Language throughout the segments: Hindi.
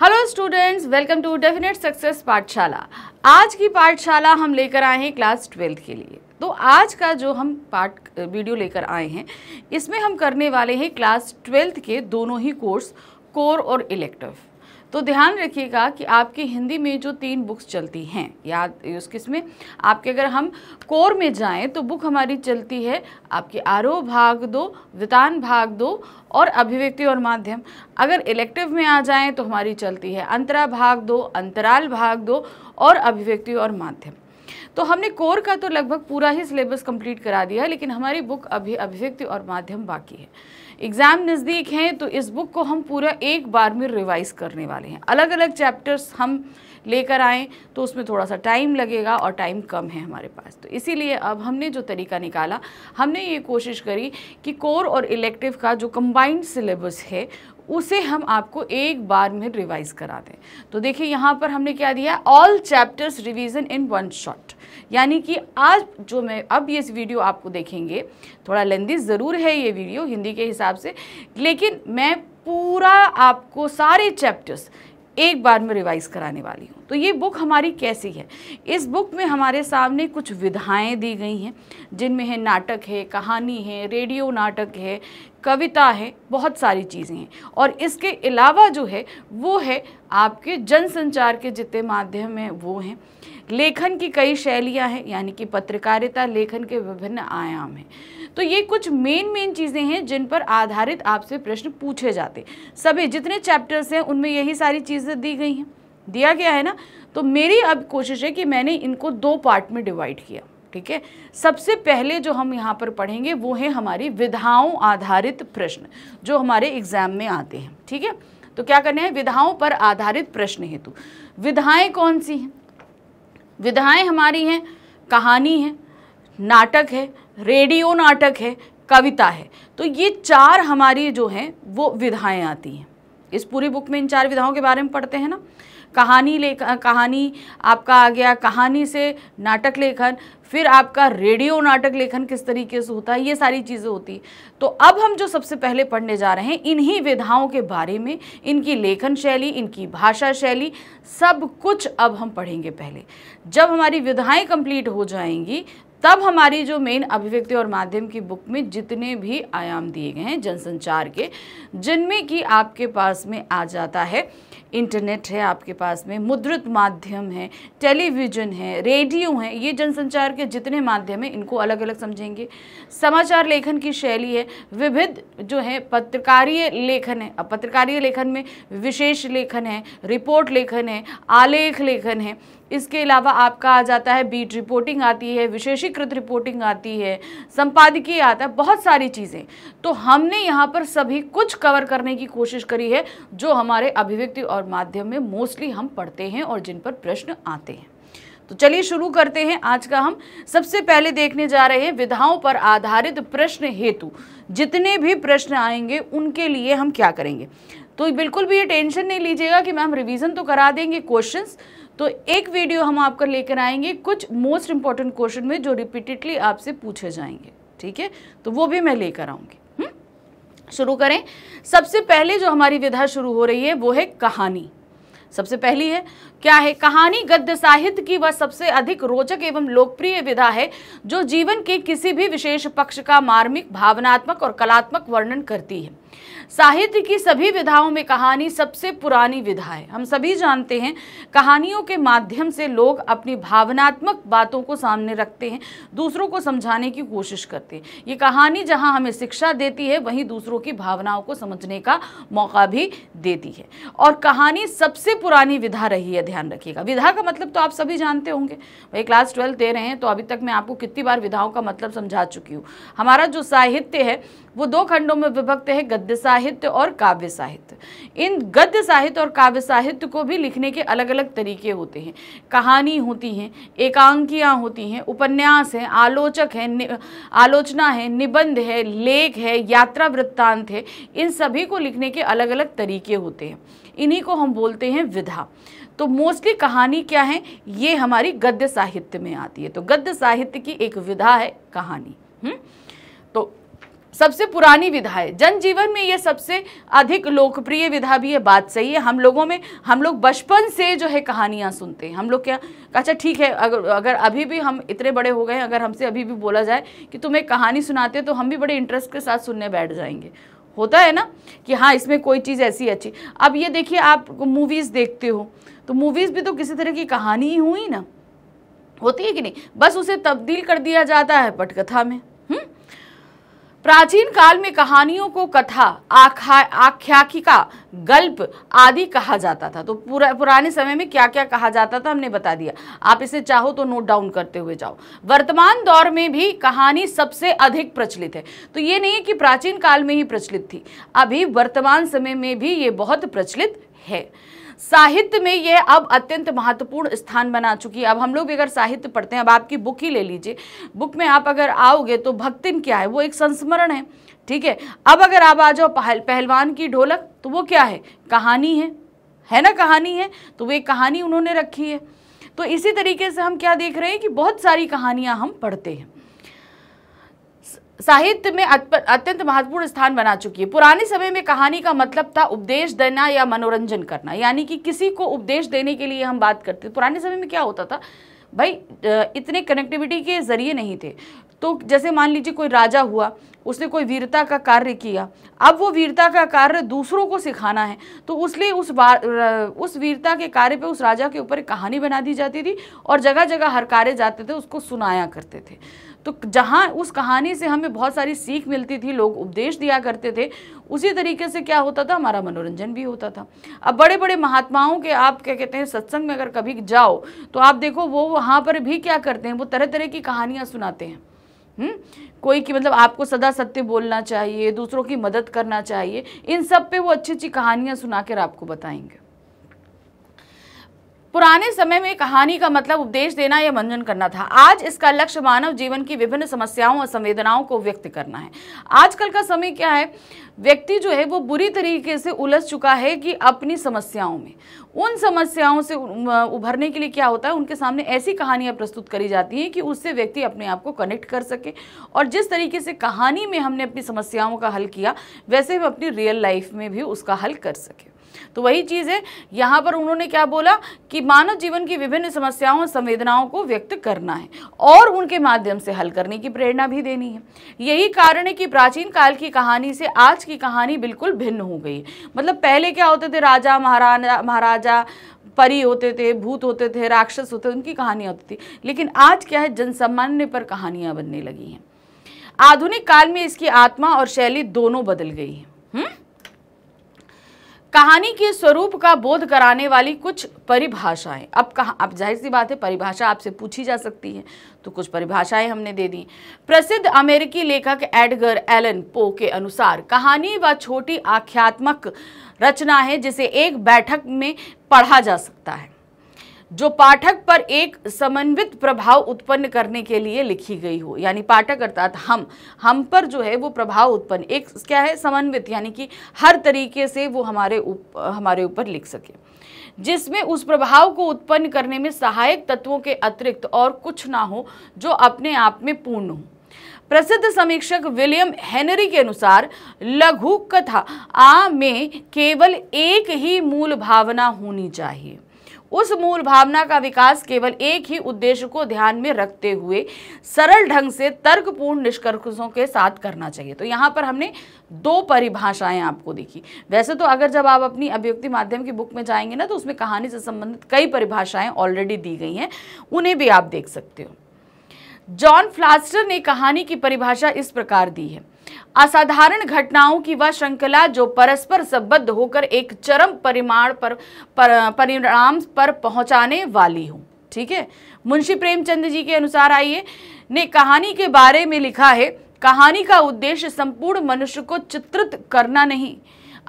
Hello students welcome to definite success पाठशाला आज की पाठशाला हम लेकर आए हैं क्लास ट्वेल्थ के लिए तो आज का जो हम पाठ वीडियो लेकर आए हैं इसमें हम करने वाले हैं क्लास ट्वेल्थ के दोनों ही कोर्स कोर और इलेक्टिव तो ध्यान रखिएगा कि आपकी हिंदी में जो तीन बुक्स चलती हैं याद उस किस में आपके अगर हम कोर में जाएं तो बुक हमारी चलती है आपकी आरोह भाग दो वितान भाग दो और अभिव्यक्ति और माध्यम अगर इलेक्टिव में आ जाएं तो हमारी चलती है अंतरा भाग दो अंतराल भाग दो और अभिव्यक्ति और माध्यम तो हमने कोर का तो लगभग पूरा ही सिलेबस कंप्लीट करा दिया लेकिन हमारी बुक अभी अभिव्यक्ति और माध्यम बाकी है एग्ज़ाम नज़दीक हैं तो इस बुक को हम पूरा एक बार में रिवाइज़ करने वाले हैं अलग अलग चैप्टर्स हम लेकर आएँ तो उसमें थोड़ा सा टाइम लगेगा और टाइम कम है हमारे पास तो इसीलिए अब हमने जो तरीका निकाला हमने ये कोशिश करी कि कोर और इलेक्टिव का जो कम्बाइंड सिलेबस है उसे हम आपको एक बार में रिवाइज करा दें तो देखिए यहाँ पर हमने क्या दिया all chapters revision in one shot यानी कि आज जो मैं अब ये वीडियो आपको देखेंगे थोड़ा लेंदी ज़रूर है ये वीडियो हिंदी के हिसाब से लेकिन मैं पूरा आपको सारे चैप्टर्स एक बार में रिवाइज़ कराने वाली हूँ तो ये बुक हमारी कैसी है इस बुक में हमारे सामने कुछ विधाएँ दी गई हैं जिनमें है नाटक है कहानी है रेडियो नाटक है कविता है बहुत सारी चीज़ें हैं और इसके अलावा जो है वो है आपके जनसंचार के जितने माध्यम हैं वो हैं लेखन की कई शैलियाँ हैं यानी कि पत्रकारिता लेखन के विभिन्न आयाम हैं तो ये कुछ मेन मेन चीज़ें हैं जिन पर आधारित आपसे प्रश्न पूछे जाते सभी जितने चैप्टर्स हैं उनमें यही सारी चीज़ें दी गई हैं दिया गया है ना तो मेरी अब कोशिश है कि मैंने इनको दो पार्ट में डिवाइड किया ठीक है सबसे पहले जो हम यहाँ पर पढ़ेंगे वो है हमारी विधाओं आधारित प्रश्न जो हमारे एग्जाम में आते हैं ठीक है तो क्या करने हैं विधाओं पर आधारित प्रश्न हेतु विधाएं कौन सी हैं विधाएं हमारी हैं कहानी है नाटक है रेडियो नाटक है कविता है तो ये चार हमारी जो हैं वो विधाएं आती हैं इस पूरी बुक में इन चार विधाओं के बारे में पढ़ते हैं ना कहानी ले कहानी आपका आ गया कहानी से नाटक लेखन फिर आपका रेडियो नाटक लेखन किस तरीके से होता है ये सारी चीज़ें होती है तो अब हम जो सबसे पहले पढ़ने जा रहे हैं इन्हीं विधाओं के बारे में इनकी लेखन शैली इनकी भाषा शैली सब कुछ अब हम पढ़ेंगे पहले जब हमारी विधाएं कंप्लीट हो जाएंगी तब हमारी जो मेन अभिव्यक्ति और माध्यम की बुक में जितने भी आयाम दिए गए हैं जनसंचार के जिनमें कि आपके पास में आ जाता है इंटरनेट है आपके पास में मुद्रित माध्यम है टेलीविज़न है रेडियो है ये जनसंचार के जितने माध्यम हैं इनको अलग अलग समझेंगे समाचार लेखन की शैली है विभिन्न जो है पत्रकारीय लेखन है अब पत्रकारीय लेखन में विशेष लेखन है रिपोर्ट लेखन है आलेख लेखन है इसके अलावा आपका आ जाता है बीट रिपोर्टिंग आती है विशेषीकृत रिपोर्टिंग आती है संपादकीय आता है बहुत सारी चीज़ें तो हमने यहाँ पर सभी कुछ कवर करने की कोशिश करी है जो हमारे अभिव्यक्ति और माध्यम में मोस्टली हम पढ़ते हैं और जिन पर प्रश्न आते हैं तो चलिए शुरू करते हैं आज का हम सबसे पहले देखने जा रहे हैं विधाओं पर आधारित प्रश्न हेतु जितने भी प्रश्न आएंगे उनके लिए हम क्या करेंगे तो बिल्कुल भी ये टेंशन नहीं लीजिएगा कि मैम रिवीजन तो करा देंगे क्वेश्चंस तो एक वीडियो हम आपका लेकर आएंगे कुछ मोस्ट इंपॉर्टेंट क्वेश्चन में जो रिपीटेडली आपसे पूछे जाएंगे ठीक है तो वो भी मैं लेकर आऊंगी हम्म? शुरू करें सबसे पहले जो हमारी विधा शुरू हो रही है वो है कहानी सबसे पहली है क्या है कहानी गद्य साहित्य की वह सबसे अधिक रोचक एवं लोकप्रिय विधा है जो जीवन के किसी भी विशेष पक्ष का मार्मिक भावनात्मक और कलात्मक वर्णन करती है साहित्य की सभी विधाओं में कहानी सबसे पुरानी विधा है हम सभी जानते हैं कहानियों के माध्यम से लोग अपनी भावनात्मक बातों को सामने रखते हैं दूसरों को समझाने की कोशिश करते हैं ये कहानी जहां हमें शिक्षा देती है वहीं दूसरों की भावनाओं को समझने का मौका भी देती है और कहानी सबसे पुरानी विधा रही है ध्यान रखिएगा विधा का मतलब तो आप सभी जानते होंगे भाई क्लास ट्वेल्थ दे रहे हैं तो अभी तक मैं आपको कितनी बार विधाओं का मतलब समझा चुकी हूँ हमारा जो साहित्य है वो दो खंडों में विभक्त है गद्य गद्य साहित्य और काव्य साहित्य इन गद्य साहित्य और काव्य साहित्य को भी लिखने के अलग अलग तरीके होते हैं कहानी होती हैं एकांकियाँ होती हैं उपन्यास हैं आलोचक हैं आलोचना है निबंध है लेख है यात्रा वृत्तांत है इन सभी को लिखने के अलग अलग तरीके होते हैं इन्हीं को हम बोलते हैं विधा तो मोस्टली कहानी क्या है ये हमारी गद्य साहित्य में आती है तो गद्य साहित्य की एक विधा है कहानी हुँ? सबसे पुरानी विधा है जनजीवन में ये सबसे अधिक लोकप्रिय विधा भी है बात सही है हम लोगों में हम लोग बचपन से जो है कहानियाँ सुनते हैं हम लोग क्या अच्छा ठीक है अगर अगर अभी भी हम इतने बड़े हो गए अगर हमसे अभी भी बोला जाए कि तुम एक कहानी सुनाते तो हम भी बड़े इंटरेस्ट के साथ सुनने बैठ जाएंगे होता है ना कि हाँ इसमें कोई चीज़ ऐसी अच्छी अब ये देखिए आप मूवीज़ देखते हो तो मूवीज़ भी तो किसी तरह की कहानी ही हुई ना होती है कि नहीं बस उसे तब्दील कर दिया जाता है पटकथा में प्राचीन काल में कहानियों को कथा आख्या गल्प आदि कहा जाता था तो पूरा पुराने समय में क्या क्या कहा जाता था हमने बता दिया आप इसे चाहो तो नोट डाउन करते हुए जाओ वर्तमान दौर में भी कहानी सबसे अधिक प्रचलित है तो ये नहीं कि प्राचीन काल में ही प्रचलित थी अभी वर्तमान समय में भी ये बहुत प्रचलित है साहित्य में यह अब अत्यंत महत्वपूर्ण स्थान बना चुकी है अब हम लोग भी अगर साहित्य पढ़ते हैं अब आपकी बुक ही ले लीजिए बुक में आप अगर आओगे तो भक्तिन क्या है वो एक संस्मरण है ठीक है अब अगर आप आ जाओ पहल, पहलवान की ढोलक तो वो क्या है कहानी है है ना कहानी है तो वो एक कहानी उन्होंने रखी है तो इसी तरीके से हम क्या देख रहे हैं कि बहुत सारी कहानियाँ हम पढ़ते हैं साहित्य में अत्यंत महत्वपूर्ण स्थान बना चुकी है पुराने समय में कहानी का मतलब था उपदेश देना या मनोरंजन करना यानी कि किसी को उपदेश देने के लिए हम बात करते पुराने समय में क्या होता था भाई इतने कनेक्टिविटी के ज़रिए नहीं थे तो जैसे मान लीजिए कोई राजा हुआ उसने कोई वीरता का कार्य किया अब वो वीरता का कार्य दूसरों को सिखाना है तो उसलिए उस बार उस वीरता के कार्य पे उस राजा के ऊपर एक कहानी बना दी जाती थी और जगह जगह हर कार्य जाते थे उसको सुनाया करते थे तो जहाँ उस कहानी से हमें बहुत सारी सीख मिलती थी लोग उपदेश दिया करते थे उसी तरीके से क्या होता था हमारा मनोरंजन भी होता था अब बड़े बड़े महात्माओं के आप क्या कहते हैं सत्संग में अगर कभी जाओ तो आप देखो वो वहाँ पर भी क्या करते हैं वो तरह तरह की कहानियाँ सुनाते हैं हुँ? कोई कि मतलब आपको सदा सत्य बोलना चाहिए दूसरों की मदद करना चाहिए इन सब पे वो अच्छी अच्छी कहानियाँ सुना कर आपको बताएंगे पुराने समय में कहानी का मतलब उपदेश देना या मंजन करना था आज इसका लक्ष्य मानव जीवन की विभिन्न समस्याओं और संवेदनाओं को व्यक्त करना है आजकल का समय क्या है व्यक्ति जो है वो बुरी तरीके से उलझ चुका है कि अपनी समस्याओं में उन समस्याओं से उभरने के लिए क्या होता है उनके सामने ऐसी कहानियाँ प्रस्तुत करी जाती हैं कि उससे व्यक्ति अपने आप को कनेक्ट कर सके और जिस तरीके से कहानी में हमने अपनी समस्याओं का हल किया वैसे हम अपनी रियल लाइफ में भी उसका हल कर सके तो वही चीज़ है यहाँ पर उन्होंने क्या बोला कि मानव जीवन की विभिन्न समस्याओं और संवेदनाओं को व्यक्त करना है और उनके माध्यम से हल करने की प्रेरणा भी देनी है यही कारण है कि प्राचीन काल की कहानी से आज की कहानी बिल्कुल भिन्न हो गई मतलब पहले क्या होते थे राजा महाराजा महाराजा परी होते थे भूत होते थे राक्षस होते थे उनकी कहानियाँ होती थी लेकिन आज क्या है जनसामान्य पर कहानियाँ बनने लगी हैं आधुनिक काल में इसकी आत्मा और शैली दोनों बदल गई है हुँ? कहानी के स्वरूप का बोध कराने वाली कुछ परिभाषाएं अब कहा अब जाहिर सी बात है परिभाषा आपसे पूछी जा सकती है तो कुछ परिभाषाएं हमने दे दी प्रसिद्ध अमेरिकी लेखक एडगर एलन पो के अनुसार कहानी व छोटी आख्यात्मक रचना है जिसे एक बैठक में पढ़ा जा सकता है जो पाठक पर एक समन्वित प्रभाव उत्पन्न करने के लिए लिखी गई हो यानी पाठक अर्थात हम हम पर जो है वो प्रभाव उत्पन्न एक क्या है समन्वित यानी कि हर तरीके से वो हमारे उप, हमारे ऊपर लिख सके जिसमें उस प्रभाव को उत्पन्न करने में सहायक तत्वों के अतिरिक्त और कुछ ना हो जो अपने आप में पूर्ण हो प्रसिद्ध समीक्षक विलियम हेनरी के अनुसार लघु कथा आ में केवल एक ही मूल भावना होनी चाहिए उस मूल भावना का विकास केवल एक ही उद्देश्य को ध्यान में रखते हुए सरल ढंग से तर्कपूर्ण निष्कर्षों के साथ करना चाहिए तो यहाँ पर हमने दो परिभाषाएं आपको देखी वैसे तो अगर जब आप अपनी अभिव्यक्ति माध्यम की बुक में जाएंगे ना तो उसमें कहानी से संबंधित कई परिभाषाएं ऑलरेडी दी गई हैं उन्हें भी आप देख सकते हो जॉन फ्लास्टर ने कहानी की परिभाषा इस प्रकार दी है असाधारण घटनाओं की वह श्रृंखला जो परस्पर संबद्ध होकर एक चरम परिमाण पर, पर परिणाम पर पहुंचाने वाली हो ठीक है मुंशी प्रेमचंद जी के अनुसार आइए ने कहानी के बारे में लिखा है कहानी का उद्देश्य संपूर्ण मनुष्य को चित्रित करना नहीं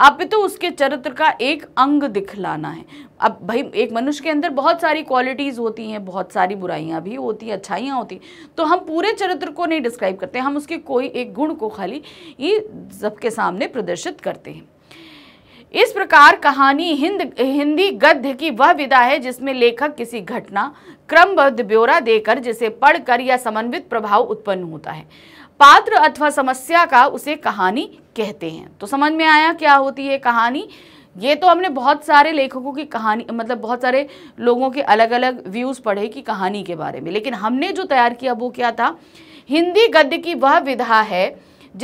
आप तो उसके चरित्र का एक अंग दिखलाना है अब भाई एक मनुष्य के अंदर बहुत सारी क्वालिटीज़ होती हैं बहुत सारी बुराइयाँ भी होती हैं अच्छाइयाँ होती हैं तो हम पूरे चरित्र को नहीं डिस्क्राइब करते हम उसके कोई एक गुण को खाली ही सबके सामने प्रदर्शित करते हैं इस प्रकार कहानी हिंद हिंदी गद्य की वह विधा है जिसमें लेखक किसी घटना क्रमबद्ध ब्यौरा देकर जिसे पढ़कर या समन्वित प्रभाव उत्पन्न होता है पात्र अथवा समस्या का उसे कहानी कहते हैं तो समझ में आया क्या होती है कहानी ये तो हमने बहुत सारे लेखकों की कहानी मतलब बहुत सारे लोगों के अलग अलग व्यूज़ पढ़े कि कहानी के बारे में लेकिन हमने जो तैयार किया वो क्या था हिंदी गद्य की वह विधा है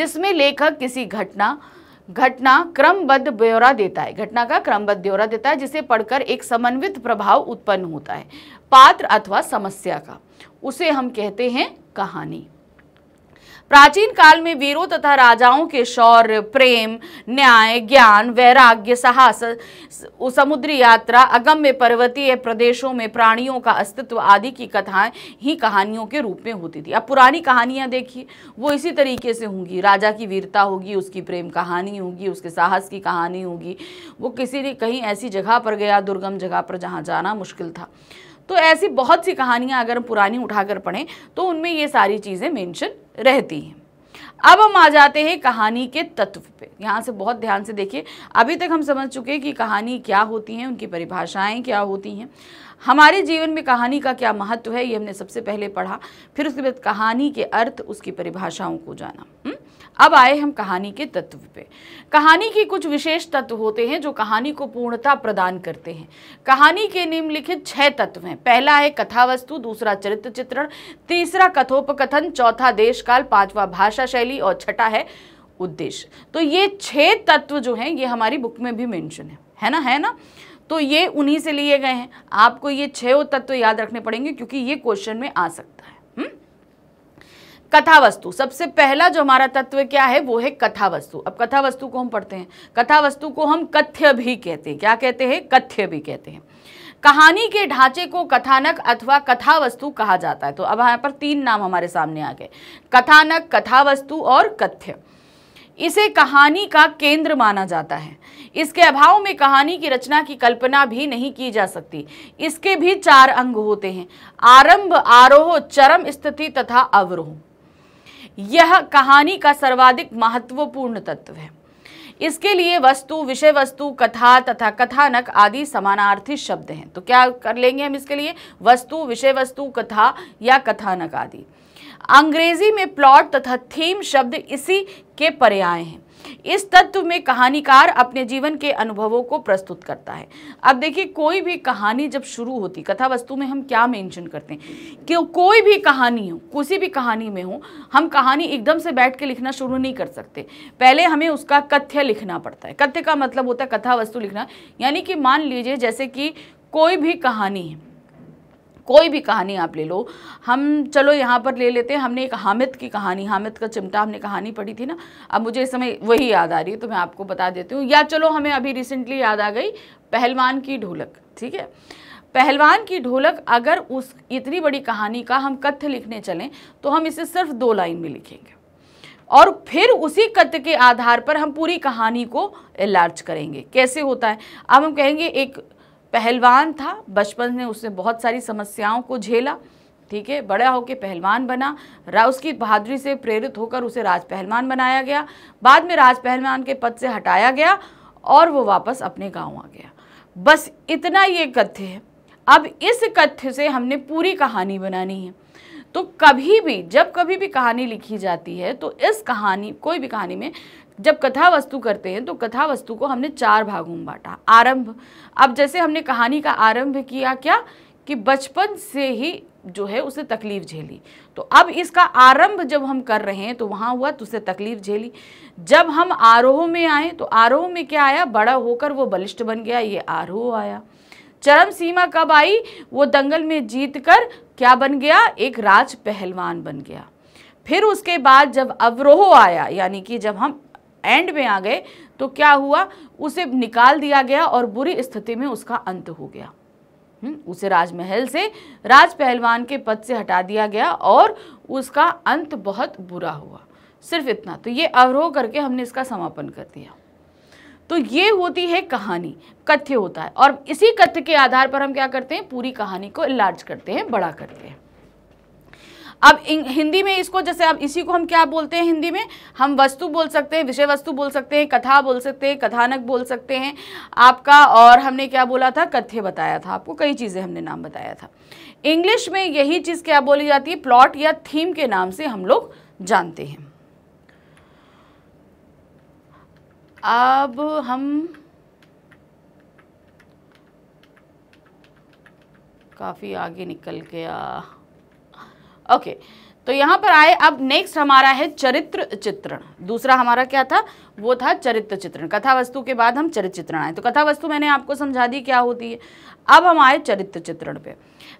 जिसमें लेखक किसी घटना घटना क्रमबद्ध ब्यौरा देता है घटना का क्रमबद्ध ब्यौरा देता है जिसे पढ़कर एक समन्वित प्रभाव उत्पन्न होता है पात्र अथवा समस्या का उसे हम कहते हैं कहानी प्राचीन काल में वीरों तथा राजाओं के शौर्य प्रेम न्याय ज्ञान वैराग्य साहस समुद्री यात्रा अगम्य पर्वतीय प्रदेशों में प्राणियों का अस्तित्व आदि की कथाएं ही कहानियों के रूप में होती थी अब पुरानी कहानियां देखिए वो इसी तरीके से होंगी राजा की वीरता होगी उसकी प्रेम कहानी होगी उसके साहस की कहानी होगी वो किसी ने कहीं ऐसी जगह पर गया दुर्गम जगह पर जहाँ जाना मुश्किल था तो ऐसी बहुत सी कहानियाँ अगर हम पुरानी उठाकर पढ़ें तो उनमें ये सारी चीज़ें मेंशन रहती है अब हम आ जाते हैं कहानी के तत्व पे यहाँ से बहुत ध्यान से देखिए अभी तक हम समझ चुके हैं कि कहानी क्या होती हैं उनकी परिभाषाएं क्या होती हैं हमारे जीवन में कहानी का क्या महत्व है ये हमने सबसे पहले पढ़ा फिर उसके बाद कहानी के अर्थ उसकी परिभाषाओं को जाना हुँ? हम्म? अब आए हम कहानी के तत्व पे कहानी के कुछ विशेष तत्व होते हैं जो कहानी को पूर्णता प्रदान करते हैं कहानी के निम्नलिखित छह तत्व हैं पहला है कथा वस्तु दूसरा चरित्र चित्रण तीसरा कथोपकथन चौथा देश काल पांचवा भाषा शैली और छठा है उद्देश्य तो ये छह तत्व जो हैं ये हमारी बुक में भी मैंशन है है ना है ना तो ये उन्हीं से लिए गए हैं आपको ये छह तत्व याद रखने पड़ेंगे क्योंकि ये क्वेश्चन में आ सकता है कथा वस्तु सबसे पहला जो हमारा तत्व क्या है वो है कथा वस्तु अब कथा वस्तु को हम पढ़ते हैं कथा वस्तु को हम कथ्य भी कहते हैं क्या कहते हैं कथ्य भी कहते हैं कहानी के ढांचे को कथानक अथवा कथा वस्तु कहा जाता है तो अब यहाँ पर तीन नाम हमारे सामने आ गए कथानक कथा वस्तु और कथ्य इसे कहानी का केंद्र माना जाता है इसके अभाव में कहानी की रचना की कल्पना भी नहीं की जा सकती इसके भी चार अंग होते हैं आरंभ आरोह चरम स्थिति तथा अवरोह यह कहानी का सर्वाधिक महत्वपूर्ण तत्व है इसके लिए वस्तु विषय वस्तु कथा तथा कथानक आदि समानार्थी शब्द हैं तो क्या कर लेंगे हम इसके लिए वस्तु विषय वस्तु कथा या कथानक आदि अंग्रेजी में प्लॉट तथा थीम शब्द इसी के पर्याय हैं इस तत्व में कहानीकार अपने जीवन के अनुभवों को प्रस्तुत करता है अब देखिए कोई भी कहानी जब शुरू होती कथा वस्तु में हम क्या मेंशन करते हैं कि कोई भी कहानी हो किसी भी कहानी में हो हम कहानी एकदम से बैठ के लिखना शुरू नहीं कर सकते पहले हमें उसका कथ्य लिखना पड़ता है कथ्य का मतलब होता है कथा वस्तु लिखना यानी कि मान लीजिए जैसे कि कोई भी कहानी है कोई भी कहानी आप ले लो हम चलो यहाँ पर ले लेते हैं हमने एक हामिद की कहानी हामिद का चिमटा हमने कहानी पढ़ी थी ना अब मुझे इस समय वही याद आ रही है तो मैं आपको बता देती हूँ या चलो हमें अभी रिसेंटली याद आ गई पहलवान की ढोलक ठीक है पहलवान की ढोलक अगर उस इतनी बड़ी कहानी का हम कथ्य लिखने चलें तो हम इसे सिर्फ दो लाइन में लिखेंगे और फिर उसी कथ्य के आधार पर हम पूरी कहानी को लार्ज करेंगे कैसे होता है अब हम कहेंगे एक पहलवान था बचपन में उसने बहुत सारी समस्याओं को झेला ठीक है बड़ा होकर पहलवान बना रा उसकी बहादुरी से प्रेरित होकर उसे राज पहलवान बनाया गया बाद में राज पहलवान के पद से हटाया गया और वो वापस अपने गांव आ गया बस इतना ये कथ्य है अब इस कथ्य से हमने पूरी कहानी बनानी है तो कभी भी जब कभी भी कहानी लिखी जाती है तो इस कहानी कोई भी कहानी में जब कथा वस्तु करते हैं तो कथा वस्तु को हमने चार भागों में बांटा आरंभ अब जैसे हमने कहानी का आरंभ किया क्या कि बचपन से ही जो है उसे तकलीफ झेली तो अब इसका आरंभ जब हम कर रहे हैं तो वहाँ हुआ तो उसे तकलीफ झेली जब हम आरोह में आए तो आरोह में क्या आया बड़ा होकर वो बलिष्ठ बन गया ये आरोह आया चरम सीमा कब आई वो दंगल में जीत कर क्या बन गया एक राज पहलवान बन गया फिर उसके बाद जब अवरोह आया यानी कि जब हम एंड में आ गए तो क्या हुआ उसे निकाल दिया गया और बुरी स्थिति में उसका अंत हो गया हम्म, उसे राजमहल से राज पहलवान के पद से हटा दिया गया और उसका अंत बहुत बुरा हुआ सिर्फ इतना तो ये अवरोह करके हमने इसका समापन कर दिया तो ये होती है कहानी कथ्य होता है और इसी कथ्य के आधार पर हम क्या करते हैं पूरी कहानी को इलाज करते हैं बड़ा करते हैं अब हिंदी में इसको जैसे अब इसी को हम क्या बोलते हैं हिंदी में हम वस्तु बोल सकते हैं विषय वस्तु बोल सकते हैं कथा बोल सकते हैं कथानक बोल सकते हैं आपका और हमने क्या बोला था कथ्य बताया था आपको कई चीज़ें हमने नाम बताया था इंग्लिश में यही चीज़ क्या बोली जाती है प्लॉट या थीम के नाम से हम लोग जानते हैं अब हम काफ़ी आगे निकल गया ओके तो यहाँ पर आए अब नेक्स्ट हमारा है चरित्र चित्रण दूसरा हमारा क्या था वो था चरित्र चित्रण कथा वस्तु के बाद हम चरित्र चित्रण आए तो कथा वस्तु मैंने आपको समझा दी क्या होती है अब हम आए चरित्र चित्रण पे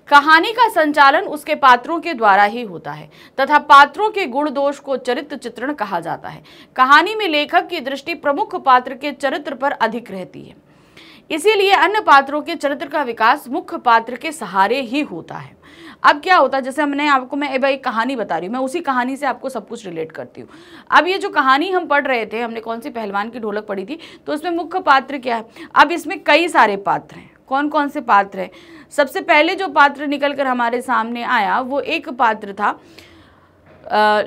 कहानी का संचालन उसके पात्रों के द्वारा ही होता है तथा पात्रों के गुण दोष को चरित्र चित्रण कहा जाता है कहानी में लेखक की दृष्टि प्रमुख पात्र के चरित्र पर अधिक रहती है इसीलिए अन्य पात्रों के चरित्र का विकास मुख्य पात्र के सहारे ही होता है अब क्या होता है जैसे हमने आपको मैं भाई कहानी बता रही हूँ मैं उसी कहानी से आपको सब कुछ रिलेट करती हूँ अब ये जो कहानी हम पढ़ रहे थे हमने कौन सी पहलवान की ढोलक पढ़ी थी तो उसमें मुख्य पात्र क्या है अब इसमें कई सारे पात्र हैं कौन कौन से पात्र हैं सबसे पहले जो पात्र निकल कर हमारे सामने आया वो एक पात्र था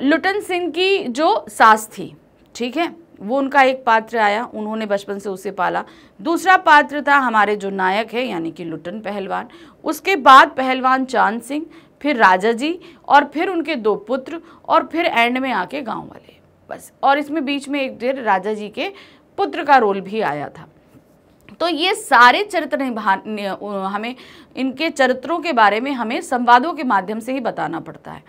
लुटन सिंह की जो सास थी ठीक है वो उनका एक पात्र आया उन्होंने बचपन से उसे पाला दूसरा पात्र था हमारे जो नायक है यानी कि लुटन पहलवान उसके बाद पहलवान चांद सिंह फिर राजा जी और फिर उनके दो पुत्र और फिर एंड में आके गांव वाले बस और इसमें बीच में एक देर राजा जी के पुत्र का रोल भी आया था तो ये सारे चरित्र निभा हमें इनके चरित्रों के बारे में हमें संवादों के माध्यम से ही बताना पड़ता है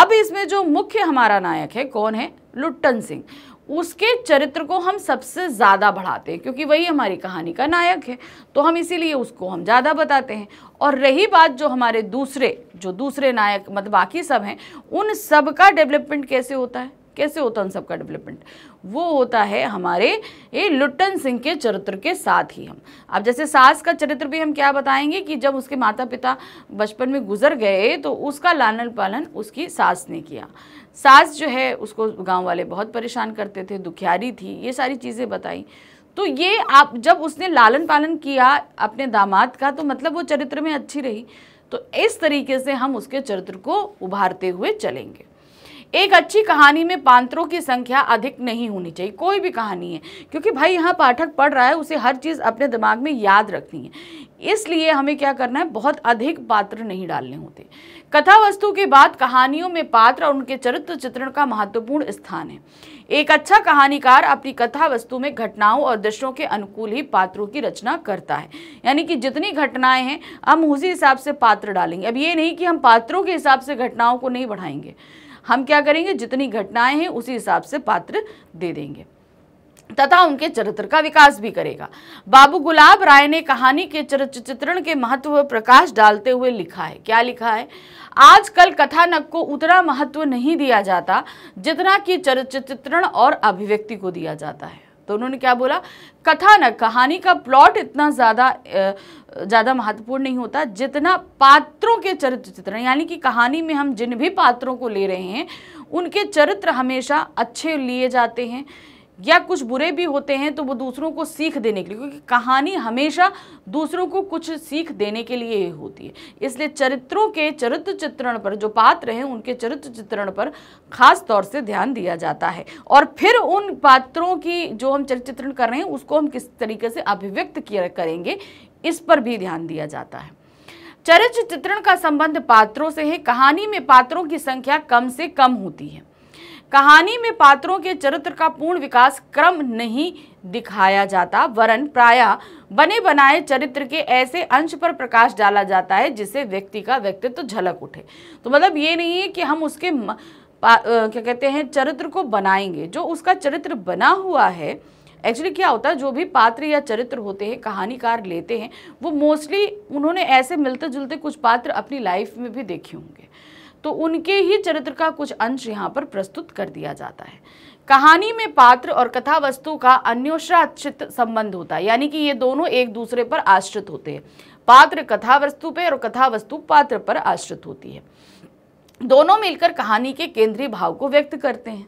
अब इसमें जो मुख्य हमारा नायक है कौन है लुट्टन सिंह उसके चरित्र को हम सबसे ज़्यादा बढ़ाते हैं क्योंकि वही हमारी कहानी का नायक है तो हम इसीलिए उसको हम ज़्यादा बताते हैं और रही बात जो हमारे दूसरे जो दूसरे नायक मतलब बाकी सब हैं उन सब का डेवलपमेंट कैसे होता है कैसे होता है उन सबका डेवलपमेंट वो होता है हमारे ये लुट्टन सिंह के चरित्र के साथ ही हम अब जैसे सास का चरित्र भी हम क्या बताएंगे कि जब उसके माता पिता बचपन में गुजर गए तो उसका लालन पालन उसकी सास ने किया सास जो है उसको गांव वाले बहुत परेशान करते थे दुखियारी थी ये सारी चीज़ें बताई तो ये आप जब उसने लालन पालन किया अपने दामाद का तो मतलब वो चरित्र में अच्छी रही तो इस तरीके से हम उसके चरित्र को उभारते हुए चलेंगे एक अच्छी कहानी में पांत्रों की संख्या अधिक नहीं होनी चाहिए कोई भी कहानी है क्योंकि भाई यहाँ पाठक पढ़ रहा है उसे हर चीज़ अपने दिमाग में याद रखनी है इसलिए हमें क्या करना है बहुत अधिक पात्र नहीं डालने होते कथा वस्तु के बाद कहानियों में पात्र और उनके चरित्र चित्रण का महत्वपूर्ण स्थान है एक अच्छा कहानीकार अपनी कथा वस्तु में घटनाओं और दृश्यों के अनुकूल ही पात्रों की रचना करता है यानी कि जितनी घटनाएं हैं हम उसी हिसाब से पात्र डालेंगे अब ये नहीं कि हम पात्रों के हिसाब से घटनाओं को नहीं बढ़ाएंगे हम क्या करेंगे जितनी घटनाएं हैं उसी हिसाब से पात्र दे देंगे तथा उनके चरित्र का विकास भी करेगा बाबू गुलाब राय ने कहानी के चरित्र चित्रण के महत्व पर प्रकाश डालते हुए लिखा है क्या लिखा है आजकल कथानक को उतना महत्व नहीं दिया जाता जितना कि चरित्र चित्रण और अभिव्यक्ति को दिया जाता है तो उन्होंने क्या बोला कथानक कहानी का प्लॉट इतना ज़्यादा ज़्यादा महत्वपूर्ण नहीं होता जितना पात्रों के चरित्र चित्रण यानी कि कहानी में हम जिन भी पात्रों को ले रहे हैं उनके चरित्र हमेशा अच्छे लिए जाते हैं या कुछ बुरे भी होते हैं तो वो दूसरों को सीख देने के लिए क्योंकि कहानी हमेशा दूसरों को कुछ सीख देने के लिए ही होती है इसलिए चरित्रों के चरित्र चित्रण पर जो पात्र हैं उनके चरित्र चित्रण पर खास तौर से ध्यान दिया जाता है और फिर उन पात्रों की जो हम चरित्र चित्रण कर रहे हैं उसको हम किस तरीके से अभिव्यक्त किया करेंगे इस पर भी ध्यान दिया जाता है चरित्र चित्रण का संबंध पात्रों से है कहानी में पात्रों की संख्या कम से कम होती है कहानी में पात्रों के चरित्र का पूर्ण विकास क्रम नहीं दिखाया जाता वरन प्राय बने बनाए चरित्र के ऐसे अंश पर प्रकाश डाला जाता है जिससे व्यक्ति का व्यक्तित्व तो झलक उठे तो मतलब ये नहीं है कि हम उसके म, आ, क्या कहते हैं चरित्र को बनाएंगे जो उसका चरित्र बना हुआ है एक्चुअली क्या होता है जो भी पात्र या चरित्र होते हैं कहानीकार लेते हैं वो मोस्टली उन्होंने ऐसे मिलते जुलते कुछ पात्र अपनी लाइफ में भी देखे होंगे तो उनके ही चरित्र का कुछ अंश यहाँ पर प्रस्तुत कर दिया जाता है कहानी में पात्र और कथा वस्तु का अन्योश्राश्रित संबंध होता है यानी कि ये दोनों एक दूसरे पर आश्रित होते हैं पात्र कथा वस्तु पर और कथा वस्तु पात्र पर आश्रित होती है दोनों मिलकर कहानी के केंद्रीय भाव को व्यक्त करते हैं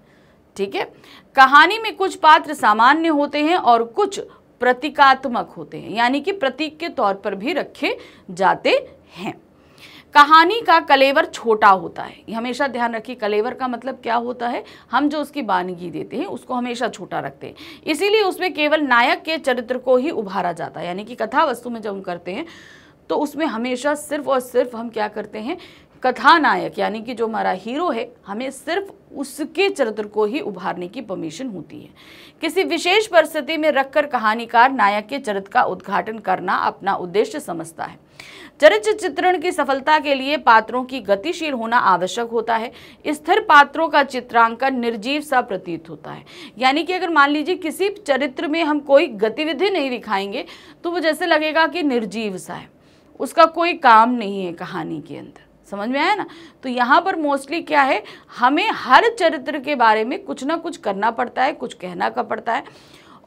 ठीक है कहानी में कुछ पात्र सामान्य होते हैं और कुछ प्रतीकात्मक होते हैं यानी कि प्रतीक के तौर पर भी रखे जाते हैं कहानी का कलेवर छोटा होता है हमेशा ध्यान रखिए कलेवर का मतलब क्या होता है हम जो उसकी बानगी देते हैं उसको हमेशा छोटा रखते हैं इसीलिए उसमें केवल नायक के चरित्र को ही उभारा जाता है यानी कि कथा वस्तु में जब हम करते हैं तो उसमें हमेशा सिर्फ और सिर्फ हम क्या करते हैं कथानायक यानी कि जो हमारा हीरो है हमें सिर्फ उसके चरित्र को ही उभारने की परमिशन होती है किसी विशेष परिस्थिति में रखकर कहानीकार नायक के चरित्र का उद्घाटन करना अपना उद्देश्य समझता है चरित्र चित्रण की सफलता के लिए पात्रों की गतिशील होना आवश्यक होता है स्थिर पात्रों का चित्रांकन निर्जीव सा प्रतीत होता है यानी कि अगर मान लीजिए किसी चरित्र में हम कोई गतिविधि नहीं दिखाएंगे तो वो जैसे लगेगा कि निर्जीव सा है उसका कोई काम नहीं है कहानी के अंदर समझ में आया ना तो यहाँ पर मोस्टली क्या है हमें हर चरित्र के बारे में कुछ ना कुछ करना पड़ता है कुछ कहना का पड़ता है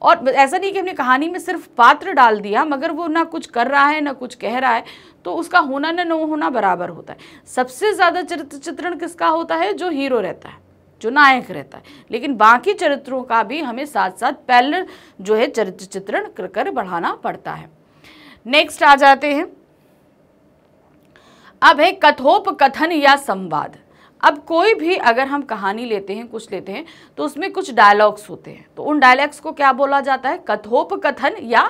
और ऐसा नहीं कि हमने कहानी में सिर्फ पात्र डाल दिया मगर वो ना कुछ कर रहा है ना कुछ कह रहा है तो उसका होना ना न होना बराबर होता है सबसे ज़्यादा चरित्र चित्रण किसका होता है जो हीरो रहता है जो नायक रहता है लेकिन बाकी चरित्रों का भी हमें साथ साथ पहले जो है चरित्र चित्रण कर, कर बढ़ाना पड़ता है नेक्स्ट आ जाते हैं अब है कथोपकथन या संवाद अब कोई भी अगर हम कहानी लेते हैं कुछ लेते हैं तो उसमें कुछ डायलॉग्स होते हैं तो उन डायलॉग्स को क्या बोला जाता है कथोपकथन या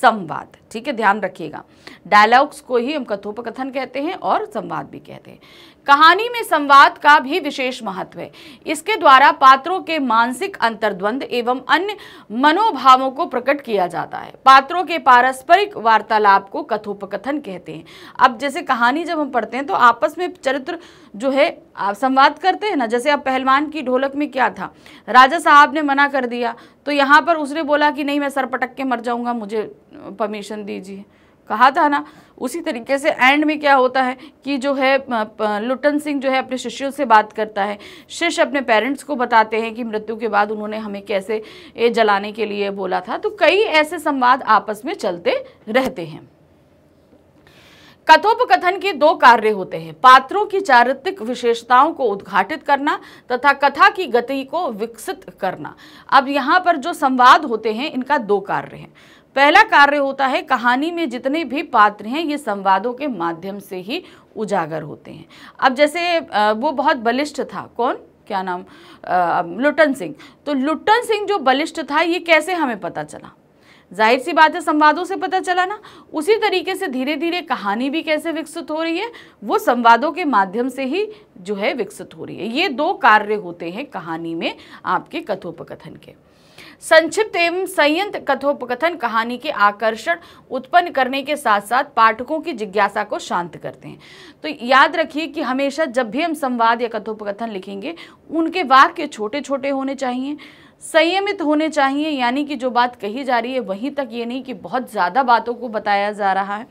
संवाद ठीक है ध्यान रखिएगा डायलॉग्स को ही हम कथोपकथन कहते हैं और संवाद भी कहते हैं कहानी में संवाद का भी विशेष महत्व है इसके द्वारा पात्रों के मानसिक अंतर्द्वंद एवं अन्य मनोभावों को प्रकट किया जाता है पात्रों के पारस्परिक वार्तालाप को कथोपकथन कहते हैं अब जैसे कहानी जब हम पढ़ते हैं तो आपस में चरित्र जो है आप संवाद करते हैं ना जैसे अब पहलवान की ढोलक में क्या था राजा साहब ने मना कर दिया तो यहाँ पर उसने बोला कि नहीं मैं सर पटक के मर जाऊँगा मुझे परमिशन दीजिए कहा था ना उसी तरीके से एंड में क्या होता है कि जो है लुटन सिंह जो है अपने शिष्यों से बात करता है शिष्य अपने पेरेंट्स को बताते हैं कि मृत्यु के बाद उन्होंने हमें कैसे ये जलाने के लिए बोला था तो कई ऐसे संवाद आपस में चलते रहते हैं कथोपकथन के दो कार्य होते हैं पात्रों की चारित्रिक विशेषताओं को उद्घाटित करना तथा कथा की गति को विकसित करना अब यहाँ पर जो संवाद होते हैं इनका दो कार्य हैं पहला कार्य होता है कहानी में जितने भी पात्र हैं ये संवादों के माध्यम से ही उजागर होते हैं अब जैसे वो बहुत बलिष्ठ था कौन क्या नाम लुटन सिंह तो लुटन सिंह जो बलिष्ठ था ये कैसे हमें पता चला जाहिर सी बात है संवादों से पता चला ना उसी तरीके से धीरे धीरे कहानी भी कैसे विकसित हो रही है वो संवादों के माध्यम से ही जो है विकसित हो रही है ये दो कार्य होते हैं कहानी में आपके कथोपकथन के संक्षिप्त एवं संयंत्र कथोपकथन कहानी के आकर्षण उत्पन्न करने के साथ साथ पाठकों की जिज्ञासा को शांत करते हैं तो याद रखिए कि हमेशा जब भी हम संवाद या कथोपकथन लिखेंगे उनके वाक्य छोटे छोटे होने चाहिए संयमित होने चाहिए यानी कि जो बात कही जा रही है वहीं तक ये नहीं कि बहुत ज़्यादा बातों को बताया जा रहा है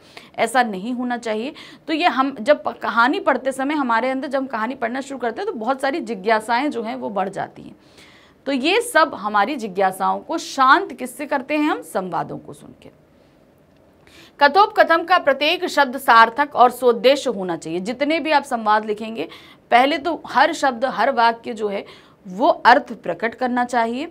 ऐसा नहीं होना चाहिए तो ये हम जब कहानी पढ़ते समय हमारे अंदर जब हम कहानी पढ़ना शुरू करते हैं तो बहुत सारी जिज्ञासाएं जो हैं वो बढ़ जाती हैं तो ये सब हमारी जिज्ञासाओं को शांत किससे करते हैं हम संवादों को सुन के कथोपकथम का प्रत्येक शब्द सार्थक और स्वदेश होना चाहिए जितने भी आप संवाद लिखेंगे पहले तो हर शब्द हर वाक्य जो है वो अर्थ प्रकट करना चाहिए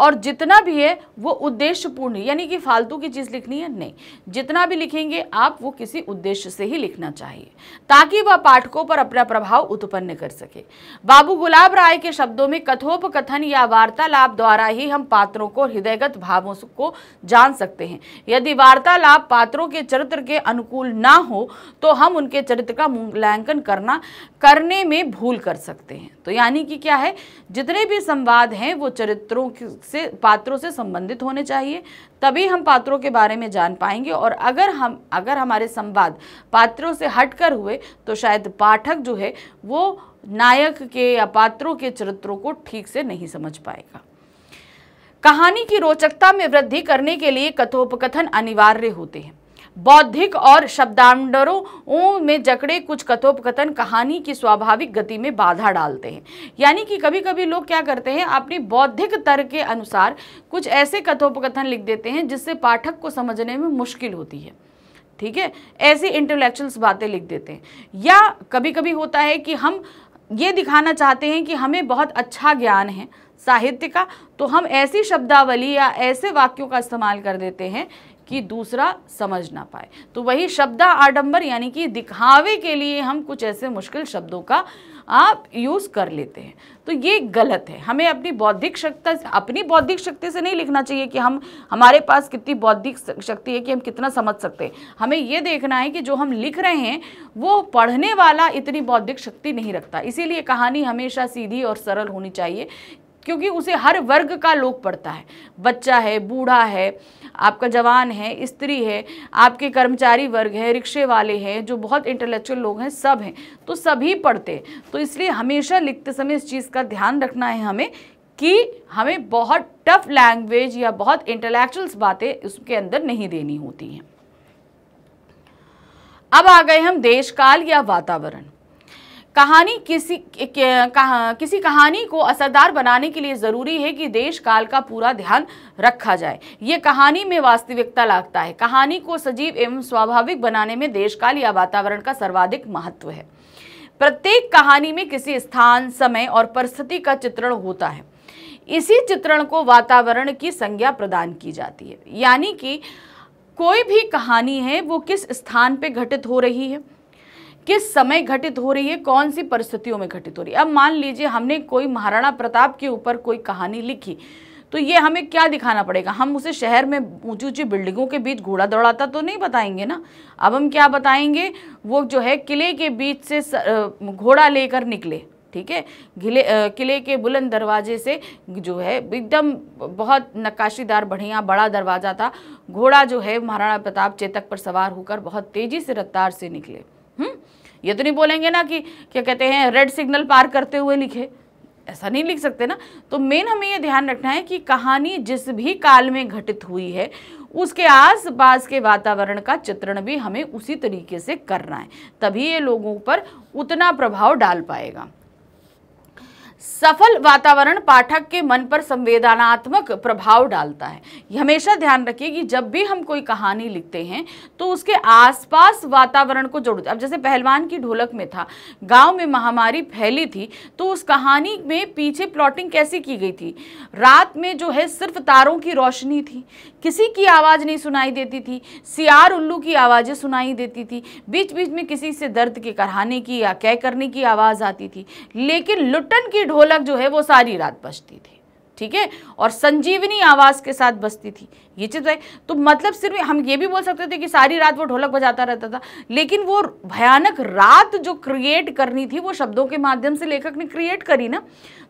और जितना भी है वो उद्देश्यपूर्ण यानी कि फालतू की चीज़ लिखनी है नहीं जितना भी लिखेंगे आप वो किसी उद्देश्य से ही लिखना चाहिए ताकि वह पाठकों पर अपना प्रभाव उत्पन्न कर सके बाबू गुलाब राय के शब्दों में कथोपकथन या वार्तालाप द्वारा ही हम पात्रों को हृदयगत भावों को जान सकते हैं यदि वार्तालाप पात्रों के चरित्र के अनुकूल ना हो तो हम उनके चरित्र का मूल्यांकन करना करने में भूल कर सकते हैं तो यानी कि क्या है जितने भी संवाद हैं वो चरित्रों से पात्रों से संबंधित होने चाहिए तभी हम पात्रों के बारे में जान पाएंगे और अगर हम अगर हमारे संवाद पात्रों से हटकर हुए तो शायद पाठक जो है वो नायक के या पात्रों के चरित्रों को ठीक से नहीं समझ पाएगा कहानी की रोचकता में वृद्धि करने के लिए कथोपकथन अनिवार्य होते हैं बौद्धिक और शब्दांडरों में जकड़े कुछ कथोपकथन कहानी की स्वाभाविक गति में बाधा डालते हैं यानी कि कभी कभी लोग क्या करते हैं अपनी बौद्धिक तर्क के अनुसार कुछ ऐसे कथोपकथन लिख देते हैं जिससे पाठक को समझने में मुश्किल होती है ठीक है ऐसी इंटेलेक्चुअल्स बातें लिख देते हैं या कभी कभी होता है कि हम ये दिखाना चाहते हैं कि हमें बहुत अच्छा ज्ञान है साहित्य का तो हम ऐसी शब्दावली या ऐसे वाक्यों का इस्तेमाल कर देते हैं कि दूसरा समझ ना पाए तो वही शब्दा आडंबर यानी कि दिखावे के लिए हम कुछ ऐसे मुश्किल शब्दों का आप यूज़ कर लेते हैं तो ये गलत है हमें अपनी बौद्धिक शक्ति अपनी बौद्धिक शक्ति से नहीं लिखना चाहिए कि हम हमारे पास कितनी बौद्धिक शक्ति है कि हम कितना समझ सकते हैं हमें ये देखना है कि जो हम लिख रहे हैं वो पढ़ने वाला इतनी बौद्धिक शक्ति नहीं रखता इसीलिए कहानी हमेशा सीधी और सरल होनी चाहिए क्योंकि उसे हर वर्ग का लोग पढ़ता है बच्चा है बूढ़ा है आपका जवान है स्त्री है आपके कर्मचारी वर्ग है रिक्शे वाले हैं जो बहुत इंटेलेक्चुअल लोग हैं सब हैं तो सभी पढ़ते हैं तो इसलिए हमेशा लिखते समय इस चीज़ का ध्यान रखना है हमें कि हमें बहुत टफ लैंग्वेज या बहुत इंटेलेक्चुअल्स बातें उसके अंदर नहीं देनी होती हैं अब आ गए हम देशकाल या वातावरण कहानी किसी कहा, किसी कहानी को असरदार बनाने के लिए ज़रूरी है कि देश काल का पूरा ध्यान रखा जाए ये कहानी में वास्तविकता लागता है कहानी को सजीव एवं स्वाभाविक बनाने में देश काल या वातावरण का सर्वाधिक महत्व है प्रत्येक कहानी में किसी स्थान समय और परिस्थिति का चित्रण होता है इसी चित्रण को वातावरण की संज्ञा प्रदान की जाती है यानी कि कोई भी कहानी है वो किस स्थान पर घटित हो रही है किस समय घटित हो रही है कौन सी परिस्थितियों में घटित हो रही है अब मान लीजिए हमने कोई महाराणा प्रताप के ऊपर कोई कहानी लिखी तो ये हमें क्या दिखाना पड़ेगा हम उसे शहर में ऊंची ऊंची बिल्डिंगों के बीच घोड़ा दौड़ाता तो नहीं बताएंगे ना अब हम क्या बताएंगे वो जो है किले के बीच से घोड़ा लेकर निकले ठीक है गिले किले के बुलंद दरवाजे से जो है एकदम बहुत नक्काशीदार बढ़िया बड़ा दरवाज़ा था घोड़ा जो है महाराणा प्रताप चेतक पर सवार होकर बहुत तेज़ी से रफ्तार से निकले हम्म ये तो नहीं बोलेंगे ना कि क्या कहते हैं रेड सिग्नल पार करते हुए लिखे ऐसा नहीं लिख सकते ना तो मेन हमें ये ध्यान रखना है कि कहानी जिस भी काल में घटित हुई है उसके आस पास के वातावरण का चित्रण भी हमें उसी तरीके से करना है तभी ये लोगों पर उतना प्रभाव डाल पाएगा सफल वातावरण पाठक के मन पर संवेदनात्मक प्रभाव डालता है हमेशा ध्यान रखिए कि जब भी हम कोई कहानी लिखते हैं तो उसके आसपास वातावरण को जोड़ते अब जैसे पहलवान की ढोलक में था गांव में महामारी फैली थी तो उस कहानी में पीछे प्लॉटिंग कैसी की गई थी रात में जो है सिर्फ तारों की रोशनी थी किसी की आवाज़ नहीं सुनाई देती थी सियार उल्लू की आवाज़ें सुनाई देती थी बीच बीच में किसी से दर्द के कराने की या कह करने की आवाज़ आती थी लेकिन लुटन की ढोलक जो है वो सारी रात बजती थी ठीक है और संजीवनी आवाज के साथ बजती थी ये चीज़ भाई तो, तो मतलब सिर्फ हम ये भी बोल सकते थे कि सारी रात वो ढोलक बजाता रहता था लेकिन वो भयानक रात जो क्रिएट करनी थी वो शब्दों के माध्यम से लेखक ने क्रिएट करी ना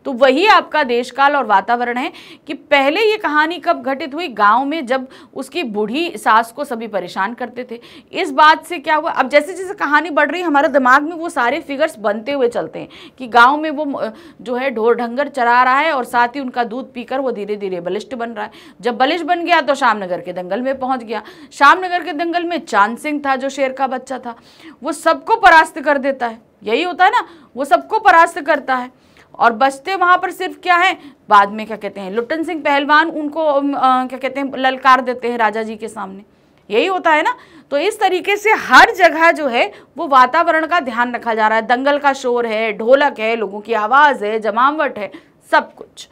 तो वही आपका देशकाल और वातावरण है कि पहले ये कहानी कब घटित हुई गांव में जब उसकी बूढ़ी सास को सभी परेशान करते थे इस बात से क्या हुआ अब जैसे जैसे कहानी बढ़ रही हमारे दिमाग में वो सारे फिगर्स बनते हुए चलते हैं कि गांव में वो जो है ढोर ढंगर चरा रहा है और साथ ही उनका दूध पीकर वो धीरे धीरे बलिष्ठ बन रहा है जब बलिष्ठ बन गया तो तो शामनगर के दंगल में पहुंच गया शामनगर के दंगल में चांद सिंह था जो शेर का बच्चा था वो सबको परास्त कर देता है यही होता है ना वो सबको परास्त करता है और बचते वहाँ पर सिर्फ क्या है बाद में क्या कहते हैं लुट्टन सिंह पहलवान उनको आ, क्या कहते हैं ललकार देते हैं राजा जी के सामने यही होता है ना तो इस तरीके से हर जगह जो है वो वातावरण का ध्यान रखा जा रहा है दंगल का शोर है ढोलक है लोगों की आवाज़ है जमावट है सब कुछ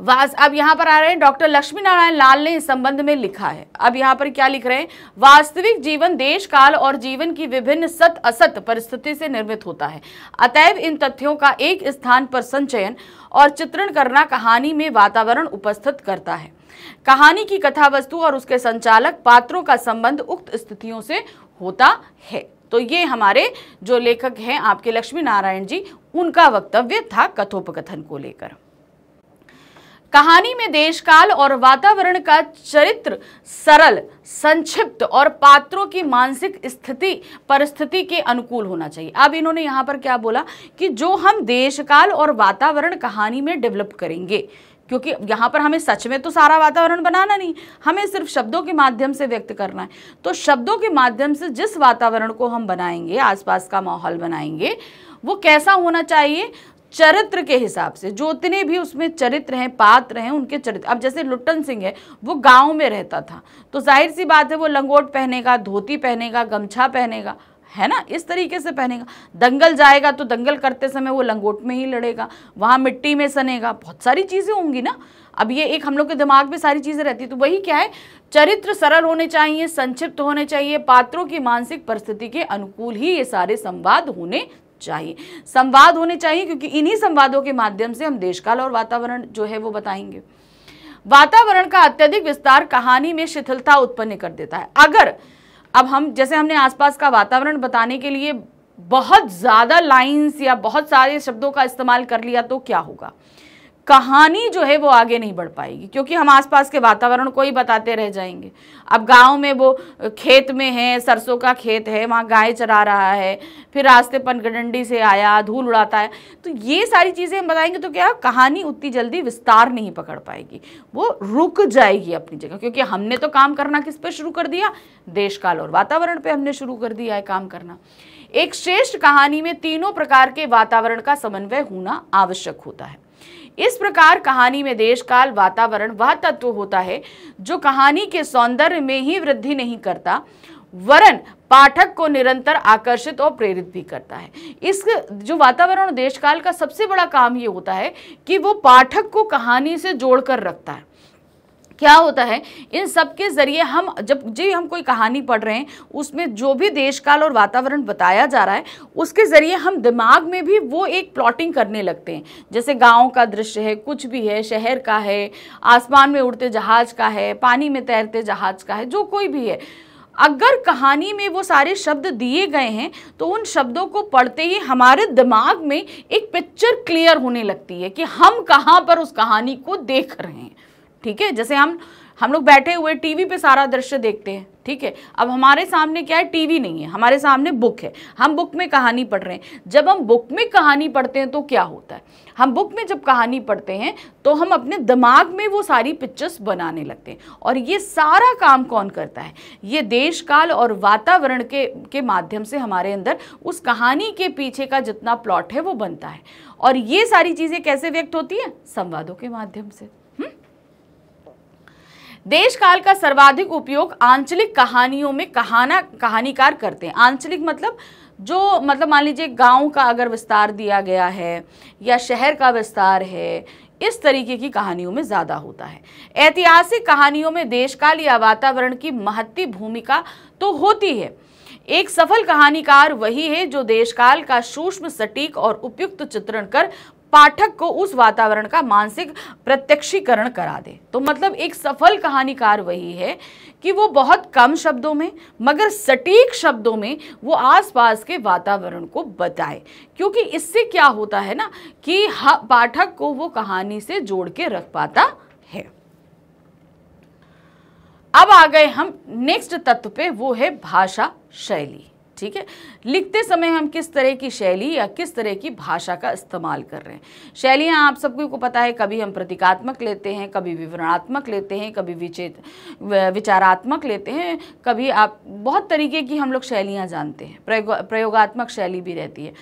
वास अब यहाँ पर आ रहे हैं डॉक्टर लक्ष्मी नारायण लाल ने इस संबंध में लिखा है अब यहाँ पर क्या लिख रहे हैं वास्तविक जीवन देश काल और जीवन की विभिन्न सत असत परिस्थिति से निर्मित होता है अतएव इन तथ्यों का एक स्थान पर संचयन और चित्रण करना कहानी में वातावरण उपस्थित करता है कहानी की कथा वस्तु और उसके संचालक पात्रों का संबंध उक्त स्थितियों से होता है तो ये हमारे जो लेखक हैं आपके लक्ष्मी नारायण जी उनका वक्तव्य था कथोपकथन को लेकर कहानी में देशकाल और वातावरण का चरित्र सरल संक्षिप्त और पात्रों की मानसिक स्थिति परिस्थिति के अनुकूल होना चाहिए अब इन्होंने यहाँ पर क्या बोला कि जो हम देशकाल और वातावरण कहानी में डेवलप करेंगे क्योंकि यहाँ पर हमें सच में तो सारा वातावरण बनाना नहीं हमें सिर्फ शब्दों के माध्यम से व्यक्त करना है तो शब्दों के माध्यम से जिस वातावरण को हम बनाएंगे आसपास का माहौल बनाएंगे वो कैसा होना चाहिए चरित्र के हिसाब से जो उतने भी उसमें चरित्र हैं पात्र हैं उनके चरित्र अब जैसे लुट्टन सिंह है वो गांव में रहता था तो जाहिर सी बात है वो लंगोट पहनेगा धोती पहनेगा गमछा पहनेगा है ना इस तरीके से पहनेगा दंगल जाएगा तो दंगल करते समय वो लंगोट में ही लड़ेगा वहाँ मिट्टी में सनेगा बहुत सारी चीज़ें होंगी ना अब ये एक हम लोग के दिमाग में सारी चीज़ें रहती तो वही क्या है चरित्र सरल होने चाहिए संक्षिप्त होने चाहिए पात्रों की मानसिक परिस्थिति के अनुकूल ही ये सारे संवाद होने चाहिए संवाद होने चाहिए क्योंकि इन्हीं संवादों के माध्यम से हम देश काल और वातावरण जो है वो बताएंगे वातावरण का अत्यधिक विस्तार कहानी में शिथिलता उत्पन्न कर देता है अगर अब हम जैसे हमने आसपास का वातावरण बताने के लिए बहुत ज़्यादा लाइंस या बहुत सारे शब्दों का इस्तेमाल कर लिया तो क्या होगा कहानी जो है वो आगे नहीं बढ़ पाएगी क्योंकि हम आसपास के वातावरण को ही बताते रह जाएंगे अब गांव में वो खेत में है सरसों का खेत है वहाँ गाय चरा रहा है फिर रास्ते पनगडंडी से आया धूल उड़ाता है तो ये सारी चीज़ें हम बताएंगे तो क्या कहानी उतनी जल्दी विस्तार नहीं पकड़ पाएगी वो रुक जाएगी अपनी जगह क्योंकि हमने तो काम करना किस पर शुरू कर दिया देश काल और वातावरण पर हमने शुरू कर दिया है काम करना एक श्रेष्ठ कहानी में तीनों प्रकार के वातावरण का समन्वय होना आवश्यक होता है इस प्रकार कहानी में देश काल वातावरण वह तत्व होता है जो कहानी के सौंदर्य में ही वृद्धि नहीं करता वरन पाठक को निरंतर आकर्षित और प्रेरित भी करता है इस जो वातावरण देश काल का सबसे बड़ा काम ये होता है कि वो पाठक को कहानी से जोड़कर रखता है क्या होता है इन सब के ज़रिए हम जब जी हम कोई कहानी पढ़ रहे हैं उसमें जो भी देश काल और वातावरण बताया जा रहा है उसके ज़रिए हम दिमाग में भी वो एक प्लॉटिंग करने लगते हैं जैसे गाँव का दृश्य है कुछ भी है शहर का है आसमान में उड़ते जहाज़ का है पानी में तैरते जहाज़ का है जो कोई भी है अगर कहानी में वो सारे शब्द दिए गए हैं तो उन शब्दों को पढ़ते ही हमारे दिमाग में एक पिक्चर क्लियर होने लगती है कि हम कहाँ पर उस कहानी को देख रहे हैं ठीक है जैसे हम हम लोग बैठे हुए टीवी पे सारा दृश्य देखते हैं ठीक है अब हमारे सामने क्या है टीवी नहीं है हमारे सामने बुक है हम बुक में कहानी पढ़ रहे हैं जब हम बुक में कहानी पढ़ते हैं तो क्या होता है हम बुक में जब कहानी पढ़ते हैं तो हम अपने दिमाग में वो सारी पिक्चर्स बनाने लगते हैं और ये सारा काम कौन करता है ये देश काल और वातावरण के के माध्यम से हमारे अंदर उस कहानी के पीछे का जितना प्लॉट है वो बनता है और ये सारी चीज़ें कैसे व्यक्त होती हैं संवादों के माध्यम से देश काल का सर्वाधिक उपयोग आंचलिक कहानियों में कहाना कहानीकार करते हैं आंचलिक मतलब जो मतलब मान लीजिए गांव का अगर विस्तार दिया गया है या शहर का विस्तार है इस तरीके की कहानियों में ज़्यादा होता है ऐतिहासिक कहानियों में देशकाल या वातावरण की महत्ती भूमिका तो होती है एक सफल कहानीकार वही है जो देशकाल का सूक्ष्म सटीक और उपयुक्त चित्रण कर पाठक को उस वातावरण का मानसिक प्रत्यक्षीकरण करा दे तो मतलब एक सफल कहानीकार वही है कि वो बहुत कम शब्दों में मगर सटीक शब्दों में वो आसपास के वातावरण को बताए क्योंकि इससे क्या होता है ना कि पाठक को वो कहानी से जोड़ के रख पाता है अब आ गए हम नेक्स्ट तत्व पे वो है भाषा शैली ठीक है लिखते समय हम किस तरह की शैली या किस तरह की भाषा का इस्तेमाल कर रहे हैं शैलियाँ आप सबको को पता है कभी हम प्रतीकात्मक लेते हैं कभी विवरणात्मक लेते हैं कभी विचेत विचारात्मक लेते हैं कभी आप बहुत तरीके की हम लोग शैलियाँ जानते हैं प्रयोगात्मक शैली भी रहती है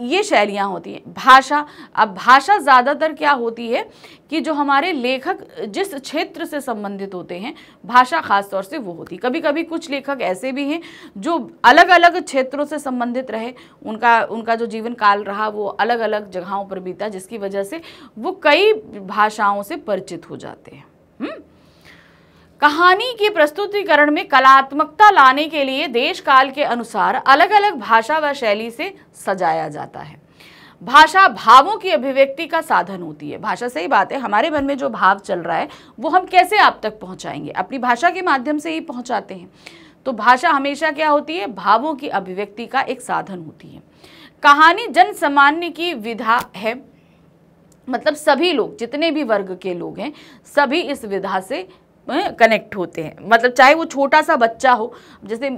ये शैलियाँ होती हैं भाषा अब भाषा ज़्यादातर क्या होती है कि जो हमारे लेखक जिस क्षेत्र से संबंधित होते हैं भाषा खास तौर से वो होती कभी कभी कुछ लेखक ऐसे भी हैं जो अलग अलग क्षेत्रों से संबंधित रहे उनका उनका जो जीवन काल रहा वो अलग अलग जगहों पर बीता जिसकी वजह से वो कई भाषाओं से परिचित हो जाते हैं हुँ? हम्म? कहानी के प्रस्तुतिकरण में कलात्मकता लाने के लिए देश काल के अनुसार अलग अलग भाषा व शैली से सजाया जाता है भाषा भावों की अभिव्यक्ति का साधन होती है भाषा सही बात है हमारे मन में जो भाव चल रहा है वो हम कैसे आप तक पहुंचाएंगे अपनी भाषा के माध्यम से ही पहुंचाते हैं तो भाषा हमेशा क्या होती है भावों की अभिव्यक्ति का एक साधन होती है कहानी जन सामान्य की विधा है मतलब सभी लोग जितने भी वर्ग के लोग हैं सभी इस विधा से कनेक्ट होते हैं मतलब चाहे वो छोटा सा बच्चा हो जैसे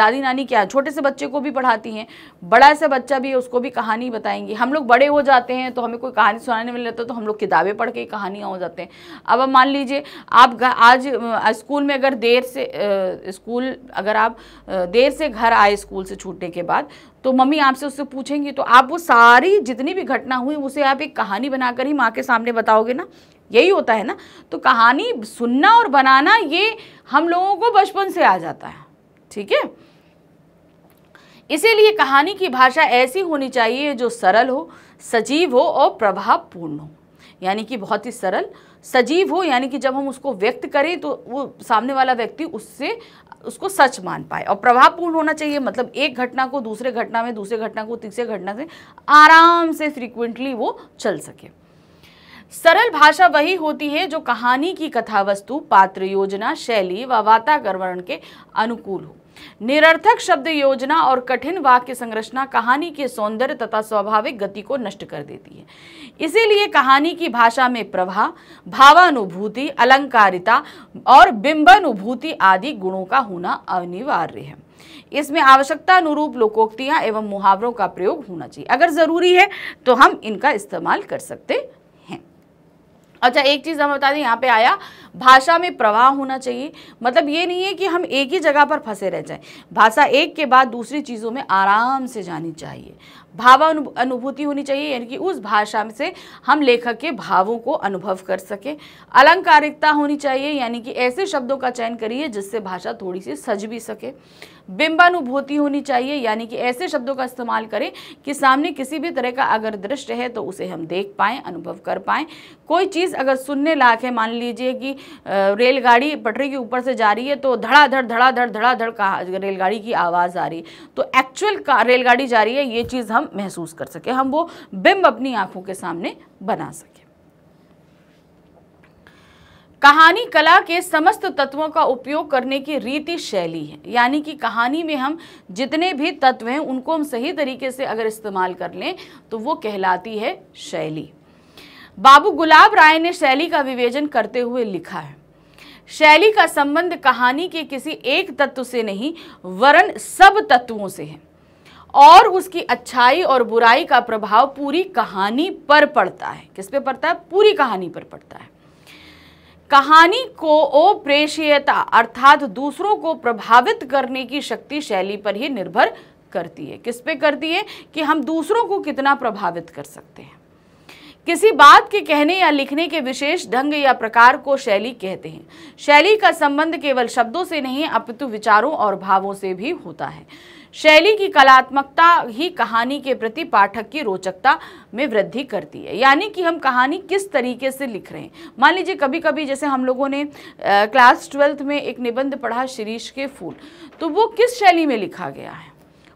दादी नानी क्या छोटे से बच्चे को भी पढ़ाती हैं बड़ा सा बच्चा भी है उसको भी कहानी बताएंगी हम लोग बड़े हो जाते हैं तो हमें कोई कहानी सुनाने में लेता तो हम लोग किताबें पढ़ के कहानियाँ हो जाते हैं अब अब मान लीजिए आप आज स्कूल में अगर देर से स्कूल अगर आप देर से घर आए स्कूल से छूटने के बाद तो मम्मी आपसे उससे पूछेंगी तो आप वो सारी जितनी भी घटना हुई उसे आप एक कहानी बनाकर ही माँ के सामने बताओगे ना यही होता है ना तो कहानी सुनना और बनाना ये हम लोगों को बचपन से आ जाता है ठीक है इसीलिए कहानी की भाषा ऐसी होनी चाहिए जो सरल हो सजीव हो और प्रभावपूर्ण हो यानी कि बहुत ही सरल सजीव हो यानी कि जब हम उसको व्यक्त करें तो वो सामने वाला व्यक्ति उससे उसको सच मान पाए और प्रभावपूर्ण होना चाहिए मतलब एक घटना को दूसरे घटना में दूसरे घटना को तीसरे घटना से आराम से फ्रीक्वेंटली वो चल सके सरल भाषा वही होती है जो कहानी की कथा वस्तु पात्र योजना शैली व वातावरण के अनुकूल हो निरर्थक शब्द योजना और कठिन वाक्य संरचना कहानी के सौंदर्य तथा स्वाभाविक गति को नष्ट कर देती है इसीलिए कहानी की भाषा में प्रभा भावानुभूति अलंकारिता और बिंबानुभूति आदि गुणों का होना अनिवार्य है इसमें आवश्यकता अनुरूप लोकोक्तियां एवं मुहावरों का प्रयोग होना चाहिए अगर जरूरी है तो हम इनका इस्तेमाल कर सकते अच्छा एक चीज़ हम बता दें यहाँ पे आया भाषा में प्रवाह होना चाहिए मतलब ये नहीं है कि हम एक ही जगह पर फंसे रह जाएं भाषा एक के बाद दूसरी चीज़ों में आराम से जानी चाहिए भाव अनुभूति होनी चाहिए यानी कि उस भाषा में से हम लेखक के भावों को अनुभव कर सकें अलंकारिकता होनी चाहिए यानी कि ऐसे शब्दों का चयन करिए जिससे भाषा थोड़ी सी सज भी सके बिंबानुभूति होनी चाहिए यानी कि ऐसे शब्दों का इस्तेमाल करें कि सामने किसी भी तरह का अगर दृश्य है तो उसे हम देख पाएँ अनुभव कर पाएँ कोई चीज़ अगर सुनने लायक है मान लीजिए कि रेलगाड़ी पटरी के ऊपर से जा रही है तो धड़ाधड़ धड़ाधड़ धड़ाधड़ कहा रेलगाड़ी की आवाज़ आ रही है तो एक्चुअल का रेलगाड़ी जा रही है ये चीज़ हम महसूस कर सकें हम वो बिंब अपनी आँखों के सामने बना सकें कहानी कला के समस्त तत्वों का उपयोग करने की रीति शैली है यानी कि कहानी में हम जितने भी तत्व हैं उनको हम सही तरीके से अगर इस्तेमाल कर लें तो वो कहलाती है शैली बाबू गुलाब राय ने शैली का विवेचन करते हुए लिखा है शैली का संबंध कहानी के किसी एक तत्व से नहीं वरन सब तत्वों से है और उसकी अच्छाई और बुराई का प्रभाव पूरी कहानी पर पड़ता है किस पे पड़ता है पूरी कहानी पर पड़ता है कहानी को ओप्रेषीयता अर्थात दूसरों को प्रभावित करने की शक्ति शैली पर ही निर्भर करती है किस पे करती है कि हम दूसरों को कितना प्रभावित कर सकते हैं किसी बात के कहने या लिखने के विशेष ढंग या प्रकार को शैली कहते हैं शैली का संबंध केवल शब्दों से नहीं अपितु विचारों और भावों से भी होता है शैली की कलात्मकता ही कहानी के प्रति पाठक की रोचकता में वृद्धि करती है यानी कि हम कहानी किस तरीके से लिख रहे हैं मान लीजिए कभी कभी जैसे हम लोगों ने आ, क्लास ट्वेल्थ में एक निबंध पढ़ा शीरीष के फूल तो वो किस शैली में लिखा गया है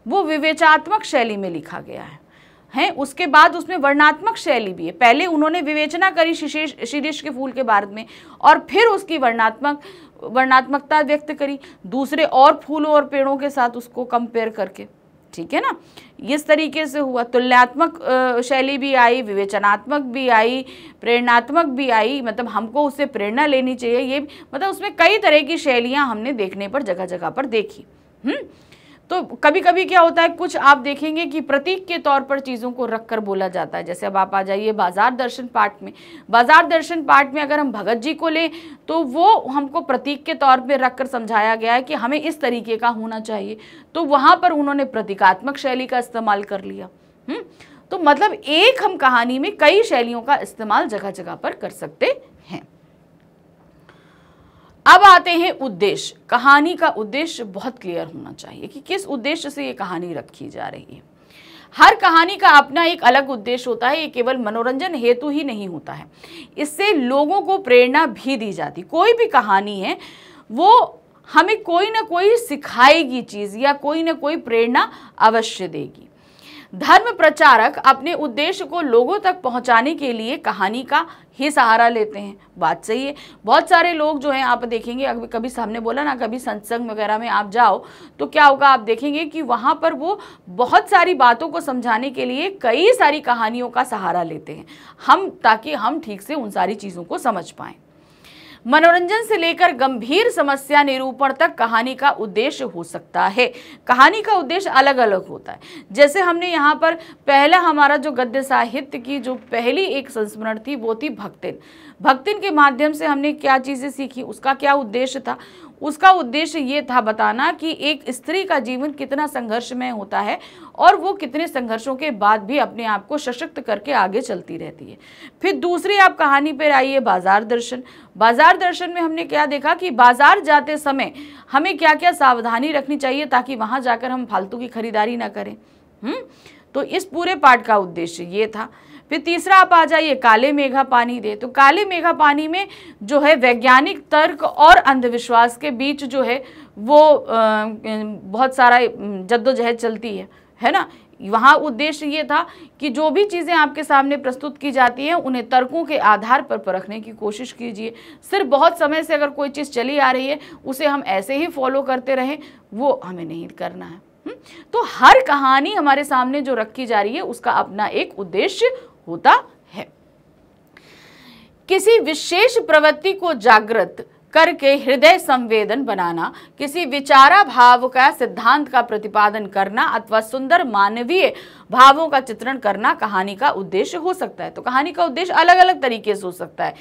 वो विवेचात्मक शैली में लिखा गया है हैं उसके बाद उसमें वर्णात्मक शैली भी है पहले उन्होंने विवेचना करी शिशेष शीरीष के फूल के बारे में और फिर उसकी वर्णात्मक वर्णात्मकता व्यक्त करी दूसरे और फूलों और पेड़ों के साथ उसको कंपेयर करके ठीक है ना इस तरीके से हुआ तुल्यात्मक शैली भी आई विवेचनात्मक भी आई प्रेरणात्मक भी आई मतलब हमको उससे प्रेरणा लेनी चाहिए ये मतलब उसमें कई तरह की शैलियाँ हमने देखने पर जगह जगह पर देखी हम्म तो कभी कभी क्या होता है कुछ आप देखेंगे कि प्रतीक के तौर पर चीज़ों को रख कर बोला जाता है जैसे अब आप आ जाइए बाजार दर्शन पाठ में बाजार दर्शन पाठ में अगर हम भगत जी को लें तो वो हमको प्रतीक के तौर पर रख कर समझाया गया है कि हमें इस तरीके का होना चाहिए तो वहाँ पर उन्होंने प्रतीकात्मक शैली का इस्तेमाल कर लिया हुँ? हम्म? तो मतलब एक हम कहानी में कई शैलियों का इस्तेमाल जगह जगह पर कर सकते अब आते हैं उद्देश्य कहानी का उद्देश्य बहुत क्लियर होना चाहिए कि किस उद्देश्य से ये कहानी रखी जा रही है हर कहानी का अपना एक अलग उद्देश्य होता है ये केवल मनोरंजन हेतु ही नहीं होता है इससे लोगों को प्रेरणा भी दी जाती कोई भी कहानी है वो हमें कोई ना कोई सिखाएगी चीज़ या कोई ना कोई प्रेरणा अवश्य देगी धर्म प्रचारक अपने उद्देश्य को लोगों तक पहुंचाने के लिए कहानी का ही सहारा लेते हैं बात सही है बहुत सारे लोग जो हैं आप देखेंगे अभी कभी सामने बोला ना कभी संसंग वगैरह में आप जाओ तो क्या होगा आप देखेंगे कि वहाँ पर वो बहुत सारी बातों को समझाने के लिए कई सारी कहानियों का सहारा लेते हैं हम ताकि हम ठीक से उन सारी चीज़ों को समझ पाएँ मनोरंजन से लेकर गंभीर समस्या निरूपण तक कहानी का उद्देश्य हो सकता है कहानी का उद्देश्य अलग अलग होता है जैसे हमने यहाँ पर पहला हमारा जो गद्य साहित्य की जो पहली एक संस्मरण थी वो थी भक्तिन भक्तिन के माध्यम से हमने क्या चीज़ें सीखी उसका क्या उद्देश्य था उसका उद्देश्य ये था बताना कि एक स्त्री का जीवन कितना संघर्षमय होता है और वो कितने संघर्षों के बाद भी अपने आप को सशक्त करके आगे चलती रहती है फिर दूसरी आप कहानी पर आइए बाजार दर्शन बाजार दर्शन में हमने क्या देखा कि बाजार जाते समय हमें क्या क्या सावधानी रखनी चाहिए ताकि वहाँ जाकर हम फालतू की खरीदारी ना करें हम्म तो इस पूरे पाठ का उद्देश्य ये था फिर तीसरा आप आ जाइए काले मेघा पानी दे तो काले मेघा पानी में जो है वैज्ञानिक तर्क और अंधविश्वास के बीच जो है वो बहुत सारा जद्दोजहद चलती है है ना वहाँ उद्देश्य ये था कि जो भी चीज़ें आपके सामने प्रस्तुत की जाती हैं उन्हें तर्कों के आधार पर परखने की कोशिश कीजिए सिर्फ बहुत समय से अगर कोई चीज़ चली आ रही है उसे हम ऐसे ही फॉलो करते रहें वो हमें नहीं करना है हुँ? हम्म? तो हर कहानी हमारे सामने जो रखी जा रही है उसका अपना एक उद्देश्य होता है किसी विशेष प्रवृत्ति को जागृत करके हृदय संवेदन बनाना किसी विचारा भाव का सिद्धांत का प्रतिपादन करना अथवा सुंदर मानवीय भावों का चित्रण करना कहानी का उद्देश्य हो सकता है तो कहानी का उद्देश्य अलग अलग तरीके से हो सकता है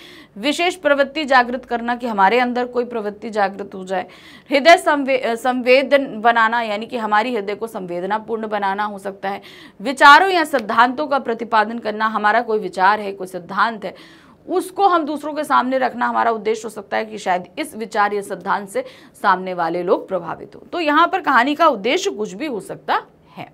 विशेष प्रवृत्ति जागृत करना कि हमारे अंदर कोई प्रवृत्ति जागृत हो जाए हृदय संवे संवेदन बनाना यानी कि हमारी हृदय को संवेदनापूर्ण बनाना हो सकता है विचारों या सिद्धांतों का प्रतिपादन करना हमारा कोई विचार है कोई सिद्धांत है उसको हम दूसरों के सामने रखना हमारा उद्देश्य हो सकता है कि शायद इस विचार या सिद्धांत से सामने वाले लोग प्रभावित हो तो यहाँ पर कहानी का उद्देश्य कुछ भी हो सकता है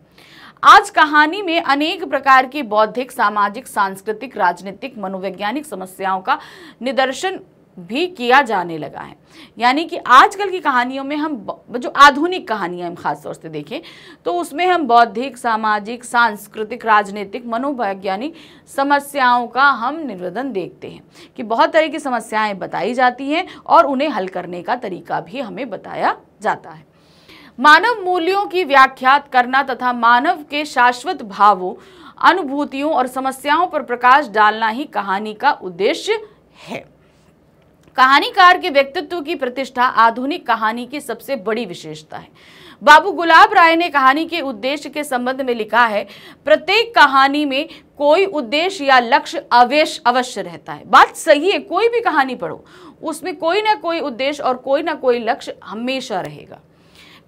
आज कहानी में अनेक प्रकार की बौद्धिक सामाजिक सांस्कृतिक राजनीतिक मनोवैज्ञानिक समस्याओं का निदर्शन भी किया जाने लगा है यानी कि आजकल की कहानियों में हम जो आधुनिक कहानियाँ हम खासतौर से देखें तो उसमें हम बौद्धिक सामाजिक सांस्कृतिक राजनीतिक मनोवैज्ञानिक समस्याओं का हम निवेदन देखते हैं कि बहुत तरह की समस्याएं बताई जाती हैं और उन्हें हल करने का तरीका भी हमें बताया जाता है मानव मूल्यों की व्याख्यात करना तथा मानव के शाश्वत भावों अनुभूतियों और समस्याओं पर प्रकाश डालना ही कहानी का उद्देश्य है कहानीकार के व्यक्तित्व की प्रतिष्ठा आधुनिक कहानी की सबसे बड़ी विशेषता है बाबू गुलाब राय ने कहानी के उद्देश्य के संबंध में लिखा है प्रत्येक कहानी में कोई उद्देश्य या लक्ष्य अवेश अवश्य रहता है बात सही है कोई भी कहानी पढ़ो उसमें कोई ना कोई उद्देश्य और कोई ना कोई लक्ष्य हमेशा रहेगा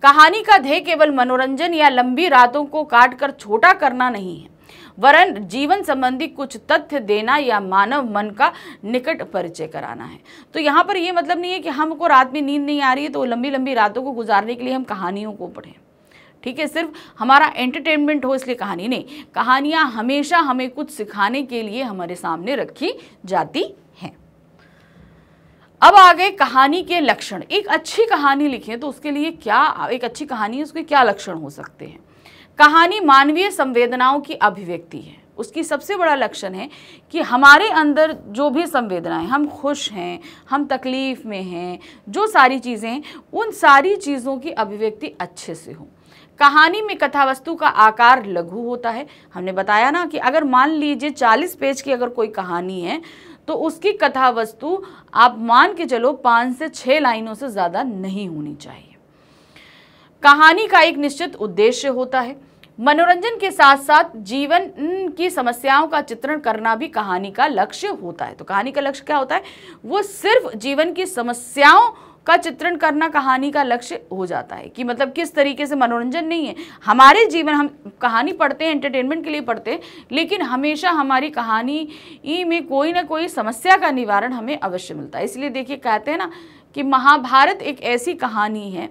कहानी का ध्येय केवल मनोरंजन या लंबी रातों को काटकर छोटा करना नहीं है वरन जीवन संबंधी कुछ तथ्य देना या मानव मन का निकट परिचय कराना है तो यहाँ पर यह मतलब नहीं है कि हमको रात में नींद नहीं आ रही है तो लंबी लंबी रातों को गुजारने के लिए हम कहानियों को पढ़ें ठीक है सिर्फ हमारा एंटरटेनमेंट हो इसलिए कहानी नहीं कहानियाँ हमेशा हमें कुछ सिखाने के लिए हमारे सामने रखी जाती हैं अब आ गए कहानी के लक्षण एक अच्छी कहानी लिखें तो उसके लिए क्या एक अच्छी कहानी है उसके क्या लक्षण हो सकते हैं कहानी मानवीय संवेदनाओं की अभिव्यक्ति है उसकी सबसे बड़ा लक्षण है कि हमारे अंदर जो भी संवेदनाएं हम खुश हैं हम तकलीफ़ में हैं जो सारी चीज़ें हैं उन सारी चीज़ों की अभिव्यक्ति अच्छे से हो कहानी में कथावस्तु का आकार लघु होता है हमने बताया ना कि अगर मान लीजिए 40 पेज की अगर कोई कहानी है तो उसकी कथावस्तु आप मान के चलो पाँच से छः लाइनों से ज़्यादा नहीं होनी चाहिए कहानी का एक निश्चित उद्देश्य होता है मनोरंजन के साथ साथ जीवन की समस्याओं का चित्रण करना भी कहानी का लक्ष्य होता है तो कहानी का लक्ष्य क्या होता है वो सिर्फ जीवन की समस्याओं का चित्रण करना कहानी का लक्ष्य हो जाता है कि मतलब किस तरीके से मनोरंजन नहीं है हमारे जीवन हम कहानी पढ़ते हैं एंटरटेनमेंट के लिए पढ़ते हैं लेकिन हमेशा हमारी कहानी में कोई ना कोई समस्या का निवारण हमें अवश्य मिलता है इसलिए देखिए कहते हैं ना कि महाभारत एक ऐसी कहानी है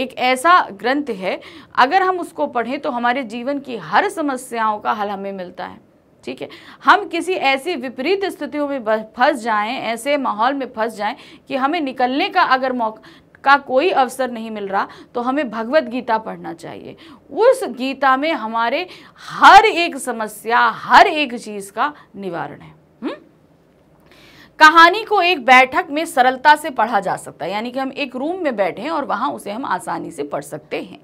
एक ऐसा ग्रंथ है अगर हम उसको पढ़ें तो हमारे जीवन की हर समस्याओं का हल हमें मिलता है ठीक है हम किसी ऐसी विपरीत स्थितियों में फंस जाएं ऐसे माहौल में फंस जाएं कि हमें निकलने का अगर मौका का कोई अवसर नहीं मिल रहा तो हमें भगवत गीता पढ़ना चाहिए उस गीता में हमारे हर एक समस्या हर एक चीज़ का निवारण है हुँ? कहानी को एक बैठक में सरलता से पढ़ा जा सकता है यानी कि हम एक रूम में बैठे हैं और वहाँ उसे हम आसानी से पढ़ सकते हैं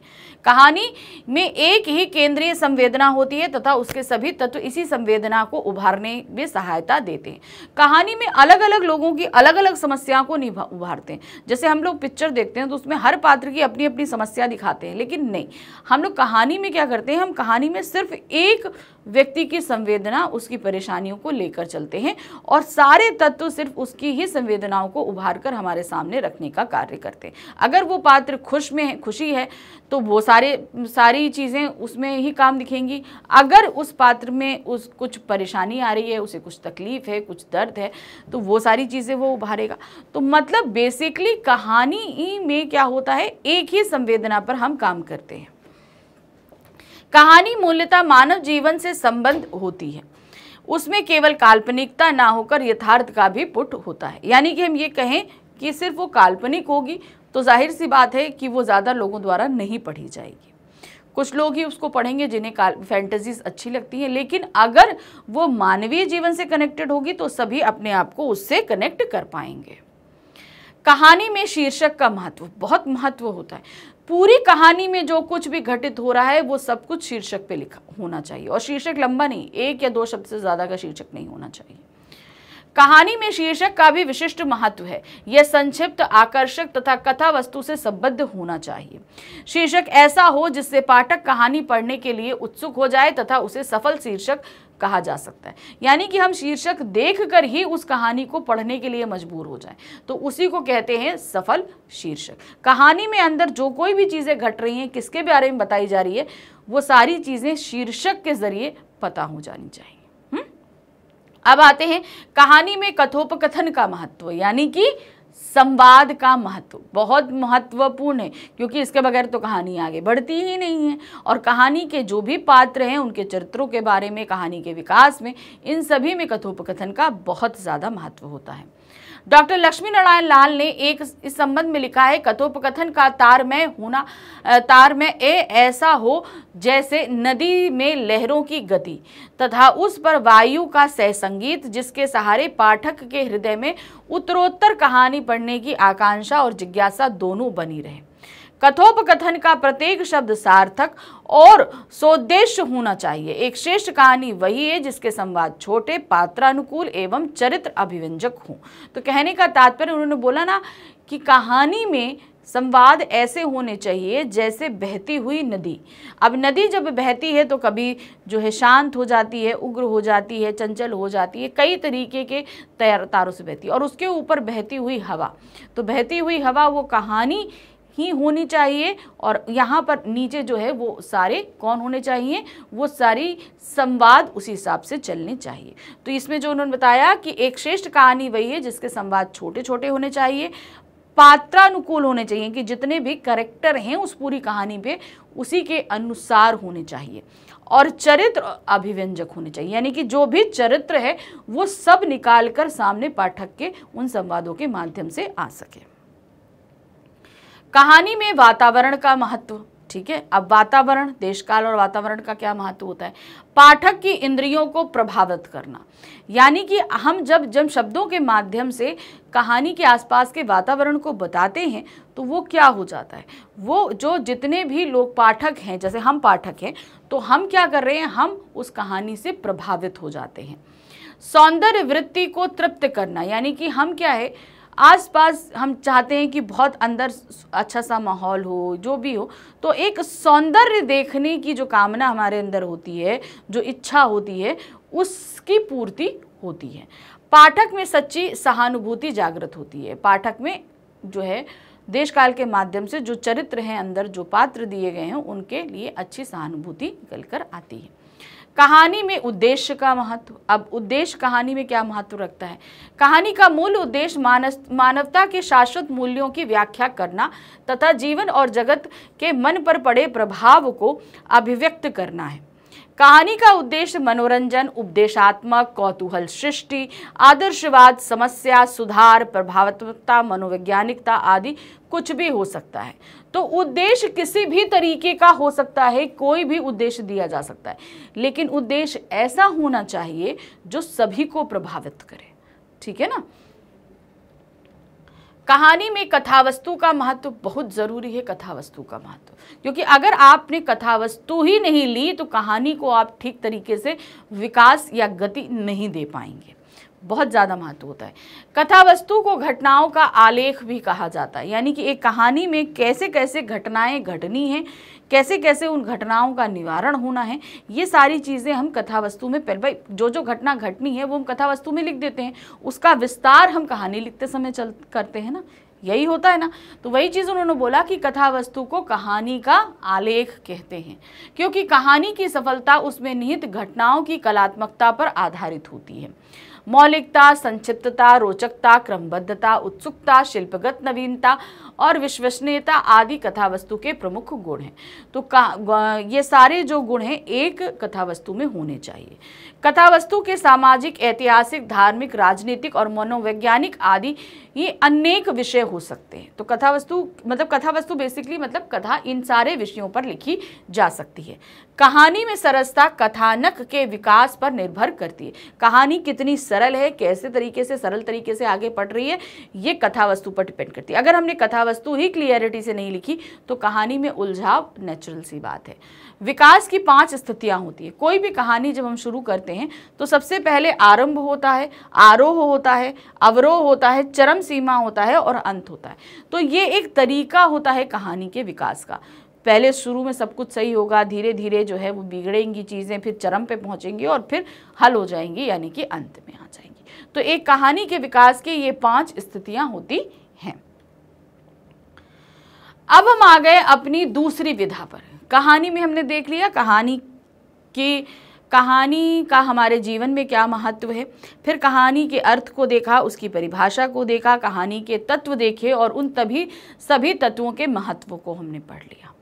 कहानी में एक ही केंद्रीय संवेदना होती है तथा उसके सभी तत्व इसी संवेदना को उभारने में सहायता देते हैं कहानी में अलग अलग लोगों की अलग अलग समस्याओं को उभारते हैं जैसे हम लोग पिक्चर देखते हैं तो उसमें हर पात्र की अपनी अपनी समस्या दिखाते हैं लेकिन नहीं हम लोग कहानी में क्या करते हैं हम कहानी में सिर्फ एक व्यक्ति की संवेदना उसकी परेशानियों को लेकर चलते हैं और सारे तत्व तत्व तो सिर्फ उसकी ही संवेदनाओं को उभार कर हमारे सामने रखने का कार्य करते हैं अगर वो पात्र खुश में है खुशी है तो वो सारे सारी चीज़ें उसमें ही काम दिखेंगी अगर उस पात्र में उस कुछ परेशानी आ रही है उसे कुछ तकलीफ़ है कुछ दर्द है तो वो सारी चीज़ें वो उभारेगा तो मतलब बेसिकली कहानी में क्या होता है एक ही संवेदना पर हम काम करते हैं कहानी मूल्यता मानव जीवन से संबंध होती है उसमें केवल काल्पनिकता ना होकर यथार्थ का भी पुट होता है यानी कि हम ये कहें कि सिर्फ वो काल्पनिक होगी तो जाहिर सी बात है कि वो ज़्यादा लोगों द्वारा नहीं पढ़ी जाएगी कुछ लोग ही उसको पढ़ेंगे जिन्हें काल फैंटजीज अच्छी लगती हैं लेकिन अगर वो मानवीय जीवन से कनेक्टेड होगी तो सभी अपने आप को उससे कनेक्ट कर पाएंगे कहानी में शीर्षक का महत्व बहुत महत्व होता है पूरी कहानी में जो कुछ भी घटित हो रहा है वो सब कुछ शीर्षक पे लिखा होना चाहिए और शीर्षक लंबा नहीं एक या दो शब्द से ज़्यादा का शीर्षक नहीं होना चाहिए कहानी में शीर्षक का भी विशिष्ट महत्व है यह संक्षिप्त आकर्षक तथा कथा वस्तु से संबद्ध होना चाहिए शीर्षक ऐसा हो जिससे पाठक कहानी पढ़ने के लिए उत्सुक हो जाए तथा उसे सफल शीर्षक कहा जा सकता है यानी कि हम शीर्षक देखकर ही उस कहानी को पढ़ने के लिए मजबूर हो जाए तो उसी को कहते हैं सफल शीर्षक कहानी में अंदर जो कोई भी चीज़ें घट रही हैं किसके बारे में बताई जा रही है वो सारी चीज़ें शीर्षक के ज़रिए पता हो जानी चाहिए अब आते हैं कहानी में कथोपकथन का महत्व यानी कि संवाद का महत्व बहुत महत्वपूर्ण है क्योंकि इसके बगैर तो कहानी आगे बढ़ती ही नहीं है और कहानी के जो भी पात्र हैं उनके चरित्रों के बारे में कहानी के विकास में इन सभी में कथोपकथन का बहुत ज़्यादा महत्व होता है डॉक्टर लक्ष्मी नारायण लाल ने एक इस संबंध में लिखा है कथोपकथन का तारमय होना तारमय ए ऐसा हो जैसे नदी में लहरों की गति तथा उस पर वायु का सह संगीत जिसके सहारे पाठक के हृदय में उत्तरोत्तर कहानी पढ़ने की आकांक्षा और जिज्ञासा दोनों बनी रहे कथोपकथन का प्रत्येक शब्द सार्थक और सोद्देश्य होना चाहिए एक श्रेष्ठ कहानी वही है जिसके संवाद छोटे पात्रानुकूल एवं चरित्र अभिव्यंजक हों तो कहने का तात्पर्य उन्होंने बोला ना कि कहानी में संवाद ऐसे होने चाहिए जैसे बहती हुई नदी अब नदी जब बहती है तो कभी जो है शांत हो जाती है उग्र हो जाती है चंचल हो जाती है कई तरीके के तारों से बहती है और उसके ऊपर बहती हुई हवा तो बहती हुई हवा वो कहानी ही होनी चाहिए और यहाँ पर नीचे जो है वो सारे कौन होने चाहिए वो सारी संवाद उसी हिसाब से चलने चाहिए तो इसमें जो उन्होंने बताया कि एक श्रेष्ठ कहानी वही है जिसके संवाद छोटे छोटे होने चाहिए पात्रानुकूल होने चाहिए कि जितने भी करेक्टर हैं उस पूरी कहानी पे उसी के अनुसार होने चाहिए और चरित्र अभिव्यंजक होने चाहिए यानी कि जो भी चरित्र है वो सब निकाल कर सामने पाठक के उन संवादों के माध्यम से आ सके कहानी में वातावरण का महत्व ठीक है अब वातावरण देशकाल और वातावरण का क्या महत्व होता है पाठक की इंद्रियों को प्रभावित करना यानी कि हम जब जब शब्दों के माध्यम से कहानी के आसपास के वातावरण को बताते हैं तो वो क्या हो जाता है वो जो जितने भी लोग पाठक हैं जैसे हम पाठक हैं तो हम क्या कर रहे हैं हम उस कहानी से प्रभावित हो जाते हैं सौंदर्य वृत्ति को तृप्त करना यानी कि हम क्या है आसपास हम चाहते हैं कि बहुत अंदर अच्छा सा माहौल हो जो भी हो तो एक सौंदर्य देखने की जो कामना हमारे अंदर होती है जो इच्छा होती है उसकी पूर्ति होती है पाठक में सच्ची सहानुभूति जागृत होती है पाठक में जो है देश काल के माध्यम से जो चरित्र हैं अंदर जो पात्र दिए गए हैं उनके लिए अच्छी सहानुभूति निकल कर आती है कहानी में उद्देश्य का महत्व अब उद्देश्य कहानी में क्या महत्व रखता है कहानी का मूल उद्देश्य मानस मानवता के शाश्वत मूल्यों की व्याख्या करना तथा जीवन और जगत के मन पर पड़े प्रभाव को अभिव्यक्त करना है कहानी का उद्देश्य मनोरंजन उपदेशात्मक कौतूहल सृष्टि आदर्शवाद समस्या सुधार प्रभावत्मकता मनोवैज्ञानिकता आदि कुछ भी हो सकता है तो उद्देश्य किसी भी तरीके का हो सकता है कोई भी उद्देश्य दिया जा सकता है लेकिन उद्देश्य ऐसा होना चाहिए जो सभी को प्रभावित करे ठीक है ना कहानी में कथावस्तु का महत्व बहुत ज़रूरी है कथावस्तु का महत्व क्योंकि अगर आपने कथावस्तु ही नहीं ली तो कहानी को आप ठीक तरीके से विकास या गति नहीं दे पाएंगे बहुत ज़्यादा महत्व होता है कथा वस्तु को घटनाओं का आलेख भी कहा जाता है यानी कि एक कहानी में कैसे कैसे घटनाएं घटनी हैं कैसे कैसे उन घटनाओं का निवारण होना है ये सारी चीज़ें हम कथा वस्तु में पहले भाई जो जो घटना घटनी है वो हम कथा वस्तु में लिख देते हैं उसका विस्तार हम कहानी लिखते समय चल करते हैं ना यही होता है ना तो वही चीज़ उन्होंने बोला कि कथा वस्तु को कहानी का आलेख कहते हैं क्योंकि कहानी की सफलता उसमें निहित घटनाओं की कलात्मकता पर आधारित होती है मौलिकता संक्षिप्तता रोचकता क्रमबद्धता उत्सुकता शिल्पगत नवीनता और विश्वसनीयता आदि कथा वस्तु के प्रमुख गुण हैं तो ये सारे जो गुण हैं एक कथा वस्तु में होने चाहिए कथा वस्तु के सामाजिक ऐतिहासिक धार्मिक राजनीतिक और मनोवैज्ञानिक आदि ये अनेक विषय हो सकते हैं तो कथा वस्तु मतलब कथा वस्तु बेसिकली मतलब कथा इन सारे विषयों पर लिखी जा सकती है कहानी में सरसता कथानक के विकास पर निर्भर करती है कहानी कितनी सरल है कैसे तरीके से सरल तरीके से आगे पढ़ रही है ये कथा वस्तु पर डिपेंड करती है अगर हमने कथा वस्तु ही क्लियरिटी से नहीं लिखी तो कहानी में उलझाव नेचुरल सी बात है विकास की पांच स्थितियां होती है कोई भी कहानी जब हम शुरू करते हैं तो सबसे पहले आरंभ होता है आरोह होता है अवरोह होता है चरम सीमा होता है और अंत होता है तो ये एक तरीका होता है कहानी के विकास का पहले शुरू में सब कुछ सही होगा धीरे धीरे जो है वो बिगड़ेंगी चीज़ें फिर चरम पे पहुंचेंगी और फिर हल हो जाएंगी यानी कि अंत में आ जाएंगी तो एक कहानी के विकास के ये पांच स्थितियां होती हैं अब हम आ गए अपनी दूसरी विधा पर कहानी में हमने देख लिया कहानी की कहानी का हमारे जीवन में क्या महत्व है फिर कहानी के अर्थ को देखा उसकी परिभाषा को देखा कहानी के तत्व देखे और उन तभी सभी तत्वों के महत्व को हमने पढ़ लिया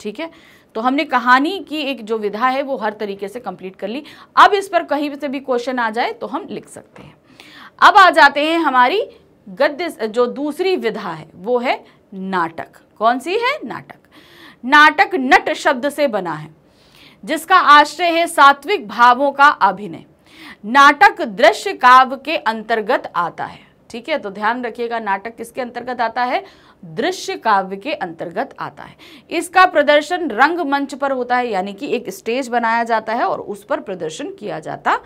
ठीक है तो हमने कहानी की एक जो विधा है वो हर तरीके से कंप्लीट कर ली अब इस पर कहीं से भी क्वेश्चन आ जाए तो हम लिख सकते हैं अब आ जाते हैं हमारी गद्य जो दूसरी विधा है वो है नाटक कौन सी है नाटक नाटक नट शब्द से बना है जिसका आश्रय है सात्विक भावों का अभिनय नाटक दृश्य काव्य के अंतर्गत आता है ठीक है तो ध्यान रखिएगा नाटक किसके अंतर्गत आता है दृश्य काव्य के अंतर्गत आता है इसका प्रदर्शन रंगमंच पर होता है यानी कि एक स्टेज बनाया जाता है और उस पर प्रदर्शन किया जाता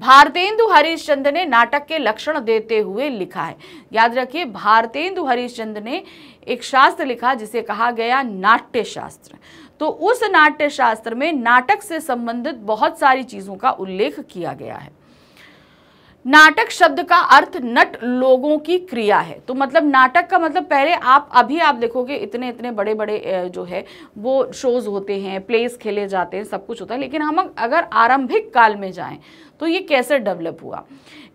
भारतेंदु हरिश्चंद्र ने नाटक के लक्षण देते हुए लिखा है याद रखिए भारतेंदु हरिश्चंद्र ने एक शास्त्र लिखा जिसे कहा गया नाट्य शास्त्र तो उस नाट्य शास्त्र में नाटक से संबंधित बहुत सारी चीज़ों का उल्लेख किया गया है नाटक शब्द का अर्थ नट लोगों की क्रिया है तो मतलब नाटक का मतलब पहले आप अभी आप देखोगे इतने इतने बड़े बड़े जो है वो शोज होते हैं प्लेस खेले जाते हैं सब कुछ होता है लेकिन हम अगर आरंभिक काल में जाएं तो ये कैसे डेवलप हुआ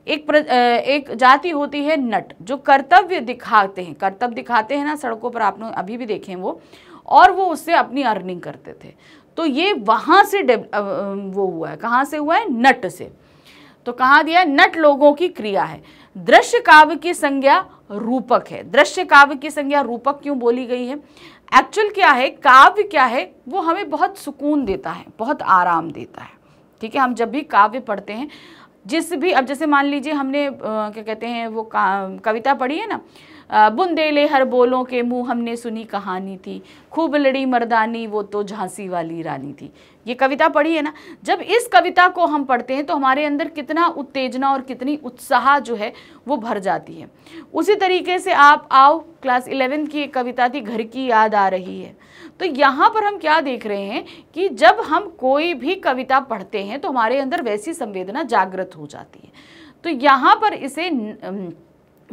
एक प्र, एक जाति होती है नट जो कर्तव्य दिखाते हैं कर्तव्य दिखाते हैं ना सड़कों पर आपने अभी भी देखे वो और वो उससे अपनी अर्निंग करते थे तो ये वहाँ से वो हुआ है कहाँ से हुआ है नट से तो कहाँ दिया नट लोगों की क्रिया है दृश्य काव्य की संज्ञा रूपक है दृश्य काव्य की संज्ञा रूपक क्यों बोली गई है एक्चुअल क्या है काव्य क्या है वो हमें बहुत सुकून देता है बहुत आराम देता है ठीक है हम जब भी काव्य पढ़ते हैं जिस भी अब जैसे मान लीजिए हमने आ, क्या कहते हैं वो कविता पढ़ी है ना बुंदेले हर बोलों के मुंह हमने सुनी कहानी थी खूब लड़ी मर्दानी वो तो झांसी वाली रानी थी ये कविता पढ़ी है ना जब इस कविता को हम पढ़ते हैं तो हमारे अंदर कितना उत्तेजना और कितनी उत्साह जो है वो भर जाती है उसी तरीके से आप आओ क्लास इलेवेंथ की एक कविता थी घर की याद आ रही है तो यहाँ पर हम क्या देख रहे हैं कि जब हम कोई भी कविता पढ़ते हैं तो हमारे अंदर वैसी संवेदना जागृत हो जाती है तो यहाँ पर इसे न,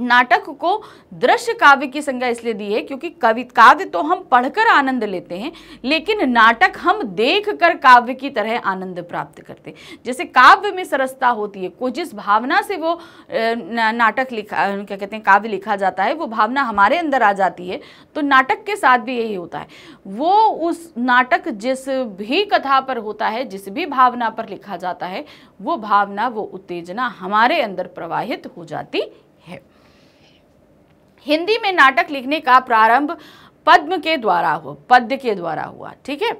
नाटक को दृश्य काव्य की संज्ञा इसलिए दी है क्योंकि कवि काव्य तो हम पढ़कर आनंद लेते हैं लेकिन नाटक हम देख कर काव्य की तरह आनंद प्राप्त करते हैं जैसे काव्य में सरसता होती है को जिस भावना से वो नाटक लिखा क्या कहते हैं काव्य लिखा जाता है वो भावना हमारे अंदर आ जाती है तो नाटक के साथ भी यही होता है वो उस नाटक जिस भी कथा पर होता है जिस भी भावना पर लिखा जाता है वो भावना वो उत्तेजना हमारे अंदर प्रवाहित हो जाती हिंदी में नाटक लिखने का प्रारंभ पद्म के द्वारा हुआ पद्य के द्वारा हुआ ठीक है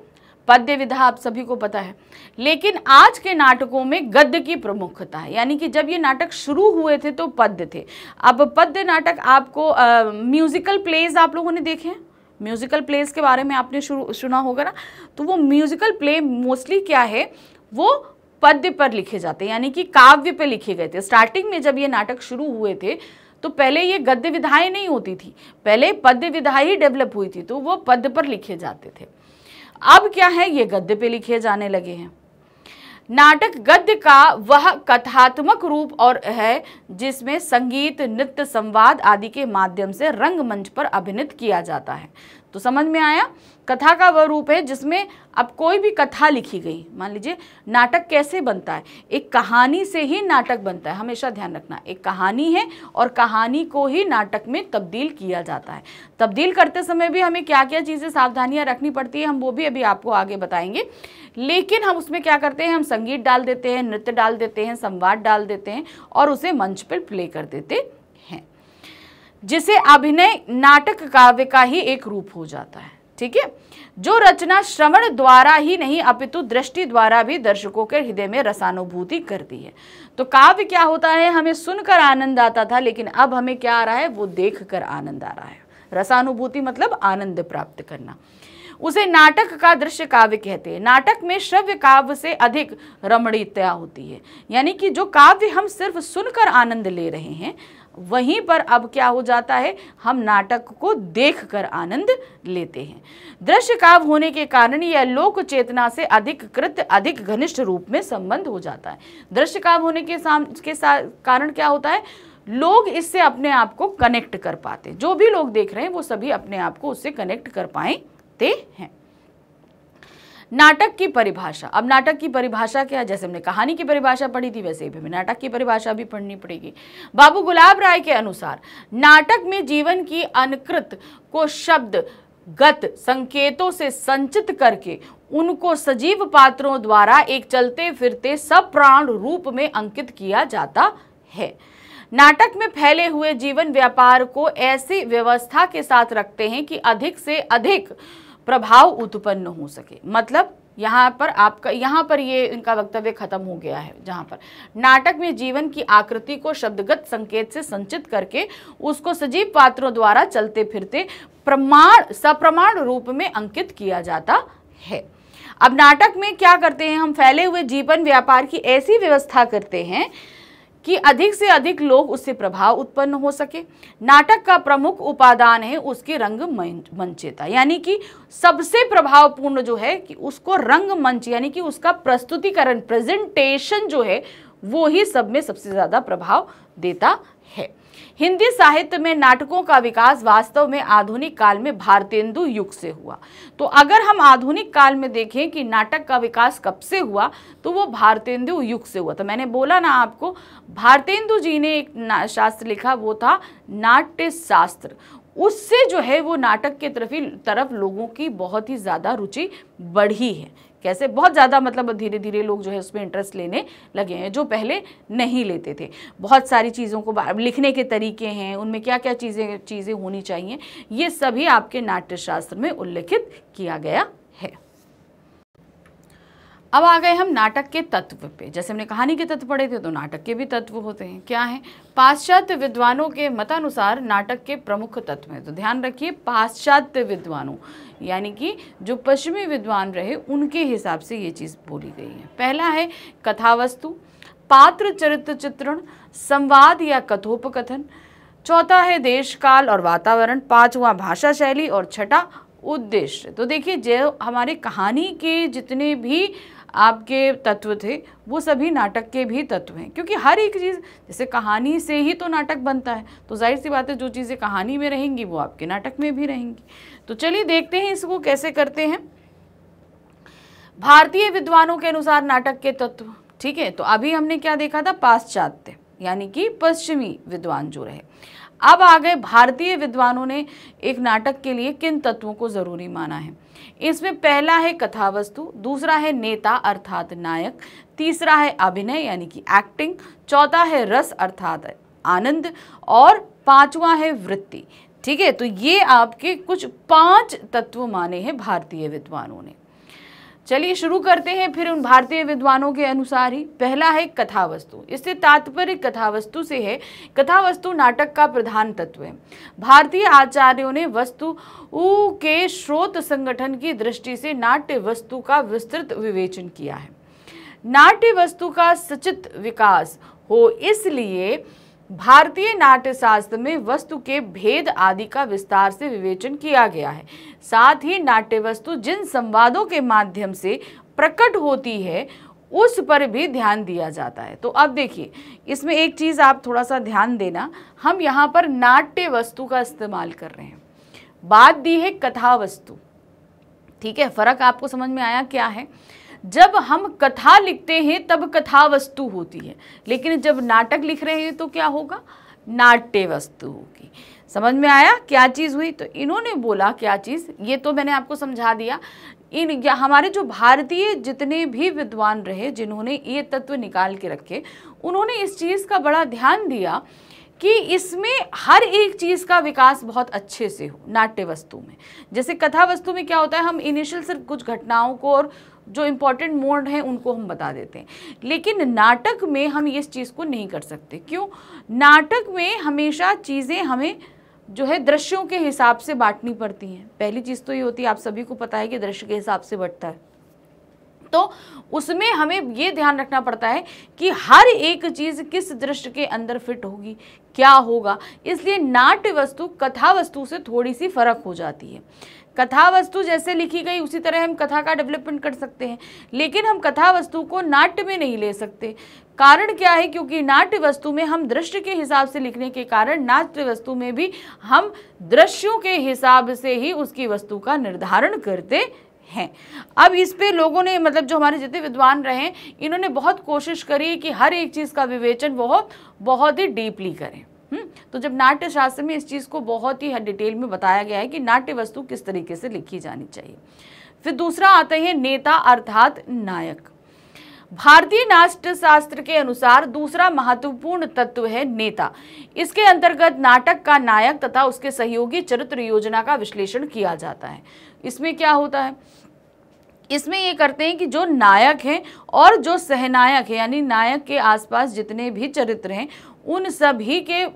पद्य विधा आप सभी को पता है लेकिन आज के नाटकों में गद्य की प्रमुखता है यानी कि जब ये नाटक शुरू हुए थे तो पद्य थे अब पद्य नाटक आपको आ, म्यूजिकल प्लेज आप लोगों ने देखे हैं म्यूजिकल प्लेज के बारे में आपने शुरू सुना होगा ना तो वो म्यूजिकल प्ले मोस्टली क्या है वो पद्य पर लिखे जाते हैं यानी कि काव्य पर लिखे गए थे स्टार्टिंग में जब ये नाटक शुरू हुए थे तो पहले ये गद्य विधाएं नहीं होती थी पहले पद्य विधा ही डेवलप हुई थी तो वो पद पर लिखे जाते थे अब क्या है ये गद्य पे लिखे जाने लगे हैं नाटक गद्य का वह कथात्मक रूप और है जिसमें संगीत नृत्य संवाद आदि के माध्यम से रंगमंच पर अभिनित किया जाता है तो समझ में आया कथा का वह रूप है जिसमें अब कोई भी कथा लिखी गई मान लीजिए नाटक कैसे बनता है एक कहानी से ही नाटक बनता है हमेशा ध्यान रखना एक कहानी है और कहानी को ही नाटक में तब्दील किया जाता है तब्दील करते समय भी हमें क्या क्या चीज़ें सावधानियां रखनी पड़ती है हम वो भी अभी आपको आगे बताएंगे लेकिन हम उसमें क्या करते हैं हम संगीत डाल देते हैं नृत्य डाल देते हैं संवाद डाल देते हैं और उसे मंच पर प्ले कर देते हैं जिसे अभिनय नाटक काव्य का ही एक रूप हो जाता है ठीक है जो रचना श्रवण द्वारा ही नहीं अपितु दृष्टि द्वारा भी दर्शकों के हृदय में रसानुभूति करती है तो काव्य क्या होता है हमें सुनकर आनंद आता था लेकिन अब हमें क्या आ रहा है वो देख कर आनंद आ रहा है रसानुभूति मतलब आनंद प्राप्त करना उसे नाटक का दृश्य काव्य कहते हैं नाटक में श्रव्य काव्य से अधिक रमणीयता होती है यानी कि जो काव्य हम सिर्फ सुनकर आनंद ले रहे हैं वहीं पर अब क्या हो जाता है हम नाटक को देखकर आनंद लेते हैं दृश्य काव्य होने के कारण यह लोक चेतना से अधिक कृत अधिक घनिष्ठ रूप में संबंध हो जाता है दृश्य काव्य होने के साम के सा, कारण क्या होता है लोग इससे अपने आप को कनेक्ट कर पाते जो भी लोग देख रहे हैं वो सभी अपने आप को उससे कनेक्ट कर पाएते हैं नाटक की परिभाषा अब नाटक की परिभाषा क्या जैसे हमने कहानी की परिभाषा पढ़ी थी वैसे भी हमें नाटक की परिभाषा भी पढ़नी पड़ेगी बाबू गुलाब राय के अनुसार नाटक में जीवन की अनकृत को शब्द गत संकेतों से संचित करके उनको सजीव पात्रों द्वारा एक चलते फिरते सब प्राण रूप में अंकित किया जाता है नाटक में फैले हुए जीवन व्यापार को ऐसी व्यवस्था के साथ रखते हैं कि अधिक से अधिक प्रभाव उत्पन्न हो सके मतलब यहाँ पर आपका यहाँ पर ये इनका वक्तव्य खत्म हो गया है जहाँ पर नाटक में जीवन की आकृति को शब्दगत संकेत से संचित करके उसको सजीव पात्रों द्वारा चलते फिरते प्रमाण सप्रमाण रूप में अंकित किया जाता है अब नाटक में क्या करते हैं हम फैले हुए जीवन व्यापार की ऐसी व्यवस्था करते हैं कि अधिक से अधिक लोग उससे प्रभाव उत्पन्न हो सके नाटक का प्रमुख उपादान है उसकी रंग मंचता यानी कि सबसे प्रभावपूर्ण जो है कि उसको रंग मंच यानी कि उसका प्रस्तुतिकरण प्रेजेंटेशन जो है वो ही सब में सबसे ज़्यादा प्रभाव देता हिंदी साहित्य में नाटकों का विकास वास्तव में आधुनिक काल में भारतेंदु युग से हुआ तो अगर हम आधुनिक काल में देखें कि नाटक का विकास कब से हुआ तो वो भारतेंदु युग से हुआ तो मैंने बोला ना आपको भारतेंदु जी ने एक शास्त्र लिखा वो था नाट्य शास्त्र उससे जो है वो नाटक के तरफ तरफ लोगों की बहुत ही ज़्यादा रुचि बढ़ी है कैसे बहुत ज़्यादा मतलब धीरे धीरे लोग जो है उसमें इंटरेस्ट लेने लगे हैं जो पहले नहीं लेते थे बहुत सारी चीज़ों को लिखने के तरीके हैं उनमें क्या क्या चीज़ें चीज़ें होनी चाहिए ये सभी आपके नाट्यशास्त्र में उल्लेखित किया गया अब आ गए हम नाटक के तत्व पे जैसे हमने कहानी के तत्व पढ़े थे तो नाटक के भी तत्व होते हैं क्या हैं पाश्चात्य विद्वानों के मतानुसार नाटक के प्रमुख तत्व हैं तो ध्यान रखिए पाश्चात्य विद्वानों यानी कि जो पश्चिमी विद्वान रहे उनके हिसाब से ये चीज़ बोली गई है पहला है कथावस्तु पात्र चरित्र चित्रण संवाद या कथोपकथन चौथा है देश काल और वातावरण पाँचवा भाषा शैली और छठा उद्देश्य तो देखिए जो हमारे कहानी के जितने भी आपके तत्व थे वो सभी नाटक के भी तत्व हैं क्योंकि हर एक चीज़ जैसे कहानी से ही तो नाटक बनता है तो जाहिर सी बात है जो चीज़ें कहानी में रहेंगी वो आपके नाटक में भी रहेंगी तो चलिए देखते हैं इसको कैसे करते हैं भारतीय विद्वानों के अनुसार नाटक के तत्व ठीक है तो अभी हमने क्या देखा था पाश्चात्य यानी कि पश्चिमी विद्वान जो रहे अब आ गए भारतीय विद्वानों ने एक नाटक के लिए किन तत्वों को ज़रूरी माना है इसमें पहला है कथा वस्तु दूसरा है नेता अर्थात नायक तीसरा है अभिनय यानी कि एक्टिंग चौथा है रस अर्थात आनंद और पांचवा है वृत्ति ठीक है तो ये आपके कुछ पांच तत्व माने हैं भारतीय विद्वानों ने चलिए शुरू करते हैं फिर उन भारतीय विद्वानों के अनुसार ही पहला है कथा वस्तु इससे तात्पर्य कथा वस्तु से है कथा वस्तु नाटक का प्रधान तत्व है भारतीय आचार्यों ने वस्तु के स्रोत संगठन की दृष्टि से नाट्य वस्तु का विस्तृत विवेचन किया है नाट्य वस्तु का सचित विकास हो इसलिए भारतीय नाट्यशास्त्र में वस्तु के भेद आदि का विस्तार से विवेचन किया गया है साथ ही नाट्य वस्तु जिन संवादों के माध्यम से प्रकट होती है उस पर भी ध्यान दिया जाता है तो अब देखिए इसमें एक चीज़ आप थोड़ा सा ध्यान देना हम यहाँ पर नाट्य वस्तु का इस्तेमाल कर रहे हैं बात दी है कथा वस्तु ठीक है फर्क आपको समझ में आया क्या है जब हम कथा लिखते हैं तब कथा वस्तु होती है लेकिन जब नाटक लिख रहे हैं तो क्या होगा नाट्य वस्तु होगी समझ में आया क्या चीज़ हुई तो इन्होंने बोला क्या चीज़ ये तो मैंने आपको समझा दिया इन या हमारे जो भारतीय जितने भी विद्वान रहे जिन्होंने ये तत्व निकाल के रखे उन्होंने इस चीज़ का बड़ा ध्यान दिया कि इसमें हर एक चीज़ का विकास बहुत अच्छे से हो नाट्य वस्तु में जैसे कथा वस्तु में क्या होता है हम इनिशियल सिर्फ कुछ घटनाओं को और जो इम्पॉर्टेंट मोड हैं उनको हम बता देते हैं लेकिन नाटक में हम इस चीज़ को नहीं कर सकते क्यों नाटक में हमेशा चीज़ें हमें जो है दृश्यों के हिसाब से बांटनी पड़ती हैं पहली चीज़ तो ये होती है आप सभी को पता है कि दृश्य के हिसाब से बंटता है तो उसमें हमें ये ध्यान रखना पड़ता है कि हर एक चीज़ किस दृश्य के अंदर फिट होगी क्या होगा इसलिए नाट्य वस्तु कथा वस्तु से थोड़ी सी फर्क हो जाती है कथा वस्तु जैसे लिखी गई उसी तरह हम कथा का डेवलपमेंट कर सकते हैं लेकिन हम कथा वस्तु को नाट्य में नहीं ले सकते कारण क्या है क्योंकि नाट्य वस्तु में हम दृश्य के हिसाब से लिखने के कारण नाट्य वस्तु में भी हम दृश्यों के हिसाब से ही उसकी वस्तु का निर्धारण करते हैं अब इस पे लोगों ने मतलब जो हमारे जितने विद्वान रहे इन्होंने बहुत कोशिश करी कि हर एक चीज़ का विवेचन वह बहुत ही डीपली करें तो जब नाट्य शास्त्र में इस चीज़ को बहुत ही डिटेल में बताया गया है कि नाट्य वस्तु किस तरीके से लिखी जानी चाहिए फिर दूसरा आते हैं नेता अर्थात नायक भारतीय नाट्य शास्त्र के अनुसार दूसरा महत्वपूर्ण तत्व है नेता इसके अंतर्गत नाटक का नायक तथा उसके सहयोगी चरित्र योजना का विश्लेषण किया जाता है इसमें क्या होता है इसमें ये करते हैं कि जो नायक हैं और जो सहनायक है यानी नायक के आसपास जितने भी चरित्र हैं उन सभी के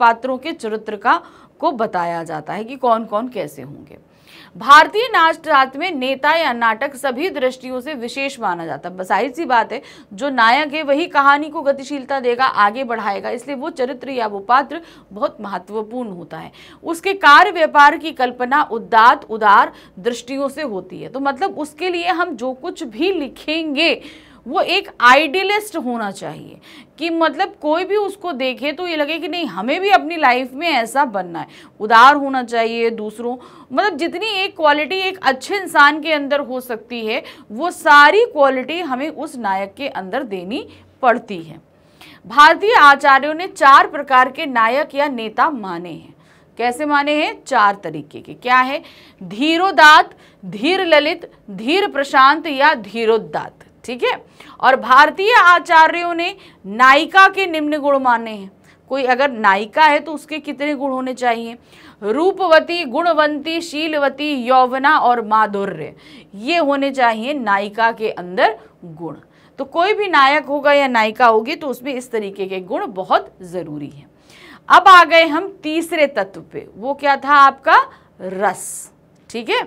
पात्रों के चरित्र का को बताया जाता है कि कौन कौन कैसे होंगे भारतीय नाट्यरात में नेता या नाटक सभी दृष्टियों से विशेष माना जाता है जाहिर सी बात है जो नायक है वही कहानी को गतिशीलता देगा आगे बढ़ाएगा इसलिए वो चरित्र या वो पात्र बहुत महत्वपूर्ण होता है उसके कार्य व्यापार की कल्पना उदात उदार दृष्टियों से होती है तो मतलब उसके लिए हम जो कुछ भी लिखेंगे वो एक आइडियलिस्ट होना चाहिए कि मतलब कोई भी उसको देखे तो ये लगे कि नहीं हमें भी अपनी लाइफ में ऐसा बनना है उदार होना चाहिए दूसरों मतलब जितनी एक क्वालिटी एक अच्छे इंसान के अंदर हो सकती है वो सारी क्वालिटी हमें उस नायक के अंदर देनी पड़ती है भारतीय आचार्यों ने चार प्रकार के नायक या नेता माने हैं कैसे माने हैं चार तरीके के क्या है धीरोदात धीर ललित धीर प्रशांत या धीरोदात ठीक है और भारतीय आचार्यों ने नायिका के निम्न गुण माने हैं कोई अगर नायिका है तो उसके कितने गुण होने चाहिए रूपवती गुणवंती शीलवती यौवना और माधुर्य ये होने चाहिए नायिका के अंदर गुण तो कोई भी नायक होगा या नायिका होगी तो उसमें इस तरीके के गुण बहुत ज़रूरी हैं अब आ गए हम तीसरे तत्व पे वो क्या था आपका रस ठीक है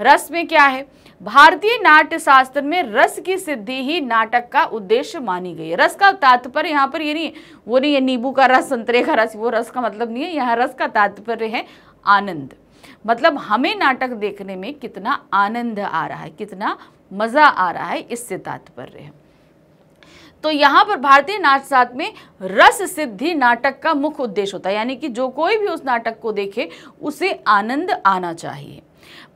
रस में क्या है भारतीय नाट्य शास्त्र में रस की सिद्धि ही नाटक का उद्देश्य मानी गई है रस का तात्पर्य यहाँ पर ये नहीं वो नहीं है नींबू का रस संतरे का रस वो रस का मतलब नहीं है यहाँ रस का तात्पर्य है आनंद मतलब हमें नाटक देखने में कितना आनंद आ रहा है कितना मज़ा आ रहा है इससे तात्पर्य है तो यहाँ पर भारतीय नाट्य शास्त्र में रस सिद्धि नाटक का मुख्य उद्देश्य होता है यानी कि जो कोई भी उस नाटक को देखे उसे आनंद आना चाहिए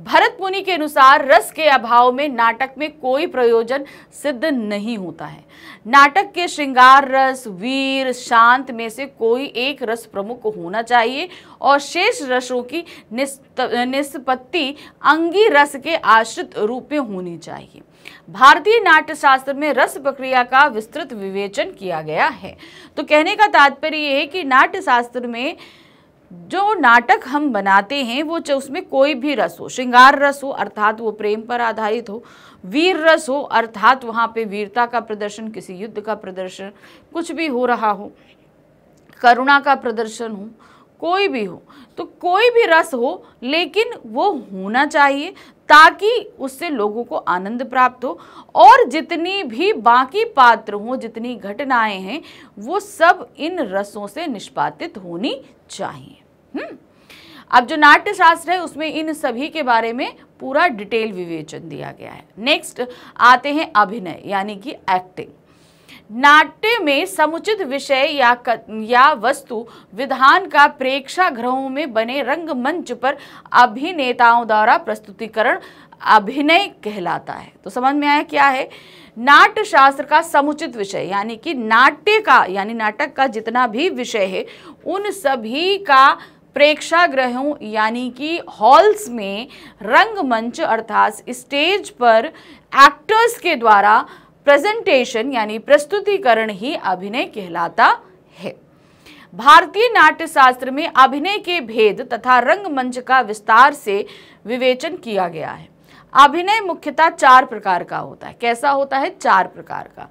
भरत मुनि के अनुसार रस के अभाव में नाटक में कोई प्रयोजन सिद्ध नहीं होता है नाटक के श्रृंगार रस वीर शांत में से कोई एक रस प्रमुख होना चाहिए और शेष रसों की निष्पत्ति अंगी रस के आश्रित रूप में होनी चाहिए भारतीय नाट्य शास्त्र में रस प्रक्रिया का विस्तृत विवेचन किया गया है तो कहने का तात्पर्य यह है कि नाट्य शास्त्र में जो नाटक हम बनाते हैं वो चाहे उसमें कोई भी रस हो श्रृंगार रस हो अर्थात वो प्रेम पर आधारित हो वीर रस हो अर्थात वहाँ पे वीरता का प्रदर्शन किसी युद्ध का प्रदर्शन कुछ भी हो रहा हो करुणा का प्रदर्शन हो कोई भी हो तो कोई भी रस हो लेकिन वो होना चाहिए ताकि उससे लोगों को आनंद प्राप्त हो और जितनी भी बाकी पात्र हों जितनी घटनाएं हैं वो सब इन रसों से निष्पादित होनी चाहिए हम्म अब जो नाट्य शास्त्र है उसमें इन सभी के बारे में पूरा डिटेल विवेचन दिया गया है नेक्स्ट आते हैं अभिनय यानी कि एक्टिंग नाट्य में समुचित विषय या क, या वस्तु विधान का प्रेक्षागृहों में बने रंगमंच पर अभिनेताओं द्वारा प्रस्तुतिकरण अभिनय कहलाता है तो समझ में आया क्या है नाट्य शास्त्र का समुचित विषय यानी कि नाट्य का यानी नाटक का जितना भी विषय है उन सभी का प्रेक्षागृहों यानी कि हॉल्स में रंगमंच अर्थात स्टेज पर एक्टर्स के द्वारा प्रेजेंटेशन यानी प्रस्तुतिकरण ही अभिनय कहलाता है भारतीय नाट्यशास्त्र में अभिनय के भेद तथा रंगमंच का विस्तार से विवेचन किया गया है अभिनय मुख्यतः चार प्रकार का होता है कैसा होता है चार प्रकार का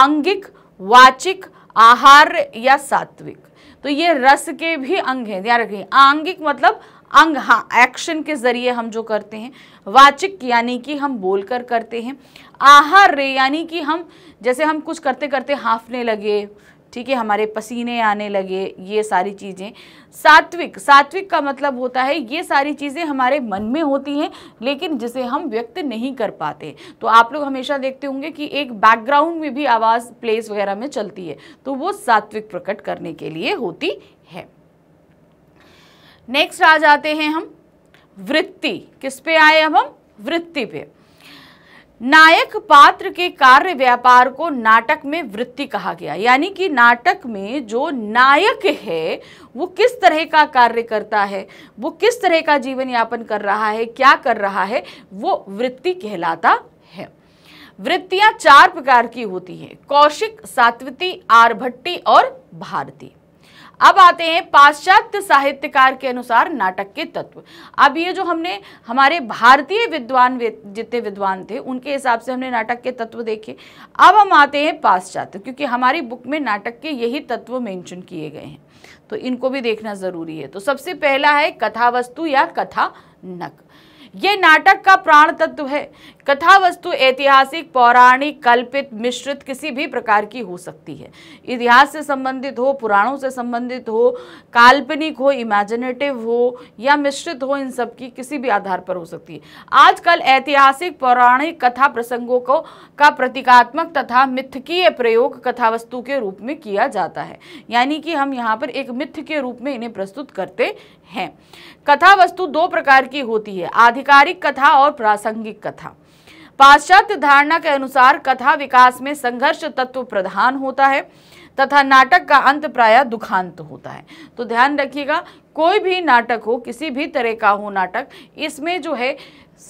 आंगिक वाचिक आहार या सात्विक तो ये रस के भी अंग हैं ध्यान रखिए आंगिक मतलब अंग हाँ एक्शन के जरिए हम जो करते हैं वाचिक यानी कि हम बोलकर करते हैं आहार रे यानी कि हम जैसे हम कुछ करते करते हाँफने लगे ठीक है हमारे पसीने आने लगे ये सारी चीज़ें सात्विक सात्विक का मतलब होता है ये सारी चीज़ें हमारे मन में होती हैं लेकिन जिसे हम व्यक्त नहीं कर पाते तो आप लोग हमेशा देखते होंगे कि एक बैकग्राउंड में भी आवाज़ प्लेस वगैरह में चलती है तो वो सात्विक प्रकट करने के लिए होती है नेक्स्ट आ जाते हैं हम वृत्ति किस पे आए अब हम वृत्ति पे नायक पात्र के कार्य व्यापार को नाटक में वृत्ति कहा गया यानी कि नाटक में जो नायक है वो किस तरह का कार्य करता है वो किस तरह का जीवन यापन कर रहा है क्या कर रहा है वो वृत्ति कहलाता है वृत्तियां चार प्रकार की होती है कौशिक सात्विती आरभट्टी और भारती अब आते हैं पाश्चात्य साहित्यकार के अनुसार नाटक के तत्व अब ये जो हमने हमारे भारतीय विद्वान जितने विद्वान थे उनके हिसाब से हमने नाटक के तत्व देखे अब हम आते हैं पाश्चात्य क्योंकि हमारी बुक में नाटक के यही तत्व मेंशन किए गए हैं तो इनको भी देखना ज़रूरी है तो सबसे पहला है कथा वस्तु या कथा नक ये नाटक का प्राण तत्व है कथा वस्तु ऐतिहासिक पौराणिक कल्पित मिश्रित किसी भी प्रकार की हो सकती है इतिहास से संबंधित हो पुराणों से संबंधित हो काल्पनिक हो इमेजिनेटिव हो या मिश्रित हो इन सब की किसी भी आधार पर हो सकती है आजकल ऐतिहासिक पौराणिक कथा प्रसंगों को का प्रतीकात्मक तथा मिथकीय प्रयोग कथा वस्तु के रूप में किया जाता है यानी कि हम यहाँ पर एक मिथ के रूप में इन्हें प्रस्तुत करते हैं कथा वस्तु दो प्रकार की होती है आधिकारिक कथा और प्रासंगिक कथा पाश्चात्य धारणा के अनुसार कथा विकास में संघर्ष तत्व प्रधान होता है तथा नाटक का अंत प्राय दुखांत होता है तो ध्यान रखिएगा कोई भी नाटक हो किसी भी तरह का हो नाटक इसमें जो है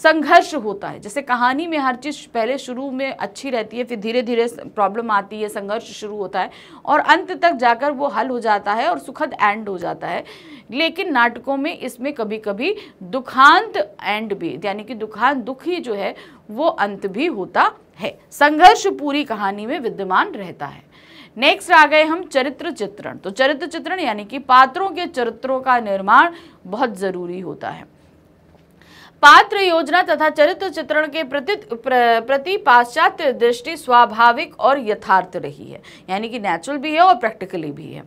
संघर्ष होता है जैसे कहानी में हर चीज़ पहले शुरू में अच्छी रहती है फिर धीरे धीरे प्रॉब्लम आती है संघर्ष शुरू होता है और अंत तक जाकर वो हल हो जाता है और सुखद एंड हो जाता है लेकिन नाटकों में इसमें कभी कभी दुखांत एंड भी यानी कि दुखांत दुखी जो है वो अंत भी होता है संघर्ष पूरी कहानी में विद्यमान रहता है नेक्स्ट आ गए हम चरित्र चित्रण तो चरित्र चित्रण यानी कि पात्रों के चरित्रों का निर्माण बहुत ज़रूरी होता है पात्र योजना तथा चरित्र चित्रण के प्रति प्रति पाश्चात्य दृष्टि स्वाभाविक और यथार्थ रही है यानी कि नेचुरल भी है और प्रैक्टिकली भी है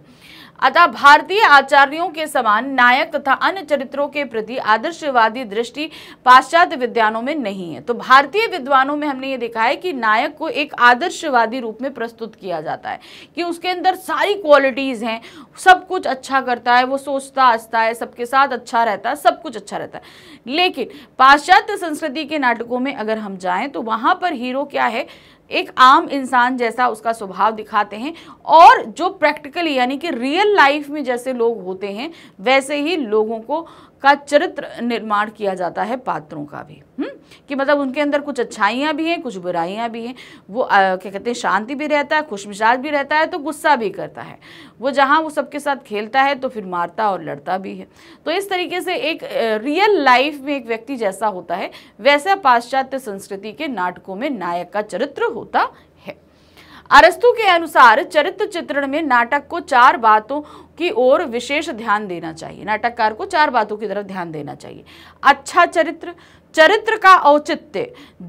अतः भारतीय आचार्यों के समान नायक तथा अन्य चरित्रों के प्रति आदर्शवादी दृष्टि पाश्चात्य विद्वानों में नहीं है तो भारतीय विद्वानों में हमने ये देखा है कि नायक को एक आदर्शवादी रूप में प्रस्तुत किया जाता है कि उसके अंदर सारी क्वालिटीज़ हैं सब कुछ अच्छा करता है वो सोचता हंसता है सबके साथ अच्छा रहता है सब कुछ अच्छा रहता है लेकिन पाश्चात्य संस्कृति के नाटकों में अगर हम जाएँ तो वहाँ पर हीरो क्या है एक आम इंसान जैसा उसका स्वभाव दिखाते हैं और जो प्रैक्टिकली यानी कि रियल लाइफ में जैसे लोग होते हैं वैसे ही लोगों को का चरित्र निर्माण किया जाता है पात्रों का भी हुँ? हम्म? कि मतलब उनके अंदर कुछ अच्छाइयाँ भी हैं कुछ बुराइयाँ भी हैं वो आ, क्या कहते हैं शांति भी रहता है खुशमिजाज भी रहता है तो गुस्सा भी करता है वो जहाँ वो सबके साथ खेलता है तो फिर मारता और लड़ता भी है तो इस तरीके से एक रियल लाइफ में एक व्यक्ति जैसा होता है वैसा पाश्चात्य संस्कृति के नाटकों में नायक का चरित्र होता अरस्तु के अनुसार चरित्र चित्रण में नाटक को चार बातों की ओर विशेष ध्यान देना चाहिए नाटककार को चार बातों की तरफ ध्यान देना चाहिए अच्छा चरित्र चरित्र का औचित्य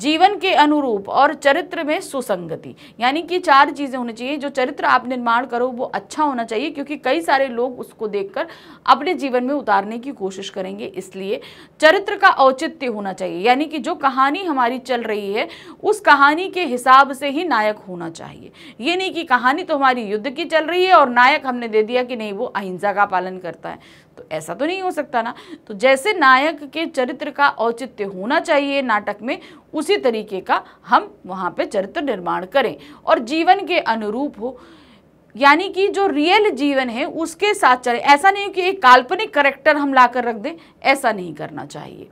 जीवन के अनुरूप और चरित्र में सुसंगति यानी कि चार चीज़ें होनी चाहिए जो चरित्र आप निर्माण करो वो अच्छा होना चाहिए क्योंकि कई सारे लोग उसको देखकर अपने जीवन में उतारने की कोशिश करेंगे इसलिए चरित्र का औचित्य होना चाहिए यानी कि जो कहानी हमारी चल रही है उस कहानी के हिसाब से ही नायक होना चाहिए ये नहीं कि कहानी तो हमारी युद्ध की चल रही है और नायक हमने दे दिया कि नहीं वो अहिंसा का पालन करता है ऐसा तो नहीं हो सकता ना तो जैसे नायक के चरित्र का औचित्य होना चाहिए नाटक में उसी तरीके का हम वहाँ पे चरित्र निर्माण करें और जीवन के अनुरूप हो यानी कि जो रियल जीवन है उसके साथ चले ऐसा नहीं कि एक काल्पनिक करेक्टर हम ला कर रख दें ऐसा नहीं करना चाहिए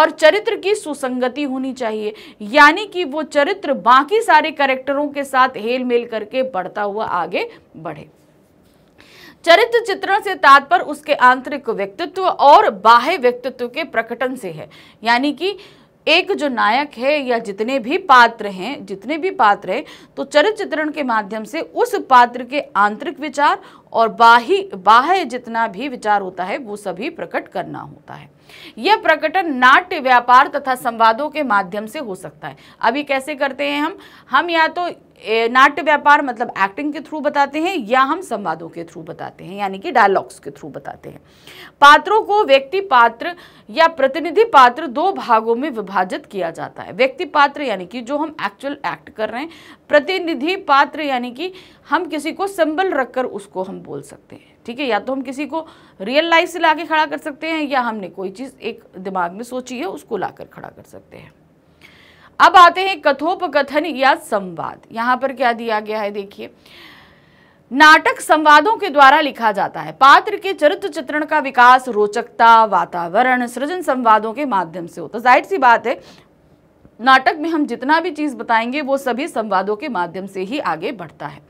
और चरित्र की सुसंगति होनी चाहिए यानी कि वो चरित्र बाकी सारे करेक्टरों के साथ हेल मेल करके बढ़ता हुआ आगे बढ़े चरित्र चित्रण से तात्पर्य उसके आंतरिक व्यक्तित्व और बाह्य व्यक्तित्व के प्रकटन से है यानी कि एक जो नायक है या जितने भी पात्र हैं जितने भी पात्र हैं तो चरित्र चित्रण के माध्यम से उस पात्र के आंतरिक विचार और बाही बाह्य जितना भी विचार होता है वो सभी प्रकट करना होता है यह प्रकटन नाट्य व्यापार तथा संवादों के माध्यम से हो सकता है अभी कैसे करते हैं हम हम या तो नाट्य व्यापार मतलब एक्टिंग के थ्रू बताते हैं या हम संवादों के थ्रू बताते हैं यानी कि डायलॉग्स के थ्रू बताते हैं पात्रों को व्यक्ति पात्र या प्रतिनिधि पात्र दो भागों में विभाजित किया जाता है व्यक्ति पात्र यानी कि जो हम एक्चुअल एक्ट कर रहे हैं प्रतिनिधि पात्र यानी कि हम किसी को सिंबल रखकर उसको हम बोल सकते हैं ठीक है या तो हम किसी को रियल लाइफ से ला खड़ा कर सकते हैं या हमने कोई चीज़ एक दिमाग में सोची है उसको ला खड़ा कर सकते हैं अब आते हैं कथोपकथन या संवाद यहाँ पर क्या दिया गया है देखिए नाटक संवादों के द्वारा लिखा जाता है पात्र के चरित्र चित्रण का विकास रोचकता वातावरण सृजन संवादों के माध्यम से होता जाहिर सी बात है नाटक में हम जितना भी चीज़ बताएंगे वो सभी संवादों के माध्यम से ही आगे बढ़ता है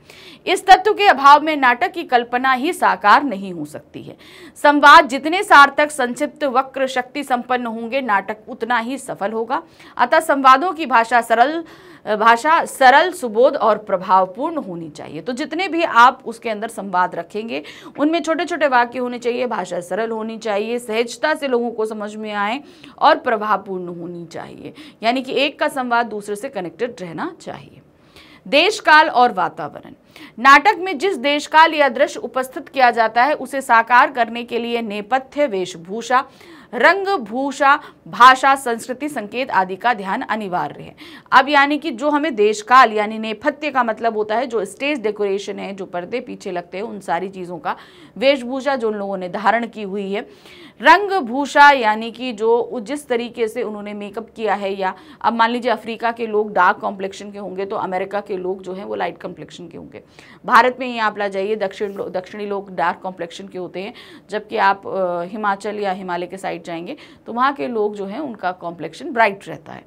इस तत्व के अभाव में नाटक की कल्पना ही साकार नहीं हो सकती है संवाद जितने सार्थक संक्षिप्त वक्र शक्ति संपन्न होंगे नाटक उतना ही सफल होगा अतः संवादों की भाषा सरल भाषा सरल सुबोध और प्रभावपूर्ण होनी चाहिए तो जितने भी आप उसके अंदर संवाद रखेंगे उनमें छोटे छोटे वाक्य होने चाहिए भाषा सरल होनी चाहिए सहजता से लोगों को समझ में आए और प्रभावपूर्ण होनी चाहिए यानी कि एक का संवाद दूसरे से कनेक्टेड रहना चाहिए देश काल और वातावरण नाटक में जिस देश काल या दृश्य उपस्थित किया जाता है उसे साकार करने के लिए नेपथ्य वेशभूषा रंग भूषा भाषा संस्कृति संकेत आदि का ध्यान अनिवार्य है अब यानी कि जो हमें देशकाल यानी नेपथ्य का मतलब होता है जो स्टेज डेकोरेशन है जो पर्दे पीछे लगते हैं उन सारी चीज़ों का वेशभूषा जो उन लोगों ने धारण की हुई है रंगभूषा यानी कि जो जिस तरीके से उन्होंने मेकअप किया है या अब मान लीजिए अफ्रीका के लोग डार्क कॉम्प्लेक्शन के होंगे तो अमेरिका के लोग जो हैं वो लाइट कॉम्प्लेक्शन के होंगे भारत में ही आप ला जाइए दक्षिण लो, दक्षिणी लोग डार्क कॉम्प्लेक्शन के होते हैं जबकि आप हिमाचल या हिमालय के साइड जाएंगे तो वहाँ के लोग जो हैं उनका कॉम्प्लेक्शन ब्राइट रहता है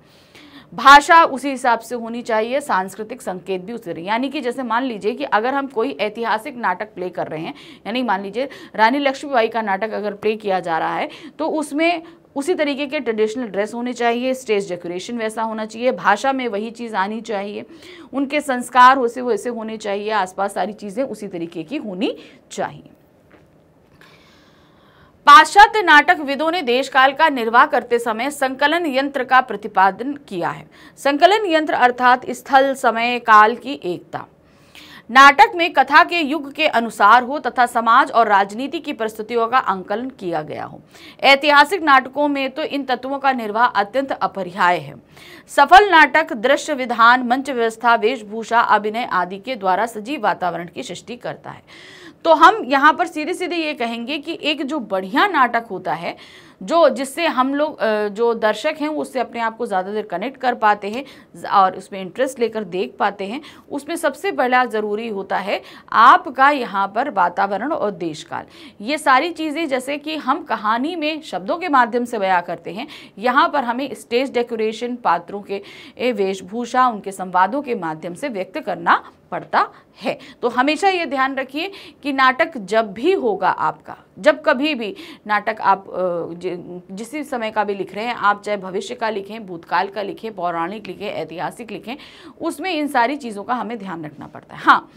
भाषा उसी हिसाब से होनी चाहिए सांस्कृतिक संकेत भी उसी यानी कि जैसे मान लीजिए कि अगर हम कोई ऐतिहासिक नाटक प्ले कर रहे हैं यानी मान लीजिए रानी लक्ष्मीबाई का नाटक अगर प्ले किया जा रहा है तो उसमें उसी तरीके के ट्रेडिशनल ड्रेस होने चाहिए स्टेज डेकोरेशन वैसा होना चाहिए भाषा में वही चीज़ आनी चाहिए उनके संस्कार वैसे वैसे होने चाहिए आसपास सारी चीज़ें उसी तरीके की होनी चाहिए पाश्चात्य नाटक विदों ने देश काल का निर्वाह करते समय संकलन यंत्र का प्रतिपादन किया है संकलन यंत्र अर्थात स्थल समय काल की एकता नाटक में कथा के युग के अनुसार हो तथा समाज और राजनीति की परिस्थितियों का अंकलन किया गया हो ऐतिहासिक नाटकों में तो इन तत्वों का निर्वाह अत्यंत अपरिहाय है सफल नाटक दृश्य विधान मंच व्यवस्था वेशभूषा अभिनय आदि के द्वारा सजीव वातावरण की सृष्टि करता है तो हम यहाँ पर सीधे सीधे ये कहेंगे कि एक जो बढ़िया नाटक होता है जो जिससे हम लोग जो दर्शक हैं वो उससे अपने आप को ज़्यादा देर कनेक्ट कर पाते हैं और उसमें इंटरेस्ट लेकर देख पाते हैं उसमें सबसे पहला ज़रूरी होता है आपका यहाँ पर वातावरण और देशकाल ये सारी चीज़ें जैसे कि हम कहानी में शब्दों के माध्यम से बयां करते हैं यहाँ पर हमें स्टेज डेकोरेशन पात्रों के वेशभूषा उनके संवादों के माध्यम से व्यक्त करना पड़ता है तो हमेशा ये ध्यान रखिए कि नाटक जब भी होगा आपका जब कभी भी नाटक आप जिस समय का भी लिख रहे हैं आप चाहे भविष्य का लिखें भूतकाल का लिखें पौराणिक लिखें ऐतिहासिक लिखें उसमें इन सारी चीज़ों का हमें ध्यान रखना पड़ता है हाँ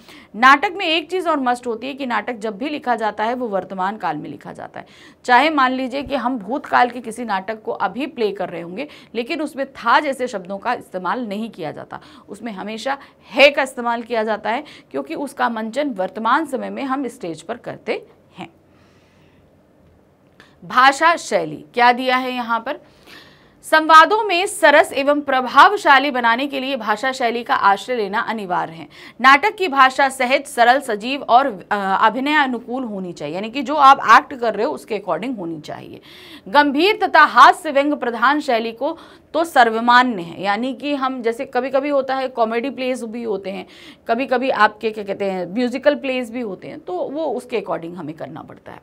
नाटक में एक चीज़ और मस्ट होती है कि नाटक जब भी लिखा जाता है वो वर्तमान काल में लिखा जाता है चाहे मान लीजिए कि हम भूतकाल के किसी नाटक को अभी प्ले कर रहे होंगे लेकिन उसमें था जैसे शब्दों का इस्तेमाल नहीं किया जाता उसमें हमेशा है का इस्तेमाल किया किया जाता है क्योंकि उसका मंचन वर्तमान समय में हम स्टेज पर करते हैं भाषा शैली क्या दिया है यहाँ पर संवादों में सरस एवं प्रभावशाली बनाने के लिए भाषा शैली का आश्रय लेना अनिवार्य है नाटक की भाषा सहज सरल सजीव और अभिनय अनुकूल होनी चाहिए यानी कि जो आप एक्ट कर रहे हो उसके अकॉर्डिंग होनी चाहिए गंभीर तथा हास्य व्यंग प्रधान शैली को तो सर्वमान्य है यानी कि हम जैसे कभी कभी होता है कॉमेडी प्लेज भी होते हैं कभी कभी आपके क्या कहते हैं म्यूजिकल प्लेज भी होते हैं तो वो उसके अकॉर्डिंग हमें करना पड़ता है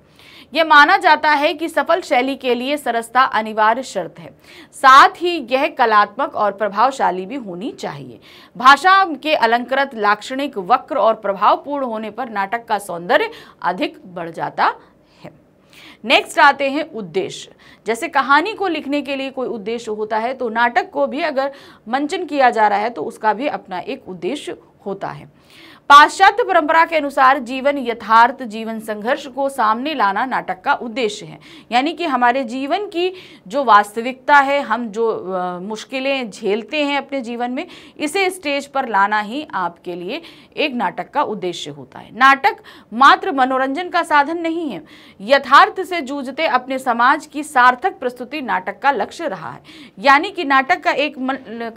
यह माना जाता है कि सफल शैली के लिए सरसता अनिवार्य शर्त है साथ ही यह कलात्मक और प्रभावशाली भी होनी चाहिए भाषा के अलंकृत लाक्षणिक वक्र और प्रभावपूर्ण होने पर नाटक का सौंदर्य अधिक बढ़ जाता है नेक्स्ट आते हैं उद्देश्य जैसे कहानी को लिखने के लिए कोई उद्देश्य होता है तो नाटक को भी अगर मंचन किया जा रहा है तो उसका भी अपना एक उद्देश्य होता है पाश्चात्य परंपरा के अनुसार जीवन यथार्थ जीवन संघर्ष को सामने लाना नाटक का उद्देश्य है यानी कि हमारे जीवन की जो वास्तविकता है हम जो मुश्किलें झेलते हैं अपने जीवन में इसे स्टेज पर लाना ही आपके लिए एक नाटक का उद्देश्य होता है नाटक मात्र मनोरंजन का साधन नहीं है यथार्थ से जूझते अपने समाज की सार्थक प्रस्तुति नाटक का लक्ष्य रहा है यानी कि नाटक का एक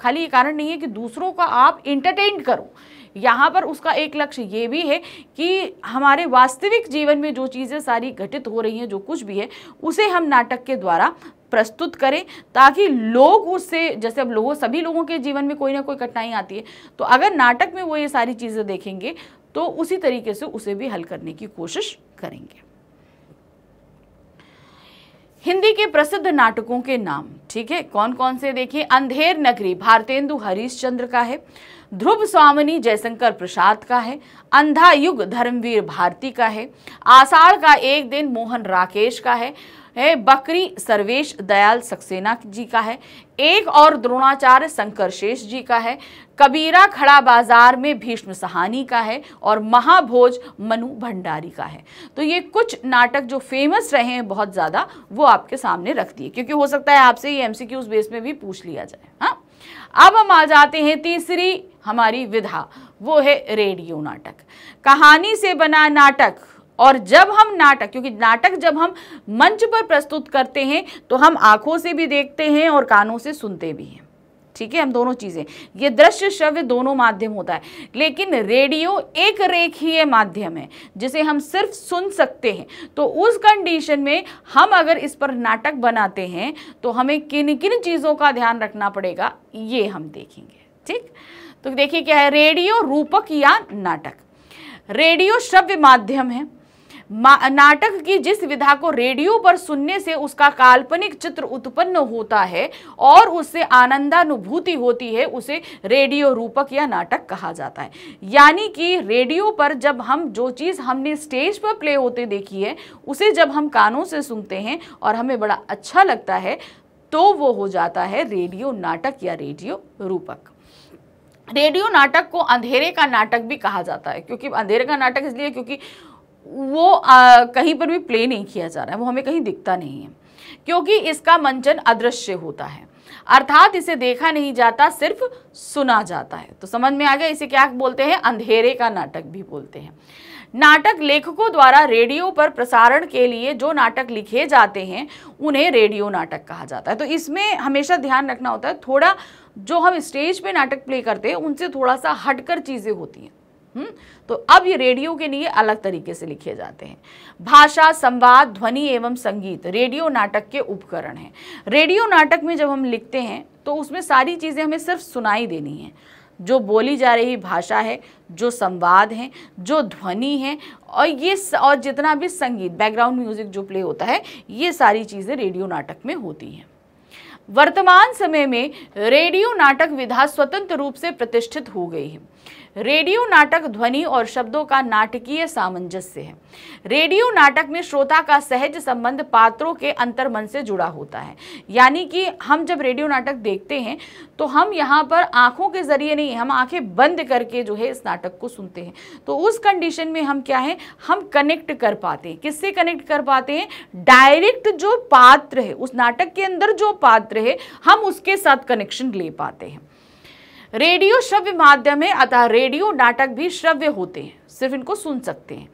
खाली कारण नहीं है कि दूसरों का आप इंटरटेन करो यहाँ पर उसका एक लक्ष्य ये भी है कि हमारे वास्तविक जीवन में जो चीज़ें सारी घटित हो रही हैं जो कुछ भी है उसे हम नाटक के द्वारा प्रस्तुत करें ताकि लोग उससे जैसे अब लोगों सभी लोगों के जीवन में कोई ना कोई कठिनाई आती है तो अगर नाटक में वो ये सारी चीज़ें देखेंगे तो उसी तरीके से उसे भी हल करने की कोशिश करेंगे हिंदी के प्रसिद्ध नाटकों के नाम ठीक है कौन कौन से देखिए अंधेर नगरी भारतेंदु हरीश चंद्र का है ध्रुव स्वामिनी जयशंकर प्रसाद का है अंधा युग धर्मवीर भारती का है आषाढ़ का एक दिन मोहन राकेश का है है बकरी सर्वेश दयाल सक्सेना जी का है एक और द्रोणाचार्य शंकर शेष जी का है कबीरा खड़ा बाजार में भीष्म सहानी का है और महाभोज मनु भंडारी का है तो ये कुछ नाटक जो फेमस रहे हैं बहुत ज़्यादा वो आपके सामने रख दिए क्योंकि हो सकता है आपसे ये एमसीक्यूज बेस में भी पूछ लिया जाए हाँ अब हम आ जाते हैं तीसरी हमारी विधा वो है रेडियो नाटक कहानी से बना नाटक और जब हम नाटक क्योंकि नाटक जब हम मंच पर प्रस्तुत करते हैं तो हम आंखों से भी देखते हैं और कानों से सुनते भी हैं ठीक है हम दोनों चीज़ें ये दृश्य श्रव्य दोनों माध्यम होता है लेकिन रेडियो एक रेखीय माध्यम है जिसे हम सिर्फ सुन सकते हैं तो उस कंडीशन में हम अगर इस पर नाटक बनाते हैं तो हमें किन किन चीज़ों का ध्यान रखना पड़ेगा ये हम देखेंगे ठीक तो देखिए क्या है रेडियो रूपक या नाटक रेडियो श्रव्य माध्यम है नाटक की जिस विधा को रेडियो पर सुनने से उसका काल्पनिक चित्र उत्पन्न होता है और उससे आनंदानुभूति होती है उसे रेडियो रूपक या नाटक कहा जाता है यानी कि रेडियो पर जब हम जो चीज़ हमने स्टेज पर प्ले होते देखी है उसे जब हम कानों से सुनते हैं और हमें बड़ा अच्छा लगता है तो वो हो जाता है रेडियो नाटक या रेडियो रूपक रेडियो नाटक को अंधेरे का नाटक भी कहा जाता है क्योंकि अंधेरे का नाटक इसलिए क्योंकि वो आ, कहीं पर भी प्ले नहीं किया जा रहा है वो हमें कहीं दिखता नहीं है क्योंकि इसका मंचन अदृश्य होता है अर्थात इसे देखा नहीं जाता सिर्फ सुना जाता है तो समझ में आ गया इसे क्या बोलते हैं अंधेरे का नाटक भी बोलते हैं नाटक लेखकों द्वारा रेडियो पर प्रसारण के लिए जो नाटक लिखे जाते हैं उन्हें रेडियो नाटक कहा जाता है तो इसमें हमेशा ध्यान रखना होता है थोड़ा जो हम स्टेज पे नाटक प्ले करते हैं उनसे थोड़ा सा हटकर चीज़ें होती हैं हुँ? हम्म? तो अब ये रेडियो के लिए अलग तरीके से लिखे जाते हैं भाषा संवाद ध्वनि एवं संगीत रेडियो नाटक के उपकरण हैं रेडियो नाटक में जब हम लिखते हैं तो उसमें सारी चीज़ें हमें सिर्फ सुनाई देनी है जो बोली जा रही भाषा है जो संवाद है जो ध्वनि है और ये और जितना भी संगीत बैकग्राउंड म्यूजिक जो प्ले होता है ये सारी चीज़ें रेडियो नाटक में होती हैं वर्तमान समय में रेडियो नाटक विधा स्वतंत्र रूप से प्रतिष्ठित हो गई है रेडियो नाटक ध्वनि और शब्दों का नाटकीय सामंजस्य है रेडियो नाटक में श्रोता का सहज संबंध पात्रों के अंतर्मन से जुड़ा होता है यानी कि हम जब रेडियो नाटक देखते हैं तो हम यहाँ पर आँखों के ज़रिए नहीं हम आँखें बंद करके जो है इस नाटक को सुनते हैं तो उस कंडीशन में हम क्या है हम कनेक्ट कर पाते हैं किससे कनेक्ट कर पाते हैं डायरेक्ट जो पात्र है उस नाटक के अंदर जो पात्र है हम उसके साथ कनेक्शन ले पाते हैं रेडियो श्रव्य माध्यम है अतः रेडियो नाटक भी श्रव्य होते हैं सिर्फ इनको सुन सकते हैं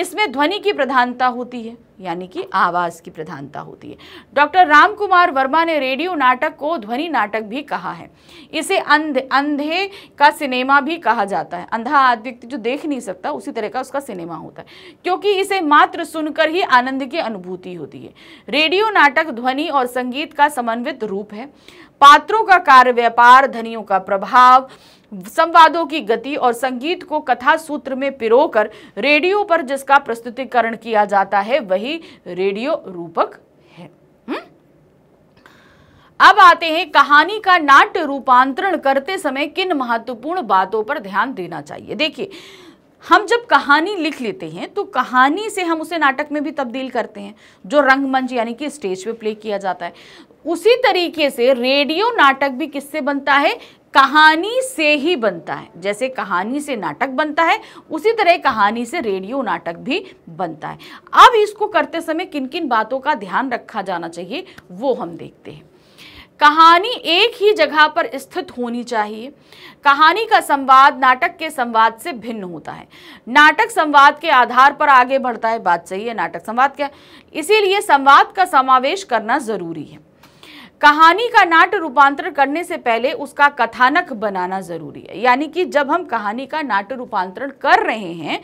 इसमें ध्वनि की प्रधानता होती है यानी कि आवाज़ की प्रधानता होती है डॉक्टर राम कुमार वर्मा ने रेडियो नाटक को ध्वनि नाटक भी कहा है इसे अंध अंधे का सिनेमा भी कहा जाता है अंधा आदि जो देख नहीं सकता उसी तरह का उसका सिनेमा होता है क्योंकि इसे मात्र सुनकर ही आनंद की अनुभूति होती है रेडियो नाटक ध्वनि और संगीत का समन्वित रूप है पात्रों का कार्य व्यापार धनियों का प्रभाव संवादों की गति और संगीत को कथा सूत्र में पिरोकर रेडियो पर जिसका प्रस्तुतिकरण किया जाता है वही रेडियो रूपक है हुँ? हम्म? अब आते हैं कहानी का नाट्य रूपांतरण करते समय किन महत्वपूर्ण बातों पर ध्यान देना चाहिए देखिए हम जब कहानी लिख लेते हैं तो कहानी से हम उसे नाटक में भी तब्दील करते हैं जो रंगमंच यानी कि स्टेज पे प्ले किया जाता है उसी तरीके से रेडियो नाटक भी किससे बनता है कहानी से ही बनता है जैसे कहानी से नाटक बनता है उसी तरह कहानी से रेडियो नाटक भी बनता है अब इसको करते समय किन किन बातों का ध्यान रखा जाना चाहिए वो हम देखते हैं कहानी एक ही जगह पर स्थित होनी चाहिए कहानी का संवाद नाटक के संवाद से भिन्न होता है नाटक संवाद के आधार पर आगे बढ़ता है बात सही है नाटक संवाद क्या इसीलिए संवाद का समावेश करना जरूरी है कहानी का नाट्य रूपांतर करने से पहले उसका कथानक बनाना जरूरी है यानी कि जब हम कहानी का नाट्य रूपांतरण कर रहे हैं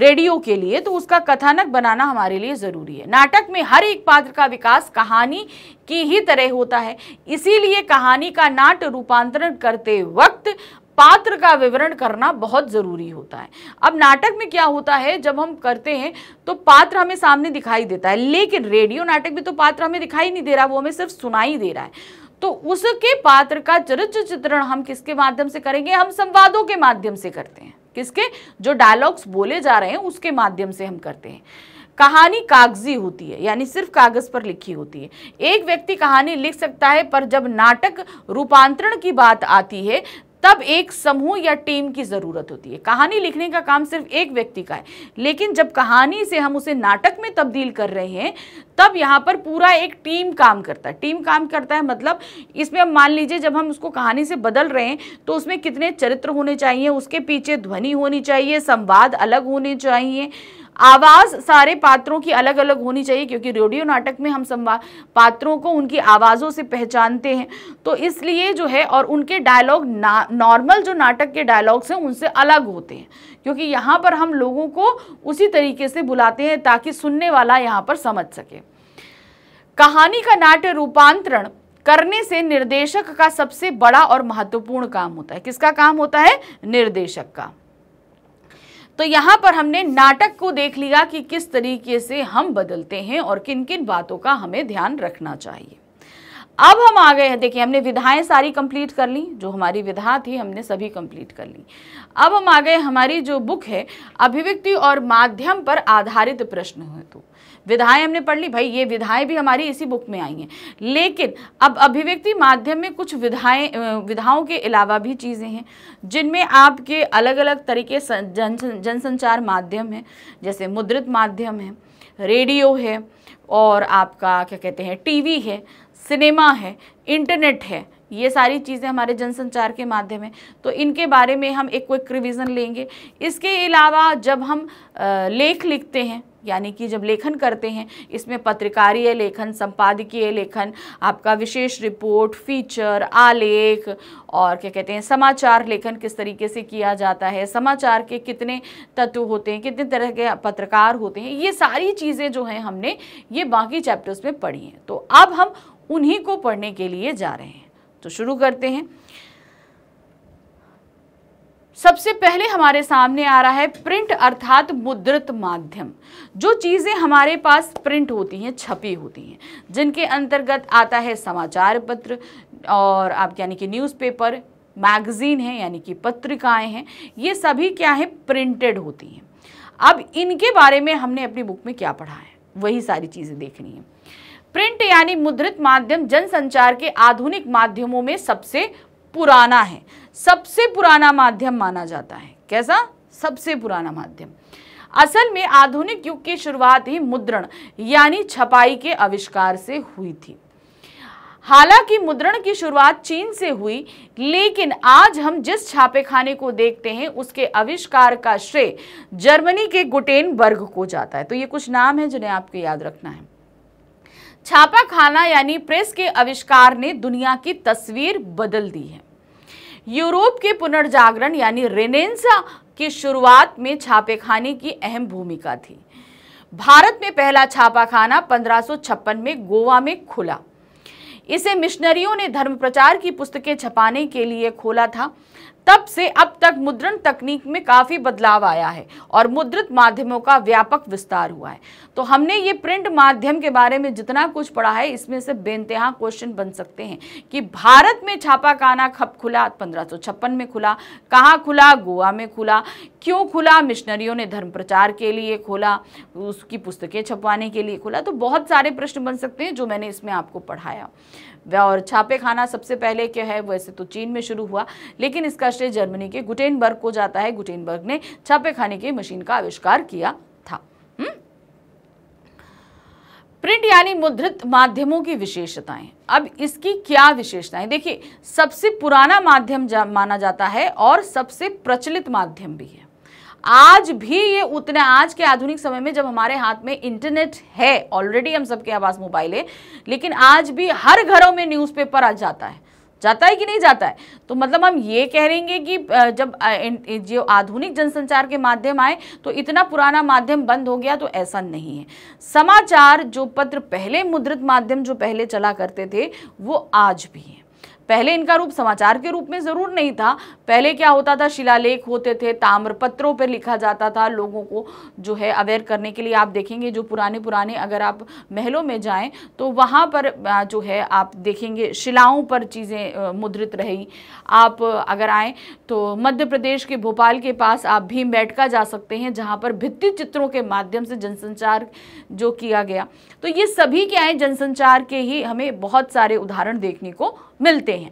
रेडियो के लिए तो उसका कथानक बनाना हमारे लिए ज़रूरी है नाटक में हर एक पात्र का विकास कहानी की ही तरह होता है इसीलिए कहानी का नाट रूपांतरण करते वक्त पात्र का विवरण करना बहुत ज़रूरी होता है अब नाटक में क्या होता है जब हम करते हैं तो पात्र हमें सामने दिखाई देता है लेकिन रेडियो नाटक में तो पात्र हमें दिखाई नहीं दे रहा वो हमें सिर्फ सुनाई दे रहा है तो उसके पात्र का चरित्र चित्रण हम किसके माध्यम से करेंगे हम संवादों के माध्यम से करते हैं किसके जो डायलॉग्स बोले जा रहे हैं उसके माध्यम से हम करते हैं कहानी कागजी होती है यानी सिर्फ कागज पर लिखी होती है एक व्यक्ति कहानी लिख सकता है पर जब नाटक रूपांतरण की बात आती है तब एक समूह या टीम की ज़रूरत होती है कहानी लिखने का काम सिर्फ एक व्यक्ति का है लेकिन जब कहानी से हम उसे नाटक में तब्दील कर रहे हैं तब यहाँ पर पूरा एक टीम काम करता है टीम काम करता है मतलब इसमें हम मान लीजिए जब हम उसको कहानी से बदल रहे हैं तो उसमें कितने चरित्र होने चाहिए उसके पीछे ध्वनि होनी चाहिए संवाद अलग होने चाहिए आवाज सारे पात्रों की अलग अलग होनी चाहिए क्योंकि रेडियो नाटक में हम संवाद पात्रों को उनकी आवाज़ों से पहचानते हैं तो इसलिए जो है और उनके डायलॉग नॉर्मल जो नाटक के डायलॉग्स हैं उनसे अलग होते हैं क्योंकि यहाँ पर हम लोगों को उसी तरीके से बुलाते हैं ताकि सुनने वाला यहाँ पर समझ सके कहानी का नाट्य रूपांतरण करने से निर्देशक का सबसे बड़ा और महत्वपूर्ण काम होता है किसका काम होता है निर्देशक का तो यहाँ पर हमने नाटक को देख लिया कि किस तरीके से हम बदलते हैं और किन किन बातों का हमें ध्यान रखना चाहिए अब हम आ गए हैं देखिए हमने विधाएं सारी कंप्लीट कर ली जो हमारी विधा थी हमने सभी कंप्लीट कर ली अब हम आ गए हमारी जो बुक है अभिव्यक्ति और माध्यम पर आधारित प्रश्न हेतु तो। विधाएं हमने पढ़ ली भाई ये विधाएं भी हमारी इसी बुक में आई हैं लेकिन अब अभिव्यक्ति माध्यम में कुछ विधाएं विधाओं के अलावा भी चीज़ें हैं जिनमें आपके अलग अलग तरीके जन जनसंचार माध्यम है जैसे मुद्रित माध्यम है रेडियो है और आपका क्या कहते हैं टीवी है सिनेमा है इंटरनेट है ये सारी चीज़ें हमारे जनसंचार के माध्यम है तो इनके बारे में हम एक क्विक रिविज़न लेंगे इसके अलावा जब हम लेख लिखते हैं यानी कि जब लेखन करते हैं इसमें पत्रकारीय लेखन संपादकीय लेखन आपका विशेष रिपोर्ट फीचर आलेख और क्या कहते हैं समाचार लेखन किस तरीके से किया जाता है समाचार के कितने तत्व होते हैं कितने तरह के पत्रकार होते हैं ये सारी चीज़ें जो हैं हमने ये बाकी चैप्टर्स में पढ़ी हैं तो अब हम उन्हीं को पढ़ने के लिए जा रहे हैं तो शुरू करते हैं सबसे पहले हमारे सामने आ रहा है प्रिंट अर्थात मुद्रित माध्यम जो चीज़ें हमारे पास प्रिंट होती हैं छपी होती हैं जिनके अंतर्गत आता है समाचार पत्र और आप यानी कि न्यूज़पेपर मैगज़ीन है यानी कि पत्रिकाएं हैं ये सभी क्या है प्रिंटेड होती हैं अब इनके बारे में हमने अपनी बुक में क्या पढ़ा है वही सारी चीज़ें देखनी है प्रिंट यानी मुद्रित माध्यम जनसंचार के आधुनिक माध्यमों में सबसे पुराना है सबसे पुराना माध्यम माना जाता है कैसा सबसे पुराना माध्यम असल में आधुनिक युग की शुरुआत ही मुद्रण यानी छपाई के आविष्कार से हुई थी हालांकि मुद्रण की शुरुआत चीन से हुई लेकिन आज हम जिस छापेखाने को देखते हैं उसके आविष्कार का श्रेय जर्मनी के गुटेन वर्ग को जाता है तो ये कुछ नाम है जिन्हें आपको याद रखना है छापा खाना यानी प्रेस के आविष्कार ने दुनिया की तस्वीर बदल दी है यूरोप के पुनर्जागरण यानी रेनेंसा की शुरुआत में छापेखाने की अहम भूमिका थी भारत में पहला छापाखाना पंद्रह में गोवा में खुला इसे मिशनरियों ने धर्म प्रचार की पुस्तकें छपाने के लिए खोला था तब से अब तक मुद्रण तकनीक में काफ़ी बदलाव आया है और मुद्रित माध्यमों का व्यापक विस्तार हुआ है तो हमने ये प्रिंट माध्यम के बारे में जितना कुछ पढ़ा है इसमें से बेनतहा क्वेश्चन बन सकते हैं कि भारत में छापाकाना खप खुला पंद्रह में खुला कहाँ खुला गोवा में खुला क्यों खुला मिशनरियों ने धर्म प्रचार के लिए खोला उसकी पुस्तकें छपवाने के लिए खोला तो बहुत सारे प्रश्न बन सकते हैं जो मैंने इसमें आपको पढ़ाया और छापे खाना सबसे पहले क्या है वैसे तो चीन में शुरू हुआ लेकिन इसका श्रेय जर्मनी के गुटेनबर्ग को जाता है गुटेनबर्ग ने छापे खाने की मशीन का आविष्कार किया था हम्म? प्रिंट यानी मुद्रित माध्यमों की विशेषताएं अब इसकी क्या विशेषताएं देखिए सबसे पुराना माध्यम जा, माना जाता है और सबसे प्रचलित माध्यम भी है आज भी ये उतना आज के आधुनिक समय में जब हमारे हाथ में इंटरनेट है ऑलरेडी हम सबके आवास मोबाइल है लेकिन आज भी हर घरों में न्यूज़पेपर आ जाता है जाता है कि नहीं जाता है तो मतलब हम ये कह रहेंगे कि जब जो आधुनिक जनसंचार के माध्यम आए तो इतना पुराना माध्यम बंद हो गया तो ऐसा नहीं है समाचार जो पत्र पहले मुद्रित माध्यम जो पहले चला करते थे वो आज भी है पहले इनका रूप समाचार के रूप में ज़रूर नहीं था पहले क्या होता था शिलालेख होते थे ताम्रपत्रों पर लिखा जाता था लोगों को जो है अवेयर करने के लिए आप देखेंगे जो पुराने पुराने अगर आप महलों में जाएं तो वहाँ पर जो है आप देखेंगे शिलाओं पर चीज़ें मुद्रित रही आप अगर आएँ तो मध्य प्रदेश के भोपाल के पास आप भीम बैठका जा सकते हैं जहाँ पर भित्ति चित्रों के माध्यम से जनसंचार जो किया गया तो ये सभी क्या है जनसंचार के ही हमें बहुत सारे उदाहरण देखने को मिलते हैं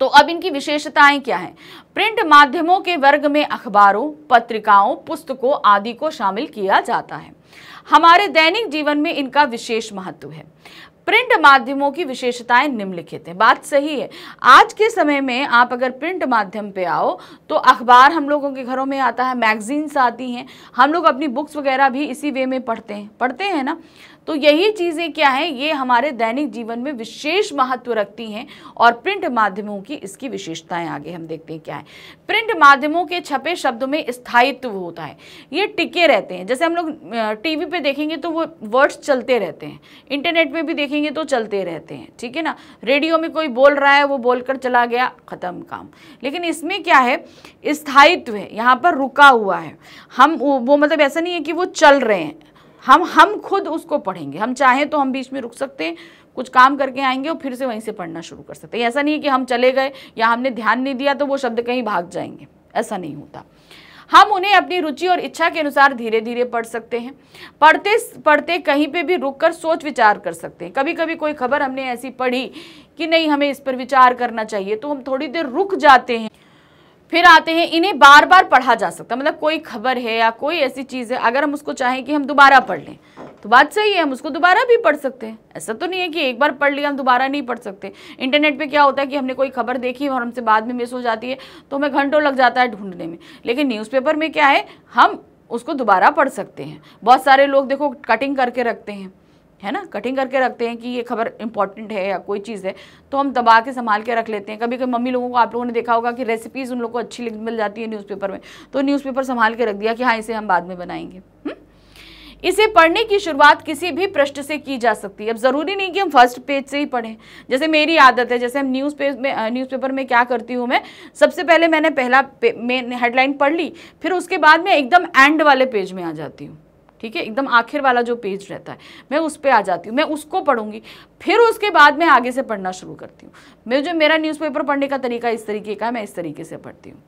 तो अब इनकी विशेषताएं क्या हैं प्रिंट माध्यमों के वर्ग में अखबारों पत्रिकाओं पुस्तकों आदि को शामिल किया जाता है हमारे दैनिक जीवन में इनका विशेष महत्व है प्रिंट माध्यमों की विशेषताएं निम्नलिखित हैं बात सही है आज के समय में आप अगर प्रिंट माध्यम पे आओ तो अखबार हम लोगों के घरों में आता है मैगजीन्स आती हैं हम लोग अपनी बुक्स वगैरह भी इसी वे में पढ़ते हैं पढ़ते हैं ना तो यही चीज़ें क्या हैं ये हमारे दैनिक जीवन में विशेष महत्व रखती हैं और प्रिंट माध्यमों की इसकी विशेषताएं आगे हम देखते हैं क्या है प्रिंट माध्यमों के छपे शब्दों में स्थायित्व होता है ये टिके रहते हैं जैसे हम लोग टीवी पे देखेंगे तो वो वर्ड्स चलते रहते हैं इंटरनेट में भी देखेंगे तो चलते रहते हैं ठीक है ना रेडियो में कोई बोल रहा है वो बोलकर चला गया ख़त्म काम लेकिन इसमें क्या है स्थायित्व है यहाँ पर रुका हुआ है हम वो मतलब ऐसा नहीं है कि वो चल रहे हैं हम हम खुद उसको पढ़ेंगे हम चाहें तो हम बीच में रुक सकते हैं कुछ काम करके आएंगे और फिर से वहीं से पढ़ना शुरू कर सकते हैं ऐसा नहीं है कि हम चले गए या हमने ध्यान नहीं दिया तो वो शब्द कहीं भाग जाएंगे ऐसा नहीं होता हम उन्हें अपनी रुचि और इच्छा के अनुसार धीरे धीरे पढ़ सकते हैं पढ़ते पढ़ते कहीं पे भी रुक कर सोच विचार कर सकते हैं कभी कभी कोई खबर हमने ऐसी पढ़ी कि नहीं हमें इस पर विचार करना चाहिए तो हम थोड़ी देर रुक जाते हैं फिर आते हैं इन्हें बार बार पढ़ा जा सकता मतलब कोई खबर है या कोई ऐसी चीज़ है अगर हम उसको चाहें कि हम दोबारा पढ़ लें तो बात सही है हम उसको दोबारा भी पढ़ सकते हैं ऐसा तो नहीं है कि एक बार पढ़ लिया हम दोबारा नहीं पढ़ सकते इंटरनेट पे क्या होता है कि हमने कोई खबर देखी और हमसे बाद में मिस हो जाती है तो हमें घंटों लग जाता है ढूंढने में लेकिन न्यूज़पेपर में क्या है हम उसको दोबारा पढ़ सकते हैं बहुत सारे लोग देखो कटिंग करके रखते हैं है ना कटिंग करके रखते हैं कि ये खबर इंपॉर्टेंट है या कोई चीज़ है तो हम दबा के संभाल के रख लेते हैं कभी कभी मम्मी लोगों को आप लोगों ने देखा होगा कि रेसिपीज़ उन लोगों को अच्छी मिल जाती है न्यूज़पेपर में तो न्यूज़पेपर संभाल के रख दिया कि हाँ इसे हम बाद में बनाएंगे इसे पढ़ने की शुरुआत किसी भी पृष्ठ से की जा सकती है अब ज़रूरी नहीं कि हम फर्स्ट पेज से ही पढ़ें जैसे मेरी आदत है जैसे हम न्यूज़ पेज में न्यूज़पेपर में क्या करती हूँ मैं सबसे पहले मैंने पहला मेन हेडलाइन पढ़ ली फिर उसके बाद में एकदम एंड वाले पेज में आ जाती हूँ ठीक है एकदम आखिर वाला जो पेज रहता है मैं उस पर आ जाती हूँ मैं उसको पढ़ूंगी फिर उसके बाद मैं आगे से पढ़ना शुरू करती हूँ मैं जो मेरा न्यूज़पेपर पढ़ने का तरीका इस तरीके का है मैं इस तरीके से पढ़ती हूँ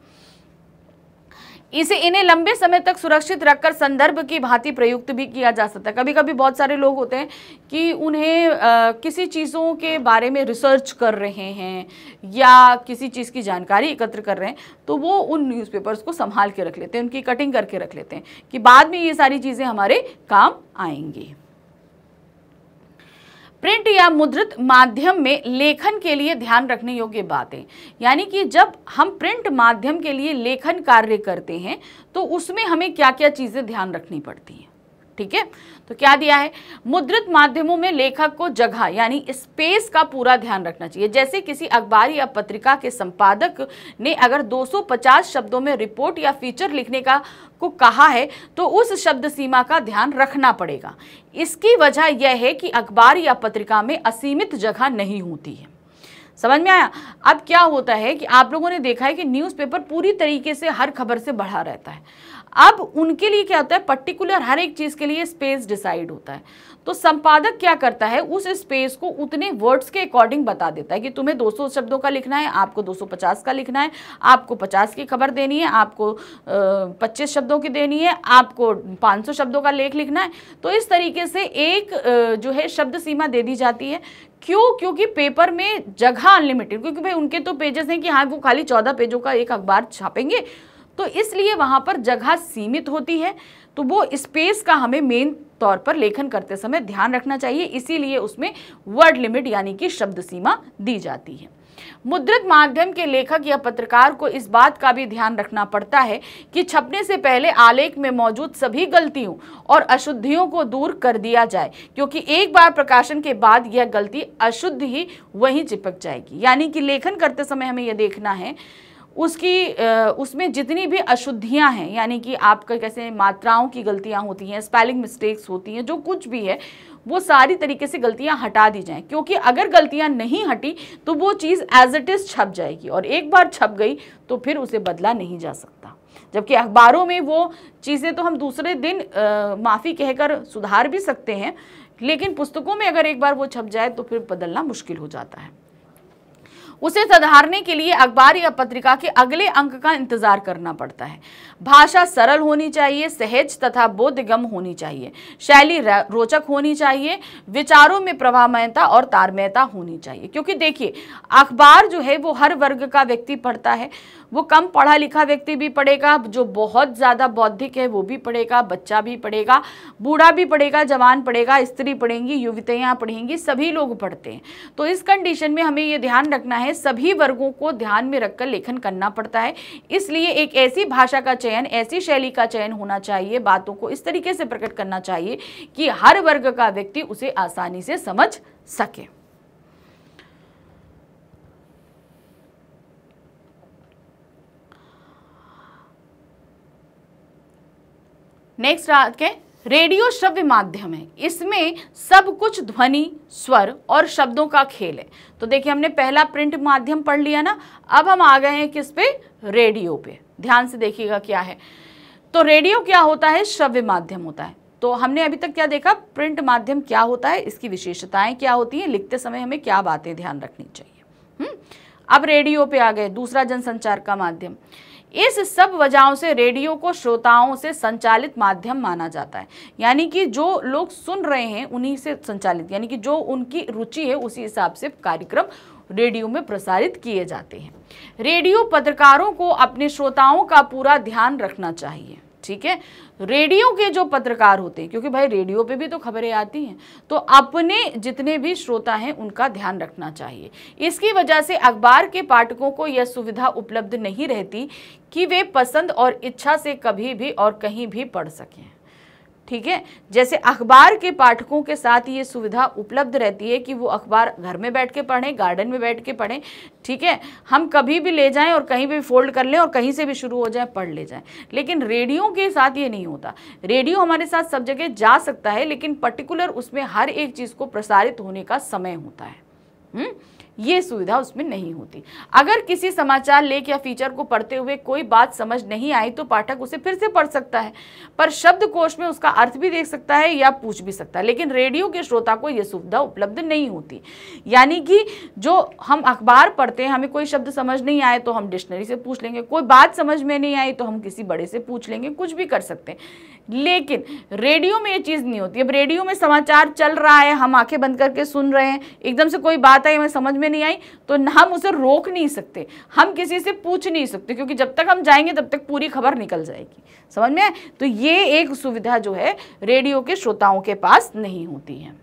इसे इन्हें लंबे समय तक सुरक्षित रखकर संदर्भ की भांति प्रयुक्त भी किया जा सकता है कभी कभी बहुत सारे लोग होते हैं कि उन्हें आ, किसी चीज़ों के बारे में रिसर्च कर रहे हैं या किसी चीज़ की जानकारी एकत्र कर रहे हैं तो वो उन न्यूज़पेपर्स को संभाल के रख लेते हैं उनकी कटिंग करके रख लेते हैं कि बाद में ये सारी चीज़ें हमारे काम आएंगी प्रिंट या मुद्रित माध्यम में लेखन के लिए ध्यान रखने योग्य बातें यानी कि जब हम प्रिंट माध्यम के लिए लेखन कार्य करते हैं तो उसमें हमें क्या क्या चीज़ें ध्यान रखनी पड़ती हैं ठीक है तो क्या दिया है मुद्रित माध्यमों में लेखक को जगह यानी स्पेस का पूरा ध्यान रखना चाहिए जैसे किसी अखबार या पत्रिका के संपादक ने अगर 250 शब्दों में रिपोर्ट या फीचर लिखने का को कहा है तो उस शब्द सीमा का ध्यान रखना पड़ेगा इसकी वजह यह है कि अखबार या पत्रिका में असीमित जगह नहीं होती है समझ में आया अब क्या होता है कि आप लोगों ने देखा है कि न्यूज़पेपर पूरी तरीके से हर खबर से बढ़ा रहता है अब उनके लिए क्या होता है पर्टिकुलर हर एक चीज़ के लिए स्पेस डिसाइड होता है तो संपादक क्या करता है उस स्पेस को उतने वर्ड्स के अकॉर्डिंग बता देता है कि तुम्हें 200 शब्दों का लिखना है आपको 250 का लिखना है आपको 50 की खबर देनी है आपको पच्चीस शब्दों की देनी है आपको 500 शब्दों का लेख लिखना है तो इस तरीके से एक जो है शब्द सीमा दे दी जाती है क्यों क्योंकि पेपर में जगह अनलिमिटेड क्योंकि भाई उनके तो पेजेस हैं कि हाँ वो खाली चौदह पेजों का एक अखबार छापेंगे तो इसलिए वहाँ पर जगह सीमित होती है तो वो स्पेस का हमें मेन तौर पर लेखन करते समय ध्यान रखना चाहिए इसीलिए उसमें वर्ड लिमिट यानी कि शब्द सीमा दी जाती है मुद्रित माध्यम के लेखक या पत्रकार को इस बात का भी ध्यान रखना पड़ता है कि छपने से पहले आलेख में मौजूद सभी गलतियों और अशुद्धियों को दूर कर दिया जाए क्योंकि एक बार प्रकाशन के बाद यह गलती अशुद्ध ही वहीं चिपक जाएगी यानी कि लेखन करते समय हमें यह देखना है उसकी उसमें जितनी भी अशुद्धियां हैं यानी कि आपका कैसे मात्राओं की गलतियां होती हैं स्पेलिंग मिस्टेक्स होती हैं जो कुछ भी है वो सारी तरीके से गलतियां हटा दी जाएं क्योंकि अगर गलतियां नहीं हटी तो वो चीज़ एज इट इज़ छप जाएगी और एक बार छप गई तो फिर उसे बदला नहीं जा सकता जबकि अखबारों में वो चीज़ें तो हम दूसरे दिन माफ़ी कहकर सुधार भी सकते हैं लेकिन पुस्तकों में अगर एक बार वो छप जाए तो फिर बदलना मुश्किल हो जाता है उसे सुधारने के लिए अखबार या पत्रिका के अगले अंक का इंतजार करना पड़ता है भाषा सरल होनी चाहिए सहज तथा बोधगम होनी चाहिए शैली रोचक होनी चाहिए विचारों में प्रभावयता और तारमयता होनी चाहिए क्योंकि देखिए अखबार जो है वो हर वर्ग का व्यक्ति पढ़ता है वो कम पढ़ा लिखा व्यक्ति भी पढ़ेगा जो बहुत ज़्यादा बौद्धिक है वो भी पढ़ेगा बच्चा भी पढ़ेगा बूढ़ा भी पढ़ेगा जवान पढ़ेगा स्त्री पढ़ेंगी युवतियाँ पढ़ेंगी सभी लोग पढ़ते हैं तो इस कंडीशन में हमें ये ध्यान रखना है सभी वर्गों को ध्यान में रखकर लेखन करना पड़ता है इसलिए एक ऐसी भाषा का चयन ऐसी शैली का चयन होना चाहिए बातों को इस तरीके से प्रकट करना चाहिए कि हर वर्ग का व्यक्ति उसे आसानी से समझ सके नेक्स्ट रात के रेडियो श्रव्य माध्यम है इसमें सब कुछ ध्वनि स्वर और शब्दों का खेल है तो देखिए हमने पहला प्रिंट माध्यम पढ़ लिया ना अब हम आ गए हैं किस पे रेडियो पे ध्यान से देखिएगा क्या है तो रेडियो क्या होता है श्रव्य माध्यम होता है तो हमने अभी तक क्या देखा प्रिंट माध्यम क्या होता है इसकी विशेषताएं क्या होती हैं लिखते समय हमें क्या बातें ध्यान रखनी चाहिए हुँ? हम्म? अब रेडियो पे आ गए दूसरा जनसंचार का माध्यम इस सब वजहों से रेडियो को श्रोताओं से संचालित माध्यम माना जाता है यानी कि जो लोग सुन रहे हैं उन्हीं से संचालित यानी कि जो उनकी रुचि है उसी हिसाब से कार्यक्रम रेडियो में प्रसारित किए जाते हैं रेडियो पत्रकारों को अपने श्रोताओं का पूरा ध्यान रखना चाहिए ठीक है रेडियो के जो पत्रकार होते हैं क्योंकि भाई रेडियो पे भी तो खबरें आती हैं तो अपने जितने भी श्रोता हैं उनका ध्यान रखना चाहिए इसकी वजह से अखबार के पाठकों को यह सुविधा उपलब्ध नहीं रहती कि वे पसंद और इच्छा से कभी भी और कहीं भी पढ़ सकें ठीक है जैसे अखबार के पाठकों के साथ ये सुविधा उपलब्ध रहती है कि वो अखबार घर में बैठ के पढ़ें गार्डन में बैठ के पढ़ें ठीक है हम कभी भी ले जाएं और कहीं भी फोल्ड कर लें और कहीं से भी शुरू हो जाए पढ़ ले जाएं लेकिन रेडियो के साथ ये नहीं होता रेडियो हमारे साथ सब जगह जा सकता है लेकिन पर्टिकुलर उसमें हर एक चीज़ को प्रसारित होने का समय होता है हुँ? हम्म? ये सुविधा उसमें नहीं होती अगर किसी समाचार लेख या फीचर को पढ़ते हुए कोई बात समझ नहीं आई तो पाठक उसे फिर से पढ़ सकता है पर शब्दकोश में उसका अर्थ भी देख सकता है या पूछ भी सकता है लेकिन रेडियो के श्रोता को यह सुविधा उपलब्ध नहीं होती यानी कि जो हम अखबार पढ़ते हैं हमें कोई शब्द समझ नहीं आए तो हम डिक्शनरी से पूछ लेंगे कोई बात समझ में नहीं आई तो हम किसी बड़े से पूछ लेंगे कुछ भी कर सकते हैं लेकिन रेडियो में ये चीज़ नहीं होती अब रेडियो में समाचार चल रहा है हम आंखें बंद करके सुन रहे हैं एकदम से कोई बात आई हमें समझ में नहीं आई तो हम उसे रोक नहीं सकते हम किसी से पूछ नहीं सकते क्योंकि जब तक हम जाएंगे तब तक पूरी खबर निकल जाएगी समझ में तो ये एक सुविधा जो है रेडियो के श्रोताओं के पास नहीं होती है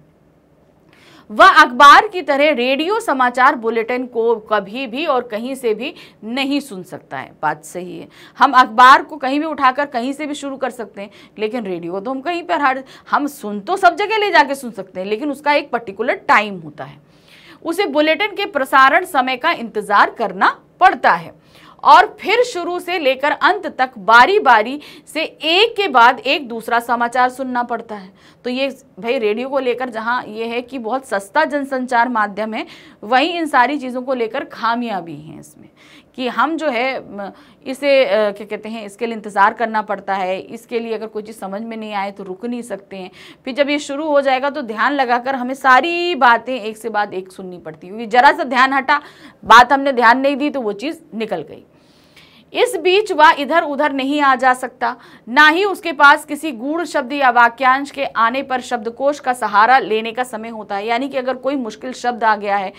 वह अखबार की तरह रेडियो समाचार बुलेटिन को कभी भी और कहीं से भी नहीं सुन सकता है बात सही है हम अखबार को कहीं भी उठाकर कहीं से भी शुरू कर सकते हैं लेकिन रेडियो तो हम कहीं पर हर हम सुन तो सब जगह ले जाके सुन सकते हैं लेकिन उसका एक पर्टिकुलर टाइम होता है उसे बुलेटिन के प्रसारण समय का इंतजार करना पड़ता है और फिर शुरू से लेकर अंत तक बारी बारी से एक के बाद एक दूसरा समाचार सुनना पड़ता है तो ये भाई रेडियो को लेकर जहाँ ये है कि बहुत सस्ता जनसंचार माध्यम है वहीं इन सारी चीज़ों को लेकर खामियाँ भी हैं इसमें कि हम जो है इसे क्या कहते हैं इसके लिए इंतज़ार करना पड़ता है इसके लिए अगर कोई चीज़ समझ में नहीं आए तो रुक नहीं सकते हैं फिर जब ये शुरू हो जाएगा तो ध्यान लगाकर हमें सारी बातें एक से बाद एक सुननी पड़ती है क्योंकि ज़रा सा ध्यान हटा बात हमने ध्यान नहीं दी तो वो चीज़ निकल गई इस बीच वह इधर उधर नहीं आ जा सकता ना ही उसके पास किसी गूढ़ शब्द या वाक्यांश के आने पर शब्दकोश का सहारा लेने का समय होता है यानी कि अगर कोई मुश्किल शब्द आ गया है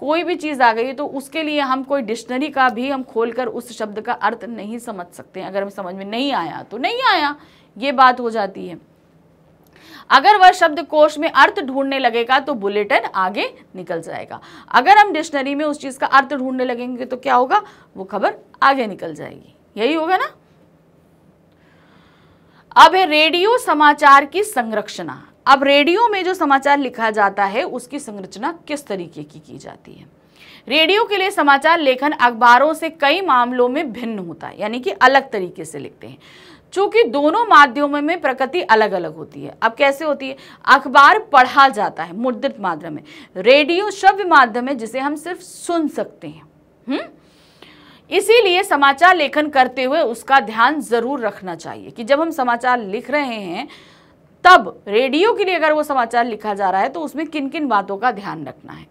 कोई भी चीज़ आ गई है तो उसके लिए हम कोई डिक्शनरी का भी हम खोलकर उस शब्द का अर्थ नहीं समझ सकते अगर हमें समझ में नहीं आया तो नहीं आया ये बात हो जाती है अगर वह शब्द कोश में अर्थ ढूंढने लगेगा तो बुलेटिन आगे निकल जाएगा अगर हम डिक्शनरी में उस चीज़ का अर्थ ढूंढने लगेंगे तो क्या होगा वो खबर आगे निकल जाएगी यही होगा ना अब है रेडियो समाचार की संरचना अब रेडियो में जो समाचार लिखा जाता है उसकी संरचना किस तरीके की की जाती है रेडियो के लिए समाचार लेखन अखबारों से कई मामलों में भिन्न होता है यानी कि अलग तरीके से लिखते हैं चूंकि दोनों माध्यमों में प्रकृति अलग अलग होती है अब कैसे होती है अखबार पढ़ा जाता है मुद्रित माध्यम है रेडियो श्रव्य माध्यम है जिसे हम सिर्फ सुन सकते हैं हुँ? इसीलिए समाचार लेखन करते हुए उसका ध्यान जरूर रखना चाहिए कि जब हम समाचार लिख रहे हैं तब रेडियो के लिए अगर वो समाचार लिखा जा रहा है तो उसमें किन किन बातों का ध्यान रखना है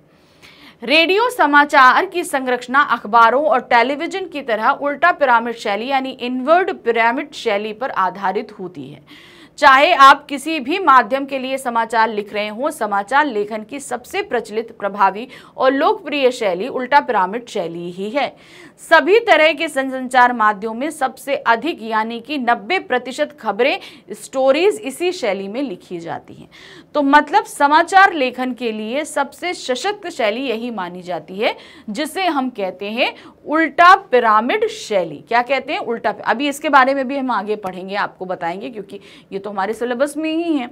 रेडियो समाचार की संरचना अखबारों और टेलीविजन की तरह उल्टा पिरामिड शैली यानी इनवर्ड पिरामिड शैली पर आधारित होती है चाहे आप किसी भी माध्यम के लिए समाचार लिख रहे हों समाचार लेखन की सबसे प्रचलित प्रभावी और लोकप्रिय शैली उल्टा पिरामिड शैली ही है सभी तरह के संचार माध्यमों में सबसे अधिक यानी कि 90 प्रतिशत खबरें स्टोरीज इसी शैली में लिखी जाती हैं तो मतलब समाचार लेखन के लिए सबसे सशक्त शैली यही मानी जाती है जिसे हम कहते हैं उल्टा पिरामिड शैली क्या कहते हैं उल्टा अभी इसके बारे में भी हम आगे पढ़ेंगे आपको बताएंगे क्योंकि ये तो हमारे सिलेबस में ही है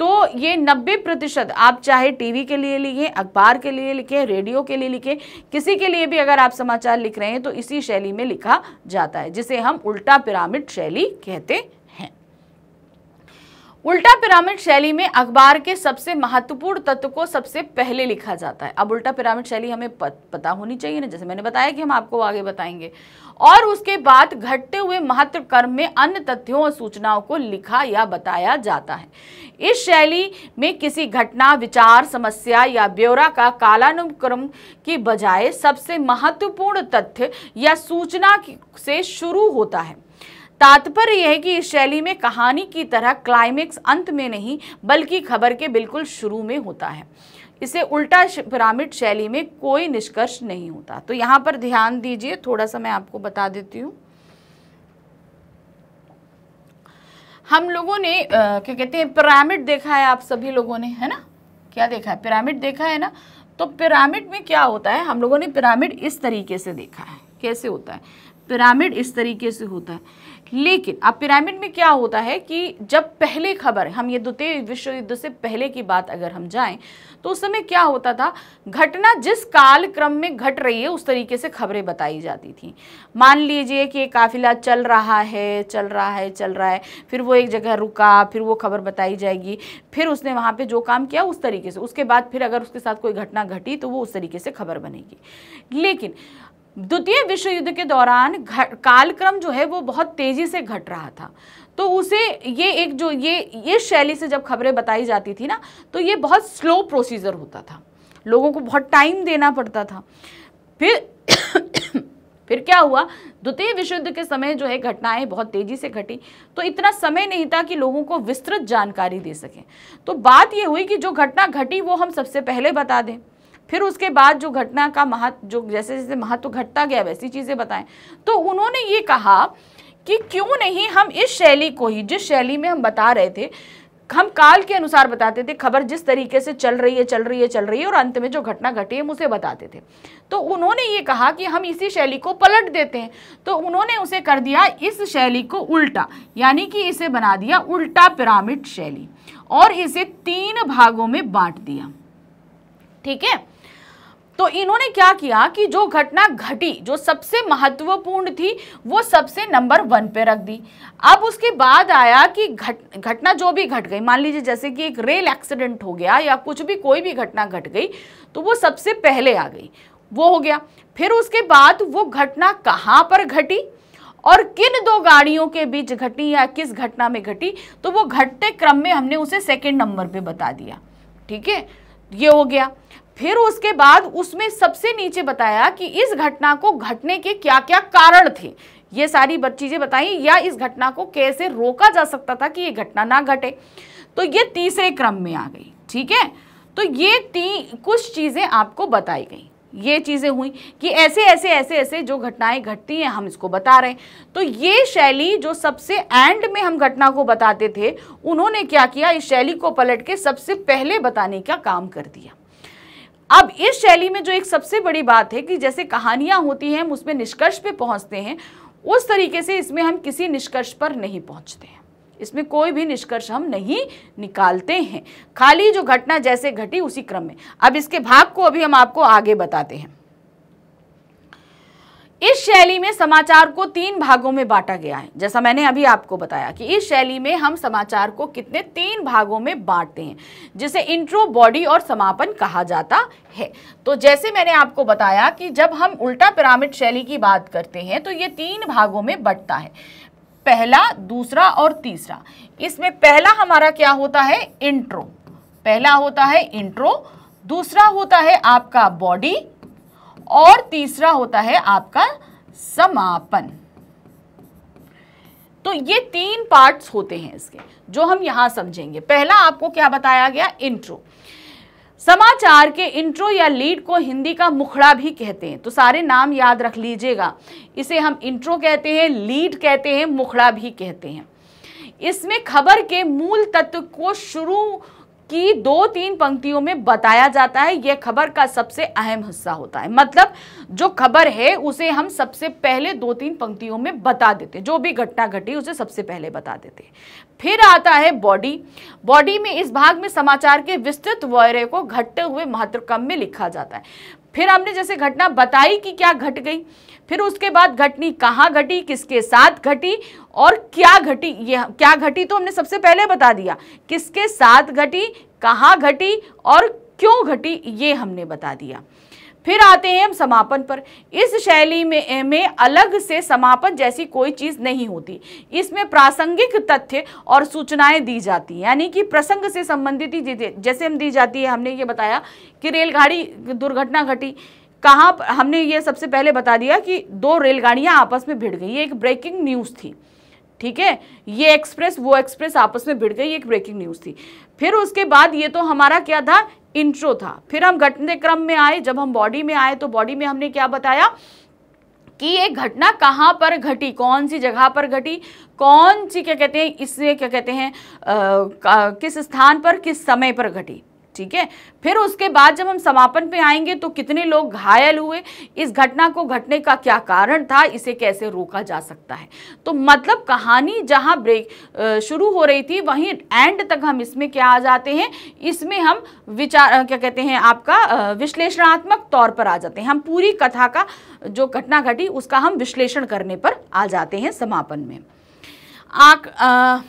तो ये 90 प्रतिशत आप चाहे टीवी के लिए लिखें अखबार के लिए लिखें रेडियो के लिए लिखें किसी के लिए भी अगर आप समाचार लिख रहे हैं तो इसी शैली में लिखा जाता है जिसे हम उल्टा पिरामिड शैली कहते हैं उल्टा पिरामिड शैली में अखबार के सबसे महत्वपूर्ण तत्व को सबसे पहले लिखा जाता है अब उल्टा पिरामिड शैली हमें पता होनी चाहिए ना जैसे मैंने बताया कि हम आपको आगे बताएंगे और उसके बाद घटते हुए महत्व कर्म में अन्य तथ्यों और सूचनाओं को लिखा या बताया जाता है इस शैली में किसी घटना विचार समस्या या ब्यौरा का कालानुक्रम की बजाय सबसे महत्वपूर्ण तथ्य या सूचना से शुरू होता है तात्पर्य यह है कि इस शैली में कहानी की तरह क्लाइमेक्स अंत में नहीं बल्कि खबर के बिल्कुल शुरू में होता है इसे उल्टा पिरामिड शैली में कोई निष्कर्ष नहीं होता तो यहाँ पर ध्यान दीजिए थोड़ा सा मैं आपको बता देती हूँ हम लोगों ने आ, क्या कहते हैं पिरामिड देखा है आप सभी लोगों ने है ना क्या देखा है पिरामिड देखा है ना तो पिरामिड में क्या होता है हम लोगों ने पिरामिड इस तरीके से देखा है कैसे होता है पिरामिड इस तरीके से होता है लेकिन अब पिरामिड में क्या होता है कि जब पहले खबर हम ये द्वितीय विश्व युद्ध से पहले की बात अगर हम जाएं तो उस समय क्या होता था घटना जिस काल क्रम में घट रही है उस तरीके से खबरें बताई जाती थी मान लीजिए कि काफिला चल रहा है चल रहा है चल रहा है फिर वो एक जगह रुका फिर वो खबर बताई जाएगी फिर उसने वहाँ पर जो काम किया उस तरीके से उसके बाद फिर अगर उसके साथ कोई घटना घटी तो वो उस तरीके से खबर बनेगी लेकिन द्वितीय विश्व युद्ध के दौरान कालक्रम जो है वो बहुत तेजी से घट रहा था तो उसे ये एक जो ये ये शैली से जब खबरें बताई जाती थी ना तो ये बहुत स्लो प्रोसीजर होता था लोगों को बहुत टाइम देना पड़ता था फिर फिर क्या हुआ द्वितीय विश्व युद्ध के समय जो है घटनाएं बहुत तेजी से घटी तो इतना समय नहीं था कि लोगों को विस्तृत जानकारी दे सकें तो बात यह हुई कि जो घटना घटी वो हम सबसे पहले बता दें फिर उसके बाद जो घटना का महत्व जो जैसे जैसे महत्व घटता गया वैसी चीज़ें बताएं तो उन्होंने ये कहा कि क्यों नहीं हम इस शैली को ही जिस शैली में हम बता रहे थे हम काल के अनुसार बताते थे खबर जिस तरीके से चल रही है चल रही है चल रही है और अंत में जो घटना घटी है उसे बताते थे तो उन्होंने ये कहा कि हम इसी शैली को पलट देते हैं तो उन्होंने उसे कर दिया इस शैली को उल्टा यानी कि इसे बना दिया उल्टा पिरामिड शैली और इसे तीन भागों में बांट दिया ठीक है तो इन्होंने क्या किया कि जो घटना घटी जो सबसे महत्वपूर्ण थी वो सबसे नंबर वन पे रख दी अब उसके बाद आया कि घट घटना जो भी घट गई मान लीजिए जैसे कि एक रेल एक्सीडेंट हो गया या कुछ भी कोई भी घटना घट गई तो वो सबसे पहले आ गई वो हो गया फिर उसके बाद वो घटना कहाँ पर घटी और किन दो गाड़ियों के बीच घटी या किस घटना में घटी तो वो घटते क्रम में हमने उसे सेकेंड नंबर पर बता दिया ठीक है ये हो गया फिर उसके बाद उसमें सबसे नीचे बताया कि इस घटना को घटने के क्या क्या कारण थे ये सारी चीज़ें बताई या इस घटना को कैसे रोका जा सकता था कि ये घटना ना घटे तो ये तीसरे क्रम में आ गई ठीक है तो ये ती कुछ चीज़ें आपको बताई गई ये चीज़ें हुई कि ऐसे ऐसे ऐसे ऐसे जो घटनाएं घटती हैं हम इसको बता रहे हैं तो ये शैली जो सबसे एंड में हम घटना को बताते थे उन्होंने क्या किया इस शैली को पलट के सबसे पहले बताने का काम कर दिया अब इस शैली में जो एक सबसे बड़ी बात है कि जैसे कहानियां होती हैं हम उसमें निष्कर्ष पे पहुंचते हैं उस तरीके से इसमें हम किसी निष्कर्ष पर नहीं पहुंचते हैं इसमें कोई भी निष्कर्ष हम नहीं निकालते हैं खाली जो घटना जैसे घटी उसी क्रम में अब इसके भाग को अभी हम आपको आगे बताते हैं इस शैली में समाचार को तीन भागों में बांटा गया है जैसा मैंने अभी आपको बताया कि इस शैली में हम समाचार को कितने तीन भागों में बांटते हैं जिसे इंट्रो बॉडी और समापन कहा जाता है तो जैसे मैंने आपको बताया कि जब हम उल्टा पिरामिड शैली की बात करते हैं तो ये तीन भागों में बंटता है पहला दूसरा और तीसरा इसमें पहला हमारा क्या होता है इंट्रो पहला होता है इंट्रो दूसरा होता है आपका बॉडी और तीसरा होता है आपका समापन तो ये तीन पार्ट्स होते हैं इसके जो हम यहां समझेंगे पहला आपको क्या बताया गया इंट्रो समाचार के इंट्रो या लीड को हिंदी का मुखड़ा भी कहते हैं तो सारे नाम याद रख लीजिएगा इसे हम इंट्रो कहते हैं लीड कहते हैं मुखड़ा भी कहते हैं इसमें खबर के मूल तत्व को शुरू कि दो तीन पंक्तियों में बताया जाता है यह खबर का सबसे अहम हिस्सा होता है मतलब जो खबर है उसे हम सबसे पहले दो तीन पंक्तियों में बता देते जो भी घटना घटी उसे सबसे पहले बता देते फिर आता है बॉडी बॉडी में इस भाग में समाचार के विस्तृत वयरे को घटते हुए महत्वक्रम में लिखा जाता है फिर हमने जैसे घटना बताई कि क्या घट गई फिर उसके बाद घटनी कहाँ घटी किसके साथ घटी और क्या घटी ये क्या घटी तो हमने सबसे पहले बता दिया किसके साथ घटी कहाँ घटी और क्यों घटी ये हमने बता दिया फिर आते हैं हम समापन पर इस शैली में में अलग से समापन जैसी कोई चीज़ नहीं होती इसमें प्रासंगिक तथ्य और सूचनाएं दी जाती हैं यानी कि प्रसंग से संबंधित जैसे हम दी जाती है हमने ये बताया कि रेलगाड़ी दुर्घटना घटी कहाँ हमने ये सबसे पहले बता दिया कि दो रेलगाड़ियाँ आपस में भिड़ गई ये एक ब्रेकिंग न्यूज़ थी ठीक है ये एक्सप्रेस वो एक्सप्रेस आपस में भिड़ गई एक ब्रेकिंग न्यूज़ थी फिर उसके बाद ये तो हमारा क्या था इंट्रो था फिर हम घटनाक्रम में आए जब हम बॉडी में आए तो बॉडी में हमने क्या बताया कि ये घटना कहाँ पर घटी कौन सी जगह पर घटी कौन सी क्या कहते हैं इससे क्या कहते हैं किस स्थान पर किस समय पर घटी ठीक है फिर उसके बाद जब हम समापन पे आएंगे तो कितने लोग घायल हुए इस घटना को घटने का क्या कारण था इसे कैसे रोका जा सकता है तो मतलब कहानी जहां ब्रेक शुरू हो रही थी वहीं एंड तक हम इसमें क्या आ जाते हैं इसमें हम विचार क्या कहते हैं आपका विश्लेषणात्मक तौर पर आ जाते हैं हम पूरी कथा का जो घटना घटी उसका हम विश्लेषण करने पर आ जाते हैं समापन में आ, आ,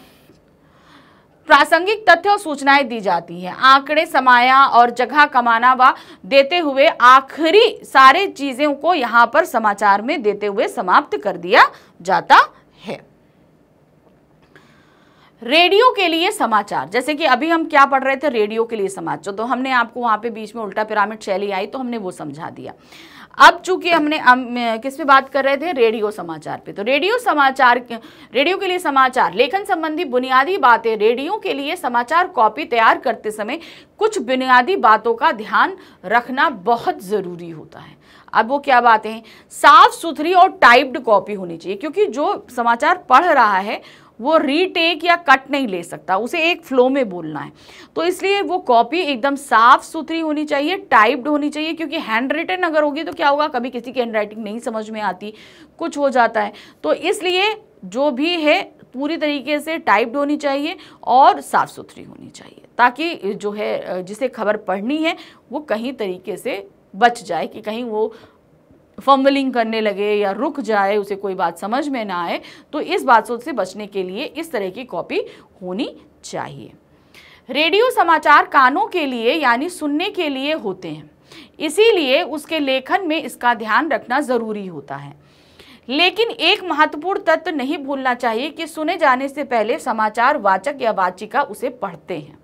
प्रासंगिक तथ्य और सूचनाएं दी जाती हैं आंकड़े समाया और जगह कमाना व देते हुए आखिरी सारे चीज़ों को यहाँ पर समाचार में देते हुए समाप्त कर दिया जाता है रेडियो के लिए समाचार जैसे कि अभी हम क्या पढ़ रहे थे रेडियो के लिए समाचार तो हमने आपको वहां पे बीच में उल्टा पिरामिड शैली आई तो हमने वो समझा दिया अब चूंकि हमने किस पे बात कर रहे थे रेडियो समाचार पे तो रेडियो समाचार रेडियो के लिए समाचार लेखन संबंधी बुनियादी बातें रेडियो के लिए समाचार कॉपी तैयार करते समय कुछ बुनियादी बातों का ध्यान रखना बहुत ज़रूरी होता है अब वो क्या बातें हैं साफ सुथरी और टाइप्ड कॉपी होनी चाहिए क्योंकि जो समाचार पढ़ रहा है वो रीटेक या कट नहीं ले सकता उसे एक फ्लो में बोलना है तो इसलिए वो कॉपी एकदम साफ सुथरी होनी चाहिए टाइप्ड होनी चाहिए क्योंकि हैंड रिटन अगर होगी तो क्या होगा कभी किसी की हैंड राइटिंग नहीं समझ में आती कुछ हो जाता है तो इसलिए जो भी है पूरी तरीके से टाइप्ड होनी चाहिए और साफ़ सुथरी होनी चाहिए ताकि जो है जिसे खबर पढ़नी है वो कहीं तरीके से बच जाए कि कहीं वो फम्बलिंग करने लगे या रुक जाए उसे कोई बात समझ में ना आए तो इस बात से बचने के लिए इस तरह की कॉपी होनी चाहिए रेडियो समाचार कानों के लिए यानी सुनने के लिए होते हैं इसीलिए उसके लेखन में इसका ध्यान रखना ज़रूरी होता है लेकिन एक महत्वपूर्ण तत्व नहीं भूलना चाहिए कि सुने जाने से पहले समाचार वाचक या वाचिका उसे पढ़ते हैं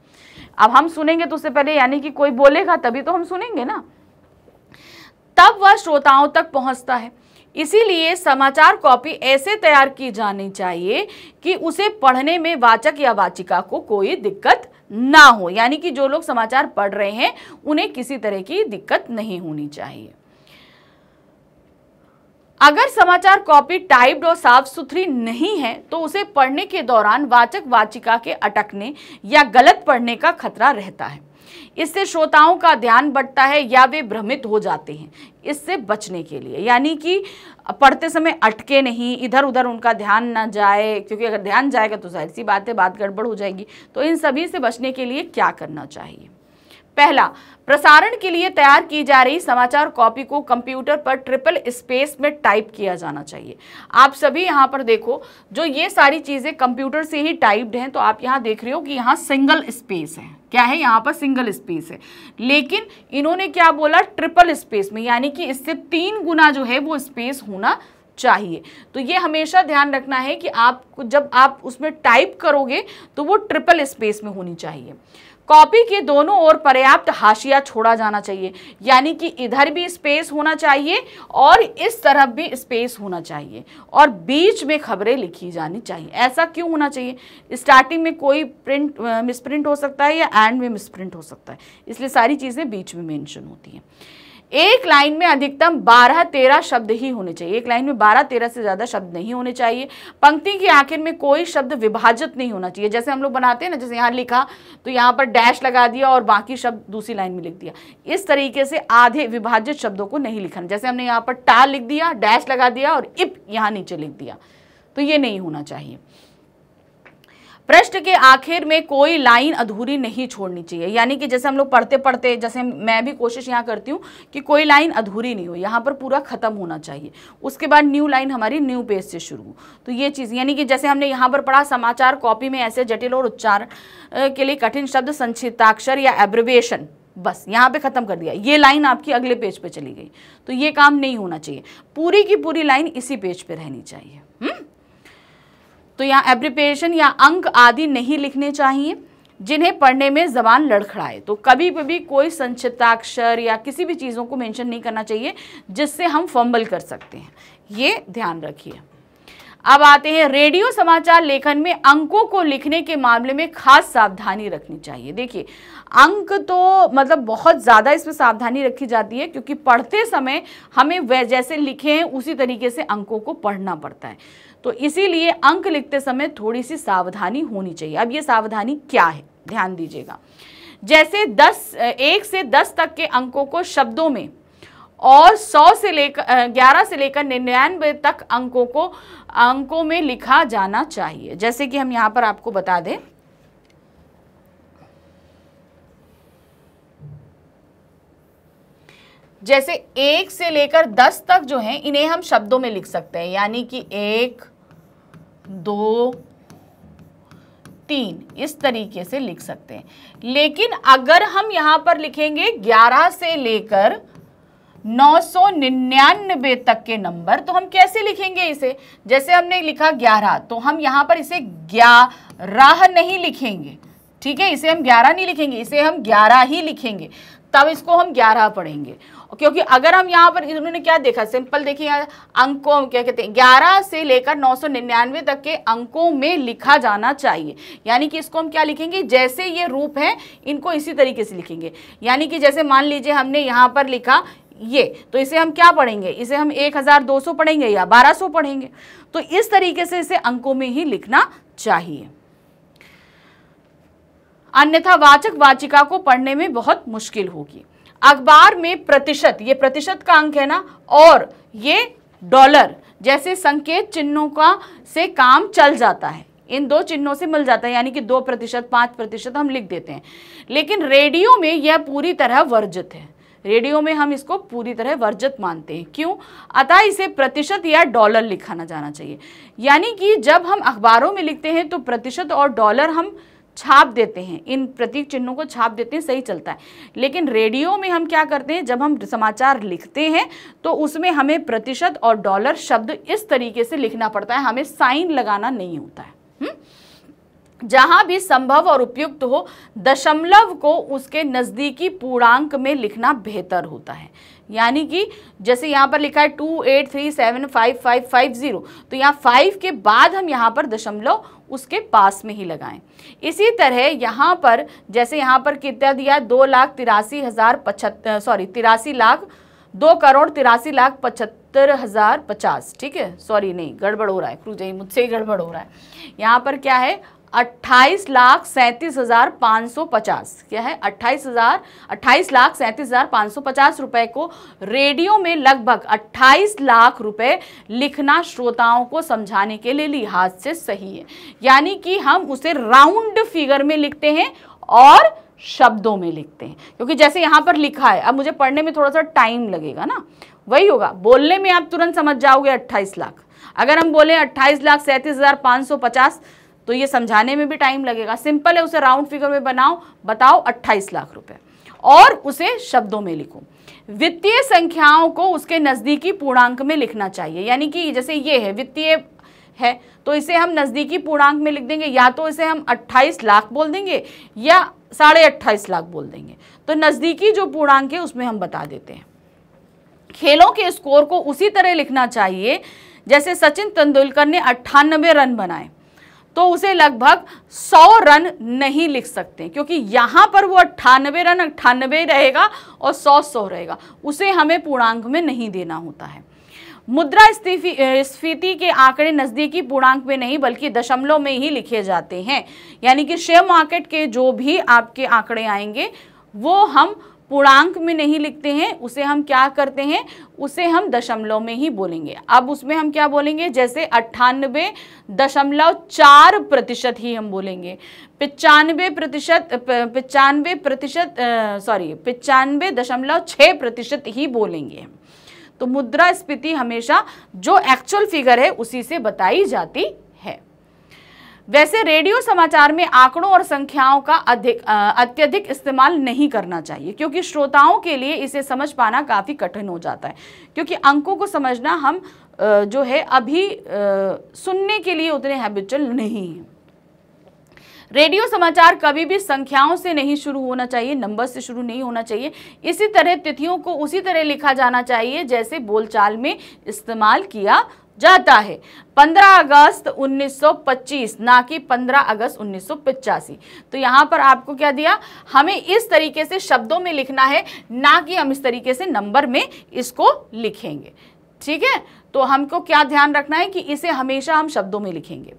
अब हम सुनेंगे तो उससे पहले यानी कि कोई बोलेगा तभी तो हम सुनेंगे ना तब वह श्रोताओं तक पहुंचता है इसीलिए समाचार कॉपी ऐसे तैयार की जानी चाहिए कि उसे पढ़ने में वाचक या वाचिका को कोई दिक्कत ना हो यानी कि जो लोग समाचार पढ़ रहे हैं उन्हें किसी तरह की दिक्कत नहीं होनी चाहिए अगर समाचार कॉपी टाइप्ड और साफ सुथरी नहीं है तो उसे पढ़ने के दौरान वाचक वाचिका के अटकने या गलत पढ़ने का खतरा रहता है इससे श्रोताओं का ध्यान बढ़ता है या वे भ्रमित हो जाते हैं इससे बचने के लिए यानी कि पढ़ते समय अटके नहीं इधर उधर उनका ध्यान ना जाए क्योंकि अगर ध्यान जाएगा तो जाहिर सी बात है बात गड़बड़ हो जाएगी तो इन सभी से बचने के लिए क्या करना चाहिए पहला प्रसारण के लिए तैयार की जा रही समाचार कॉपी को कंप्यूटर पर ट्रिपल स्पेस में टाइप किया जाना चाहिए आप सभी यहाँ पर देखो जो ये सारी चीज़ें कंप्यूटर से ही टाइप्ड हैं तो आप यहाँ देख रहे हो कि यहाँ सिंगल स्पेस है क्या है यहाँ पर सिंगल स्पेस है लेकिन इन्होंने क्या बोला ट्रिपल स्पेस में यानी कि इससे तीन गुना जो है वो स्पेस होना चाहिए तो ये हमेशा ध्यान रखना है कि आप जब आप उसमें टाइप करोगे तो वो ट्रिपल स्पेस में होनी चाहिए कॉपी के दोनों ओर पर्याप्त हाशिया छोड़ा जाना चाहिए यानी कि इधर भी स्पेस होना चाहिए और इस तरफ भी स्पेस होना चाहिए और बीच में खबरें लिखी जानी चाहिए ऐसा क्यों होना चाहिए स्टार्टिंग में कोई प्रिंट मिसप्रिंट uh, हो सकता है या एंड में मिसप्रिंट हो सकता है इसलिए सारी चीज़ें बीच में मैंशन होती हैं एक लाइन में अधिकतम 12-13 शब्द ही होने चाहिए एक लाइन में 12-13 से ज़्यादा शब्द नहीं होने चाहिए पंक्ति के आखिर में कोई शब्द विभाजित नहीं होना चाहिए जैसे हम लोग बनाते हैं ना जैसे यहाँ लिखा तो यहाँ पर डैश लगा दिया और बाकी शब्द दूसरी लाइन में लिख दिया इस तरीके से आधे विभाजित शब्दों को नहीं लिखना जैसे हमने यहाँ पर टा लिख दिया डैश लगा दिया और इप यहाँ नीचे लिख दिया तो ये नहीं होना चाहिए प्रश्न के आखिर में कोई लाइन अधूरी नहीं छोड़नी चाहिए यानी कि जैसे हम लोग पढ़ते पढ़ते जैसे मैं भी कोशिश यहाँ करती हूँ कि कोई लाइन अधूरी नहीं हो यहाँ पर पूरा ख़त्म होना चाहिए उसके बाद न्यू लाइन हमारी न्यू पेज से शुरू हो तो ये चीज़ यानी कि जैसे हमने यहाँ पर पढ़ा समाचार कॉपी में ऐसे जटिल और उच्चारण के लिए कठिन शब्द संक्षिप्ताक्षर या एब्रिवेशन बस यहाँ पे ख़त्म कर दिया ये लाइन आपकी अगले पेज पे चली गई तो ये काम नहीं होना चाहिए पूरी की पूरी लाइन इसी पेज पे रहनी चाहिए हुँ? हम्म? तो यहाँ एब्रिपेशन या अंक आदि नहीं लिखने चाहिए जिन्हें पढ़ने में जबान लड़खड़ाए तो कभी भी कोई संक्षिप्ताक्षर या किसी भी चीज़ों को मेंशन नहीं करना चाहिए जिससे हम फंबल कर सकते हैं ये ध्यान रखिए अब आते हैं रेडियो समाचार लेखन में अंकों को लिखने के मामले में खास सावधानी रखनी चाहिए देखिए अंक तो मतलब बहुत ज़्यादा इसमें सावधानी रखी जाती है क्योंकि पढ़ते समय हमें वह जैसे लिखे हैं उसी तरीके से अंकों को पढ़ना पड़ता है तो इसीलिए अंक लिखते समय थोड़ी सी सावधानी होनी चाहिए अब ये सावधानी क्या है ध्यान दीजिएगा जैसे दस एक से दस तक के अंकों को शब्दों में और 100 से लेकर 11 से लेकर निन्यानवे तक अंकों को अंकों में लिखा जाना चाहिए जैसे कि हम यहां पर आपको बता दें जैसे एक से लेकर दस तक जो है इन्हें हम शब्दों में लिख सकते हैं यानी कि एक दो तीन इस तरीके से लिख सकते हैं लेकिन अगर हम यहां पर लिखेंगे ग्यारह से लेकर नौ सौ निन्यानबे तक के नंबर तो हम कैसे लिखेंगे इसे जैसे हमने लिखा ग्यारह तो हम यहां पर इसे ग्यारह नहीं लिखेंगे ठीक है इसे हम ग्यारह नहीं लिखेंगे इसे हम ग्यारह ही लिखेंगे तब इसको हम ग्यारह पढ़ेंगे क्योंकि अगर हम यहाँ पर इन्होंने क्या देखा सिंपल देखिए अंकों क्या कहते हैं ग्यारह से लेकर नौ सौ निन्यानवे तक के अंकों में लिखा जाना चाहिए यानी कि इसको हम क्या लिखेंगे जैसे ये रूप है इनको इसी तरीके से लिखेंगे यानी कि जैसे मान लीजिए हमने यहाँ पर लिखा ये तो इसे हम क्या पढ़ेंगे इसे हम 1200 पढ़ेंगे या 1200 पढ़ेंगे तो इस तरीके से इसे अंकों में ही लिखना चाहिए अन्यथा वाचक वाचिका को पढ़ने में बहुत मुश्किल होगी अखबार में प्रतिशत ये प्रतिशत का अंक है ना और ये डॉलर जैसे संकेत चिन्हों का से काम चल जाता है इन दो चिन्हों से मिल जाता है यानी कि दो प्रतिशत पाँच प्रतिशत हम लिख देते हैं लेकिन रेडियो में यह पूरी तरह वर्जित है रेडियो में हम इसको पूरी तरह वर्जित मानते हैं क्यों अतः इसे प्रतिशत या डॉलर लिखाना जाना चाहिए यानी कि जब हम अखबारों में लिखते हैं तो प्रतिशत और डॉलर हम छाप देते हैं इन प्रतीक चिन्हों को छाप देते हैं सही चलता है लेकिन रेडियो में हम क्या करते हैं जब हम समाचार लिखते हैं तो उसमें हमें प्रतिशत और डॉलर शब्द इस तरीके से लिखना पड़ता है हमें साइन लगाना नहीं होता है हम्म? जहां भी संभव और उपयुक्त हो दशमलव को उसके नज़दीकी पूर्णांक में लिखना बेहतर होता है यानी कि जैसे यहाँ पर लिखा है two eight three seven five five five zero तो यहाँ फाइव के बाद हम यहाँ पर दशमलव उसके पास में ही लगाएं इसी तरह यहाँ पर जैसे यहाँ पर कितना दिया दो लाख तिरासी हज़ार पचहत्तर सॉरी तिरासी लाख दो करोड़ तिरासी लाख पचहत्तर हज़ार पचास ठीक है सॉरी नहीं गड़बड़ हो रहा है क्रूज मुझसे ही गड़बड़ हो रहा है यहाँ पर क्या है अट्ठाईस लाख सैंतीस हज़ार पाँच सौ पचास क्या है अट्ठाईस हज़ार अट्ठाईस लाख सैंतीस हज़ार पाँच सौ पचास रुपये को रेडियो में लगभग अट्ठाईस लाख रुपए लिखना श्रोताओं को समझाने के लिए लिहाज से सही है यानी कि हम उसे राउंड फिगर में लिखते हैं और शब्दों में लिखते हैं क्योंकि जैसे यहाँ पर लिखा है अब मुझे पढ़ने में थोड़ा सा टाइम लगेगा ना वही होगा बोलने में आप तुरंत समझ जाओगे अट्ठाईस लाख अगर हम बोले अट्ठाईस लाख सैंतीस हज़ार पाँच सौ पचास तो ये समझाने में भी टाइम लगेगा सिंपल है उसे राउंड फिगर में बनाओ बताओ अट्ठाईस लाख रुपए और उसे शब्दों में लिखो वित्तीय संख्याओं को उसके नज़दीकी पूर्णांक में लिखना चाहिए यानी कि जैसे ये है वित्तीय है तो इसे हम नज़दीकी पूर्णांक में लिख देंगे या तो इसे हम 28 लाख बोल देंगे या साढ़े अट्ठाईस लाख बोल देंगे तो नज़दीकी जो पूर्णांक है उसमें हम बता देते हैं खेलों के स्कोर को उसी तरह लिखना चाहिए जैसे सचिन तेंदुलकर ने अट्ठानबे रन बनाए तो उसे लगभग 100 रन नहीं लिख सकते क्योंकि यहाँ पर वो अट्ठानबे रन अट्ठानबे रहेगा और 100 100 रहेगा उसे हमें पूर्णांक में नहीं देना होता है मुद्रा स्फीति के आंकड़े नज़दीकी पूर्णांक में नहीं बल्कि दशमलव में ही लिखे जाते हैं यानी कि शेयर मार्केट के जो भी आपके आंकड़े आएंगे वो हम पूर्णांक में नहीं लिखते हैं उसे हम क्या करते हैं उसे हम दशमलव में ही बोलेंगे अब उसमें हम क्या बोलेंगे जैसे अट्ठानबे दशमलव चार प्रतिशत ही हम बोलेंगे पचानवे प्रतिशत पचानवे प्रतिशत सॉरी पचानवे दशमलव छः प्रतिशत ही बोलेंगे तो मुद्रा स्फीति हमेशा जो एक्चुअल फिगर है उसी से बताई जाती वैसे रेडियो समाचार में आंकड़ों और संख्याओं का अधिक अत्यधिक इस्तेमाल नहीं करना चाहिए क्योंकि श्रोताओं के लिए इसे समझ पाना काफ़ी कठिन हो जाता है क्योंकि अंकों को समझना हम जो है अभी सुनने के लिए उतने हैबिचुअल नहीं हैं रेडियो समाचार कभी भी संख्याओं से नहीं शुरू होना चाहिए नंबर से शुरू नहीं होना चाहिए इसी तरह तिथियों को उसी तरह लिखा जाना चाहिए जैसे बोलचाल में इस्तेमाल किया जाता है 15 अगस्त 1925 ना कि 15 अगस्त उन्नीस तो यहाँ पर आपको क्या दिया हमें इस तरीके से शब्दों में लिखना है ना कि हम इस तरीके से नंबर में इसको लिखेंगे ठीक है तो हमको क्या ध्यान रखना है कि इसे हमेशा हम शब्दों में लिखेंगे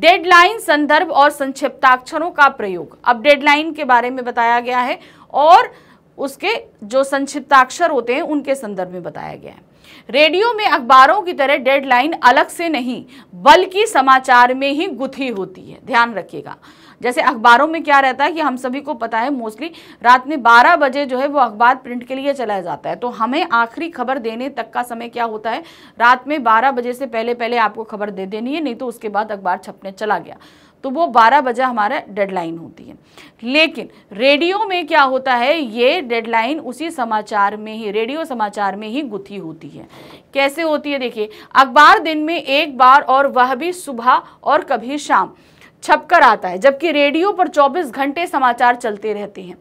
डेडलाइन संदर्भ और संक्षिप्ताक्षरों का प्रयोग अब डेडलाइन के बारे में बताया गया है और उसके जो संक्षिप्ताक्षर होते हैं उनके संदर्भ में बताया गया है रेडियो में अखबारों की तरह डेडलाइन अलग से नहीं बल्कि समाचार में ही गुथी होती है ध्यान रखिएगा जैसे अखबारों में क्या रहता है कि हम सभी को पता है मोस्टली रात में 12 बजे जो है वो अखबार प्रिंट के लिए चलाया जाता है तो हमें आखिरी खबर देने तक का समय क्या होता है रात में 12 बजे से पहले पहले आपको खबर दे देनी है नहीं तो उसके बाद अखबार छपने चला गया तो वो 12 बजे हमारा डेडलाइन होती है लेकिन रेडियो में क्या होता है ये डेडलाइन उसी समाचार में ही रेडियो समाचार में ही गुथी होती है कैसे होती है देखिए अखबार दिन में एक बार और वह भी सुबह और कभी शाम छपकर आता है जबकि रेडियो पर 24 घंटे समाचार चलते रहते हैं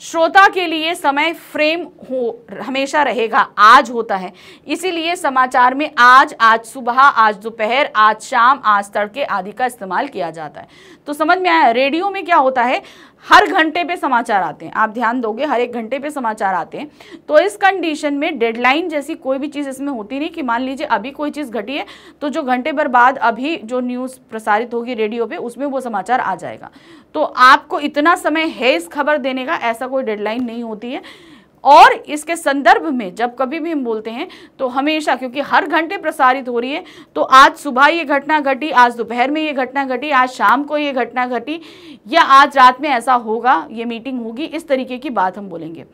श्रोता के लिए समय फ्रेम हो हमेशा रहेगा आज होता है इसीलिए समाचार में आज आज सुबह आज दोपहर आज शाम आज तड़के आदि का इस्तेमाल किया जाता है तो समझ में आया रेडियो में क्या होता है हर घंटे पे समाचार आते हैं आप ध्यान दोगे हर एक घंटे पे समाचार आते हैं तो इस कंडीशन में डेडलाइन जैसी कोई भी चीज़ इसमें होती नहीं कि मान लीजिए अभी कोई चीज़ घटी है तो जो घंटे भर बाद अभी जो न्यूज़ प्रसारित होगी रेडियो पे उसमें वो समाचार आ जाएगा तो आपको इतना समय है इस खबर देने का ऐसा कोई डेडलाइन नहीं होती है और इसके संदर्भ में जब कभी भी हम बोलते हैं तो हमेशा क्योंकि हर घंटे प्रसारित हो रही है तो आज सुबह ये घटना घटी आज दोपहर में ये घटना घटी आज शाम को ये घटना घटी या आज रात में ऐसा होगा ये मीटिंग होगी इस तरीके की बात हम बोलेंगे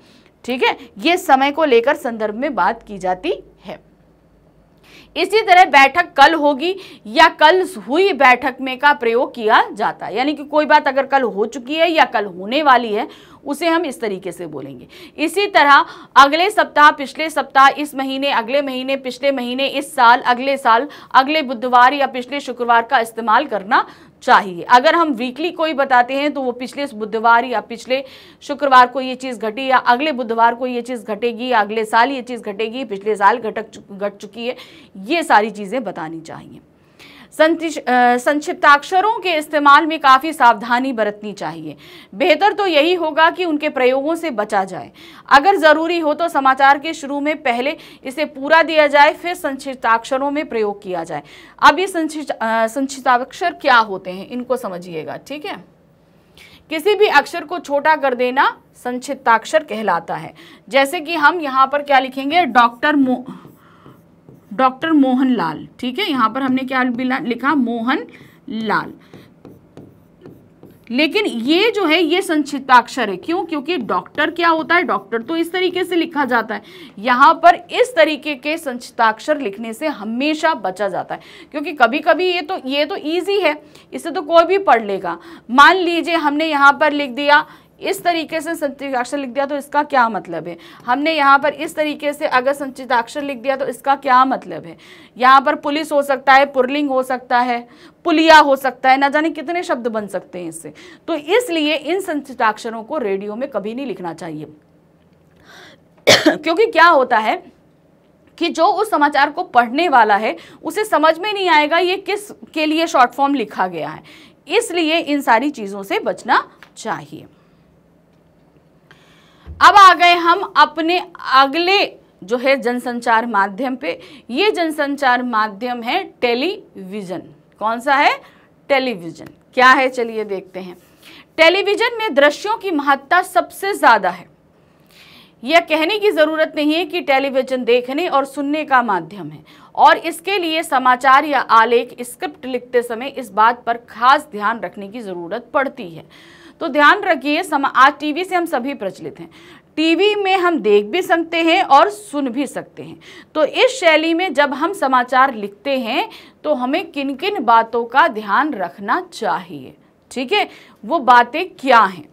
ठीक है ये समय को लेकर संदर्भ में बात की जाती इसी तरह बैठक कल होगी या कल हुई बैठक में का प्रयोग किया जाता है यानी कि कोई बात अगर कल हो चुकी है या कल होने वाली है उसे हम इस तरीके से बोलेंगे इसी तरह अगले सप्ताह पिछले सप्ताह इस महीने अगले महीने पिछले महीने इस साल अगले साल अगले बुधवार या पिछले शुक्रवार का इस्तेमाल करना चाहिए अगर हम वीकली कोई बताते हैं तो वो पिछले बुधवार या पिछले शुक्रवार को ये चीज़ घटी या अगले बुधवार को ये चीज़ घटेगी अगले साल ये चीज़ घटेगी पिछले साल घटक घट चुकी है ये सारी चीज़ें बतानी चाहिए संक्षिप्ताक्षरों के इस्तेमाल में काफ़ी सावधानी बरतनी चाहिए बेहतर तो यही होगा कि उनके प्रयोगों से बचा जाए अगर ज़रूरी हो तो समाचार के शुरू में पहले इसे पूरा दिया जाए फिर संक्षिप्ताक्षरों में प्रयोग किया जाए अब ये संक्षिप्ताक्षर क्या होते हैं इनको समझिएगा ठीक है किसी भी अक्षर को छोटा कर देना संक्षिप्ताक्षर कहलाता है जैसे कि हम यहाँ पर क्या लिखेंगे डॉक्टर मो डॉक्टर मोहन लाल ठीक है यहां पर हमने क्या लिखा मोहन लाल लेकिन ये जो है ये संक्षिप्ताक्षर है क्यों क्योंकि डॉक्टर क्या होता है डॉक्टर तो इस तरीके से लिखा जाता है यहां पर इस तरीके के संक्षिप्ताक्षर लिखने से हमेशा बचा जाता है क्योंकि कभी कभी ये तो ये तो ईजी है इसे तो कोई भी पढ़ लेगा मान लीजिए हमने यहां पर लिख दिया इस तरीके से संचिताक्षर लिख दिया तो इसका क्या मतलब है हमने यहाँ पर इस तरीके से अगर संचिताक्षर लिख दिया तो इसका क्या मतलब है यहाँ पर पुलिस हो सकता है पुरलिंग हो सकता है पुलिया हो सकता है ना जाने कितने शब्द बन सकते हैं इससे तो इसलिए इन संचिताक्षरों को रेडियो में कभी नहीं लिखना चाहिए क्योंकि क्या होता है कि जो उस समाचार को पढ़ने वाला है उसे समझ में नहीं आएगा ये किस के लिए शॉर्ट फॉर्म लिखा गया है इसलिए इन सारी चीज़ों से बचना चाहिए अब आ गए हम अपने अगले जो है जनसंचार माध्यम पे ये जनसंचार माध्यम है टेलीविज़न कौन सा है टेलीविज़न क्या है चलिए देखते हैं टेलीविज़न में दृश्यों की महत्ता सबसे ज़्यादा है यह कहने की ज़रूरत नहीं है कि टेलीविज़न देखने और सुनने का माध्यम है और इसके लिए समाचार या आलेख स्क्रिप्ट लिखते समय इस बात पर खास ध्यान रखने की ज़रूरत पड़ती है तो ध्यान रखिए आज टीवी से हम सभी प्रचलित हैं टीवी में हम देख भी सकते हैं और सुन भी सकते हैं तो इस शैली में जब हम समाचार लिखते हैं तो हमें किन किन बातों का ध्यान रखना चाहिए ठीक है वो बातें क्या हैं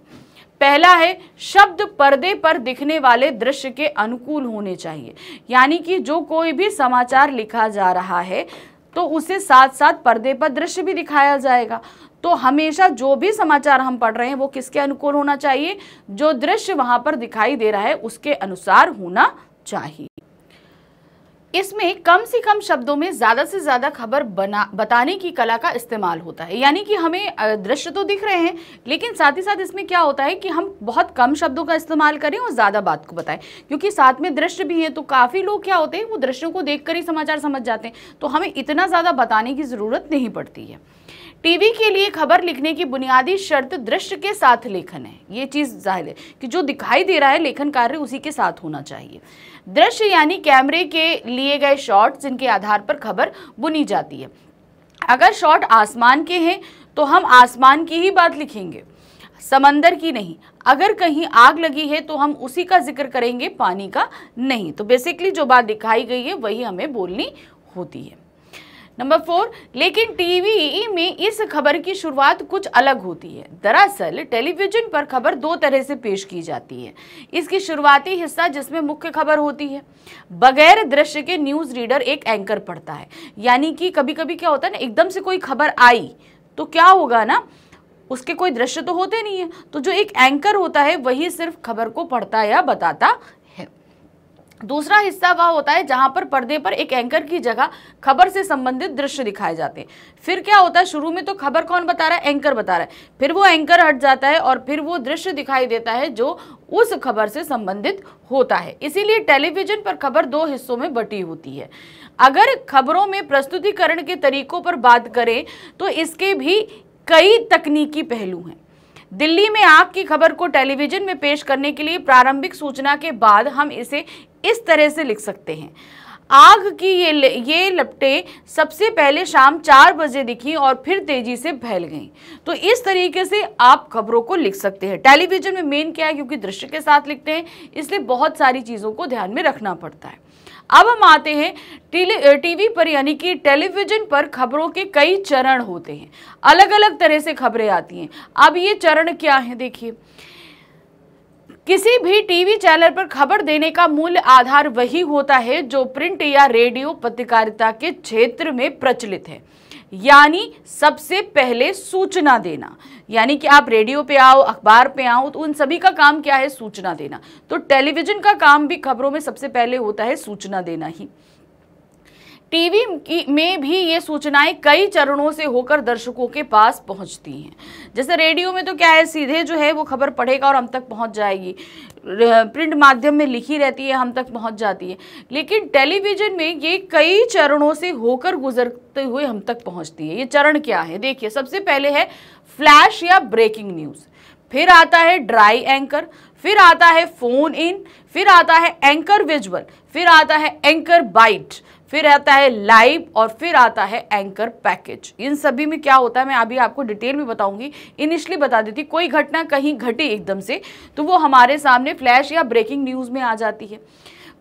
पहला है शब्द पर्दे पर दिखने वाले दृश्य के अनुकूल होने चाहिए यानी कि जो कोई भी समाचार लिखा जा रहा है तो उसे साथ साथ पर्दे पर दृश्य भी दिखाया जाएगा तो हमेशा जो भी समाचार हम पढ़ रहे हैं वो किसके अनुकूल होना चाहिए जो दृश्य वहां पर दिखाई दे रहा है उसके अनुसार होना चाहिए इसमें कम से कम शब्दों में ज़्यादा से ज़्यादा खबर बना बताने की कला का इस्तेमाल होता है यानी कि हमें दृश्य तो दिख रहे हैं लेकिन साथ ही साथ इसमें क्या होता है कि हम बहुत कम शब्दों का इस्तेमाल करें और ज़्यादा बात को बताएं क्योंकि साथ में दृश्य भी है तो काफ़ी लोग क्या होते हैं वो दृश्यों को देख ही समाचार समझ जाते हैं तो हमें इतना ज़्यादा बताने की ज़रूरत नहीं पड़ती है टीवी के लिए खबर लिखने की बुनियादी शर्त दृश्य के साथ लेखन है ये चीज़ जाहिर है कि जो दिखाई दे रहा है लेखन कार्य उसी के साथ होना चाहिए दृश्य यानी कैमरे के लिए गए शॉट जिनके आधार पर खबर बुनी जाती है अगर शॉट आसमान के हैं तो हम आसमान की ही बात लिखेंगे समंदर की नहीं अगर कहीं आग लगी है तो हम उसी का जिक्र करेंगे पानी का नहीं तो बेसिकली जो बात दिखाई गई है वही हमें बोलनी होती है नंबर फोर लेकिन टीवी में इस खबर की शुरुआत कुछ अलग होती है दरअसल टेलीविजन पर खबर दो तरह से पेश की जाती है इसकी शुरुआती हिस्सा जिसमें मुख्य खबर होती है बगैर दृश्य के न्यूज़ रीडर एक एंकर पढ़ता है यानी कि कभी कभी क्या होता है ना एकदम से कोई खबर आई तो क्या होगा ना उसके कोई दृश्य तो होते नहीं है तो जो एक एंकर होता है वही सिर्फ खबर को पढ़ता या बताता दूसरा हिस्सा वह होता है जहां पर पर्दे पर एक एंकर की जगह खबर से संबंधित दृश्य दिखाए जाते हैं फिर क्या होता है शुरू में तो खबर कौन बता रहा है एंकर बता रहा है फिर वो एंकर हट जाता है और फिर वो दृश्य दिखाई देता है जो उस खबर से संबंधित होता है इसीलिए टेलीविजन पर खबर दो हिस्सों में बटी होती है अगर खबरों में प्रस्तुतिकरण के तरीकों पर बात करें तो इसके भी कई तकनीकी पहलू हैं दिल्ली में आग की खबर को टेलीविजन में पेश करने के लिए प्रारंभिक सूचना के बाद हम इसे इस तरह से लिख सकते हैं आग की ये ये लपटे सबसे पहले शाम चार बजे दिखी और फिर तेजी से फैल गई तो इस तरीके से आप खबरों को लिख सकते हैं टेलीविजन में मेन क्या है क्योंकि दृश्य के साथ लिखते हैं इसलिए बहुत सारी चीज़ों को ध्यान में रखना पड़ता है अब हम आते हैं टीवी पर यानी कि टेलीविजन पर खबरों के कई चरण होते हैं अलग अलग तरह से खबरें आती हैं अब ये चरण क्या है देखिए किसी भी टीवी चैनल पर खबर देने का मूल आधार वही होता है जो प्रिंट या रेडियो पत्रकारिता के क्षेत्र में प्रचलित है यानी सबसे पहले सूचना देना यानी कि आप रेडियो पे आओ अखबार पे आओ तो उन सभी का काम क्या है सूचना देना तो टेलीविजन का काम भी खबरों में सबसे पहले होता है सूचना देना ही टीवी में भी ये सूचनाएं कई चरणों से होकर दर्शकों के पास पहुंचती हैं जैसे रेडियो में तो क्या है सीधे जो है वो खबर पढ़ेगा और हम तक पहुंच जाएगी प्रिंट माध्यम में लिखी रहती है हम तक पहुंच जाती है लेकिन टेलीविज़न में ये कई चरणों से होकर गुजरते हुए हम तक पहुंचती है ये चरण क्या है देखिए सबसे पहले है फ्लैश या ब्रेकिंग न्यूज़ फिर आता है ड्राई एंकर फिर आता है फ़ोन इन फिर आता है एंकर विजुअल फिर आता है एंकर बाइट फिर आता है लाइव और फिर आता है एंकर पैकेज इन सभी में क्या होता है मैं अभी आपको डिटेल में बताऊंगी इनिशियली बता देती कोई घटना कहीं घटी एकदम से तो वो हमारे सामने फ्लैश या ब्रेकिंग न्यूज़ में आ जाती है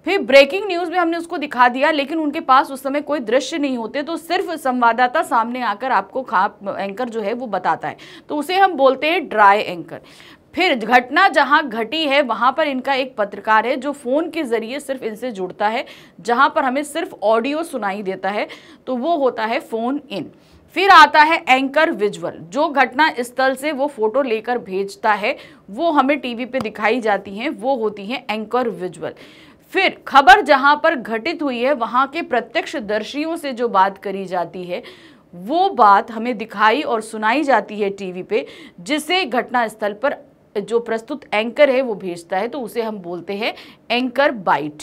फिर ब्रेकिंग न्यूज़ में हमने उसको दिखा दिया लेकिन उनके पास उस समय कोई दृश्य नहीं होते तो सिर्फ संवाददाता सामने आकर आपको खा एंकर जो है वो बताता है तो उसे हम बोलते हैं ड्राई एंकर फिर घटना जहां घटी है वहां पर इनका एक पत्रकार है जो फ़ोन के ज़रिए सिर्फ इनसे जुड़ता है जहां पर हमें सिर्फ ऑडियो सुनाई देता है तो वो होता है फ़ोन इन फिर आता है एंकर विजुअल जो घटना स्थल से वो फोटो लेकर भेजता है वो हमें टीवी पे दिखाई जाती हैं वो होती हैं एंकर विजुअल फिर खबर जहां पर घटित हुई है वहां के प्रत्यक्षदर्शियों से जो बात करी जाती है वो बात हमें दिखाई और सुनाई जाती है टीवी पे जिसे घटना स्थल पर जो प्रस्तुत एंकर है वो भेजता है तो उसे हम बोलते हैं एंकर बाइट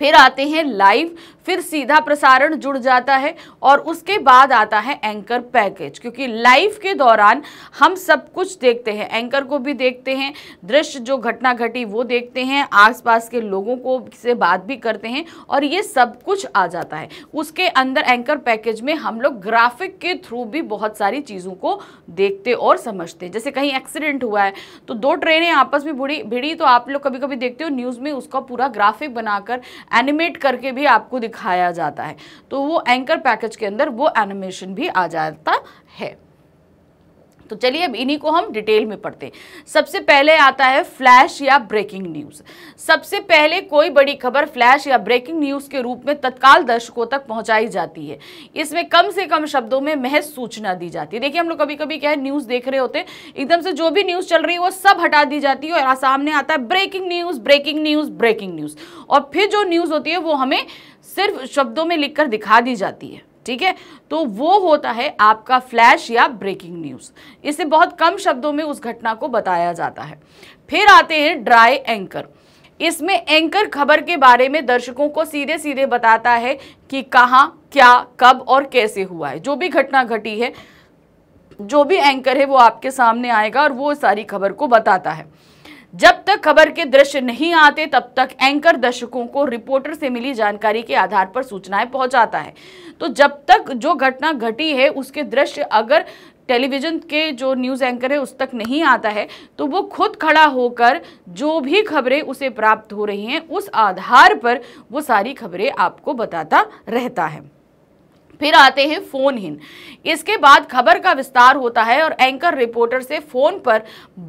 फिर आते हैं लाइव फिर सीधा प्रसारण जुड़ जाता है और उसके बाद आता है एंकर पैकेज क्योंकि लाइव के दौरान हम सब कुछ देखते हैं एंकर को भी देखते हैं दृश्य जो घटना घटी वो देखते हैं आसपास के लोगों को से बात भी करते हैं और ये सब कुछ आ जाता है उसके अंदर एंकर पैकेज में हम लोग ग्राफिक के थ्रू भी बहुत सारी चीज़ों को देखते और समझते हैं जैसे कहीं एक्सीडेंट हुआ है तो दो ट्रेनें आपस में भिड़ी भिड़ी तो आप लोग कभी कभी देखते हो न्यूज़ में उसका पूरा ग्राफिक बनाकर एनिमेट करके भी आपको दिखाया जाता है तो वो एंकर पैकेज के अंदर वो एनिमेशन भी आ जाता है तो चलिए अब इन्हीं को हम डिटेल में पढ़ते हैं सबसे पहले आता है फ्लैश या ब्रेकिंग न्यूज़ सबसे पहले कोई बड़ी खबर फ्लैश या ब्रेकिंग न्यूज़ के रूप में तत्काल दर्शकों तक पहुंचाई जाती है इसमें कम से कम शब्दों में महज सूचना दी जाती है देखिए हम लोग कभी कभी क्या है न्यूज़ देख रहे होते हैं एकदम से जो भी न्यूज़ चल रही है वो सब हटा दी जाती है और सामने आता है breaking news breaking news breaking news और फिर जो न्यूज़ होती है वो हमें सिर्फ शब्दों में लिखकर दिखा दी जाती है ठीक है तो वो होता है आपका फ्लैश या ब्रेकिंग न्यूज़ इसे बहुत कम शब्दों में उस घटना को बताया जाता है फिर आते हैं ड्राई एंकर इसमें एंकर खबर के बारे में दर्शकों को सीधे सीधे बताता है कि कहाँ क्या कब और कैसे हुआ है जो भी घटना घटी है जो भी एंकर है वो आपके सामने आएगा और वो सारी खबर को बताता है जब तक खबर के दृश्य नहीं आते तब तक एंकर दर्शकों को रिपोर्टर से मिली जानकारी के आधार पर सूचनाएं पहुंचाता है तो जब तक जो घटना घटी है उसके दृश्य अगर टेलीविज़न के जो न्यूज़ एंकर है उस तक नहीं आता है तो वो खुद खड़ा होकर जो भी खबरें उसे प्राप्त हो रही हैं उस आधार पर वो सारी खबरें आपको बताता रहता है फिर आते हैं फोन इन इसके बाद खबर का विस्तार होता है और एंकर रिपोर्टर से फोन पर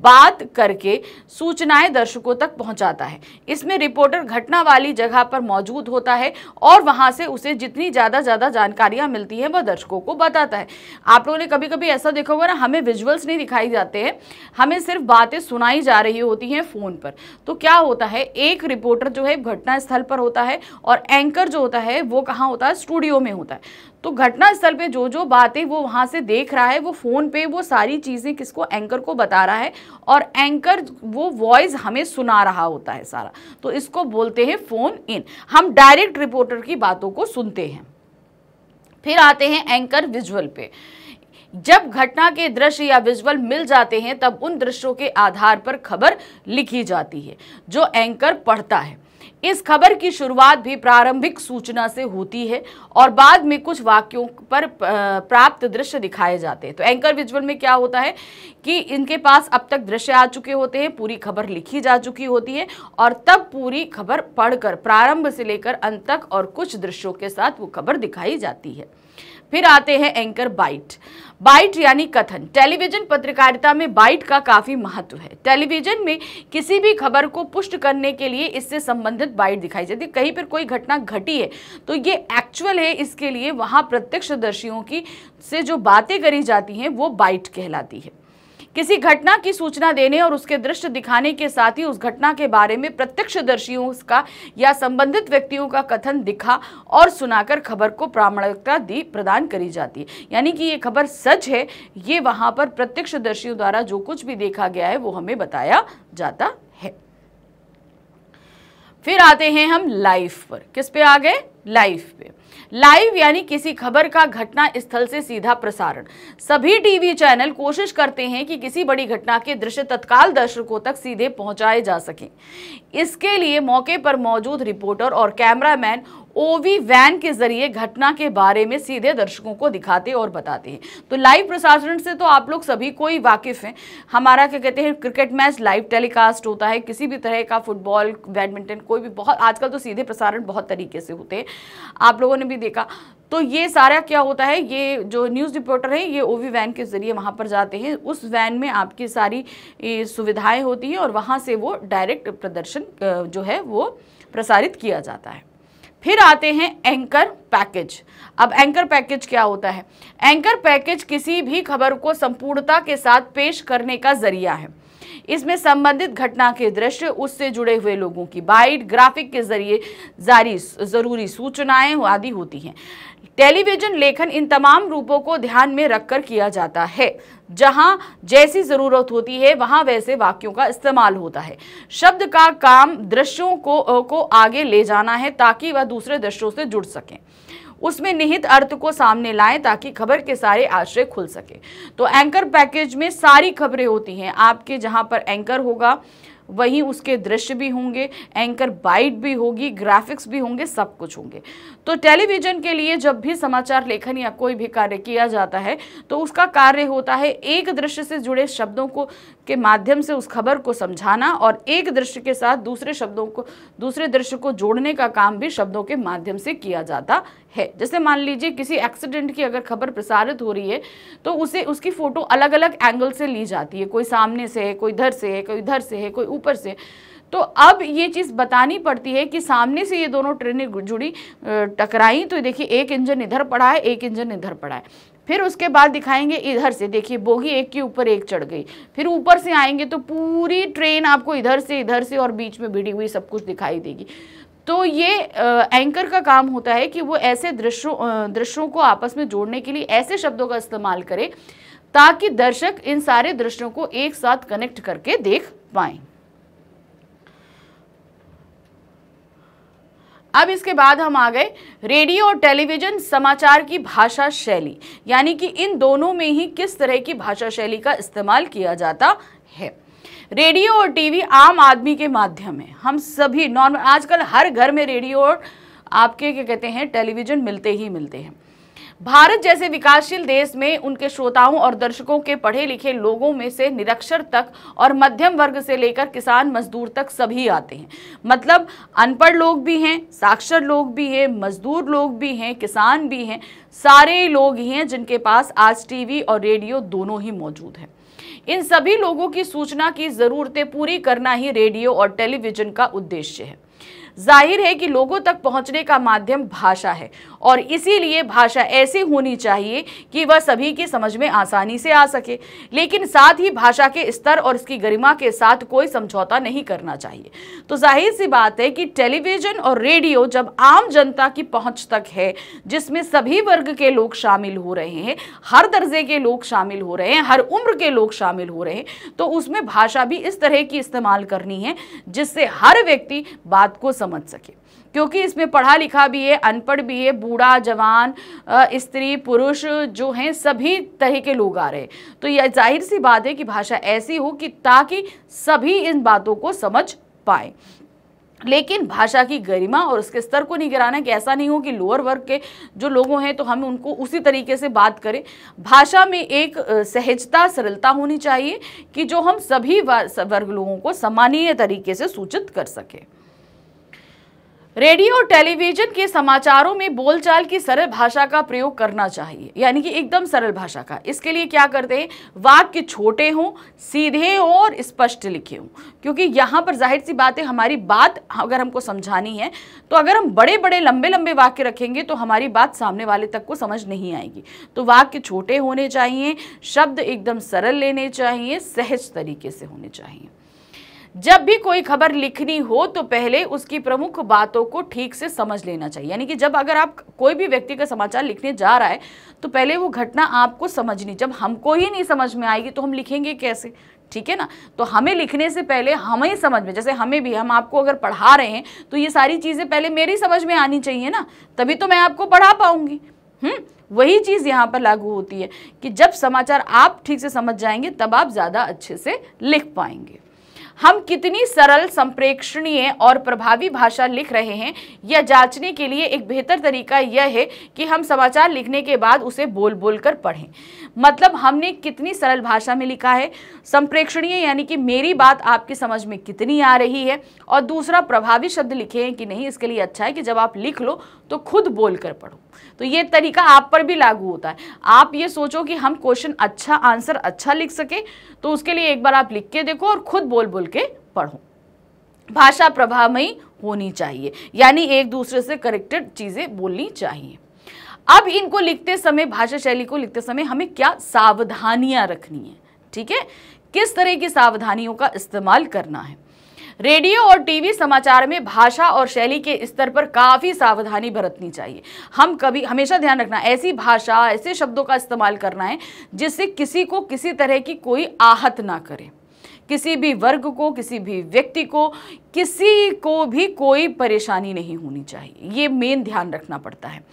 बात करके सूचनाएं दर्शकों तक पहुंचाता है इसमें रिपोर्टर घटना वाली जगह पर मौजूद होता है और वहां से उसे जितनी ज़्यादा ज़्यादा जानकारियां मिलती हैं वह दर्शकों को बताता है आप लोगों ने कभी कभी ऐसा देखा होगा ना हमें विजुअल्स नहीं दिखाई जाते हैं हमें सिर्फ बातें सुनाई जा रही होती हैं फ़ोन पर तो क्या होता है एक रिपोर्टर जो है घटना स्थल पर होता है और एंकर जो होता है वो कहाँ होता है स्टूडियो में होता है तो घटना स्थल पे जो जो बातें वो वहाँ से देख रहा है वो फ़ोन पे वो सारी चीज़ें किसको एंकर को बता रहा है और एंकर वो वॉइस हमें सुना रहा होता है सारा तो इसको बोलते हैं फ़ोन इन हम डायरेक्ट रिपोर्टर की बातों को सुनते हैं फिर आते हैं एंकर विजुअल पे जब घटना के दृश्य या विजुअल मिल जाते हैं तब उन दृश्यों के आधार पर खबर लिखी जाती है जो एंकर पढ़ता है इस खबर की शुरुआत भी प्रारंभिक सूचना से होती है और बाद में कुछ वाक्यों पर प्राप्त दृश्य दिखाए जाते हैं तो एंकर विजुअल में क्या होता है कि इनके पास अब तक दृश्य आ चुके होते हैं पूरी खबर लिखी जा चुकी होती है और तब पूरी खबर पढ़कर प्रारंभ से लेकर अंत तक और कुछ दृश्यों के साथ वो खबर दिखाई जाती है फिर आते हैं एंकर बाइट बाइट यानी कथन टेलीविजन पत्रकारिता में बाइट का काफी महत्व है टेलीविजन में किसी भी खबर को पुष्ट करने के लिए इससे संबंधित बाइट दिखाई जाती है कहीं पर कोई घटना घटी है तो ये एक्चुअल है इसके लिए वहाँ प्रत्यक्षदर्शियों की से जो बातें करी जाती हैं वो बाइट कहलाती है किसी घटना की सूचना देने और उसके दृश्य दिखाने के साथ ही उस घटना के बारे में प्रत्यक्षदर्शियों का या संबंधित व्यक्तियों का कथन दिखा और सुनाकर खबर को प्रामाणिकता दी प्रदान करी जाती है यानी कि ये खबर सच है ये वहाँ पर प्रत्यक्षदर्शियों द्वारा जो कुछ भी देखा गया है वो हमें बताया जाता है फिर आते हैं हम लाइफ पर किस पे आ गए लाइफ पे लाइव यानी किसी खबर का घटना स्थल से सीधा प्रसारण सभी टीवी चैनल कोशिश करते हैं कि किसी बड़ी घटना के दृश्य तत्काल दर्शकों तक सीधे पहुंचाए जा सके इसके लिए मौके पर मौजूद रिपोर्टर और कैमरामैन ओवी वैन के जरिए घटना के बारे में सीधे दर्शकों को दिखाते और बताते हैं तो लाइव प्रसारण से तो आप लोग सभी को ही वाकिफ हैं हमारा क्या कहते हैं क्रिकेट मैच लाइव टेलीकास्ट होता है किसी भी तरह का फुटबॉल बैडमिंटन कोई भी बहुत आजकल तो सीधे प्रसारण बहुत तरीके से होते हैं आप लोगों ने भी देखा तो ये सारा क्या होता है ये जो न्यूज़ रिपोर्टर हैं ये ओवी वैन के ज़रिए वहाँ पर जाते हैं उस वैन में आपकी सारी सुविधाएं होती हैं और वहाँ से वो डायरेक्ट प्रदर्शन जो है वो प्रसारित किया जाता है फिर आते हैं एंकर पैकेज अब एंकर पैकेज क्या होता है एंकर पैकेज किसी भी खबर को संपूर्णता के साथ पेश करने का जरिया है इसमें संबंधित घटना के दृश्य उससे जुड़े हुए लोगों की बाइट ग्राफिक के जरिए जारी जरूरी सूचनाएं आदि होती हैं टेलीविजन लेखन इन तमाम रूपों को ध्यान में रखकर किया जाता है जहां जैसी जरूरत होती है वहां वैसे वाक्यों का इस्तेमाल होता है शब्द का काम दृश्यों को को आगे ले जाना है ताकि वह दूसरे दृश्यों से जुड़ सकें उसमें निहित अर्थ को सामने लाएं ताकि खबर के सारे आश्रय खुल सके तो एंकर पैकेज में सारी खबरें होती हैं आपके जहां पर एंकर होगा वहीं उसके दृश्य भी होंगे एंकर बाइट भी होगी ग्राफिक्स भी होंगे सब कुछ होंगे तो टेलीविजन के लिए जब भी समाचार लेखन या कोई भी कार्य किया जाता है तो उसका कार्य होता है एक दृश्य से जुड़े शब्दों को के माध्यम से उस खबर को समझाना और एक दृश्य के साथ दूसरे शब्दों को दूसरे दृश्य को जोड़ने का काम भी शब्दों के माध्यम से किया जाता है जैसे मान लीजिए किसी एक्सीडेंट की अगर खबर प्रसारित हो रही है तो उसे उसकी फ़ोटो अलग अलग एंगल से ली जाती है कोई सामने से है कोई इधर से है कोई इधर से है कोई ऊपर से तो अब ये चीज़ बतानी पड़ती है कि सामने से ये दोनों ट्रेनें जुड़ी टकराई तो देखिए एक इंजन इधर पड़ा है एक इंजन इधर पड़ा है फिर उसके बाद दिखाएंगे इधर से देखिए बोगी एक के ऊपर एक चढ़ गई फिर ऊपर से आएंगे तो पूरी ट्रेन आपको इधर से इधर से और बीच में भिड़ी हुई सब कुछ दिखाई देगी तो ये एंकर का काम होता है कि वो ऐसे दृश्यों दृश्यों को आपस में जोड़ने के लिए ऐसे शब्दों का इस्तेमाल करे ताकि दर्शक इन सारे दृश्यों को एक साथ कनेक्ट करके देख पाएँ अब इसके बाद हम आ गए रेडियो और टेलीविजन समाचार की भाषा शैली यानी कि इन दोनों में ही किस तरह की भाषा शैली का इस्तेमाल किया जाता है रेडियो और टीवी आम आदमी के माध्यम है हम सभी नॉर्मल आजकल हर घर में रेडियो और आपके क्या कहते हैं टेलीविजन मिलते ही मिलते हैं भारत जैसे विकासशील देश में उनके श्रोताओं और दर्शकों के पढ़े लिखे लोगों में से निरक्षर तक और मध्यम वर्ग से लेकर किसान मजदूर तक सभी आते हैं मतलब अनपढ़ लोग भी हैं साक्षर लोग भी हैं मजदूर लोग भी हैं किसान भी हैं सारे लोग ही हैं जिनके पास आज टीवी और रेडियो दोनों ही मौजूद हैं इन सभी लोगों की सूचना की ज़रूरतें पूरी करना ही रेडियो और टेलीविज़न का उद्देश्य है जाहिर है कि लोगों तक पहुंचने का माध्यम भाषा है और इसीलिए भाषा ऐसी होनी चाहिए कि वह सभी की समझ में आसानी से आ सके लेकिन साथ ही भाषा के स्तर और इसकी गरिमा के साथ कोई समझौता नहीं करना चाहिए तो जाहिर सी बात है कि टेलीविज़न और रेडियो जब आम जनता की पहुंच तक है जिसमें सभी वर्ग के लोग शामिल हो रहे हैं हर दर्जे के लोग शामिल हो रहे हैं हर उम्र के लोग शामिल हो रहे हैं तो उसमें भाषा भी इस तरह की इस्तेमाल करनी है जिससे हर व्यक्ति बात को समझ सके क्योंकि इसमें पढ़ा लिखा भी है अनपढ़ भी है बूढ़ा जवान स्त्री पुरुष जो हैं सभी तरह के लोग आ रहे हैं तो यह जाहिर सी बात है कि भाषा ऐसी हो कि ताकि सभी इन बातों को समझ पाए लेकिन भाषा की गरिमा और उसके स्तर को नहीं गिराना कि ऐसा नहीं हो कि लोअर वर्ग के जो लोगों हैं तो हम उनको उसी तरीके से बात करें भाषा में एक सहजता सरलता होनी चाहिए कि जो हम सभी वर्ग लोगों को सम्मानीय तरीके से सूचित कर सकें रेडियो और टेलीविजन के समाचारों में बोलचाल की सरल भाषा का प्रयोग करना चाहिए यानी कि एकदम सरल भाषा का इसके लिए क्या करते हैं वाक्य छोटे हों सीधे हों और स्पष्ट लिखे हों क्योंकि यहाँ पर जाहिर सी बात है हमारी बात अगर हमको समझानी है तो अगर हम बड़े बड़े लंबे लंबे वाक्य रखेंगे तो हमारी बात सामने वाले तक को समझ नहीं आएगी तो वाक्य छोटे होने चाहिए शब्द एकदम सरल लेने चाहिए सहज तरीके से होने चाहिए जब भी कोई खबर लिखनी हो तो पहले उसकी प्रमुख बातों को ठीक से समझ लेना चाहिए यानी कि जब अगर आप कोई भी व्यक्ति का समाचार लिखने जा रहा है तो पहले वो घटना आपको समझनी जब हमको ही नहीं समझ में आएगी तो हम लिखेंगे कैसे ठीक है ना तो हमें लिखने से पहले हमें समझ में जैसे हमें भी हम आपको अगर पढ़ा रहे हैं तो ये सारी चीज़ें पहले मेरी समझ में आनी चाहिए ना तभी तो मैं आपको पढ़ा पाऊंगी हम्म वही चीज़ यहाँ पर लागू होती है कि जब समाचार आप ठीक से समझ जाएंगे तब आप ज़्यादा अच्छे से लिख पाएंगे हम कितनी सरल संप्रेक्षणीय और प्रभावी भाषा लिख रहे हैं यह जांचने के लिए एक बेहतर तरीका यह है कि हम समाचार लिखने के बाद उसे बोल बोल कर पढ़ें मतलब हमने कितनी सरल भाषा में लिखा है संप्रेक्षणीय यानी कि मेरी बात आपकी समझ में कितनी आ रही है और दूसरा प्रभावी शब्द लिखे हैं कि नहीं इसके लिए अच्छा है कि जब आप लिख लो तो खुद बोल कर पढ़ो तो ये तरीका आप पर भी लागू होता है आप ये सोचो कि हम क्वेश्चन अच्छा आंसर अच्छा लिख सके तो उसके लिए एक बार आप लिख के देखो और खुद बोल बोल के पढ़ो भाषा प्रभावमयी होनी चाहिए यानी एक दूसरे से करेक्टेड चीज़ें बोलनी चाहिए अब इनको लिखते समय भाषा शैली को लिखते समय हमें क्या सावधानियां रखनी है ठीक है किस तरह की सावधानियों का इस्तेमाल करना है रेडियो और टीवी समाचार में भाषा और शैली के स्तर पर काफ़ी सावधानी बरतनी चाहिए हम कभी हमेशा ध्यान रखना ऐसी भाषा ऐसे शब्दों का इस्तेमाल करना है जिससे किसी को किसी तरह की कोई आहत ना करे किसी भी वर्ग को किसी भी व्यक्ति को किसी को भी कोई परेशानी नहीं होनी चाहिए ये मेन ध्यान रखना पड़ता है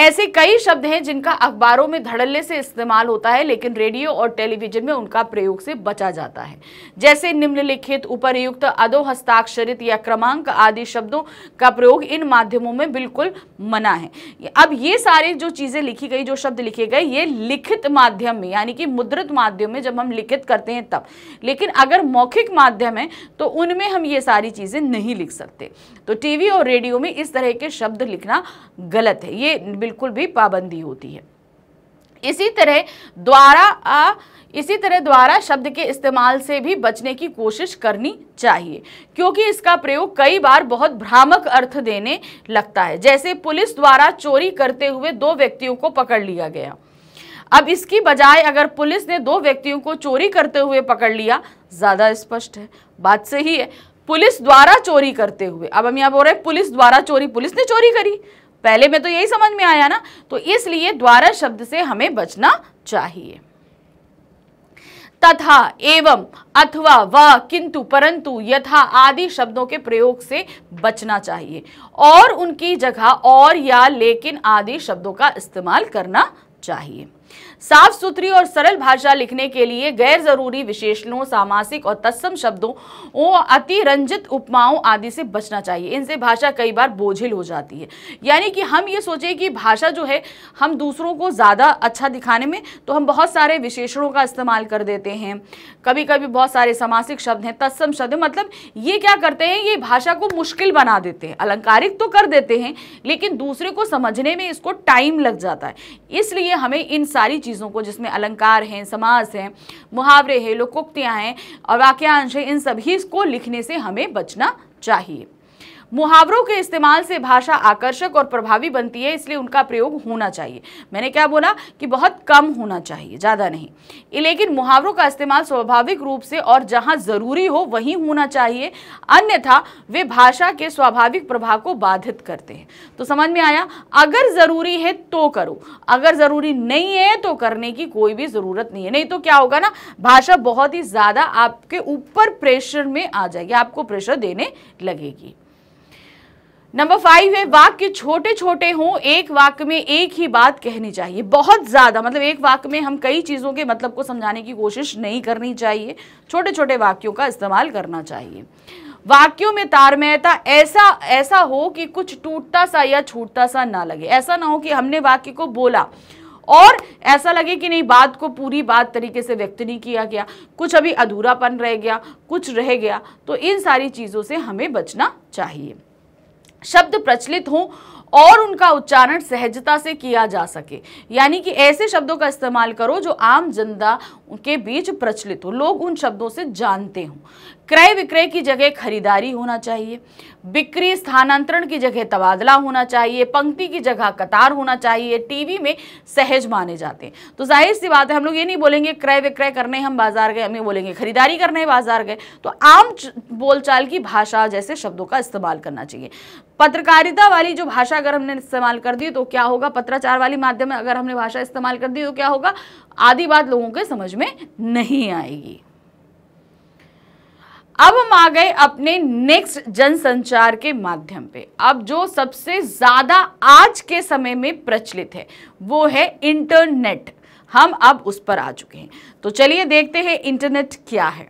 ऐसे कई शब्द हैं जिनका अखबारों में धड़ल्ले से इस्तेमाल होता है लेकिन रेडियो और टेलीविजन में उनका प्रयोग से बचा जाता है जैसे निम्नलिखित उपरयुक्त अधो हस्ताक्षरित या क्रमांक आदि शब्दों का प्रयोग इन माध्यमों में बिल्कुल मना है अब ये सारे जो चीज़ें लिखी गई जो शब्द लिखे गए ये लिखित माध्यम में यानी कि मुद्रित माध्यम में जब हम लिखित करते हैं तब लेकिन अगर मौखिक माध्यम है तो उनमें हम ये सारी चीज़ें नहीं लिख सकते तो टीवी और रेडियो में इस तरह के शब्द लिखना गलत है ये बिल्कुल भी पाबंदी होती है इसी तरह द्वारा आ, इसी तरह द्वारा शब्द के इस्तेमाल से भी बचने की कोशिश करनी चाहिए क्योंकि इसका प्रयोग कई बार बहुत भ्रामक अर्थ देने लगता है जैसे पुलिस द्वारा चोरी करते हुए दो व्यक्तियों को पकड़ लिया गया अब इसकी बजाय अगर पुलिस ने दो व्यक्तियों को चोरी करते हुए पकड़ लिया ज़्यादा स्पष्ट है बात सही है पुलिस द्वारा चोरी करते हुए अब हम यहाँ बोल रहे हैं पुलिस द्वारा चोरी पुलिस ने चोरी करी पहले में तो यही समझ में आया ना तो इसलिए द्वारा शब्द से हमें बचना चाहिए तथा एवं अथवा व किंतु परंतु यथा आदि शब्दों के प्रयोग से बचना चाहिए और उनकी जगह और या लेकिन आदि शब्दों का इस्तेमाल करना चाहिए साफ सुथरी और सरल भाषा लिखने के लिए गैर जरूरी विशेषणों सामासिक और तत्सम शब्दों अति अतिरंजित उपमाओं आदि से बचना चाहिए इनसे भाषा कई बार बोझिल हो जाती है यानी कि हम ये सोचें कि भाषा जो है हम दूसरों को ज़्यादा अच्छा दिखाने में तो हम बहुत सारे विशेषणों का इस्तेमाल कर देते हैं कभी कभी बहुत सारे सामासिक शब्द हैं तत्सम शब्द मतलब ये क्या करते हैं ये भाषा को मुश्किल बना देते हैं अलंकारिक तो कर देते हैं लेकिन दूसरे को समझने में इसको टाइम लग जाता है इसलिए हमें इन सारी चीज़ों को जिसमें अलंकार हैं समाज हैं मुहावरे हैं लोकोक्तियाँ हैं और वाक्यांश हैं इन सभी को लिखने से हमें बचना चाहिए मुहावरों के इस्तेमाल से भाषा आकर्षक और प्रभावी बनती है इसलिए उनका प्रयोग होना चाहिए मैंने क्या बोला कि बहुत कम होना चाहिए ज़्यादा नहीं लेकिन मुहावरों का इस्तेमाल स्वाभाविक रूप से और जहाँ ज़रूरी हो वहीं होना चाहिए अन्यथा वे भाषा के स्वाभाविक प्रभाव को बाधित करते हैं तो समझ में आया अगर ज़रूरी है तो करो अगर ज़रूरी नहीं है तो करने की कोई भी ज़रूरत नहीं है नहीं तो क्या होगा ना भाषा बहुत ही ज़्यादा आपके ऊपर प्रेशर में आ जाएगी आपको प्रेशर देने लगेगी नंबर फाइव है वाक्य छोटे छोटे हों एक वाक्य में एक ही बात कहनी चाहिए बहुत ज़्यादा मतलब एक वाक्य में हम कई चीज़ों के मतलब को समझाने की कोशिश नहीं करनी चाहिए छोटे छोटे वाक्यों का इस्तेमाल करना चाहिए वाक्यों में तारमयता ऐसा ऐसा हो कि कुछ टूटता सा या छूटता सा ना लगे ऐसा ना हो कि हमने वाक्य को बोला और ऐसा लगे कि नहीं बात को पूरी बात तरीके से व्यक्त नहीं किया गया कुछ अभी अधूरापन रह गया कुछ रह गया तो इन सारी चीज़ों से हमें बचना चाहिए शब्द प्रचलित हों और उनका उच्चारण सहजता से किया जा सके यानी कि ऐसे शब्दों का इस्तेमाल करो जो आम जनता के बीच प्रचलित हो लोग उन शब्दों से जानते हों क्रय विक्रय की जगह खरीदारी होना चाहिए बिक्री स्थानांतरण की जगह तबादला होना चाहिए पंक्ति की जगह कतार होना चाहिए टीवी में सहज माने जाते हैं तो जाहिर सी बात है हम लोग ये नहीं बोलेंगे क्रय विक्रय करने हम बाजार गए हम ये बोलेंगे खरीदारी करने बाजार गए तो आम बोलचाल की भाषा जैसे शब्दों का इस्तेमाल करना चाहिए पत्रकारिता वाली जो भाषा अगर हमने इस्तेमाल कर दी तो क्या होगा पत्राचार वाली माध्यम अगर हमने भाषा इस्तेमाल कर दी तो क्या होगा आधी बात लोगों के समझ में नहीं आएगी अब हम आ गए अपने नेक्स्ट जनसंचार के माध्यम पे अब जो सबसे ज़्यादा आज के समय में प्रचलित है वो है इंटरनेट हम अब उस पर आ चुके हैं तो चलिए देखते हैं इंटरनेट क्या है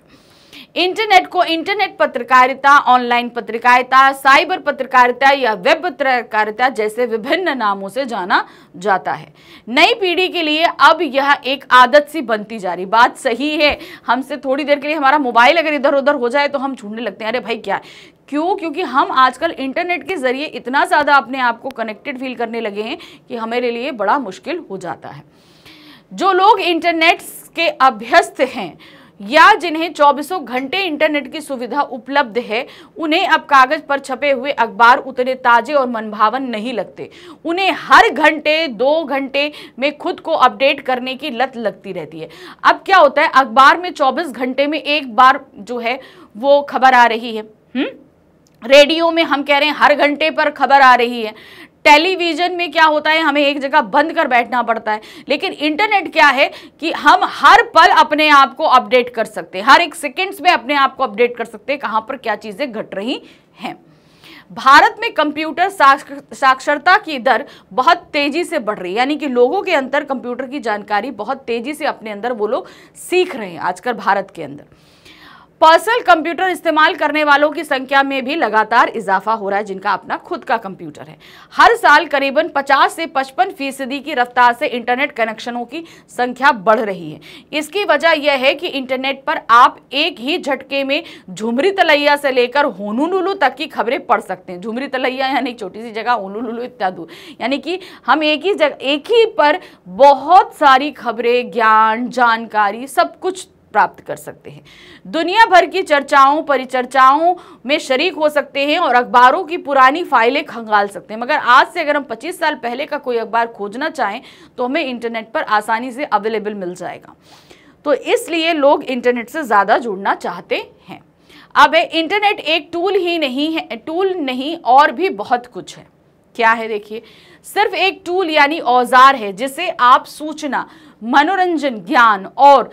इंटरनेट को इंटरनेट पत्रकारिता ऑनलाइन पत्रकारिता साइबर पत्रकारिता या वेब पत्रकारिता जैसे विभिन्न नामों से जाना जाता है नई पीढ़ी के लिए अब यह एक आदत सी बनती जा रही बात सही है हमसे थोड़ी देर के लिए हमारा मोबाइल अगर इधर उधर हो जाए तो हम ढूंढने लगते हैं अरे भाई क्या क्यों क्योंकि हम आजकल इंटरनेट के ज़रिए इतना ज़्यादा अपने आप को कनेक्टेड फील करने लगे हैं कि हमारे लिए बड़ा मुश्किल हो जाता है जो लोग इंटरनेट के अभ्यस्त हैं या जिन्हें चौबीसों घंटे इंटरनेट की सुविधा उपलब्ध है उन्हें अब कागज पर छपे हुए अखबार उतने ताजे और मनभावन नहीं लगते उन्हें हर घंटे दो घंटे में खुद को अपडेट करने की लत लगती रहती है अब क्या होता है अखबार में चौबीस घंटे में एक बार जो है वो खबर आ रही है हुँ? हम्म? रेडियो में हम कह रहे हैं हर घंटे पर खबर आ रही है टेलीविजन में क्या होता है हमें एक जगह बंद कर बैठना पड़ता है लेकिन इंटरनेट क्या है कि हम हर पल अपने आप को अपडेट कर सकते हैं हर एक सेकेंड्स में अपने आप को अपडेट कर सकते हैं कहाँ पर क्या चीज़ें घट रही हैं भारत में कंप्यूटर साक्षरता की दर बहुत तेजी से बढ़ रही है यानी कि लोगों के अंदर कंप्यूटर की जानकारी बहुत तेजी से अपने अंदर वो लोग सीख रहे हैं आजकल भारत के अंदर पर्सनल कंप्यूटर इस्तेमाल करने वालों की संख्या में भी लगातार इजाफा हो रहा है जिनका अपना खुद का कंप्यूटर है हर साल करीबन 50 से 55 फीसदी की रफ्तार से इंटरनेट कनेक्शनों की संख्या बढ़ रही है इसकी वजह यह है कि इंटरनेट पर आप एक ही झटके में झुमरी तलैया से लेकर होनुलुलू तक की खबरें पढ़ सकते हैं झुमरी तलैया यानी छोटी सी जगह होनू इतना दूर यानी कि हम एक ही जगह एक ही पर बहुत सारी खबरें ज्ञान जानकारी सब कुछ प्राप्त कर सकते हैं दुनिया भर की चर्चाओं परिचर्चाओं में शरीक हो सकते हैं और अखबारों की पुरानी फाइलें खंगाल सकते हैं मगर आज से अगर हम 25 साल पहले का कोई अखबार खोजना चाहें तो हमें इंटरनेट पर आसानी से अवेलेबल मिल जाएगा तो इसलिए लोग इंटरनेट से ज़्यादा जुड़ना चाहते हैं अब है इंटरनेट एक टूल ही नहीं है टूल नहीं और भी बहुत कुछ है क्या है देखिए सिर्फ एक टूल यानी औजार है जिसे आप सूचना मनोरंजन ज्ञान और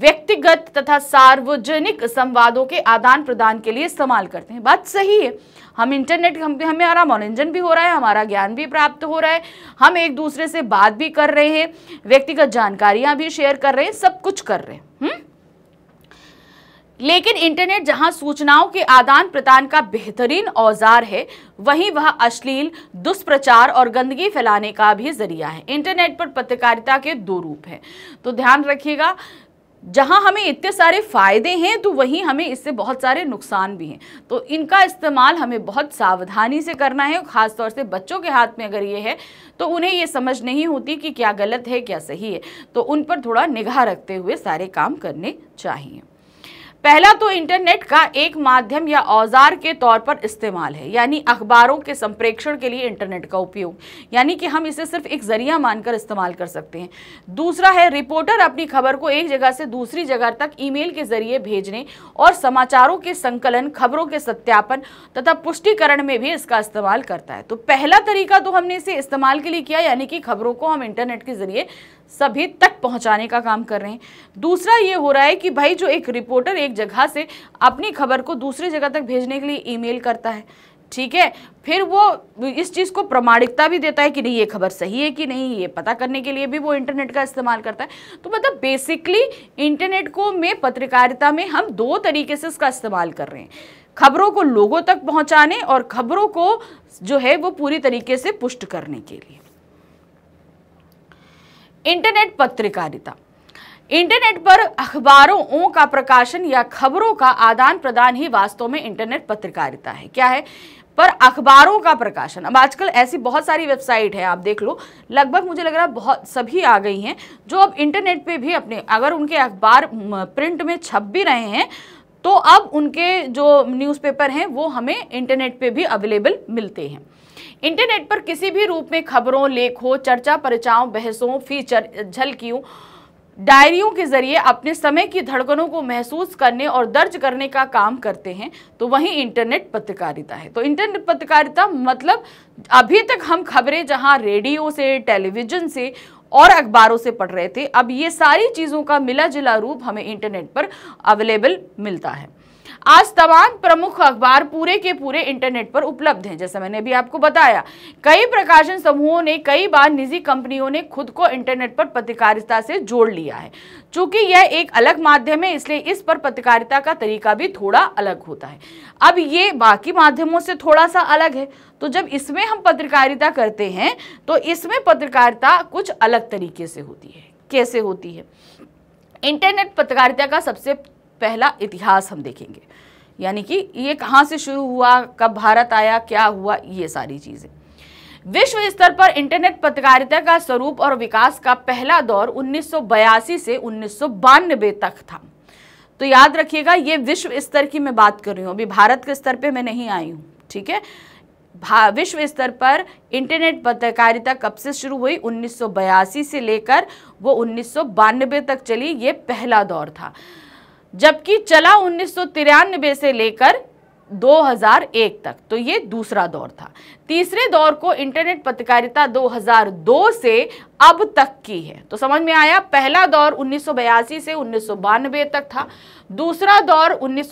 व्यक्तिगत तथा सार्वजनिक संवादों के आदान प्रदान के लिए इस्तेमाल करते हैं बात सही है हम इंटरनेट हम हमें हमारा मनोरंजन भी हो रहा है हमारा ज्ञान भी प्राप्त हो रहा है हम एक दूसरे से बात भी कर रहे हैं व्यक्तिगत जानकारियां भी शेयर कर रहे हैं सब कुछ कर रहे हैं हुँ? हम्म? लेकिन इंटरनेट जहां सूचनाओं के आदान प्रदान का बेहतरीन औजार है वहीं वह अश्लील दुष्प्रचार और गंदगी फैलाने का भी जरिया है इंटरनेट पर पत्रकारिता के दो रूप हैं तो ध्यान रखिएगा जहां हमें इतने सारे फ़ायदे हैं तो वहीं हमें इससे बहुत सारे नुकसान भी हैं तो इनका इस्तेमाल हमें बहुत सावधानी से करना है ख़ासतौर से बच्चों के हाथ में अगर ये है तो उन्हें ये समझ नहीं होती कि क्या गलत है क्या सही है तो उन पर थोड़ा निगाह रखते हुए सारे काम करने चाहिए पहला तो इंटरनेट का एक माध्यम या औजार के तौर पर इस्तेमाल है यानी अखबारों के संप्रेक्षण के लिए इंटरनेट का उपयोग यानी कि हम इसे सिर्फ एक जरिया मानकर इस्तेमाल कर सकते हैं दूसरा है रिपोर्टर अपनी खबर को एक जगह से दूसरी जगह तक ईमेल के जरिए भेजने और समाचारों के संकलन खबरों के सत्यापन तथा पुष्टिकरण में भी इसका इस्तेमाल करता है तो पहला तरीका तो हमने इसे इस्तेमाल के लिए किया यानी कि खबरों को हम इंटरनेट के जरिए सभी तक पहुंचाने का काम कर रहे हैं दूसरा ये हो रहा है कि भाई जो एक रिपोर्टर एक जगह से अपनी खबर को दूसरी जगह तक भेजने के लिए ईमेल करता है ठीक है फिर वो इस चीज़ को प्रमाणिकता भी देता है कि नहीं ये खबर सही है कि नहीं ये पता करने के लिए भी वो इंटरनेट का इस्तेमाल करता है तो मतलब बेसिकली इंटरनेट को में पत्रकारिता में हम दो तरीके से इसका इस्तेमाल कर रहे हैं खबरों को लोगों तक पहुंचाने और खबरों को जो है वो पूरी तरीके से पुष्ट करने के लिए इंटरनेट पत्रकारिता इंटरनेट पर अखबारों का प्रकाशन या खबरों का आदान प्रदान ही वास्तव में इंटरनेट पत्रकारिता है क्या है पर अखबारों का प्रकाशन अब आजकल ऐसी बहुत सारी वेबसाइट है आप देख लो लगभग मुझे लग रहा है बहुत सभी आ गई हैं जो अब इंटरनेट पे भी अपने अगर उनके अखबार प्रिंट में छप भी रहे हैं तो अब उनके जो न्यूज़पेपर हैं वो हमें इंटरनेट पे भी अवेलेबल मिलते हैं इंटरनेट पर किसी भी रूप में खबरों लेखों चर्चा परिचाओं बहसों फीचर झलकियों डायरियों के जरिए अपने समय की धड़कनों को महसूस करने और दर्ज करने का काम करते हैं तो वहीं इंटरनेट पत्रकारिता है तो इंटरनेट पत्रकारिता मतलब अभी तक हम खबरें जहां रेडियो से टेलीविजन से और अखबारों से पढ़ रहे थे अब ये सारी चीज़ों का मिला जुला रूप हमें इंटरनेट पर अवेलेबल मिलता है आज तमाम प्रमुख अखबार पूरे के पूरे इंटरनेट पर उपलब्ध हैं जैसा मैंने अभी आपको बताया कई प्रकाशन समूहों ने कई बार निजी कंपनियों ने खुद को इंटरनेट पर पत्रकारिता से जोड़ लिया है चूंकि यह एक अलग माध्यम है इसलिए इस पर पत्रकारिता का तरीका भी थोड़ा अलग होता है अब ये बाकी माध्यमों से थोड़ा सा अलग है तो जब इसमें हम पत्रकारिता करते हैं तो इसमें पत्रकारिता कुछ अलग तरीके से होती है कैसे होती है इंटरनेट पत्रकारिता का सबसे पहला इतिहास हम देखेंगे यानी कि ये कहाँ से शुरू हुआ कब भारत आया क्या हुआ ये सारी चीज़ें विश्व स्तर पर इंटरनेट पत्रकारिता का स्वरूप और विकास का पहला दौर उन्नीस से उन्नीस तक था तो याद रखिएगा ये विश्व स्तर की मैं बात कर रही हूँ अभी भारत के स्तर पे मैं नहीं आई हूँ ठीक है विश्व स्तर पर इंटरनेट पत्रकारिता कब से शुरू हुई 1982 से लेकर वो उन्नीस तक चली ये पहला दौर था जबकि चला उन्नीस से लेकर 2001 तक तो ये दूसरा दौर था तीसरे दौर को इंटरनेट पत्रकारिता 2002 से अब तक की है तो समझ में आया पहला दौर उन्नीस से उन्नीस तक था दूसरा दौर उन्नीस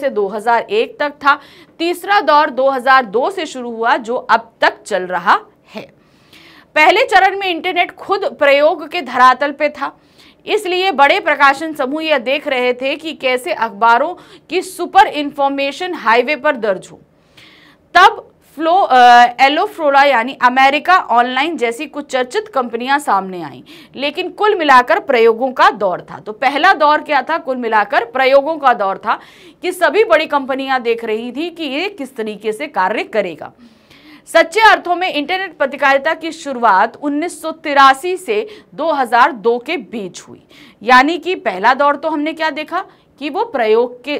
से 2001 तक था तीसरा दौर 2002 से शुरू हुआ जो अब तक चल रहा है पहले चरण में इंटरनेट खुद प्रयोग के धरातल पे था इसलिए बड़े प्रकाशन समूह यह देख रहे थे कि कैसे अखबारों की सुपर इंफॉर्मेशन हाईवे पर दर्ज हो तब फ्लो एलोफ्रोला यानी अमेरिका ऑनलाइन जैसी कुछ चर्चित कंपनियां सामने आईं लेकिन कुल मिलाकर प्रयोगों का दौर था तो पहला दौर क्या था कुल मिलाकर प्रयोगों का दौर था कि सभी बड़ी कंपनियां देख रही थी कि ये किस तरीके से कार्य करेगा सच्चे अर्थों में इंटरनेट पत्रकारिता की शुरुआत उन्नीस से 2002 के बीच हुई यानी कि पहला दौर तो हमने क्या देखा कि वो प्रयोग के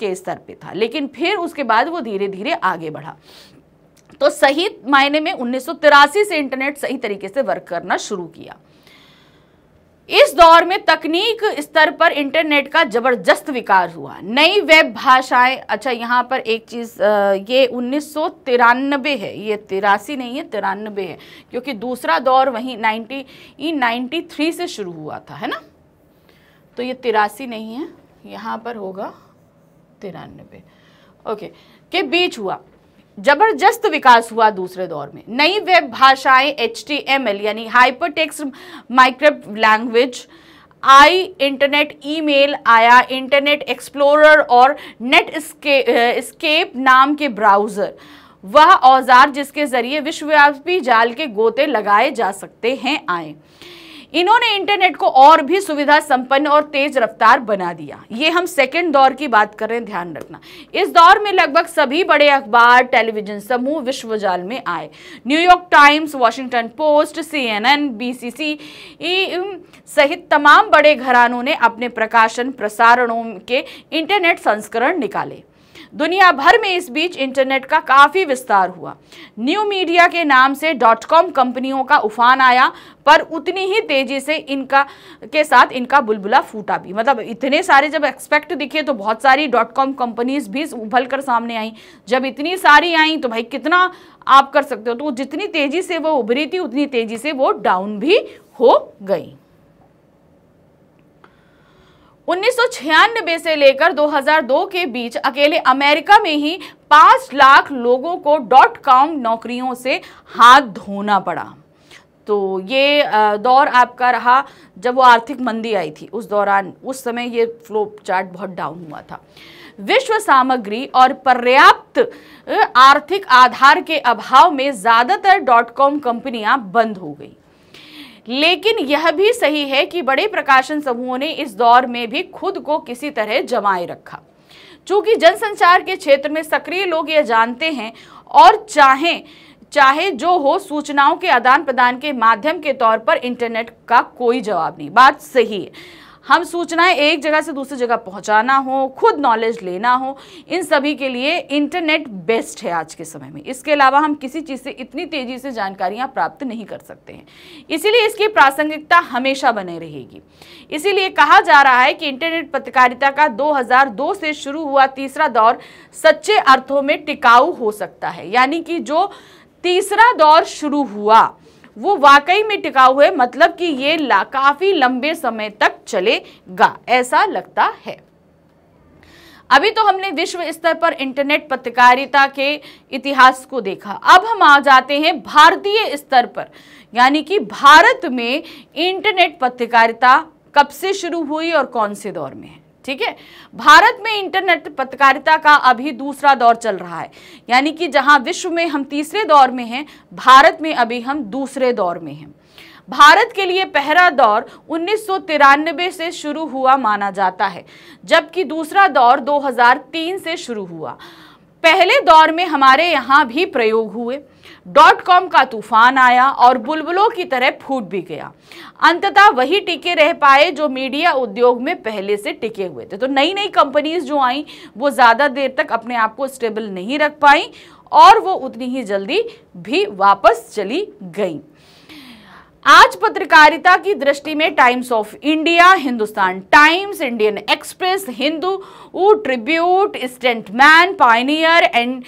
के स्तर पे था लेकिन फिर उसके बाद वो धीरे धीरे आगे बढ़ा तो सही मायने में उन्नीस से इंटरनेट सही तरीके से वर्क करना शुरू किया इस दौर में तकनीक स्तर पर इंटरनेट का जबरदस्त विकास हुआ नई वेब भाषाएं अच्छा यहाँ पर एक चीज़ ये उन्नीस है ये तिरासी नहीं है तिरानबे है क्योंकि दूसरा दौर वहीं नाइनटी नाइन्टी थ्री से शुरू हुआ था है ना तो ये तिरासी नहीं है यहाँ पर होगा तिरानबे ओके के बीच हुआ जबरदस्त विकास हुआ दूसरे दौर में नई वेब भाषाएं एच यानी हाइपर टेक्स माइक्रो लैंग्वेज आई इंटरनेट ईमेल आया इंटरनेट एक्सप्लोरर और नेट स्केप नाम के ब्राउज़र वह औजार जिसके ज़रिए विश्वव्यापी जाल के गोते लगाए जा सकते हैं आए इन्होंने इंटरनेट को और भी सुविधा संपन्न और तेज रफ्तार बना दिया ये हम सेकेंड दौर की बात कर रहे हैं ध्यान रखना इस दौर में लगभग सभी बड़े अखबार टेलीविजन समूह विश्व जाल में आए New York Times Washington Post CNN BBC सहित तमाम बड़े घरानों ने अपने प्रकाशन प्रसारणों के इंटरनेट संस्करण निकाले दुनिया भर में इस बीच इंटरनेट का काफ़ी विस्तार हुआ न्यू मीडिया के नाम से डॉट कॉम कंपनियों का उफान आया पर उतनी ही तेज़ी से इनका के साथ इनका बुलबुला फूटा भी मतलब इतने सारे जब एक्सपेक्ट दिखे तो बहुत सारी डॉट कॉम कंपनीज भी उभल कर सामने आई जब इतनी सारी आई तो भाई कितना आप कर सकते हो तो जितनी तेज़ी से वो उभरी थी उतनी तेज़ी से वो डाउन भी हो गई उन्नीस से लेकर 2002 के बीच अकेले अमेरिका में ही पाँच लाख लोगों को डॉट कॉम नौकरियों से हाथ धोना पड़ा तो ये दौर आपका रहा जब वो आर्थिक मंदी आई थी उस दौरान उस समय ये फ्लो चार्ट बहुत डाउन हुआ था विश्व सामग्री और पर्याप्त आर्थिक आधार के अभाव में ज़्यादातर डॉट कॉम कंपनियां बंद हो गई लेकिन यह भी सही है कि बड़े प्रकाशन समूहों ने इस दौर में भी खुद को किसी तरह जमाए रखा चूंकि जनसंचार के क्षेत्र में सक्रिय लोग यह जानते हैं और चाहें चाहे जो हो सूचनाओं के आदान प्रदान के माध्यम के तौर पर इंटरनेट का कोई जवाब नहीं बात सही है हम सूचनाएं एक जगह से दूसरी जगह पहुंचाना हो खुद नॉलेज लेना हो इन सभी के लिए इंटरनेट बेस्ट है आज के समय में इसके अलावा हम किसी चीज़ से इतनी तेज़ी से जानकारियाँ प्राप्त नहीं कर सकते हैं इसीलिए इसकी प्रासंगिकता हमेशा बने रहेगी इसीलिए कहा जा रहा है कि इंटरनेट पत्रकारिता का दो से शुरू हुआ तीसरा दौर सच्चे अर्थों में टिकाऊ हो सकता है यानी कि जो तीसरा दौर शुरू हुआ वो वाकई में टिकाऊ है मतलब कि ये काफ़ी लंबे समय तक चलेगा ऐसा लगता है अभी तो हमने विश्व स्तर पर इंटरनेट पत्रकारिता के इतिहास को देखा अब हम आ जाते हैं भारतीय स्तर पर यानी कि भारत में इंटरनेट पत्रकारिता कब से शुरू हुई और कौन से दौर में है ठीक है भारत में इंटरनेट पत्रकारिता का अभी दूसरा दौर चल रहा है यानी कि जहां विश्व में हम तीसरे दौर में हैं भारत में अभी हम दूसरे दौर में हैं भारत के लिए पहला दौर उन्नीस से शुरू हुआ माना जाता है जबकि दूसरा दौर 2003 से शुरू हुआ पहले दौर में हमारे यहाँ भी प्रयोग हुए डॉट कॉम का तूफान आया और बुलबुलों की तरह फूट भी गया अंततः वही टिके रह पाए जो मीडिया उद्योग में पहले से टिके हुए थे तो नई नई कंपनीज जो आई वो ज़्यादा देर तक अपने आप को स्टेबल नहीं रख पाई और वो उतनी ही जल्दी भी वापस चली गई आज पत्रकारिता की दृष्टि में Times of India Hindustan Times Indian Express Hindu Tribune Statesman Pioneer and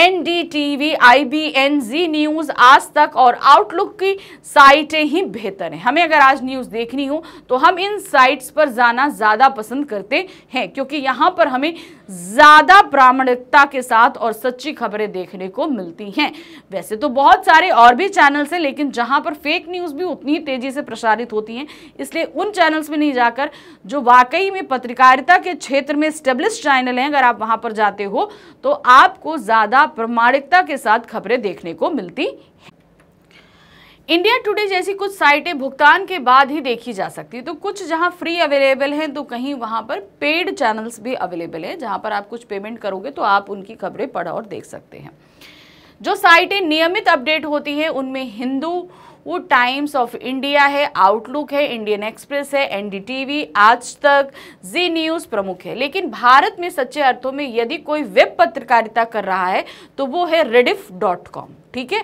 N D V I B N Zee News Aaj Tak और आउटलुक की साइटें ही बेहतर हैं हमें अगर आज न्यूज़ देखनी हो तो हम इन साइट्स पर जाना ज़्यादा पसंद करते हैं क्योंकि यहाँ पर हमें ज्यादा प्रामाणिकता के साथ और सच्ची खबरें देखने को मिलती हैं वैसे तो बहुत सारे और भी चैनल्स हैं लेकिन जहां पर फेक न्यूज़ भी उतनी ही तेजी से प्रसारित होती हैं इसलिए उन चैनल्स में नहीं जाकर जो वाकई में पत्रकारिता के क्षेत्र में स्टेब्लिश चैनल हैं अगर आप वहां पर जाते हो तो आपको ज़्यादा प्रामाणिकता के साथ खबरें देखने को मिलती इंडिया टुडे जैसी कुछ साइटें भुगतान के बाद ही देखी जा सकती है तो कुछ जहां फ्री अवेलेबल हैं तो कहीं वहां पर पेड चैनल्स भी अवेलेबल हैं जहां पर आप कुछ पेमेंट करोगे तो आप उनकी खबरें पढ़ और देख सकते हैं जो साइटें नियमित अपडेट होती हैं उनमें हिंदू वो टाइम्स ऑफ इंडिया है आउटलुक है इंडियन एक्सप्रेस है एनडीटीवी आज तक जी न्यूज़ प्रमुख है लेकिन भारत में सच्चे अर्थों में यदि कोई वेब पत्रकारिता कर रहा है तो वो है रेडिफ डॉट कॉम ठीक है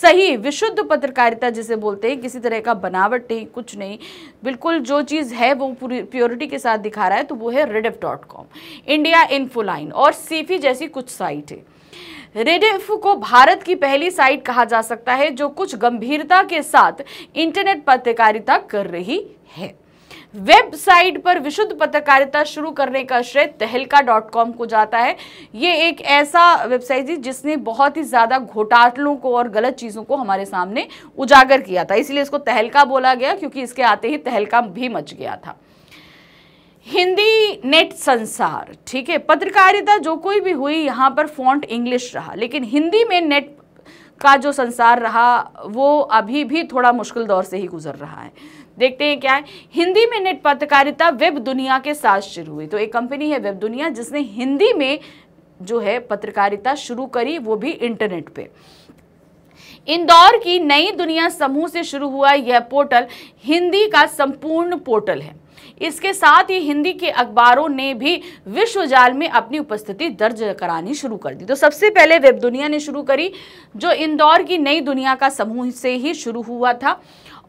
सही विशुद्ध पत्रकारिता जिसे बोलते हैं किसी तरह का बनावट नहीं कुछ नहीं बिल्कुल जो चीज़ है वो पूरी प्योरिटी के साथ दिखा रहा है तो वो है Rediff dot com India Infoline और सीफी जैसी कुछ साइट है रेडिफ को भारत की पहली साइट कहा जा सकता है जो कुछ गंभीरता के साथ इंटरनेट पत्रकारिता कर रही है वेबसाइट पर विशुद्ध पत्रकारिता शुरू करने का श्रेय तहलका डॉट कॉम को जाता है ये एक ऐसा वेबसाइट थी जिसने बहुत ही ज़्यादा घोटालों को और गलत चीज़ों को हमारे सामने उजागर किया था इसलिए इसको तहलका बोला गया क्योंकि इसके आते ही तहलका भी मच गया था हिंदी नेट संसार ठीक है पत्रकारिता जो कोई भी हुई यहाँ पर फॉन्ट इंग्लिश रहा लेकिन हिंदी में नेट का जो संसार रहा वो अभी भी थोड़ा मुश्किल दौर से ही गुजर रहा है देखते हैं क्या है हिंदी में नेट पत्रकारिता वेब दुनिया के साथ शुरू हुई तो एक कंपनी है वेब दुनिया जिसने हिंदी में जो है पत्रकारिता शुरू करी वो भी इंटरनेट पे इंदौर की नई दुनिया समूह से शुरू हुआ यह पोर्टल हिंदी का संपूर्ण पोर्टल है इसके साथ ही हिंदी के अखबारों ने भी विश्व जाल में अपनी उपस्थिति दर्ज करानी शुरू कर दी तो सबसे पहले वेब दुनिया ने शुरू करी जो इंदौर की नई दुनिया का समूह से ही शुरू हुआ था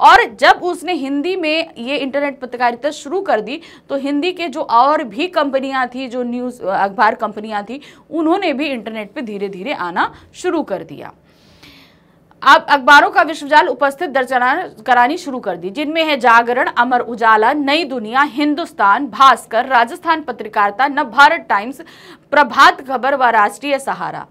और जब उसने हिंदी में ये इंटरनेट पत्रकारिता शुरू कर दी तो हिंदी के जो और भी कंपनियां थी जो न्यूज़ अखबार कंपनियां थी उन्होंने भी इंटरनेट पे धीरे धीरे आना शुरू कर दिया अब अखबारों का विश्वजाल उपस्थित दर्ज करानी शुरू कर दी जिनमें है जागरण अमर उजाला नई दुनिया हिंदुस्तान भास्कर राजस्थान पत्रकारिता नव भारत टाइम्स प्रभात खबर व राष्ट्रीय सहारा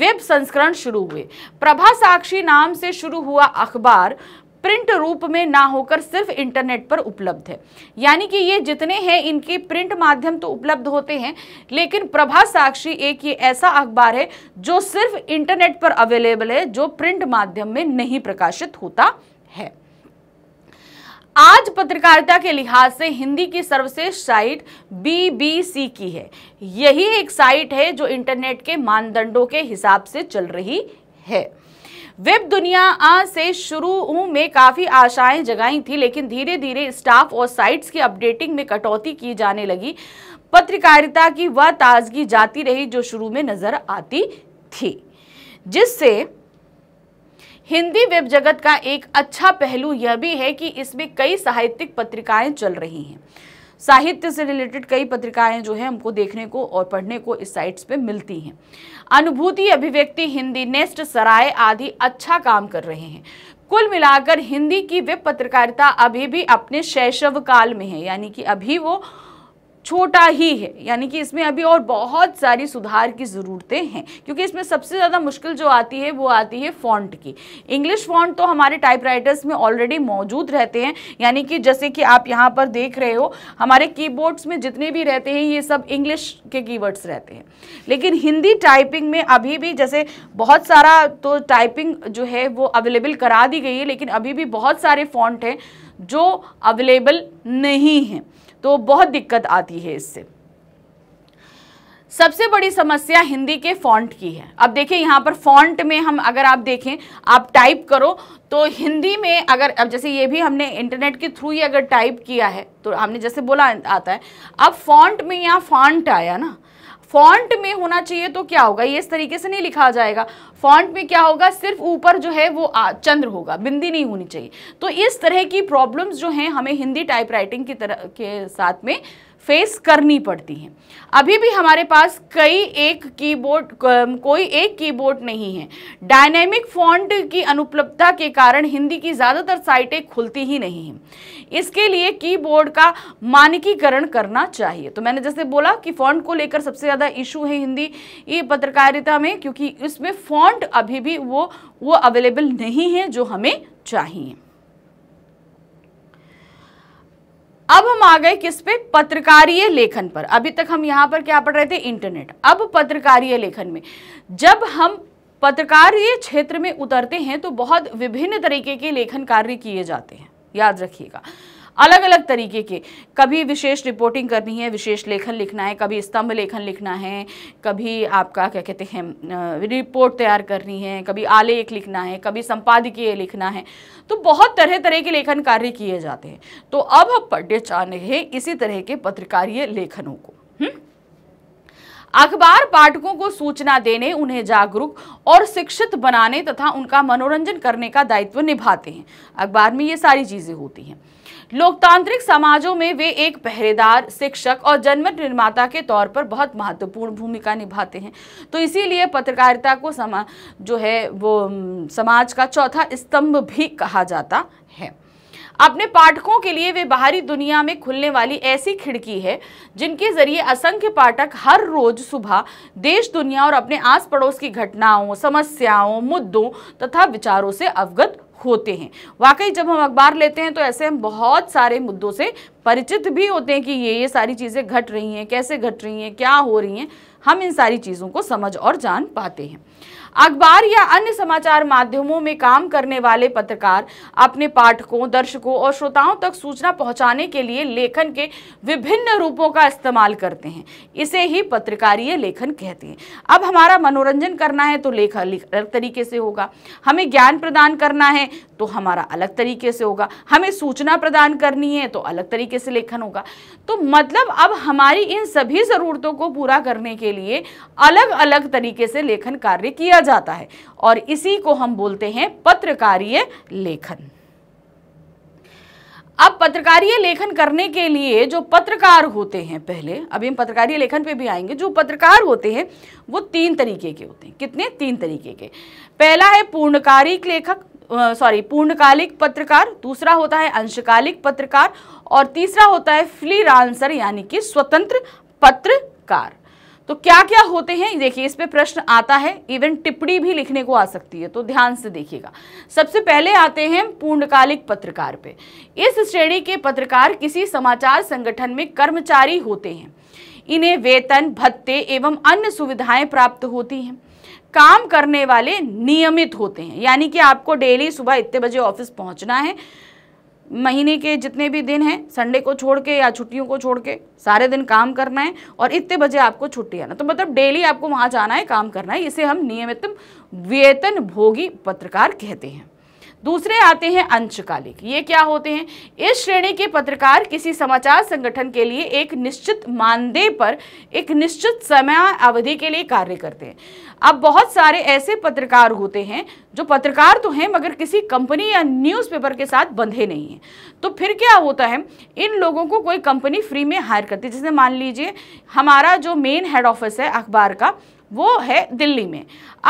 वेब संस्करण शुरू हुए प्रभा साक्षी नाम से शुरू हुआ अखबार प्रिंट रूप में ना होकर सिर्फ इंटरनेट पर उपलब्ध है यानी कि ये जितने हैं इनके प्रिंट माध्यम तो उपलब्ध होते हैं लेकिन प्रभा साक्षी एक ये ऐसा अखबार है जो सिर्फ इंटरनेट पर अवेलेबल है जो प्रिंट माध्यम में नहीं प्रकाशित होता है आज पत्रकारिता के लिहाज से हिंदी की सर्वश्रेष्ठ साइट बीबीसी की है यही एक साइट है जो इंटरनेट के मानदंडों के हिसाब से चल रही है वेब दुनिया से शुरू में काफ़ी आशाएं जगाई थी लेकिन धीरे धीरे स्टाफ और साइट्स की अपडेटिंग में कटौती की जाने लगी पत्रकारिता की वह ताजगी जाती रही जो शुरू में नज़र आती थी जिससे हिंदी वेब जगत का एक अच्छा पहलू यह भी है कि इसमें कई साहित्यिक पत्रिकाएं चल रही हैं साहित्य से रिलेटेड कई पत्रिकाएं जो हैं हमको देखने को और पढ़ने को इस साइट्स पे मिलती हैं अनुभूति अभिव्यक्ति हिंदी नेस्ट सराय आदि अच्छा काम कर रहे हैं कुल मिलाकर हिंदी की वेब पत्रकारिता अभी भी अपने शैशव काल में है यानी कि अभी वो छोटा ही है यानी कि इसमें अभी और बहुत सारी सुधार की ज़रूरतें हैं क्योंकि इसमें सबसे ज़्यादा मुश्किल जो आती है वो आती है फॉन्ट की इंग्लिश फॉन्ट तो हमारे टाइपराइटर्स में ऑलरेडी मौजूद रहते हैं यानी कि जैसे कि आप यहाँ पर देख रहे हो हमारे कीबोर्ड्स में जितने भी रहते हैं ये सब इंग्लिश के कीवर्ड्स रहते हैं लेकिन हिंदी टाइपिंग में अभी भी जैसे बहुत सारा तो टाइपिंग जो है वो अवेलेबल करा दी गई है लेकिन अभी भी बहुत सारे फॉन्ट हैं जो अवेलेबल नहीं हैं तो बहुत दिक्कत आती है इससे सबसे बड़ी समस्या हिंदी के फॉन्ट की है अब देखिए यहाँ पर फॉन्ट में हम अगर आप देखें आप टाइप करो तो हिंदी में अगर अब जैसे ये भी हमने इंटरनेट के थ्रू ही अगर टाइप किया है तो हमने जैसे बोला आता है अब फॉन्ट में यहाँ फॉन्ट आया ना फॉन्ट में होना चाहिए तो क्या होगा ये इस तरीके से नहीं लिखा जाएगा फॉन्ट में क्या होगा सिर्फ ऊपर जो है वो चंद्र होगा बिंदी नहीं होनी चाहिए तो इस तरह की प्रॉब्लम्स जो हैं हमें हिंदी टाइपराइटिंग की तरह के साथ में फेस करनी पड़ती हैं अभी भी हमारे पास कई एक कीबोर्ड कोई एक कीबोर्ड नहीं है डायनेमिक फॉन्ट की अनुपलब्धता के कारण हिंदी की ज़्यादातर साइटें खुलती ही नहीं हैं इसके लिए कीबोर्ड का मानकीकरण करना चाहिए तो मैंने जैसे बोला कि फॉन्ट को लेकर सबसे ज़्यादा इशू है हिंदी पत्रकारिता में क्योंकि इसमें फॉन्ट अभी भी वो वो अवेलेबल नहीं है जो हमें चाहिए अब हम आ गए किस पे पत्रकारीय लेखन पर अभी तक हम यहां पर क्या पढ़ रहे थे इंटरनेट अब पत्रकारीय लेखन में जब हम पत्रकारीय क्षेत्र में उतरते हैं तो बहुत विभिन्न तरीके के लेखन कार्य किए जाते हैं याद रखिएगा अलग अलग तरीके के कभी विशेष रिपोर्टिंग करनी है विशेष लेखन लिखना है कभी स्तंभ लेखन लिखना है कभी आपका क्या कहते हैं रिपोर्ट तैयार करनी है कभी आलेख लिखना है कभी संपादकीय लिखना है तो बहुत तरह तरह के लेखन कार्य किए जाते हैं तो अब हम पढ़ने चाह रहे हैं इसी तरह के पत्रकारीय लेखनों को अखबार पाठकों को सूचना देने उन्हें जागरूक और शिक्षित बनाने तथा उनका मनोरंजन करने का दायित्व निभाते हैं अखबार में ये सारी चीज़ें होती हैं लोकतांत्रिक समाजों में वे एक पहरेदार शिक्षक और जनमत निर्माता के तौर पर बहुत महत्वपूर्ण भूमिका निभाते हैं तो इसीलिए पत्रकारिता को समा जो है वो समाज का चौथा स्तंभ भी कहा जाता है अपने पाठकों के लिए वे बाहरी दुनिया में खुलने वाली ऐसी खिड़की है जिनके जरिए असंख्य पाठक हर रोज सुबह देश दुनिया और अपने आस पड़ोस की घटनाओं समस्याओं मुद्दों तथा विचारों से अवगत होते हैं वाकई जब हम अखबार लेते हैं तो ऐसे हम बहुत सारे मुद्दों से परिचित भी होते हैं कि ये ये सारी चीज़ें घट रही हैं कैसे घट रही हैं क्या हो रही हैं हम इन सारी चीज़ों को समझ और जान पाते हैं अखबार या अन्य समाचार माध्यमों में काम करने वाले पत्रकार अपने पाठकों दर्शकों और श्रोताओं तक सूचना पहुंचाने के लिए लेखन के विभिन्न रूपों का इस्तेमाल करते हैं इसे ही पत्रकारीय लेखन कहते हैं अब हमारा मनोरंजन करना है तो लेखन अलग तरीके से होगा हमें ज्ञान प्रदान करना है तो हमारा अलग तरीके से होगा हमें सूचना प्रदान करनी है तो अलग तरीके से लेखन होगा तो मतलब अब हमारी इन सभी ज़रूरतों को पूरा करने के लिए अलग अलग तरीके से लेखन कार्य किया जाता है और इसी को हम बोलते हैं पत्रकारीय लेखन अब पत्रकारीय लेखन करने के लिए जो पत्रकार होते हैं पहले अभी हम पत्रकारीय लेखन पे भी आएंगे जो पत्रकार होते हैं वो तीन तरीके के होते हैं कितने तीन तरीके के पहला है पूर्णकारिक लेखक सॉरी पूर्णकालिक पत्रकार दूसरा होता है अंशकालिक पत्रकार और तीसरा होता है फ्रीलांसर यानी कि स्वतंत्र पत्रकार तो क्या क्या होते हैं देखिए इस पे प्रश्न आता है इवन टिप्पणी भी लिखने को आ सकती है तो ध्यान से देखिएगा सबसे पहले आते हैं पूर्णकालिक पत्रकार पे इस श्रेणी के पत्रकार किसी समाचार संगठन में कर्मचारी होते हैं इन्हें वेतन भत्ते एवं अन्य सुविधाएं प्राप्त होती हैं काम करने वाले नियमित होते हैं यानी कि आपको डेली सुबह इतने बजे ऑफिस पहुंचना है महीने के जितने भी दिन हैं संडे को छोड़ के या छुट्टियों को छोड़ के सारे दिन काम करना है और इतने बजे आपको छुट्टी आना तो मतलब डेली आपको वहाँ जाना है काम करना है इसे हम नियमित वेतन भोगी पत्रकार कहते हैं दूसरे आते हैं अंशकालिक ये क्या होते हैं इस श्रेणी के पत्रकार किसी समाचार संगठन के लिए एक निश्चित मानदेय पर एक निश्चित समय अवधि के लिए कार्य करते हैं अब बहुत सारे ऐसे पत्रकार होते हैं जो पत्रकार तो हैं मगर किसी कंपनी या न्यूज़पेपर के साथ बंधे नहीं हैं तो फिर क्या होता है इन लोगों को कोई कंपनी फ्री में हायर करती है जैसे मान लीजिए हमारा जो मेन हेड ऑफिस है अखबार का वो है दिल्ली में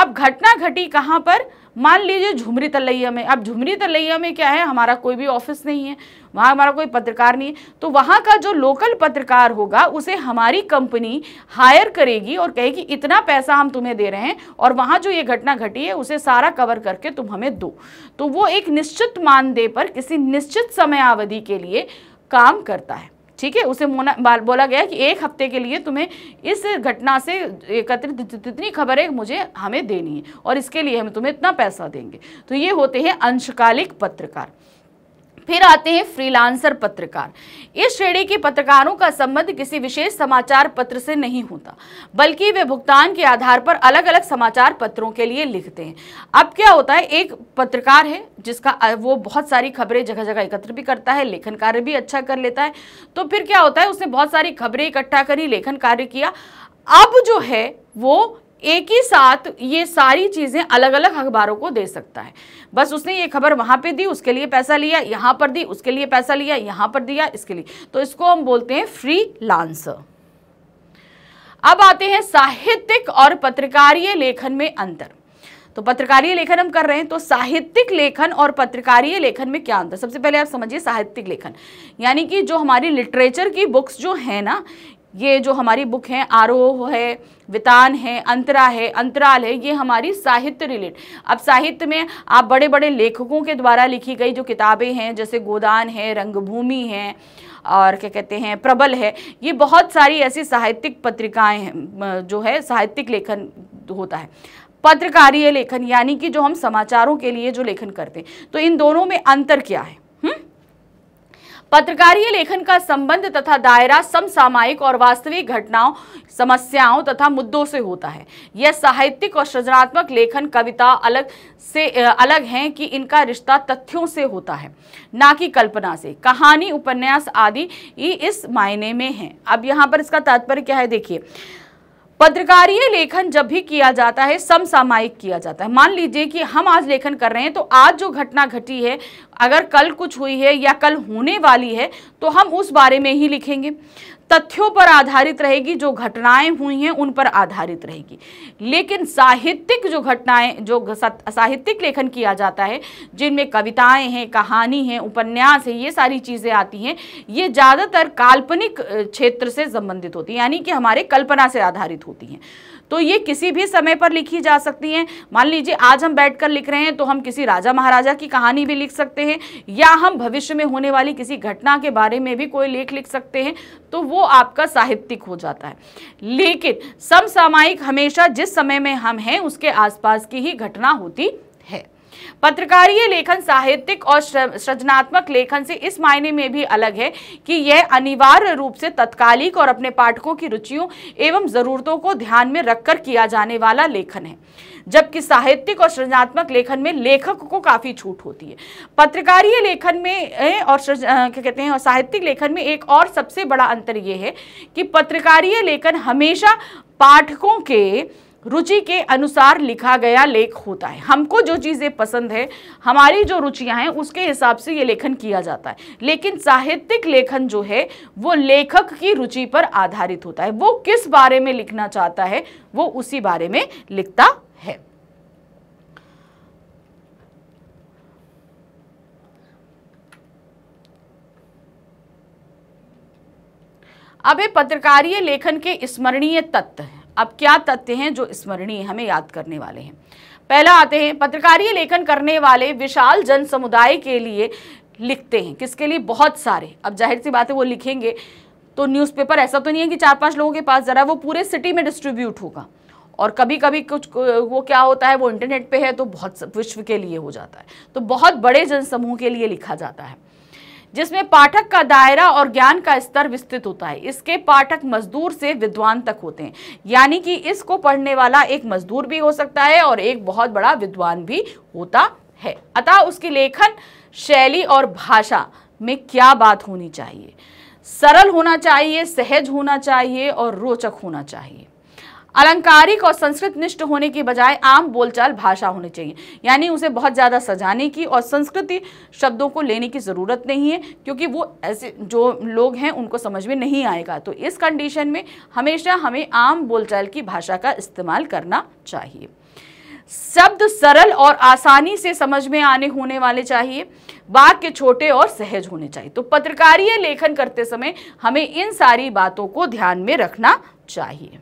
अब घटना घटी कहाँ पर मान लीजिए झुमरी तलैया में अब झुमरी तलैया में क्या है हमारा कोई भी ऑफिस नहीं है वहाँ हमारा कोई पत्रकार नहीं है तो वहाँ का जो लोकल पत्रकार होगा उसे हमारी कंपनी हायर करेगी और कहेगी इतना पैसा हम तुम्हें दे रहे हैं और वहाँ जो ये घटना घटी है उसे सारा कवर करके तुम हमें दो तो वो एक निश्चित मानदेय पर किसी निश्चित समयावधि के लिए काम करता है ठीक है उसे बोला गया कि एक हफ्ते के लिए तुम्हें इस घटना से एकत्रित जितनी खबरें मुझे हमें देनी है और इसके लिए हम तुम्हें इतना पैसा देंगे तो ये होते हैं अंशकालिक पत्रकार फिर आते हैं फ्रीलांसर पत्रकार इस श्रेणी के पत्रकारों का संबंध किसी विशेष समाचार पत्र से नहीं होता बल्कि वे भुगतान के आधार पर अलग अलग समाचार पत्रों के लिए लिखते हैं अब क्या होता है एक पत्रकार है जिसका वो बहुत सारी खबरें जगह जगह एकत्र भी करता है लेखन कार्य भी अच्छा कर लेता है तो फिर क्या होता है उसने बहुत सारी खबरें इकट्ठा करी लेखन कार्य किया अब जो है वो एक ही साथ ये सारी चीज़ें अलग अलग अखबारों को दे सकता है बस उसने ये खबर वहाँ पे दी उसके लिए पैसा लिया यहाँ पर दी उसके लिए पैसा लिया यहाँ पर दिया इसके लिए तो इसको हम बोलते हैं फ्री लांसर अब आते हैं साहित्यिक और पत्रकारीय लेखन में अंतर तो पत्रकारीय लेखन हम कर रहे हैं तो साहित्यिक लेखन और पत्रकारीय लेखन में क्या अंतर सबसे पहले आप समझिए साहित्यिक लेखन यानी कि जो हमारी लिटरेचर की बुक्स जो है ना ये जो हमारी बुक हैं आरोह है वितान है अंतरा है अंतराल है ये हमारी साहित्य रिलेट अब साहित्य में आप बड़े बड़े लेखकों के द्वारा लिखी गई जो किताबें हैं जैसे गोदान है रंगभूमि है और क्या कहते हैं प्रबल है ये बहुत सारी ऐसी साहित्यिक पत्रिकाएं हैं जो है साहित्यिक लेखन होता है पत्रकारीय लेखन यानी कि जो हम समाचारों के लिए जो लेखन करते हैं तो इन दोनों में अंतर क्या है हुँ? पत्रकारीय लेखन का संबंध तथा दायरा समसामायिक और वास्तविक घटनाओं समस्याओं तथा मुद्दों से होता है यह साहित्यिक और सृजनात्मक लेखन कविता अलग से अलग हैं कि इनका रिश्ता तथ्यों से होता है ना कि कल्पना से कहानी उपन्यास आदि इस मायने में है अब यहाँ पर इसका तात्पर्य क्या है देखिए पत्रकारीय लेखन जब भी किया जाता है समसामायिक किया जाता है मान लीजिए कि हम आज लेखन कर रहे हैं तो आज जो घटना घटी है अगर कल कुछ हुई है या कल होने वाली है तो हम उस बारे में ही लिखेंगे तथ्यों पर आधारित रहेगी जो घटनाएं हुई हैं उन पर आधारित रहेगी लेकिन साहित्यिक जो घटनाएं जो साहित्यिक लेखन किया जाता है जिनमें कविताएं हैं कहानी हैं उपन्यास है ये सारी चीज़ें आती हैं ये ज़्यादातर काल्पनिक क्षेत्र से संबंधित होती हैं यानी कि हमारे कल्पना से आधारित होती हैं तो ये किसी भी समय पर लिखी जा सकती हैं मान लीजिए आज हम बैठकर लिख रहे हैं तो हम किसी राजा महाराजा की कहानी भी लिख सकते हैं या हम भविष्य में होने वाली किसी घटना के बारे में भी कोई लेख लिख सकते हैं तो वो आपका साहित्यिक हो जाता है लेकिन समसामायिक हमेशा जिस समय में हम हैं उसके आसपास की ही घटना होती पत्रकारीय लेखन साहित्यिक और सृजनात्मक लेखन से इस मायने में भी अलग है कि यह अनिवार्य रूप से तत्कालिक और अपने पाठकों की रुचियों एवं जरूरतों को ध्यान में रखकर किया जाने वाला लेखन है जबकि साहित्यिक और सृजनात्मक लेखन में लेखक को काफी छूट होती है पत्रकारीय लेखन में और क्या कहते हैं और साहित्यिक लेखन में एक और सबसे बड़ा अंतर यह है कि पत्रकारीय लेखन हमेशा पाठकों के रुचि के अनुसार लिखा गया लेख होता है हमको जो चीज़ें पसंद है हमारी जो रुचियां हैं उसके हिसाब से ये लेखन किया जाता है लेकिन साहित्यिक लेखन जो है वो लेखक की रुचि पर आधारित होता है वो किस बारे में लिखना चाहता है वो उसी बारे में लिखता है अब ये पत्रकारीय लेखन के स्मरणीय तत्व हैं अब क्या तथ्य हैं जो स्मरणीय हमें याद करने वाले हैं पहला आते हैं पत्रकारीय लेखन करने वाले विशाल जन समुदाय के लिए लिखते हैं किसके लिए बहुत सारे अब जाहिर सी बात है वो लिखेंगे तो न्यूज़पेपर ऐसा तो नहीं है कि चार पांच लोगों के पास ज़रा वो पूरे सिटी में डिस्ट्रीब्यूट होगा और कभी कभी कुछ वो क्या होता है वो इंटरनेट पे है तो बहुत विश्व के लिए हो जाता है तो बहुत बड़े जनसमूह के लिए लिखा जाता है जिसमें पाठक का दायरा और ज्ञान का स्तर विस्तृत होता है इसके पाठक मजदूर से विद्वान तक होते हैं यानी कि इसको पढ़ने वाला एक मजदूर भी हो सकता है और एक बहुत बड़ा विद्वान भी होता है अतः उसकी लेखन शैली और भाषा में क्या बात होनी चाहिए सरल होना चाहिए सहज होना चाहिए और रोचक होना चाहिए अलंकारिक और संस्कृत निष्ठ होने के बजाय आम बोलचाल भाषा होनी चाहिए यानी उसे बहुत ज़्यादा सजाने की और संस्कृति शब्दों को लेने की ज़रूरत नहीं है क्योंकि वो ऐसे जो लोग हैं उनको समझ में नहीं आएगा तो इस कंडीशन में हमेशा हमें आम बोलचाल की भाषा का इस्तेमाल करना चाहिए शब्द सरल और आसानी से समझ में आने होने वाले चाहिए वाक्य छोटे और सहज होने चाहिए तो पत्रकारीय लेखन करते समय हमें इन सारी बातों को ध्यान में रखना चाहिए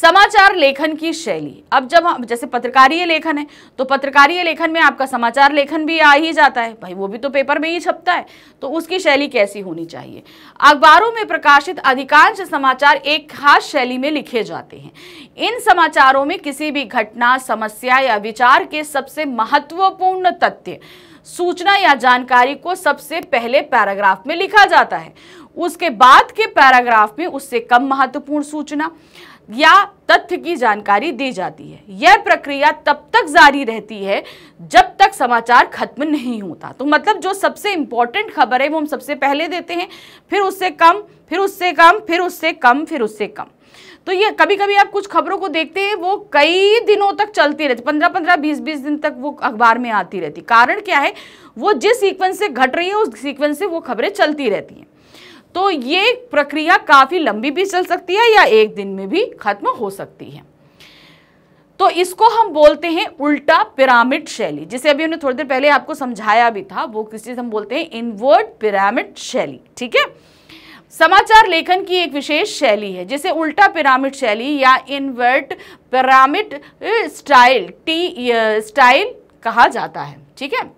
समाचार लेखन की शैली अब जब जैसे पत्रकारीय लेखन है तो पत्रकारीय लेखन में आपका समाचार लेखन भी आ ही जाता है भाई वो भी तो पेपर में ही छपता है तो उसकी शैली कैसी होनी चाहिए अखबारों में प्रकाशित अधिकांश समाचार एक खास शैली में लिखे जाते हैं इन समाचारों में किसी भी घटना समस्या या विचार के सबसे महत्वपूर्ण तथ्य सूचना या जानकारी को सबसे पहले पैराग्राफ में लिखा जाता है उसके बाद के पैराग्राफ में उससे कम महत्वपूर्ण सूचना या तथ्य की जानकारी दी जाती है यह प्रक्रिया तब तक जारी रहती है जब तक समाचार खत्म नहीं होता तो मतलब जो सबसे इंपॉर्टेंट खबर है वो हम सबसे पहले देते हैं फिर उससे कम फिर उससे कम फिर उससे कम फिर उससे कम तो ये कभी कभी आप कुछ खबरों को देखते हैं वो कई दिनों तक चलती रहती पंद्रह पंद्रह बीस बीस दिन तक वो अखबार में आती रहती कारण क्या है वो जिस सीक्वेंस से घट रही है उस सीक्वेंस से वो खबरें चलती रहती हैं तो ये प्रक्रिया काफ़ी लंबी भी चल सकती है या एक दिन में भी खत्म हो सकती है तो इसको हम बोलते हैं उल्टा पिरामिड शैली जिसे अभी हमने थोड़ी देर पहले आपको समझाया भी था वो किस चीज़ हम बोलते हैं इनवर्ड पिरामिड शैली ठीक है समाचार लेखन की एक विशेष शैली है जिसे उल्टा पिरामिड शैली या invert pyramid style T style कहा जाता है ठीक है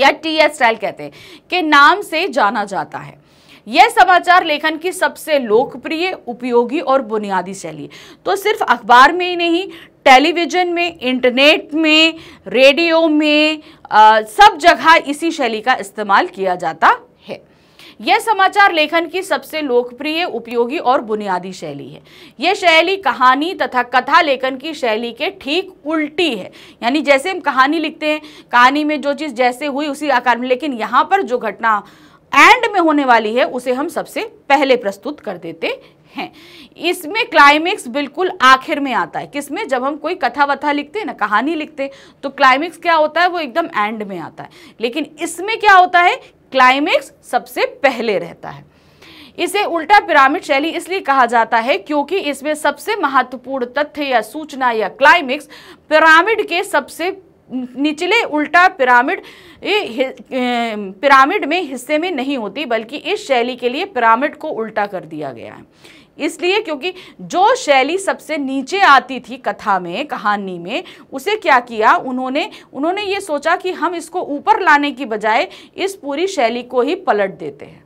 या टी स्टाइल कहते हैं के नाम से जाना जाता है यह समाचार लेखन की सबसे लोकप्रिय उपयोगी और बुनियादी शैली तो सिर्फ अखबार में ही नहीं टेलीविज़न में इंटरनेट में रेडियो में आ, सब जगह इसी शैली का इस्तेमाल किया जाता है यह समाचार लेखन की सबसे लोकप्रिय उपयोगी और बुनियादी शैली है यह शैली कहानी तथा कथा लेखन की शैली के ठीक उल्टी है यानी जैसे हम कहानी लिखते हैं कहानी में जो चीज़ जैसे हुई उसी आकार में लेकिन यहाँ पर जो घटना एंड में होने वाली है उसे हम सबसे पहले प्रस्तुत कर देते हैं इसमें क्लाइमेक्स बिल्कुल आखिर में आता है किसमें जब हम कोई कथा वथा लिखते हैं ना कहानी लिखते हैं तो क्लाइमेक्स क्या होता है वो एकदम एंड में आता है लेकिन इसमें क्या होता है क्लाइमेक्स सबसे पहले रहता है इसे उल्टा पिरामिड शैली इसलिए कहा जाता है क्योंकि इसमें सबसे महत्वपूर्ण तथ्य या सूचना या क्लाइमेक्स पिरामिड के सबसे निचले उल्टा पिरामिड पिरामिड में हिस्से में नहीं होती बल्कि इस शैली के लिए पिरामिड को उल्टा कर दिया गया है इसलिए क्योंकि जो शैली सबसे नीचे आती थी कथा में कहानी में उसे क्या किया उन्होंने उन्होंने ये सोचा कि हम इसको ऊपर लाने की बजाय इस पूरी शैली को ही पलट देते हैं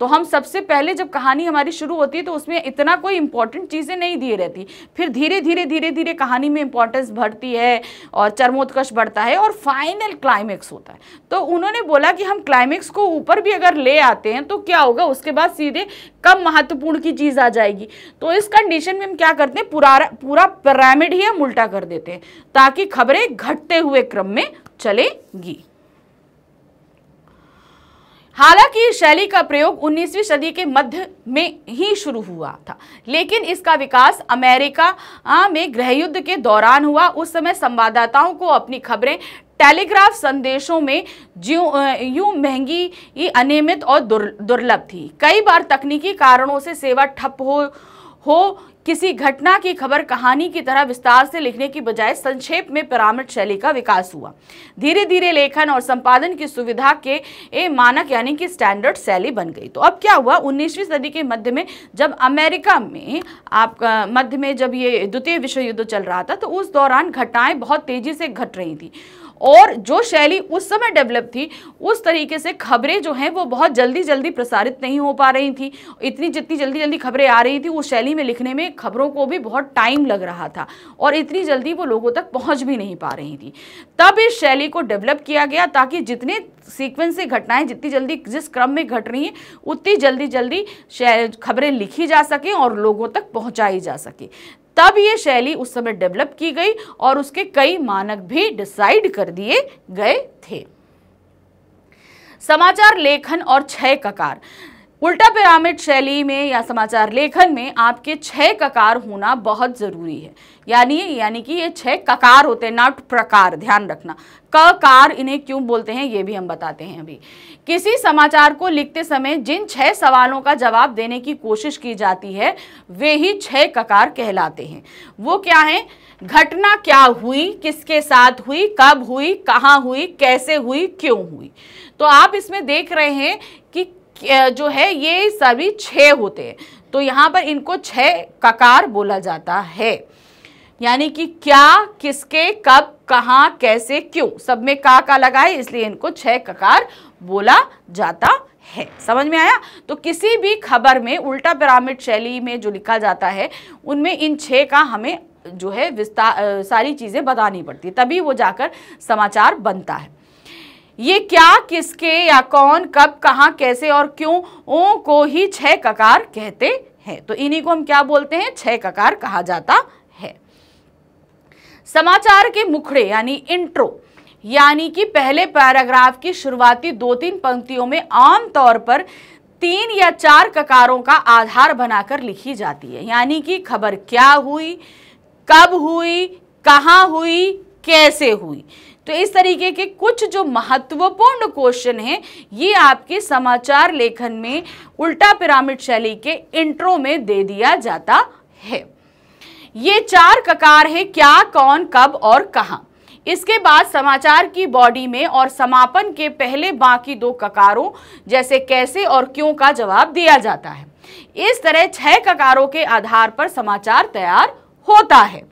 तो हम सबसे पहले जब कहानी हमारी शुरू होती है तो उसमें इतना कोई इंपॉर्टेंट चीज़ें नहीं दिए रहती फिर धीरे धीरे धीरे धीरे कहानी में इंपॉर्टेंस बढ़ती है और चरमोत्कर्ष बढ़ता है और फाइनल क्लाइमेक्स होता है तो उन्होंने बोला कि हम क्लाइमेक्स को ऊपर भी अगर ले आते हैं तो क्या होगा उसके बाद सीधे कम महत्वपूर्ण की चीज़ आ जाएगी तो इस कंडीशन में हम क्या करते हैं पुरा पूरा पैरामिड ही हम उल्टा कर देते हैं ताकि खबरें घटते हुए क्रम में चलेगी हालांकि शैली का प्रयोग 19वीं सदी के मध्य में ही शुरू हुआ था लेकिन इसका विकास अमेरिका में गृह युद्ध के दौरान हुआ उस समय संवाददाताओं को अपनी खबरें टेलीग्राफ संदेशों में यूं महंगी अनियमित और दुर्लभ थी कई बार तकनीकी कारणों से सेवा ठप हो हो किसी घटना की खबर कहानी की तरह विस्तार से लिखने की बजाय संक्षेप में पिरामिड शैली का विकास हुआ धीरे धीरे लेखन और संपादन की सुविधा के ए मानक यानी कि स्टैंडर्ड शैली बन गई तो अब क्या हुआ उन्नीसवीं सदी के मध्य में जब अमेरिका में आप मध्य में जब ये द्वितीय विश्व युद्ध चल रहा था तो उस दौरान घटनाएं बहुत तेजी से घट रही थी और जो शैली उस समय डेवलप थी उस तरीके से खबरें जो हैं वो बहुत जल्दी जल्दी प्रसारित नहीं हो पा रही थी इतनी जितनी जल्दी जल्दी खबरें आ रही थी उस शैली में लिखने में खबरों को भी बहुत टाइम लग रहा था और इतनी जल्दी वो लोगों तक पहुँच भी नहीं पा रही थी तब इस शैली को डेवलप किया गया ताकि जितने सीक्वेंस से घटनाएं जितनी जल्दी जिस क्रम में घट रही हैं उतनी जल्दी जल्दी खबरें लिखी जा सकें और लोगों तक पहुंचाई जा सके तब ये शैली उस समय डेवलप की गई और उसके कई मानक भी डिसाइड कर दिए गए थे समाचार लेखन और क्षय ककार उल्टा पिरामिड शैली में या समाचार लेखन में आपके छह ककार होना बहुत ज़रूरी है यानी यानी कि ये छह ककार होते हैं नॉट प्रकार ध्यान रखना ककार इन्हें क्यों बोलते हैं ये भी हम बताते हैं अभी किसी समाचार को लिखते समय जिन छह सवालों का जवाब देने की कोशिश की जाती है वे ही छह ककार कहलाते हैं वो क्या है घटना क्या हुई किसके साथ हुई कब हुई कहाँ हुई कैसे हुई क्यों हुई तो आप इसमें देख रहे हैं कि जो है ये सभी छः होते हैं तो यहाँ पर इनको छः ककार बोला जाता है यानी कि क्या किसके कब कहाँ कैसे क्यों सब में का का लगा है इसलिए इनको छः ककार बोला जाता है समझ में आया तो किसी भी खबर में उल्टा पिरामिड शैली में जो लिखा जाता है उनमें इन छः का हमें जो है विस्तार सारी चीज़ें बतानी पड़ती तभी वो जाकर समाचार बनता है ये क्या किसके या कौन कब कहाँ कैसे और क्यों ओ को ही छह ककार कहते हैं तो इन्हीं को हम क्या बोलते हैं छह ककार कहा जाता है समाचार के मुखड़े यानी इंट्रो यानी कि पहले पैराग्राफ की शुरुआती दो तीन पंक्तियों में आमतौर पर तीन या चार ककारों का आधार बनाकर लिखी जाती है यानी कि खबर क्या हुई कब हुई कहाँ हुई कैसे हुई तो इस तरीके के कुछ जो महत्वपूर्ण क्वेश्चन हैं ये आपके समाचार लेखन में उल्टा पिरामिड शैली के इंट्रो में दे दिया जाता है ये चार ककार है क्या कौन कब और कहाँ इसके बाद समाचार की बॉडी में और समापन के पहले बाकी दो ककारों जैसे कैसे और क्यों का जवाब दिया जाता है इस तरह छह ककारों के आधार पर समाचार तैयार होता है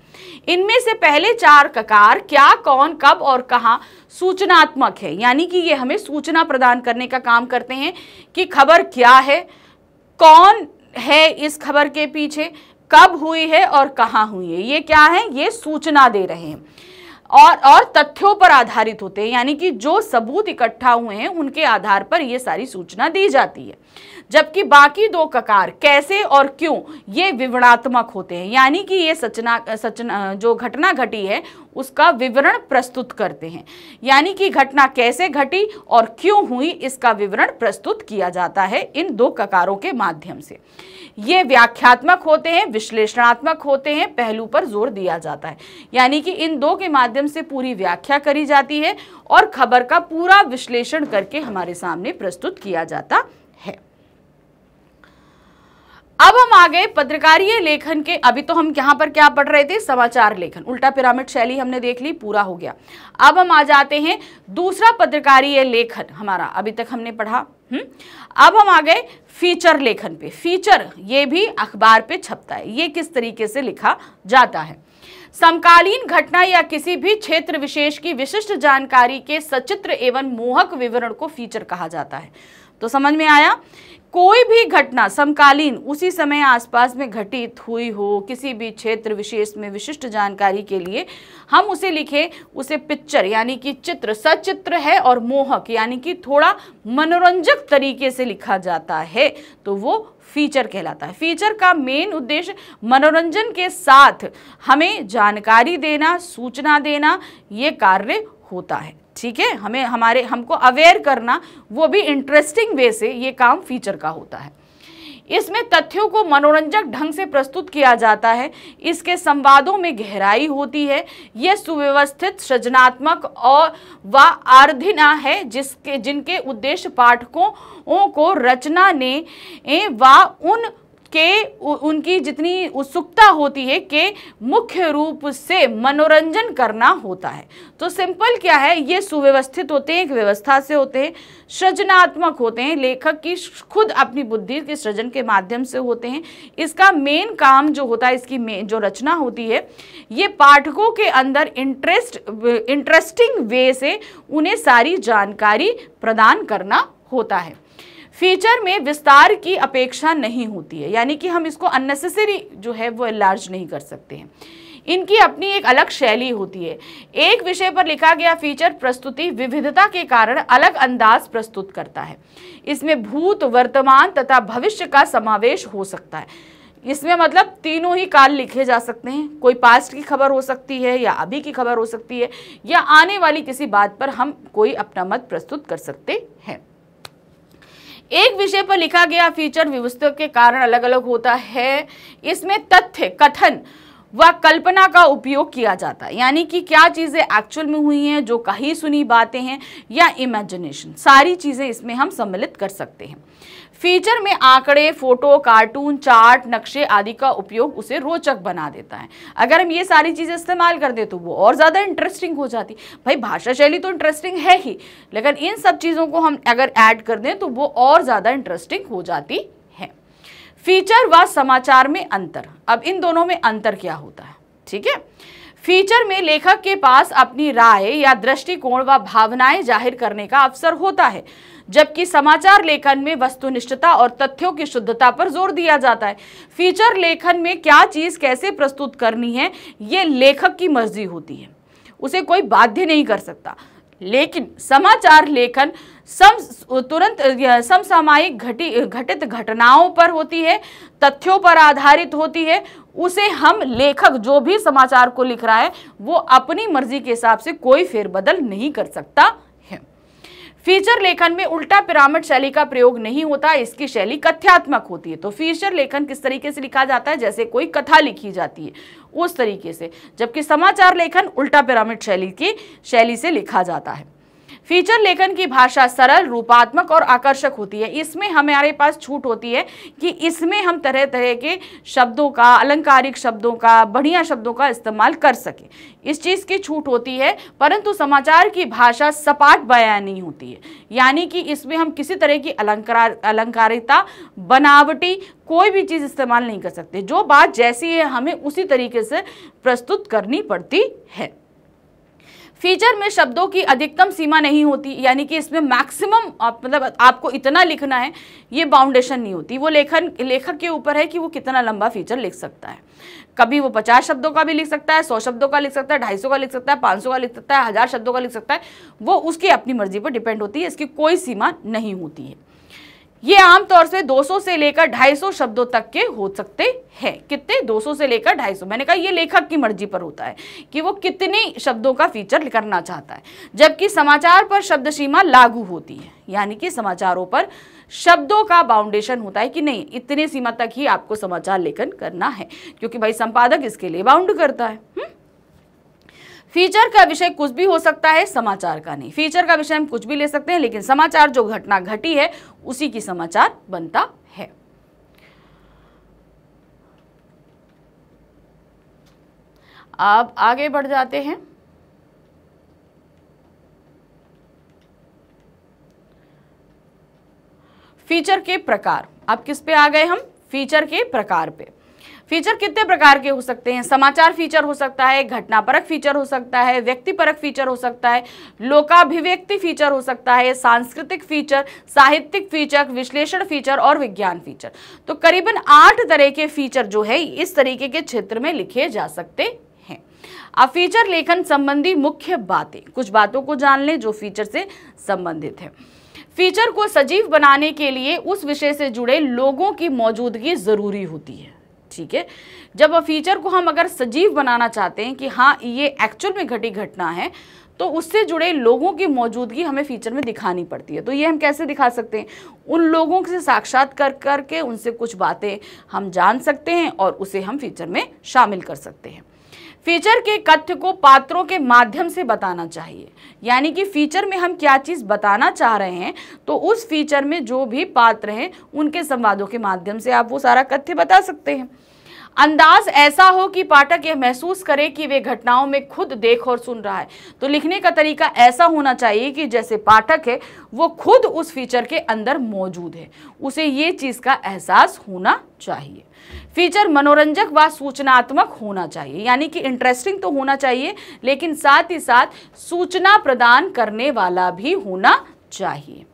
इनमें से पहले चार ककार क्या कौन कब और कहाँ सूचनात्मक है यानी कि ये हमें सूचना प्रदान करने का काम करते हैं कि खबर क्या है कौन है इस खबर के पीछे कब हुई है और कहाँ हुई है ये क्या है ये सूचना दे रहे हैं और और तथ्यों पर आधारित होते हैं यानी कि जो सबूत इकट्ठा हुए हैं उनके आधार पर ये सारी सूचना दी जाती है जबकि बाकी दो ककार कैसे और क्यों ये विवरणात्मक होते हैं यानी कि ये सचना सचना जो घटना घटी है उसका विवरण प्रस्तुत करते हैं यानी कि घटना कैसे घटी और क्यों हुई इसका विवरण प्रस्तुत किया जाता है इन दो ककारों के माध्यम से ये व्याख्यात्मक होते हैं विश्लेषणात्मक होते हैं पहलू पर जोर दिया जाता है यानी कि इन दो के माध्यम से पूरी व्याख्या करी जाती है और खबर का पूरा विश्लेषण करके हमारे सामने प्रस्तुत किया जाता अब हम आ गए पत्रकारीय लेखन के अभी तो हम यहाँ पर क्या पढ़ रहे थे समाचार लेखन उल्टा पिरामिड शैली हमने देख ली पूरा हो गया अब हम आ जाते हैं दूसरा पत्रकारीय लेखन हमारा अभी तक हमने पढ़ा हम्म अब हम आ गए फीचर लेखन पे फीचर ये भी अखबार पे छपता है ये किस तरीके से लिखा जाता है समकालीन घटना या किसी भी क्षेत्र विशेष की विशिष्ट जानकारी के सचित्र एवं मोहक विवरण को फीचर कहा जाता है तो समझ में आया कोई भी घटना समकालीन उसी समय आसपास में घटित हुई हो किसी भी क्षेत्र विशेष में विशिष्ट जानकारी के लिए हम उसे लिखें उसे पिक्चर यानी कि चित्र सचित्र है और मोहक यानी कि थोड़ा मनोरंजक तरीके से लिखा जाता है तो वो फीचर कहलाता है फीचर का मेन उद्देश्य मनोरंजन के साथ हमें जानकारी देना सूचना देना ये कार्य होता है ठीक है हमें हमारे हमको अवेयर करना वो भी इंटरेस्टिंग वे से ये काम फीचर का होता है इसमें तथ्यों को मनोरंजक ढंग से प्रस्तुत किया जाता है इसके संवादों में गहराई होती है यह सुव्यवस्थित सृजनात्मक और व आर्धिना है जिसके जिनके उद्देश्य पाठकों को रचना ने व उन के उनकी जितनी उत्सुकता होती है के मुख्य रूप से मनोरंजन करना होता है तो सिंपल क्या है ये सुव्यवस्थित होते हैं एक व्यवस्था से होते हैं सृजनात्मक होते हैं लेखक की खुद अपनी बुद्धि के सृजन के माध्यम से होते हैं इसका मेन काम जो होता है इसकी मेन जो रचना होती है ये पाठकों के अंदर इंटरेस्ट इंटरेस्टिंग वे से उन्हें सारी जानकारी प्रदान करना होता है फीचर में विस्तार की अपेक्षा नहीं होती है यानी कि हम इसको अननेसेसरी जो है वो लार्ज नहीं कर सकते हैं इनकी अपनी एक अलग शैली होती है एक विषय पर लिखा गया फीचर प्रस्तुति विविधता के कारण अलग अंदाज प्रस्तुत करता है इसमें भूत वर्तमान तथा भविष्य का समावेश हो सकता है इसमें मतलब तीनों ही काल लिखे जा सकते हैं कोई पास्ट की खबर हो सकती है या अभी की खबर हो सकती है या आने वाली किसी बात पर हम कोई अपना मत प्रस्तुत कर सकते हैं एक विषय पर लिखा गया फीचर विवस्तव के कारण अलग अलग होता है इसमें तथ्य कथन व कल्पना का उपयोग किया जाता है यानी कि क्या चीज़ें एक्चुअल में हुई हैं जो कही सुनी बातें हैं या इमेजिनेशन सारी चीज़ें इसमें हम सम्मिलित कर सकते हैं फीचर में आंकड़े फोटो कार्टून चार्ट नक्शे आदि का उपयोग उसे रोचक बना देता है अगर हम ये सारी चीज़ें इस्तेमाल कर दे तो वो और ज़्यादा इंटरेस्टिंग हो जाती भाई भाषा शैली तो इंटरेस्टिंग है ही लेकिन इन सब चीज़ों को हम अगर ऐड कर दें तो वो और ज़्यादा इंटरेस्टिंग हो जाती है फीचर व समाचार में अंतर अब इन दोनों में अंतर क्या होता है ठीक है फीचर में लेखक के पास अपनी राय या दृष्टिकोण व भावनाएं जाहिर करने का अवसर होता है जबकि समाचार लेखन में वस्तुनिष्ठता और तथ्यों की शुद्धता पर जोर दिया जाता है फीचर लेखन में क्या चीज़ कैसे प्रस्तुत करनी है ये लेखक की मर्जी होती है उसे कोई बाध्य नहीं कर सकता लेकिन समाचार लेखन सम तुरंत समसामायिक घटी घटित घटनाओं पर होती है तथ्यों पर आधारित होती है उसे हम लेखक जो भी समाचार को लिख रहा है वो अपनी मर्जी के हिसाब से कोई फेरबदल नहीं कर सकता फीचर लेखन में उल्टा पिरामिड शैली का प्रयोग नहीं होता इसकी शैली कथ्यात्मक होती है तो फीचर लेखन किस तरीके से लिखा जाता है जैसे कोई कथा लिखी जाती है उस तरीके से जबकि समाचार लेखन उल्टा पिरामिड शैली की शैली से लिखा जाता है फीचर लेखन की भाषा सरल रूपात्मक और आकर्षक होती है इसमें हमारे पास छूट होती है कि इसमें हम तरह तरह के शब्दों का अलंकारिक शब्दों का बढ़िया शब्दों का इस्तेमाल कर सकें इस चीज़ की छूट होती है परंतु समाचार की भाषा सपाट बयान नहीं होती है यानी कि इसमें हम किसी तरह की अलंकार अलंकारिता बनावटी कोई भी चीज़ इस्तेमाल नहीं कर सकते जो बात जैसी है हमें उसी तरीके से प्रस्तुत करनी पड़ती है फीचर में शब्दों की अधिकतम सीमा नहीं होती यानी कि इसमें मैक्सिमम आप, मतलब आपको इतना लिखना है ये बाउंडेशन नहीं होती वो लेखन लेखक के ऊपर है कि वो कितना लंबा फीचर लिख सकता है कभी वो पचास शब्दों का भी लिख सकता है सौ शब्दों का लिख सकता है ढाई का लिख सकता है पाँच का लिख सकता है हज़ार शब्दों का लिख सकता है वो उसकी अपनी मर्जी पर डिपेंड होती है इसकी कोई सीमा नहीं होती है ये आमतौर से 200 से लेकर 250 शब्दों तक के हो सकते हैं कितने 200 से लेकर 250 मैंने कहा ये लेखक की मर्जी पर होता है कि वो कितने शब्दों का फीचर करना चाहता है जबकि समाचार पर शब्द सीमा लागू होती है यानी कि समाचारों पर शब्दों का बाउंडेशन होता है कि नहीं इतने सीमा तक ही आपको समाचार लेखन करना है क्योंकि भाई संपादक इसके लिए बाउंड करता है हुँ? हम्म? फीचर का विषय कुछ भी हो सकता है समाचार का नहीं फीचर का विषय हम कुछ भी ले सकते हैं लेकिन समाचार जो घटना घटी है उसी की समाचार बनता है अब आगे बढ़ जाते हैं फीचर के प्रकार अब किस पे आ गए हम फीचर के प्रकार पे फीचर कितने प्रकार के हो सकते हैं समाचार फीचर हो सकता है घटनापरक फीचर हो सकता है व्यक्तिपरक फीचर हो सकता है लोकाभिव्यक्ति फीचर हो सकता है सांस्कृतिक फीचर साहित्यिक फीचर विश्लेषण फीचर और विज्ञान फीचर तो करीबन आठ तरह के फीचर जो है इस तरीके के क्षेत्र में लिखे जा सकते हैं अब फीचर लेखन संबंधी मुख्य बातें कुछ बातों को जान लें जो फीचर से संबंधित है फीचर को सजीव बनाने के लिए उस विषय से जुड़े लोगों की मौजूदगी जरूरी होती है ठीक है जब फीचर को हम अगर सजीव बनाना चाहते हैं कि हाँ ये एक्चुअल में घटी घटना है तो उससे जुड़े लोगों की मौजूदगी हमें फीचर में दिखानी पड़ती है तो ये हम कैसे दिखा सकते हैं उन लोगों से साक्षात कर करके उनसे कुछ बातें हम जान सकते हैं और उसे हम फीचर में शामिल कर सकते हैं फीचर के कथ्य को पात्रों के माध्यम से बताना चाहिए यानी कि फीचर में हम क्या चीज़ बताना चाह रहे हैं तो उस फीचर में जो भी पात्र हैं उनके संवादों के माध्यम से आप वो सारा कथ्य बता सकते हैं अंदाज ऐसा हो कि पाठक यह महसूस करे कि वे घटनाओं में खुद देख और सुन रहा है तो लिखने का तरीका ऐसा होना चाहिए कि जैसे पाठक है वो खुद उस फीचर के अंदर मौजूद है उसे ये चीज़ का एहसास होना चाहिए फीचर मनोरंजक व सूचनात्मक होना चाहिए यानी कि इंटरेस्टिंग तो होना चाहिए लेकिन साथ ही साथ सूचना प्रदान करने वाला भी होना चाहिए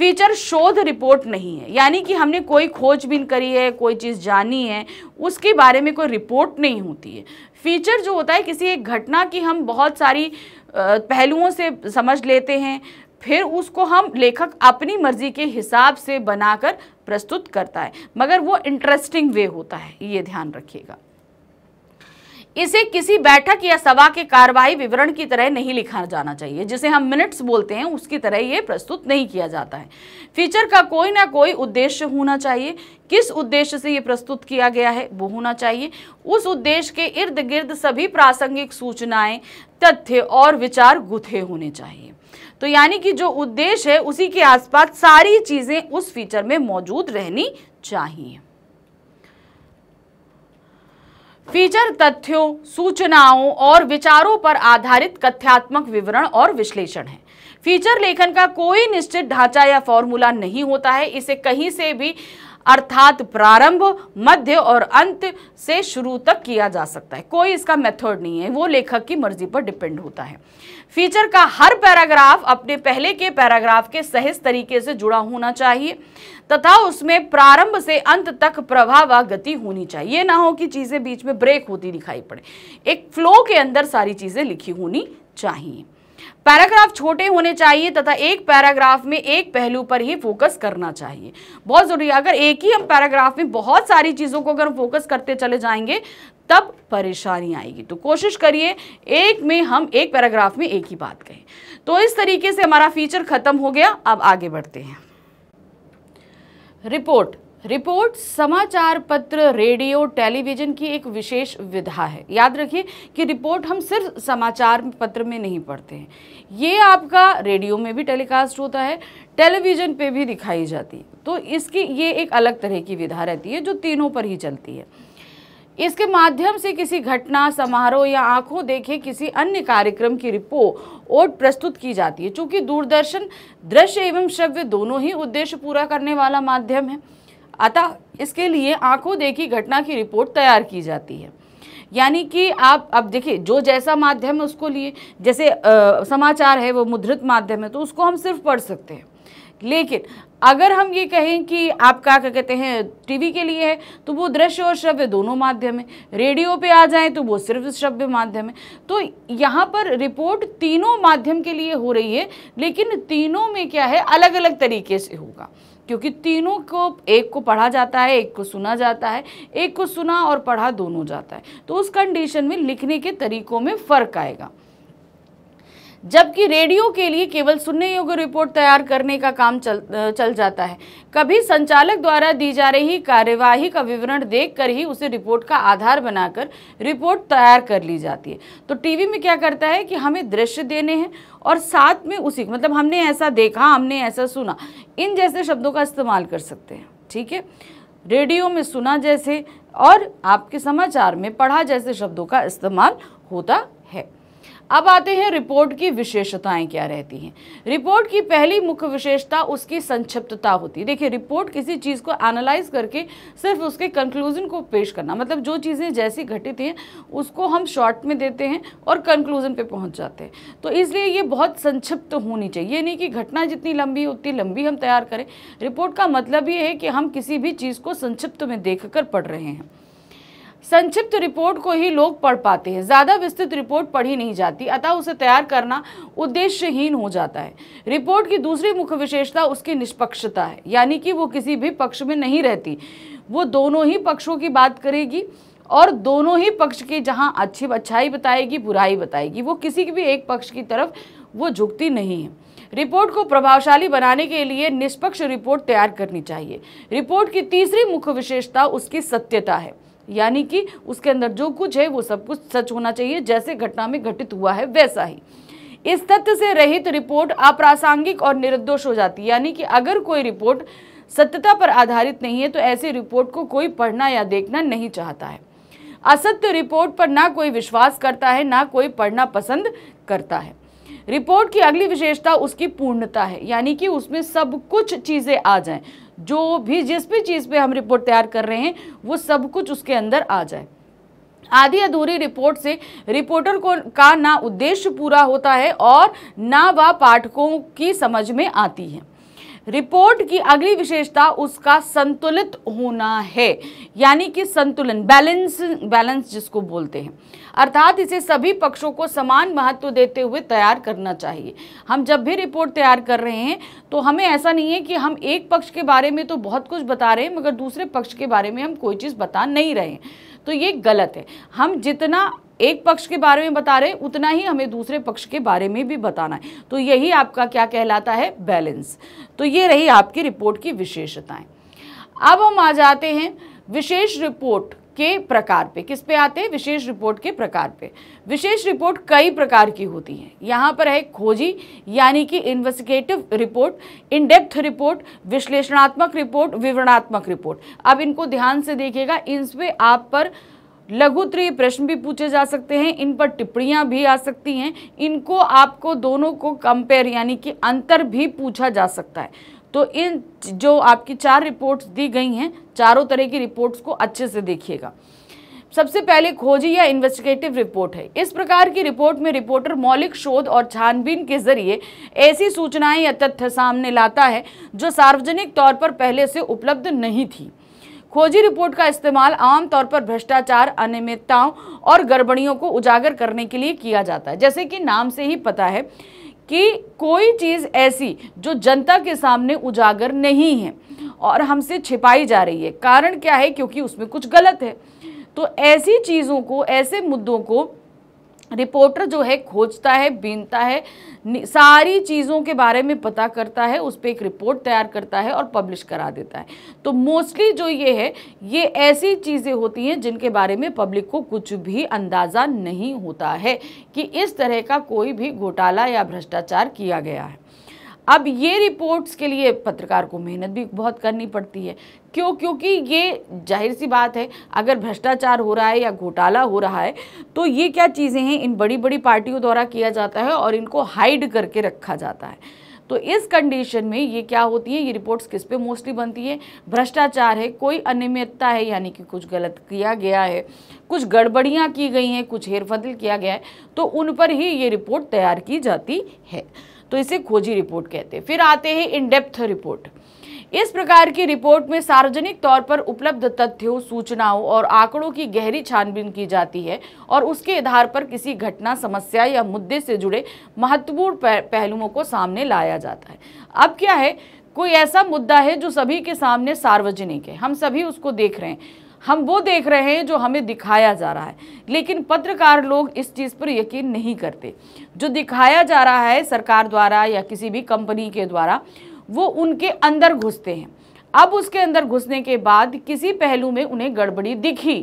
फीचर शोध रिपोर्ट नहीं है यानी कि हमने कोई खोजबीन करी है कोई चीज़ जानी है उसके बारे में कोई रिपोर्ट नहीं होती है फीचर जो होता है किसी एक घटना की हम बहुत सारी पहलुओं से समझ लेते हैं फिर उसको हम लेखक अपनी मर्जी के हिसाब से बनाकर प्रस्तुत करता है मगर वो इंटरेस्टिंग वे होता है ये ध्यान रखिएगा इसे किसी बैठक या सभा के कार्यवाही विवरण की तरह नहीं लिखा जाना चाहिए जिसे हम मिनट्स बोलते हैं उसकी तरह ये प्रस्तुत नहीं किया जाता है फीचर का कोई ना कोई उद्देश्य होना चाहिए किस उद्देश्य से ये प्रस्तुत किया गया है वो होना चाहिए उस उद्देश्य के इर्द गिर्द सभी प्रासंगिक सूचनाएं तथ्य और विचार गुथे होने चाहिए तो यानी कि जो उद्देश्य है उसी के आसपास सारी चीज़ें उस फीचर में मौजूद रहनी चाहिए फीचर तथ्यों सूचनाओं और विचारों पर आधारित कथ्यात्मक विवरण और विश्लेषण है फीचर लेखन का कोई निश्चित ढांचा या फॉर्मूला नहीं होता है इसे कहीं से भी अर्थात प्रारंभ मध्य और अंत से शुरू तक किया जा सकता है कोई इसका मेथड नहीं है वो लेखक की मर्जी पर डिपेंड होता है फीचर का हर पैराग्राफ अपने पहले के पैराग्राफ के सहज तरीके से जुड़ा होना चाहिए तथा उसमें प्रारंभ से अंत तक प्रभाव व गति होनी चाहिए ये ना हो कि चीज़ें बीच में ब्रेक होती दिखाई पड़े एक फ्लो के अंदर सारी चीज़ें लिखी होनी चाहिए पैराग्राफ छोटे होने चाहिए तथा एक पैराग्राफ में एक पहलू पर ही फोकस करना चाहिए बहुत ज़रूरी अगर एक ही हम पैराग्राफ में बहुत सारी चीज़ों को अगर हम फोकस करते चले जाएंगे तब परेशानी आएगी तो कोशिश करिए एक में हम एक पैराग्राफ में एक ही बात कहें तो इस तरीके से हमारा फीचर ख़त्म हो गया अब आगे बढ़ते हैं रिपोर्ट रिपोर्ट समाचार पत्र रेडियो टेलीविजन की एक विशेष विधा है याद रखिए कि रिपोर्ट हम सिर्फ समाचार पत्र में नहीं पढ़ते हैं ये आपका रेडियो में भी टेलीकास्ट होता है टेलीविज़न पे भी दिखाई जाती है तो इसकी ये एक अलग तरह की विधा रहती है जो तीनों पर ही चलती है इसके माध्यम से किसी घटना समारोह या आंखों देखे किसी अन्य कार्यक्रम की रिपोर्ट प्रस्तुत की जाती है चूँकि दूरदर्शन दृश्य एवं श्रव्य दोनों ही उद्देश्य पूरा करने वाला माध्यम है अतः इसके लिए आंखों देखी घटना की रिपोर्ट तैयार की जाती है यानी कि आप अब देखिए जो जैसा माध्यम है उसको लिए जैसे आ, समाचार है वो मुद्रित माध्यम है तो उसको हम सिर्फ पढ़ सकते हैं लेकिन अगर हम ये कहें कि आप क्या क्या कहते हैं टीवी के लिए है तो वो दृश्य और श्रव्य दोनों माध्यम है रेडियो पे आ जाए तो वो सिर्फ श्रव्य माध्यम है तो यहाँ पर रिपोर्ट तीनों माध्यम के लिए हो रही है लेकिन तीनों में क्या है अलग अलग तरीके से होगा क्योंकि तीनों को एक को पढ़ा जाता है एक को सुना जाता है एक को सुना और पढ़ा दोनों जाता है तो उस कंडीशन में लिखने के तरीकों में फ़र्क आएगा जबकि रेडियो के लिए केवल सुनने योग्य रिपोर्ट तैयार करने का काम चल चल जाता है कभी संचालक द्वारा दी जा रही कार्यवाही का विवरण देखकर ही उसे रिपोर्ट का आधार बनाकर रिपोर्ट तैयार कर ली जाती है तो टीवी में क्या करता है कि हमें दृश्य देने हैं और साथ में उसी मतलब हमने ऐसा देखा हमने ऐसा सुना इन जैसे शब्दों का इस्तेमाल कर सकते हैं ठीक है रेडियो में सुना जैसे और आपके समाचार में पढ़ा जैसे शब्दों का इस्तेमाल होता अब आते हैं रिपोर्ट की विशेषताएं क्या रहती हैं रिपोर्ट की पहली मुख्य विशेषता उसकी संक्षिप्तता होती है देखिए रिपोर्ट किसी चीज़ को एनालाइज करके सिर्फ उसके कंक्लूजन को पेश करना मतलब जो चीज़ें जैसी घटित हैं उसको हम शॉर्ट में देते हैं और कंक्लूजन पे पहुंच जाते हैं तो इसलिए ये बहुत संक्षिप्त होनी चाहिए ये नहीं कि घटना जितनी लंबी उतनी लंबी हम तैयार करें रिपोर्ट का मतलब ये है कि हम किसी भी चीज़ को संक्षिप्त में देख पढ़ रहे हैं संक्षिप्त रिपोर्ट को ही लोग पढ़ पाते हैं ज़्यादा विस्तृत रिपोर्ट पढ़ी नहीं जाती अतः उसे तैयार करना उद्देश्यहीन हो जाता है रिपोर्ट की दूसरी मुख्य विशेषता उसकी निष्पक्षता है यानी कि वो किसी भी पक्ष में नहीं रहती वो दोनों ही पक्षों की बात करेगी और दोनों ही पक्ष की जहाँ अच्छी अच्छाई बताएगी बुराई बताएगी वो किसी भी एक पक्ष की तरफ वो झुकती नहीं है रिपोर्ट को प्रभावशाली बनाने के लिए निष्पक्ष रिपोर्ट तैयार करनी चाहिए रिपोर्ट की तीसरी मुख्य विशेषता उसकी सत्यता है यानी कि उसके अंदर जो कुछ है वो सब कुछ सच होना चाहिए जैसे घटना में घटित हुआ है वैसा ही इस तथ्य से रहित रिपोर्ट अप्रासंगिक और निर्दोष हो जाती है यानी कि अगर कोई रिपोर्ट सत्यता पर आधारित नहीं है तो ऐसी रिपोर्ट को कोई पढ़ना या देखना नहीं चाहता है असत्य रिपोर्ट पर ना कोई विश्वास करता है ना कोई पढ़ना पसंद करता है रिपोर्ट की अगली विशेषता उसकी पूर्णता है यानी कि उसमें सब कुछ चीज़ें आ जाएं जो भी जिस भी चीज़ पे हम रिपोर्ट तैयार कर रहे हैं वो सब कुछ उसके अंदर आ जाए आधी अधूरी रिपोर्ट से रिपोर्टर को का ना उद्देश्य पूरा होता है और ना वह पाठकों की समझ में आती है रिपोर्ट की अगली विशेषता उसका संतुलित होना है यानी कि संतुलन बैलेंस बैलेंस जिसको बोलते हैं अर्थात इसे सभी पक्षों को समान महत्व देते हुए तैयार करना चाहिए हम जब भी रिपोर्ट तैयार कर रहे हैं तो हमें ऐसा नहीं है कि हम एक पक्ष के बारे में तो बहुत कुछ बता रहे हैं मगर दूसरे पक्ष के बारे में हम कोई चीज़ बता नहीं रहे हैं तो ये गलत है हम जितना एक पक्ष के बारे में बता रहे हैं उतना ही हमें दूसरे पक्ष के बारे में भी बताना है तो यही आपका क्या कहलाता है बैलेंस तो ये रही आपकी रिपोर्ट की विशेषताएं अब हम आ जाते हैं विशेष रिपोर्ट के प्रकार पे किस पे आते हैं विशेष रिपोर्ट के प्रकार पे विशेष रिपोर्ट कई प्रकार की होती है यहाँ पर है खोजी यानी कि investigative report in depth report विश्लेषणात्मक रिपोर्ट विवरणात्मक रिपोर्ट अब इनको ध्यान से देखिएगा इनपे आप पर लघु त्रिय प्रश्न भी पूछे जा सकते हैं इन पर टिप्पणियाँ भी आ सकती हैं इनको आपको दोनों को कंपेयर यानी कि अंतर भी पूछा जा सकता है तो इन जो आपकी चार रिपोर्ट्स दी गई हैं चारों तरह की रिपोर्ट्स को अच्छे से देखिएगा सबसे पहले खोजी या इन्वेस्टिगेटिव रिपोर्ट है इस प्रकार की रिपोर्ट में रिपोर्टर मौलिक शोध और छानबीन के जरिए ऐसी सूचनाएं या तथ्य सामने लाता है जो सार्वजनिक तौर पर पहले से उपलब्ध नहीं थी खोजी रिपोर्ट का इस्तेमाल आमतौर पर भ्रष्टाचार अनियमितताओं और गड़बड़ियों को उजागर करने के लिए किया जाता है जैसे कि नाम से ही पता है कि कोई चीज़ ऐसी जो जनता के सामने उजागर नहीं है और हमसे छिपाई जा रही है कारण क्या है क्योंकि उसमें कुछ गलत है तो ऐसी चीज़ों को ऐसे मुद्दों को रिपोर्टर जो है खोजता है बीनता है सारी चीज़ों के बारे में पता करता है उस पर एक रिपोर्ट तैयार करता है और पब्लिश करा देता है तो मोस्टली जो ये है ये ऐसी चीज़ें होती हैं जिनके बारे में पब्लिक को कुछ भी अंदाज़ा नहीं होता है कि इस तरह का कोई भी घोटाला या भ्रष्टाचार किया गया है अब ये रिपोर्ट्स के लिए पत्रकार को मेहनत भी बहुत करनी पड़ती है क्यों क्योंकि ये जाहिर सी बात है अगर भ्रष्टाचार हो रहा है या घोटाला हो रहा है तो ये क्या चीज़ें हैं इन बड़ी बड़ी पार्टियों द्वारा किया जाता है और इनको हाइड करके रखा जाता है तो इस कंडीशन में ये क्या होती है ये रिपोर्ट्स किस पे मोस्टली बनती है भ्रष्टाचार है कोई अनियमितता है यानी कि कुछ गलत किया गया है कुछ गड़बड़ियाँ की गई हैं कुछ हेरफदल किया गया है तो उन पर ही ये रिपोर्ट तैयार की जाती है तो इसे खोजी रिपोर्ट कहते हैं फिर आते हैं इन डेप्थ रिपोर्ट इस प्रकार की रिपोर्ट में सार्वजनिक तौर पर उपलब्ध तथ्यों सूचनाओं और आंकड़ों की गहरी छानबीन की जाती है और उसके आधार पर किसी घटना समस्या या मुद्दे से जुड़े महत्वपूर्ण पहलुओं को सामने लाया जाता है अब क्या है कोई ऐसा मुद्दा है जो सभी के सामने सार्वजनिक है हम सभी उसको देख रहे हैं हम वो देख रहे हैं जो हमें दिखाया जा रहा है लेकिन पत्रकार लोग इस चीज़ पर यकीन नहीं करते जो दिखाया जा रहा है सरकार द्वारा या किसी भी कंपनी के द्वारा वो उनके अंदर घुसते हैं अब उसके अंदर घुसने के बाद किसी पहलू में उन्हें गड़बड़ी दिखी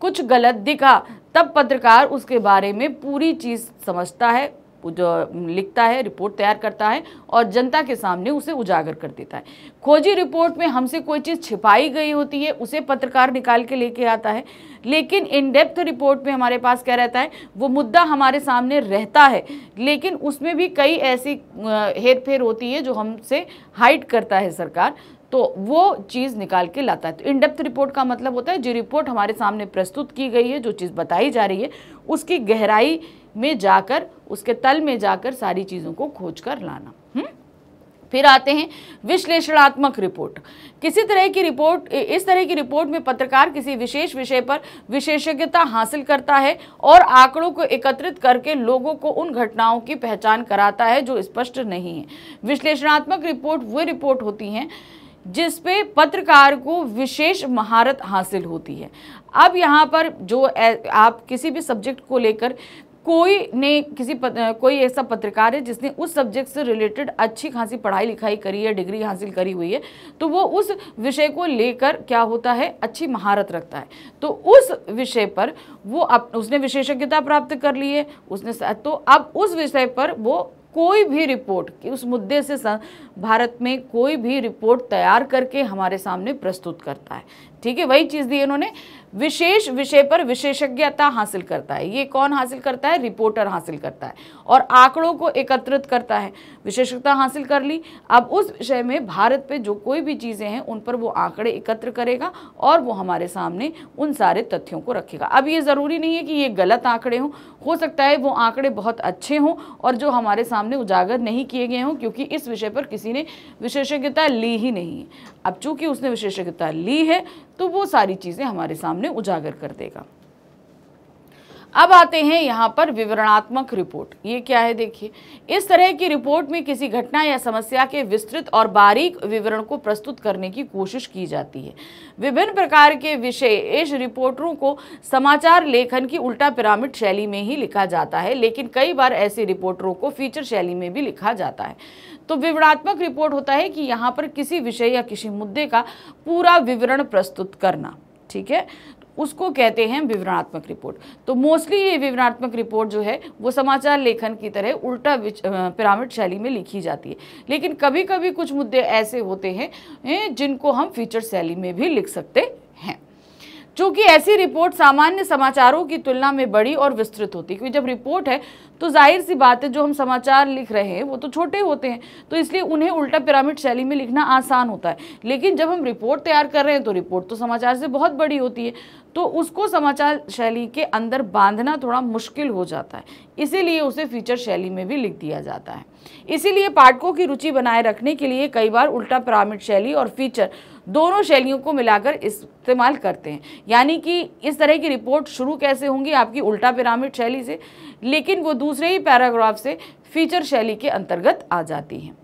कुछ गलत दिखा तब पत्रकार उसके बारे में पूरी चीज़ समझता है जो लिखता है रिपोर्ट तैयार करता है और जनता के सामने उसे उजागर कर देता है खोजी रिपोर्ट में हमसे कोई चीज़ छिपाई गई होती है उसे पत्रकार निकाल के लेके आता है लेकिन इन डेप्थ रिपोर्ट में हमारे पास क्या रहता है वो मुद्दा हमारे सामने रहता है लेकिन उसमें भी कई ऐसी हेर फेर होती है जो हमसे हाइड करता है सरकार तो वो चीज़ निकाल के लाता है तो इन डेप्थ रिपोर्ट का मतलब होता है जो रिपोर्ट हमारे सामने प्रस्तुत की गई है जो चीज़ बताई जा रही है उसकी गहराई में जाकर उसके तल में जाकर सारी चीज़ों को खोज कर लाना हुँ? हम्म? फिर आते हैं विश्लेषणात्मक रिपोर्ट किसी तरह की रिपोर्ट इस तरह की रिपोर्ट में पत्रकार किसी विशेष विषय पर विशेषज्ञता हासिल करता है और आंकड़ों को एकत्रित करके लोगों को उन घटनाओं की पहचान कराता है जो स्पष्ट नहीं है विश्लेषणात्मक रिपोर्ट वे रिपोर्ट होती हैं जिसपे पत्रकार को विशेष महारत हासिल होती है अब यहाँ पर जो आप किसी भी सब्जेक्ट को लेकर कोई ने किसी पत, कोई ऐसा पत्रकार है जिसने उस सब्जेक्ट से रिलेटेड अच्छी खासी पढ़ाई लिखाई करी है डिग्री हासिल करी हुई है तो वो उस विषय को लेकर क्या होता है अच्छी महारत रखता है तो उस विषय पर वो अप, उसने विशेषज्ञता प्राप्त कर ली है उसने तो अब उस विषय पर वो कोई भी रिपोर्ट कि उस मुद्दे से भारत में कोई भी रिपोर्ट तैयार करके हमारे सामने प्रस्तुत करता है ठीक है वही चीज़ दी इन्होंने विशेष विषय पर विशेषज्ञता हासिल करता है ये कौन हासिल करता है रिपोर्टर हासिल करता है और आंकड़ों को एकत्रित करता है विशेषज्ञता हासिल कर ली अब उस विषय में भारत पे जो कोई भी चीज़ें हैं उन पर वो आंकड़े एकत्र करेगा और वो हमारे सामने उन सारे तथ्यों को रखेगा अब ये ज़रूरी नहीं है कि ये गलत आंकड़े हों हो सकता है वो आंकड़े बहुत अच्छे हों और जो हमारे सामने उजागर नहीं किए गए हों क्योंकि इस विषय पर किसी किसी ने विशेषज्ञता ली ही नहीं अब चूंकि उसने विशेषज्ञता ली है तो वो सारी चीज़ें हमारे सामने उजागर कर देगा अब आते हैं यहाँ पर विवरणात्मक रिपोर्ट ये क्या है देखिए इस तरह की रिपोर्ट में किसी घटना या समस्या के विस्तृत और बारीक विवरण को प्रस्तुत करने की कोशिश की जाती है विभिन्न प्रकार के विषय इस रिपोर्टरों को समाचार लेखन की उल्टा पिरामिड शैली में ही लिखा जाता है लेकिन कई बार ऐसे रिपोर्टरों को फीचर शैली में भी लिखा जाता है तो विवरणात्मक रिपोर्ट होता है कि यहाँ पर किसी विषय या किसी मुद्दे का पूरा विवरण प्रस्तुत करना ठीक है उसको कहते हैं विवरणात्मक रिपोर्ट तो मोस्टली ये विवरणात्मक रिपोर्ट जो है वो समाचार लेखन की तरह उल्टा पिरामिड शैली में लिखी जाती है लेकिन कभी कभी कुछ मुद्दे ऐसे होते हैं जिनको हम फीचर शैली में भी लिख सकते चूंकि ऐसी रिपोर्ट सामान्य समाचारों की तुलना में बड़ी और विस्तृत होती है क्योंकि जब रिपोर्ट है तो जाहिर सी बात है जो हम समाचार लिख रहे हैं वो तो छोटे होते हैं तो इसलिए उन्हें उल्टा पिरामिड शैली में लिखना आसान होता है लेकिन जब हम रिपोर्ट तैयार कर रहे हैं तो रिपोर्ट तो समाचार से बहुत बड़ी होती है तो उसको समाचार शैली के अंदर बांधना थोड़ा मुश्किल हो जाता है इसीलिए उसे फीचर शैली में भी लिख दिया जाता है इसीलिए पाठकों की रुचि बनाए रखने के लिए कई बार उल्टा पिरामिड शैली और फीचर दोनों शैलियों को मिलाकर इस्तेमाल करते हैं यानी कि इस तरह की रिपोर्ट शुरू कैसे होंगी आपकी उल्टा पिरामिड शैली से लेकिन वो दूसरे ही पैराग्राफ से फीचर शैली के अंतर्गत आ जाती हैं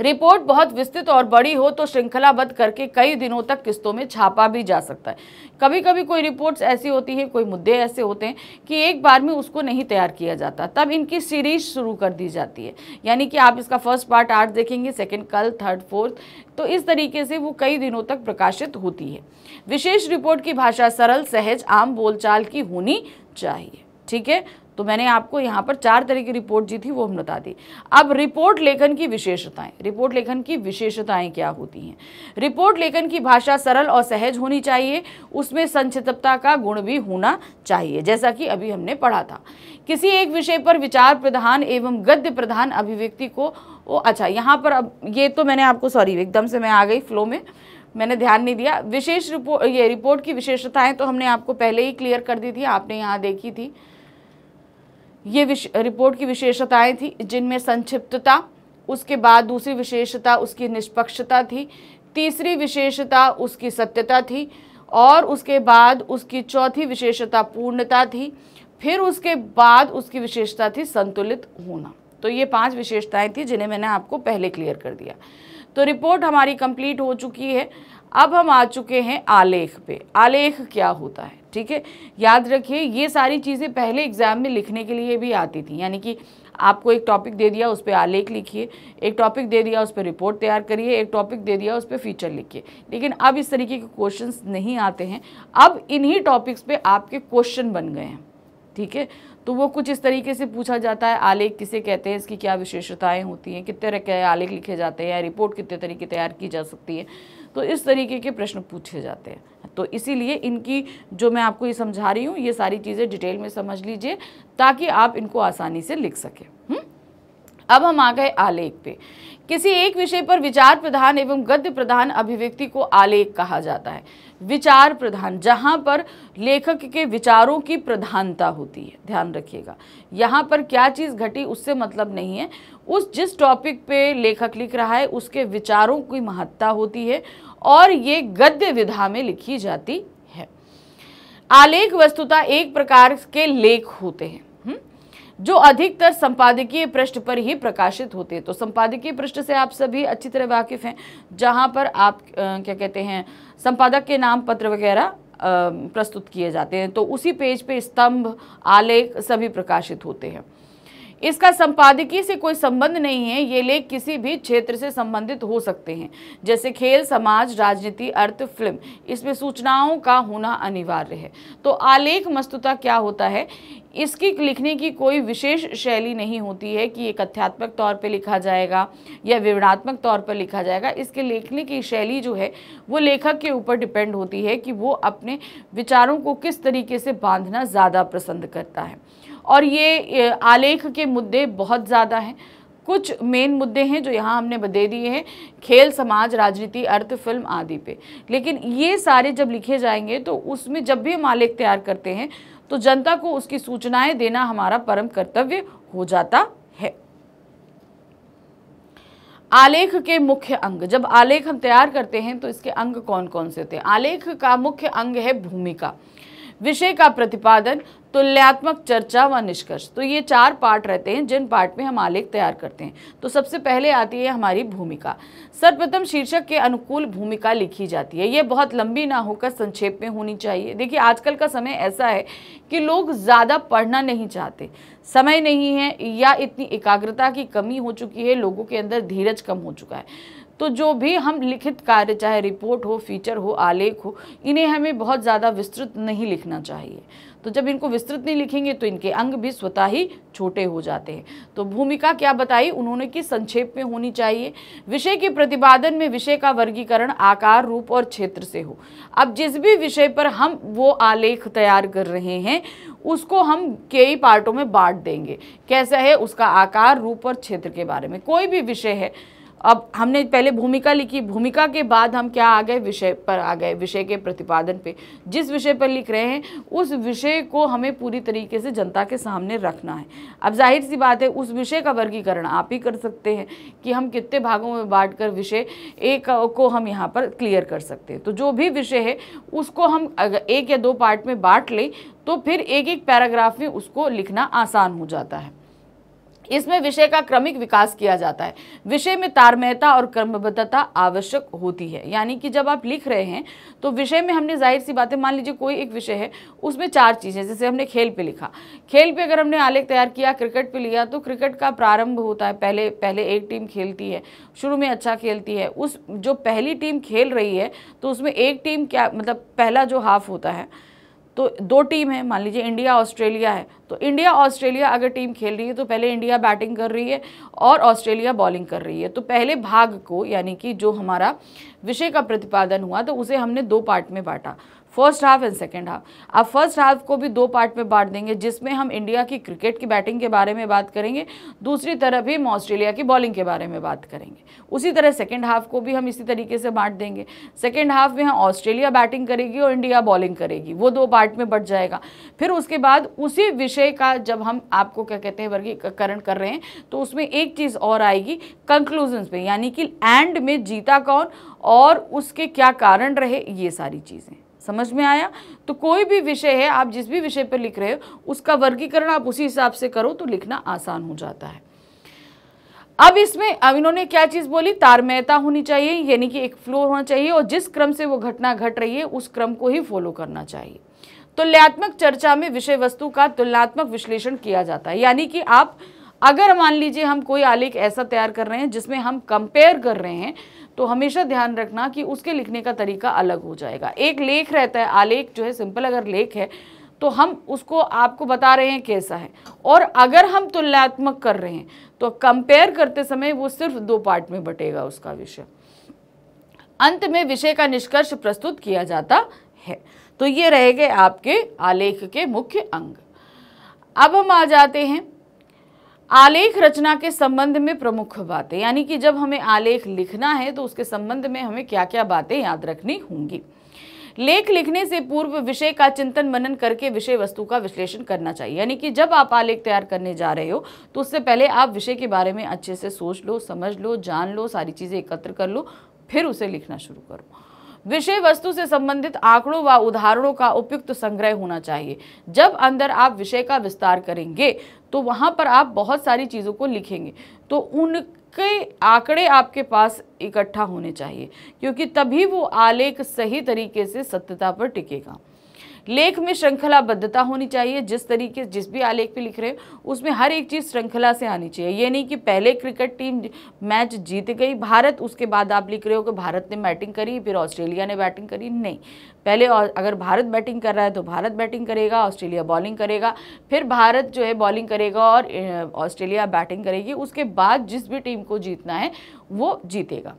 रिपोर्ट बहुत विस्तृत और बड़ी हो तो श्रृंखलाबद्ध करके कई दिनों तक किस्तों में छापा भी जा सकता है कभी कभी कोई रिपोर्ट्स ऐसी होती है कोई मुद्दे ऐसे होते हैं कि एक बार में उसको नहीं तैयार किया जाता तब इनकी सीरीज शुरू कर दी जाती है यानी कि आप इसका फर्स्ट पार्ट आज देखेंगे सेकेंड कल थर्ड फोर्थ तो इस तरीके से वो कई दिनों तक प्रकाशित होती है विशेष रिपोर्ट की भाषा सरल सहज आम बोलचाल की होनी चाहिए ठीक है तो मैंने आपको यहाँ पर चार तरह की रिपोर्ट जी थी वो हम बता दी अब रिपोर्ट लेखन की विशेषताएं रिपोर्ट लेखन की विशेषताएं क्या होती हैं रिपोर्ट लेखन की भाषा सरल और सहज होनी चाहिए उसमें संक्षिप्तता का गुण भी होना चाहिए जैसा कि अभी हमने पढ़ा था किसी एक विषय पर विचार प्रधान एवं गद्य प्रधान अभिव्यक्ति को ओ अच्छा यहाँ पर अब ये तो मैंने आपको सॉरी एकदम से मैं आ गई फ्लो में मैंने ध्यान नहीं दिया विशेष रिपोर्ट ये रिपोर्ट की विशेषताएं तो हमने आपको पहले ही क्लियर कर दी थी आपने यहाँ देखी थी ये रिपोर्ट की विशेषताएं थी जिनमें संक्षिप्तता उसके बाद दूसरी विशेषता उसकी निष्पक्षता थी तीसरी विशेषता उसकी सत्यता थी और उसके बाद उसकी चौथी विशेषता पूर्णता थी फिर उसके बाद उसकी विशेषता थी संतुलित होना तो ये पांच विशेषताएं थी जिन्हें मैंने आपको पहले क्लियर कर दिया तो रिपोर्ट हमारी कंप्लीट हो चुकी है अब हम आ चुके हैं आलेख पे आलेख क्या होता है ठीक है याद रखिए ये सारी चीज़ें पहले एग्ज़ाम में लिखने के लिए भी आती थी यानी कि आपको एक टॉपिक दे दिया उस पर आलेख लिखिए एक टॉपिक दे दिया उस पर रिपोर्ट तैयार करिए एक टॉपिक दे दिया उस पर फीचर लिखिए लेकिन अब इस तरीके के क्वेश्चन नहीं आते हैं अब इन्हीं टॉपिक्स पर आपके क्वेश्चन बन गए हैं ठीक है तो वो कुछ इस तरीके से पूछा जाता है आलेख किसे कहते हैं इसकी क्या विशेषताएं होती हैं कितने तरह के आलेख लिखे जाते हैं या रिपोर्ट कितने तरीके तैयार की जा सकती है तो इस तरीके के प्रश्न पूछे जाते हैं तो इसीलिए इनकी जो मैं आपको ये समझा रही हूँ ये सारी चीज़ें डिटेल में समझ लीजिए ताकि आप इनको आसानी से लिख सकें हम्म? अब हम आ गए आलेख पे किसी एक विषय पर विचार प्रधान एवं गद्य प्रधान अभिव्यक्ति को आलेख कहा जाता है विचार प्रधान जहाँ पर लेखक के विचारों की प्रधानता होती है ध्यान रखिएगा यहाँ पर क्या चीज़ घटी उससे मतलब नहीं है उस जिस टॉपिक पे लेखक लिख रहा है उसके विचारों की महत्ता होती है और ये गद्य विधा में लिखी जाती है आलेख वस्तुता एक प्रकार के लेख होते हैं हम्म, जो अधिकतर संपादकीय पृष्ठ पर ही प्रकाशित होते हैं तो संपादकीय पृष्ठ से आप सभी अच्छी तरह वाकिफ हैं जहां पर आप आ, क्या कहते हैं संपादक के नाम पत्र वगैरह प्रस्तुत किए जाते हैं तो उसी पेज पे स्तंभ आलेख सभी प्रकाशित होते हैं इसका संपादकीय से कोई संबंध नहीं है ये लेख किसी भी क्षेत्र से संबंधित हो सकते हैं जैसे खेल समाज राजनीति अर्थ फिल्म इसमें सूचनाओं का होना अनिवार्य है तो आलेख मस्तुता क्या होता है इसकी लिखने की कोई विशेष शैली नहीं होती है कि ये कथ्यात्मक तौर पे लिखा जाएगा या विवरणात्मक तौर पर लिखा जाएगा इसके लिखने की शैली जो है वो लेखक के ऊपर डिपेंड होती है कि वो अपने विचारों को किस तरीके से बांधना ज़्यादा पसंद करता है और ये आलेख के मुद्दे बहुत ज़्यादा हैं कुछ मेन मुद्दे हैं जो यहाँ हमने बदे दिए हैं खेल समाज राजनीति अर्थ फिल्म आदि पे लेकिन ये सारे जब लिखे जाएंगे तो उसमें जब भी हम आलेख तैयार करते हैं तो जनता को उसकी सूचनाएं देना हमारा परम कर्तव्य हो जाता है आलेख के मुख्य अंग जब आलेख हम तैयार करते हैं तो इसके अंग कौन कौन से होते हैं आलेख का मुख्य अंग है भूमिका विषय का प्रतिपादन तुल्यात्मक चर्चा व निष्कर्ष तो ये चार पार्ट रहते हैं जिन पार्ट में हम आलेख तैयार करते हैं तो सबसे पहले आती है हमारी भूमिका सर्वप्रथम शीर्षक के अनुकूल भूमिका लिखी जाती है ये बहुत लंबी ना होकर संक्षेप में होनी चाहिए देखिए आजकल का समय ऐसा है कि लोग ज़्यादा पढ़ना नहीं चाहते समय नहीं है या इतनी एकाग्रता की कमी हो चुकी है लोगों के अंदर धीरज कम हो चुका है तो जो भी हम लिखित कार्य चाहे रिपोर्ट हो फीचर हो आलेख हो इन्हें हमें बहुत ज़्यादा विस्तृत नहीं लिखना चाहिए तो जब इनको विस्तृत नहीं लिखेंगे तो इनके अंग भी स्वतः ही छोटे हो जाते हैं तो भूमिका क्या बताई उन्होंने कि संक्षेप में होनी चाहिए विषय के प्रतिपादन में विषय का वर्गीकरण आकार रूप और क्षेत्र से हो अब जिस भी विषय पर हम वो आलेख तैयार कर रहे हैं उसको हम कई पार्टों में बांट देंगे कैसा है उसका आकार रूप और क्षेत्र के बारे में कोई भी विषय है अब हमने पहले भूमिका लिखी भूमिका के बाद हम क्या आ गए विषय पर आ गए विषय के प्रतिपादन पे जिस विषय पर लिख रहे हैं उस विषय को हमें पूरी तरीके से जनता के सामने रखना है अब जाहिर सी बात है उस विषय का वर्गीकरण आप ही कर सकते हैं कि हम कितने भागों में बांट कर विषय एक को हम यहाँ पर क्लियर कर सकते हैं तो जो भी विषय है उसको हम एक या दो पार्ट में बांट लें तो फिर एक एक पैराग्राफ में उसको लिखना आसान हो जाता है इसमें विषय का क्रमिक विकास किया जाता है विषय में तारमयता और क्रमबद्धता आवश्यक होती है यानी कि जब आप लिख रहे हैं तो विषय में हमने जाहिर सी बातें मान लीजिए कोई एक विषय है उसमें चार चीज़ें जैसे हमने खेल पे लिखा खेल पे अगर हमने आलेख तैयार किया क्रिकेट पे लिया तो क्रिकेट का प्रारंभ होता है पहले पहले एक टीम खेलती है शुरू में अच्छा खेलती है उस जो पहली टीम खेल रही है तो उसमें एक टीम क्या मतलब पहला जो हाफ होता है तो दो टीम है मान लीजिए इंडिया ऑस्ट्रेलिया है तो इंडिया ऑस्ट्रेलिया अगर टीम खेल रही है तो पहले इंडिया बैटिंग कर रही है और ऑस्ट्रेलिया बॉलिंग कर रही है तो पहले भाग को यानी कि जो हमारा विषय का प्रतिपादन हुआ तो उसे हमने दो पार्ट में बांटा first half and second half अब फर्स्ट हाफ को भी दो पार्ट में बांट देंगे जिसमें हम इंडिया की क्रिकेट की बैटिंग के बारे में बात करेंगे दूसरी तरफ हम ऑस्ट्रेलिया की बॉलिंग के बारे में बात करेंगे उसी तरह सेकेंड हाफ को भी हम इसी तरीके से बांट देंगे सेकेंड हाफ में हम हाँ, ऑस्ट्रेलिया बैटिंग करेगी और इंडिया बॉलिंग करेगी वो दो पार्ट में बट जाएगा फिर उसके बाद उसी विषय का जब हम आपको क्या कहते हैं वर्गीकरण कर रहे हैं तो उसमें एक चीज़ और आएगी कंक्लूजन पर यानी कि एंड में जीता कौन और उसके क्या कारण रहे ये सारी चीज़ें समझ में आया तो कोई भी विषय है आप जिस भी विषय पर लिख रहे हो उसका वर्गीकरण आप उसी हिसाब से करो तो लिखना आसान हो जाता है अब इसमें अब इन्होंने क्या चीज़ बोली तारमयता होनी चाहिए यानी कि एक फ्लो होना चाहिए और जिस क्रम से वो घटना घट रही है उस क्रम को ही फॉलो करना चाहिए तुल्यात्मक तो चर्चा में विषय वस्तु का तुलनात्मक विश्लेषण किया जाता है यानी कि आप अगर मान लीजिए हम कोई आलेख ऐसा तैयार कर रहे हैं जिसमें हम कंपेयर कर रहे हैं तो हमेशा ध्यान रखना कि उसके लिखने का तरीका अलग हो जाएगा एक लेख रहता है आलेख जो है सिंपल अगर लेख है तो हम उसको आपको बता रहे हैं कैसा है और अगर हम तुलनात्मक कर रहे हैं तो कंपेयर करते समय वो सिर्फ दो पार्ट में बटेगा उसका विषय अंत में विषय का निष्कर्ष प्रस्तुत किया जाता है तो ये रह गए आपके आलेख के मुख्य अंग अब हम आ जाते हैं आलेख रचना के संबंध में प्रमुख बातें यानी कि जब हमें आलेख लिखना है तो उसके संबंध में हमें क्या क्या बातें याद रखनी होंगी लेख लिखने से पूर्व विषय का चिंतन मनन करके विषय वस्तु का विश्लेषण करना चाहिए यानी कि जब आप आलेख तैयार करने जा रहे हो तो उससे पहले आप विषय के बारे में अच्छे से सोच लो समझ लो जान लो सारी चीज़ें एकत्र कर लो फिर उसे लिखना शुरू करो विषय वस्तु से संबंधित आंकड़ों व उदाहरणों का उपयुक्त संग्रह होना चाहिए जब अंदर आप विषय का विस्तार करेंगे तो वहाँ पर आप बहुत सारी चीज़ों को लिखेंगे तो उनके आंकड़े आपके पास इकट्ठा होने चाहिए क्योंकि तभी वो आलेख सही तरीके से सत्यता पर टिकेगा लेख में श्रृंखलाबद्धता होनी चाहिए जिस तरीके जिस भी आलेख पे लिख रहे हो उसमें हर एक चीज़ श्रृंखला से आनी चाहिए ये नहीं कि पहले क्रिकेट टीम मैच जीत गई भारत उसके बाद आप लिख रहे हो कि भारत ने बैटिंग करी फिर ऑस्ट्रेलिया ने बैटिंग करी नहीं पहले अगर भारत बैटिंग कर रहा है तो भारत बैटिंग करेगा ऑस्ट्रेलिया बॉलिंग करेगा फिर भारत जो है बॉलिंग करेगा और ऑस्ट्रेलिया बैटिंग करेगी उसके बाद जिस भी टीम को जीतना है वो जीतेगा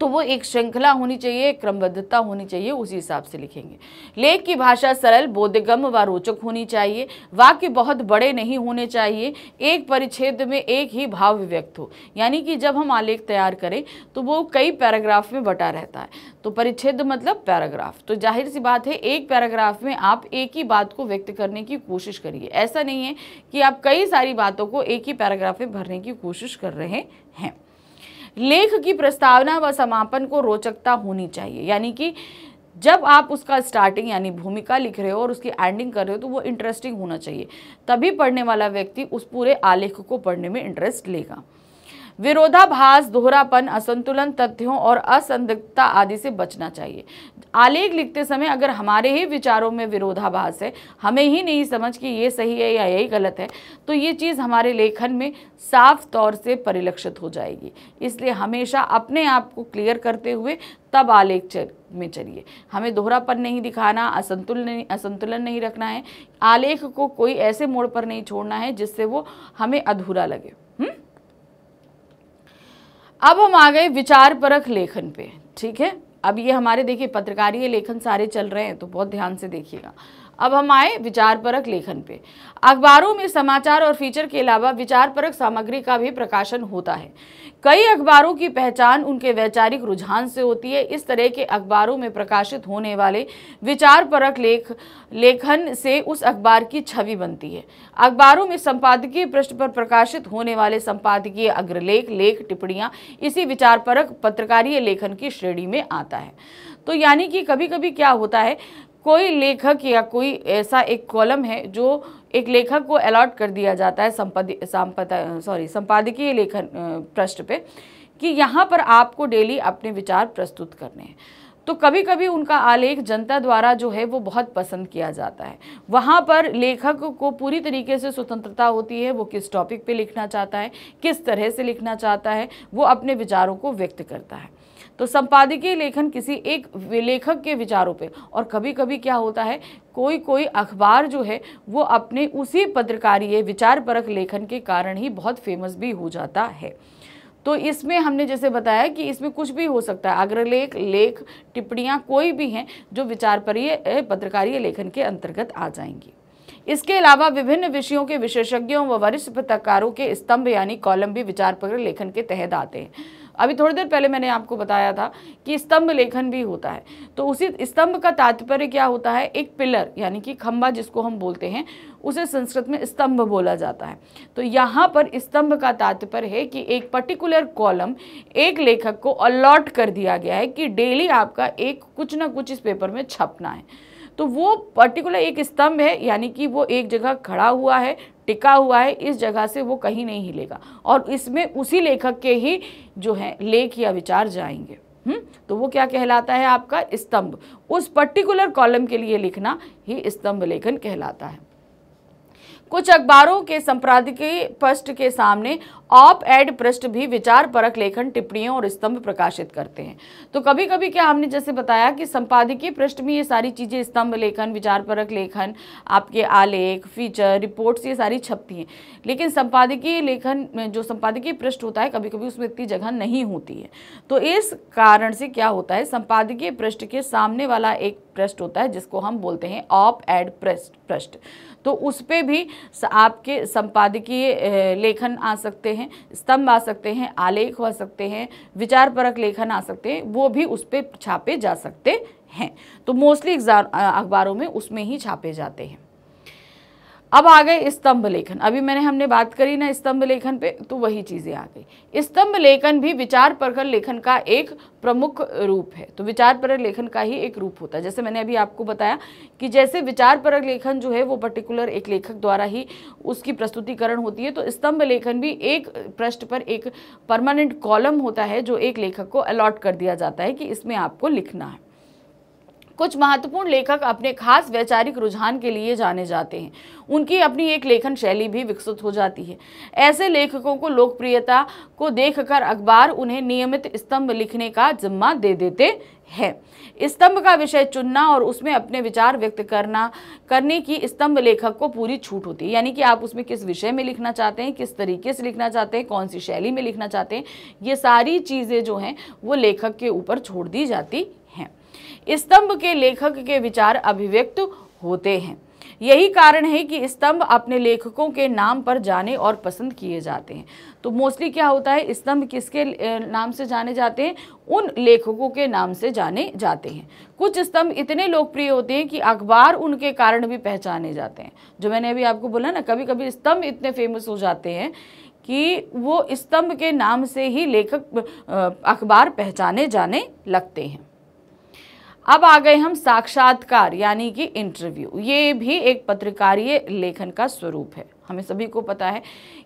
तो वो एक श्रृंखला होनी चाहिए एक क्रमबद्धता होनी चाहिए उसी हिसाब से लिखेंगे लेख की भाषा सरल बोधगम व रोचक होनी चाहिए वाक्य बहुत बड़े नहीं होने चाहिए एक परिच्छेद में एक ही भाव व्यक्त हो यानी कि जब हम आलेख तैयार करें तो वो कई पैराग्राफ में बटा रहता है तो परिच्छेद मतलब पैराग्राफ तो जाहिर सी बात है एक पैराग्राफ में आप एक ही बात को व्यक्त करने की कोशिश करिए ऐसा नहीं है कि आप कई सारी बातों को एक ही पैराग्राफ में भरने की कोशिश कर रहे हैं लेख की प्रस्तावना व समापन को रोचकता होनी चाहिए यानी कि जब आप उसका स्टार्टिंग यानी भूमिका लिख रहे हो और उसकी एंडिंग कर रहे हो तो वो इंटरेस्टिंग होना चाहिए तभी पढ़ने वाला व्यक्ति उस पूरे आलेख को पढ़ने में इंटरेस्ट लेगा विरोधाभास दोहरापन असंतुलन तथ्यों और असंदिग्धता आदि से बचना चाहिए आलेख लिखते समय अगर हमारे ही विचारों में विरोधाभास है हमें ही नहीं समझ कि ये सही है या यही गलत है तो ये चीज़ हमारे लेखन में साफ तौर से परिलक्षित हो जाएगी इसलिए हमेशा अपने आप को क्लियर करते हुए तब आलेख चल में चलिए हमें दोहरापन नहीं दिखाना असंतुलन असंतुलन नहीं रखना है आलेख को कोई ऐसे मोड़ पर नहीं छोड़ना है जिससे वो हमें अधूरा लगे हुँ? अब हम आ गए विचार परख लेखन पे ठीक है अब ये हमारे देखिए पत्रकारीय लेखन सारे चल रहे हैं तो बहुत ध्यान से देखिएगा अब हम आए विचार परक लेखन पे अखबारों में समाचार और फीचर के अलावा विचार परक सामग्री का भी प्रकाशन होता है कई अखबारों की पहचान उनके वैचारिक रुझान से होती है इस तरह के अखबारों में प्रकाशित होने वाले विचार परक लेख लेखन से उस अखबार की छवि बनती है अखबारों में संपादकीय पृष्ठ पर प्रकाशित होने वाले संपादकीय अग्रलेख लेख टिप्पणियाँ इसी विचार परक पत्रकारीय लेखन की श्रेणी में आता है तो यानी कि कभी कभी क्या होता है कोई लेखक या कोई ऐसा एक कॉलम है जो एक लेखक को अलॉट कर दिया जाता है संपद सॉरी संपादकीय लेखन पृष्ठ पे कि यहाँ पर आपको डेली अपने विचार प्रस्तुत करने हैं तो कभी कभी उनका आलेख जनता द्वारा जो है वो बहुत पसंद किया जाता है वहाँ पर लेखक को पूरी तरीके से स्वतंत्रता होती है वो किस टॉपिक पे लिखना चाहता है किस तरह से लिखना चाहता है वो अपने विचारों को व्यक्त करता है तो संपादकीय लेखन किसी एक लेखक के विचारों पे और कभी कभी क्या होता है कोई कोई अखबार जो है वो अपने उसी पत्रकारीय विचार परख लेखन के कारण ही बहुत फेमस भी हो जाता है तो इसमें हमने जैसे बताया कि इसमें कुछ भी हो सकता है अग्रलेख लेख टिप्पणियाँ कोई भी हैं जो विचारपरीय पत्रकारीय लेखन के अंतर्गत आ जाएंगी इसके अलावा विभिन्न विषयों के विशेषज्ञों व वरिष्ठ पत्रकारों के स्तंभ यानी कॉलम भी विचार पर लेखन के तहत आते हैं अभी थोड़ी देर पहले मैंने आपको बताया था कि स्तंभ लेखन भी होता है तो उसी स्तंभ का तात्पर्य क्या होता है एक पिलर यानी कि खंबा जिसको हम बोलते हैं उसे संस्कृत में स्तंभ बोला जाता है तो यहाँ पर स्तंभ का तात्पर्य है कि एक पर्टिकुलर कॉलम एक लेखक को अलॉट कर दिया गया है कि डेली आपका एक कुछ ना कुछ इस पेपर में छपना है तो वो पर्टिकुलर एक स्तंभ है यानी कि वो एक जगह खड़ा हुआ है टिका हुआ है इस जगह से वो कहीं नहीं हिलेगा और इसमें उसी लेखक के ही जो है लेख या विचार जाएंगे हुँ? हम्म? तो वो क्या कहलाता है आपका स्तंभ उस पर्टिकुलर कॉलम के लिए लिखना ही स्तंभ लेखन कहलाता है कुछ अखबारों के संपादकीय पृष्ठ के सामने ऑप एड पृष्ठ भी विचार परक लेखन टिप्पणियों और स्तंभ प्रकाशित करते हैं तो कभी कभी क्या हमने जैसे बताया कि संपादकीय पृष्ठ में ये सारी चीज़ें स्तंभ लेखन विचार परक लेखन आपके आलेख फीचर रिपोर्ट्स ये सारी छपती हैं लेकिन संपादकीय लेखन में जो संपादकीय पृष्ठ होता है कभी कभी उसमें इतनी जगह नहीं होती है तो इस कारण से क्या होता है संपादकीय पृष्ठ के सामने वाला एक पृष्ठ होता है जिसको हम बोलते हैं ऑप एड पृष्ठ तो उस पर भी आपके संपादकीय लेखन आ सकते हैं स्तंभ आ सकते हैं आलेख हो सकते हैं विचारपरक लेखन आ सकते हैं वो भी उस पर छापे जा सकते हैं तो मोस्टली एग्जाम अखबारों में उसमें ही छापे जाते हैं अब आ गए स्तंभ लेखन अभी मैंने हमने बात करी ना स्तंभ लेखन पे तो वही चीज़ें आ गई स्तंभ लेखन भी विचार प्रखर लेखन का एक प्रमुख रूप है तो विचार परख लेखन का ही एक रूप होता है जैसे मैंने अभी आपको बताया कि जैसे विचार परख लेखन जो है वो पर्टिकुलर एक लेखक द्वारा ही उसकी प्रस्तुतिकरण होती है तो स्तंभ लेखन भी एक पृष्ठ पर एक परमानेंट कॉलम होता है जो एक लेखक को अलॉट कर दिया जाता है कि इसमें आपको लिखना है कुछ महत्वपूर्ण लेखक अपने खास वैचारिक रुझान के लिए जाने जाते हैं उनकी अपनी एक लेखन शैली भी विकसित हो जाती है ऐसे लेखकों को लोकप्रियता को देखकर अखबार उन्हें नियमित स्तंभ लिखने का जिम्मा दे देते हैं स्तंभ का विषय चुनना और उसमें अपने विचार व्यक्त करना करने की स्तंभ लेखक को पूरी छूट होती है यानी कि आप उसमें किस विषय में लिखना चाहते हैं किस तरीके से लिखना चाहते हैं कौन सी शैली में लिखना चाहते हैं ये सारी चीज़ें जो हैं वो लेखक के ऊपर छोड़ दी जाती स्तंभ के लेखक के विचार अभिव्यक्त होते हैं यही कारण है कि स्तंभ अपने लेखकों के नाम पर जाने और पसंद किए जाते हैं तो मोस्टली क्या होता है स्तंभ किसके नाम से जाने जाते हैं उन लेखकों के नाम से जाने जाते हैं कुछ स्तंभ इतने लोकप्रिय होते हैं कि अखबार उनके कारण भी पहचाने जाते हैं जो मैंने अभी आपको बोला ना कभी कभी स्तंभ इतने फेमस हो जाते हैं कि वो स्तंभ के नाम से ही लेखक अखबार पहचाने जाने लगते हैं अब आ गए हम साक्षात्कार यानी कि इंटरव्यू ये भी एक पत्रकारीय लेखन का स्वरूप है हमें सभी को पता है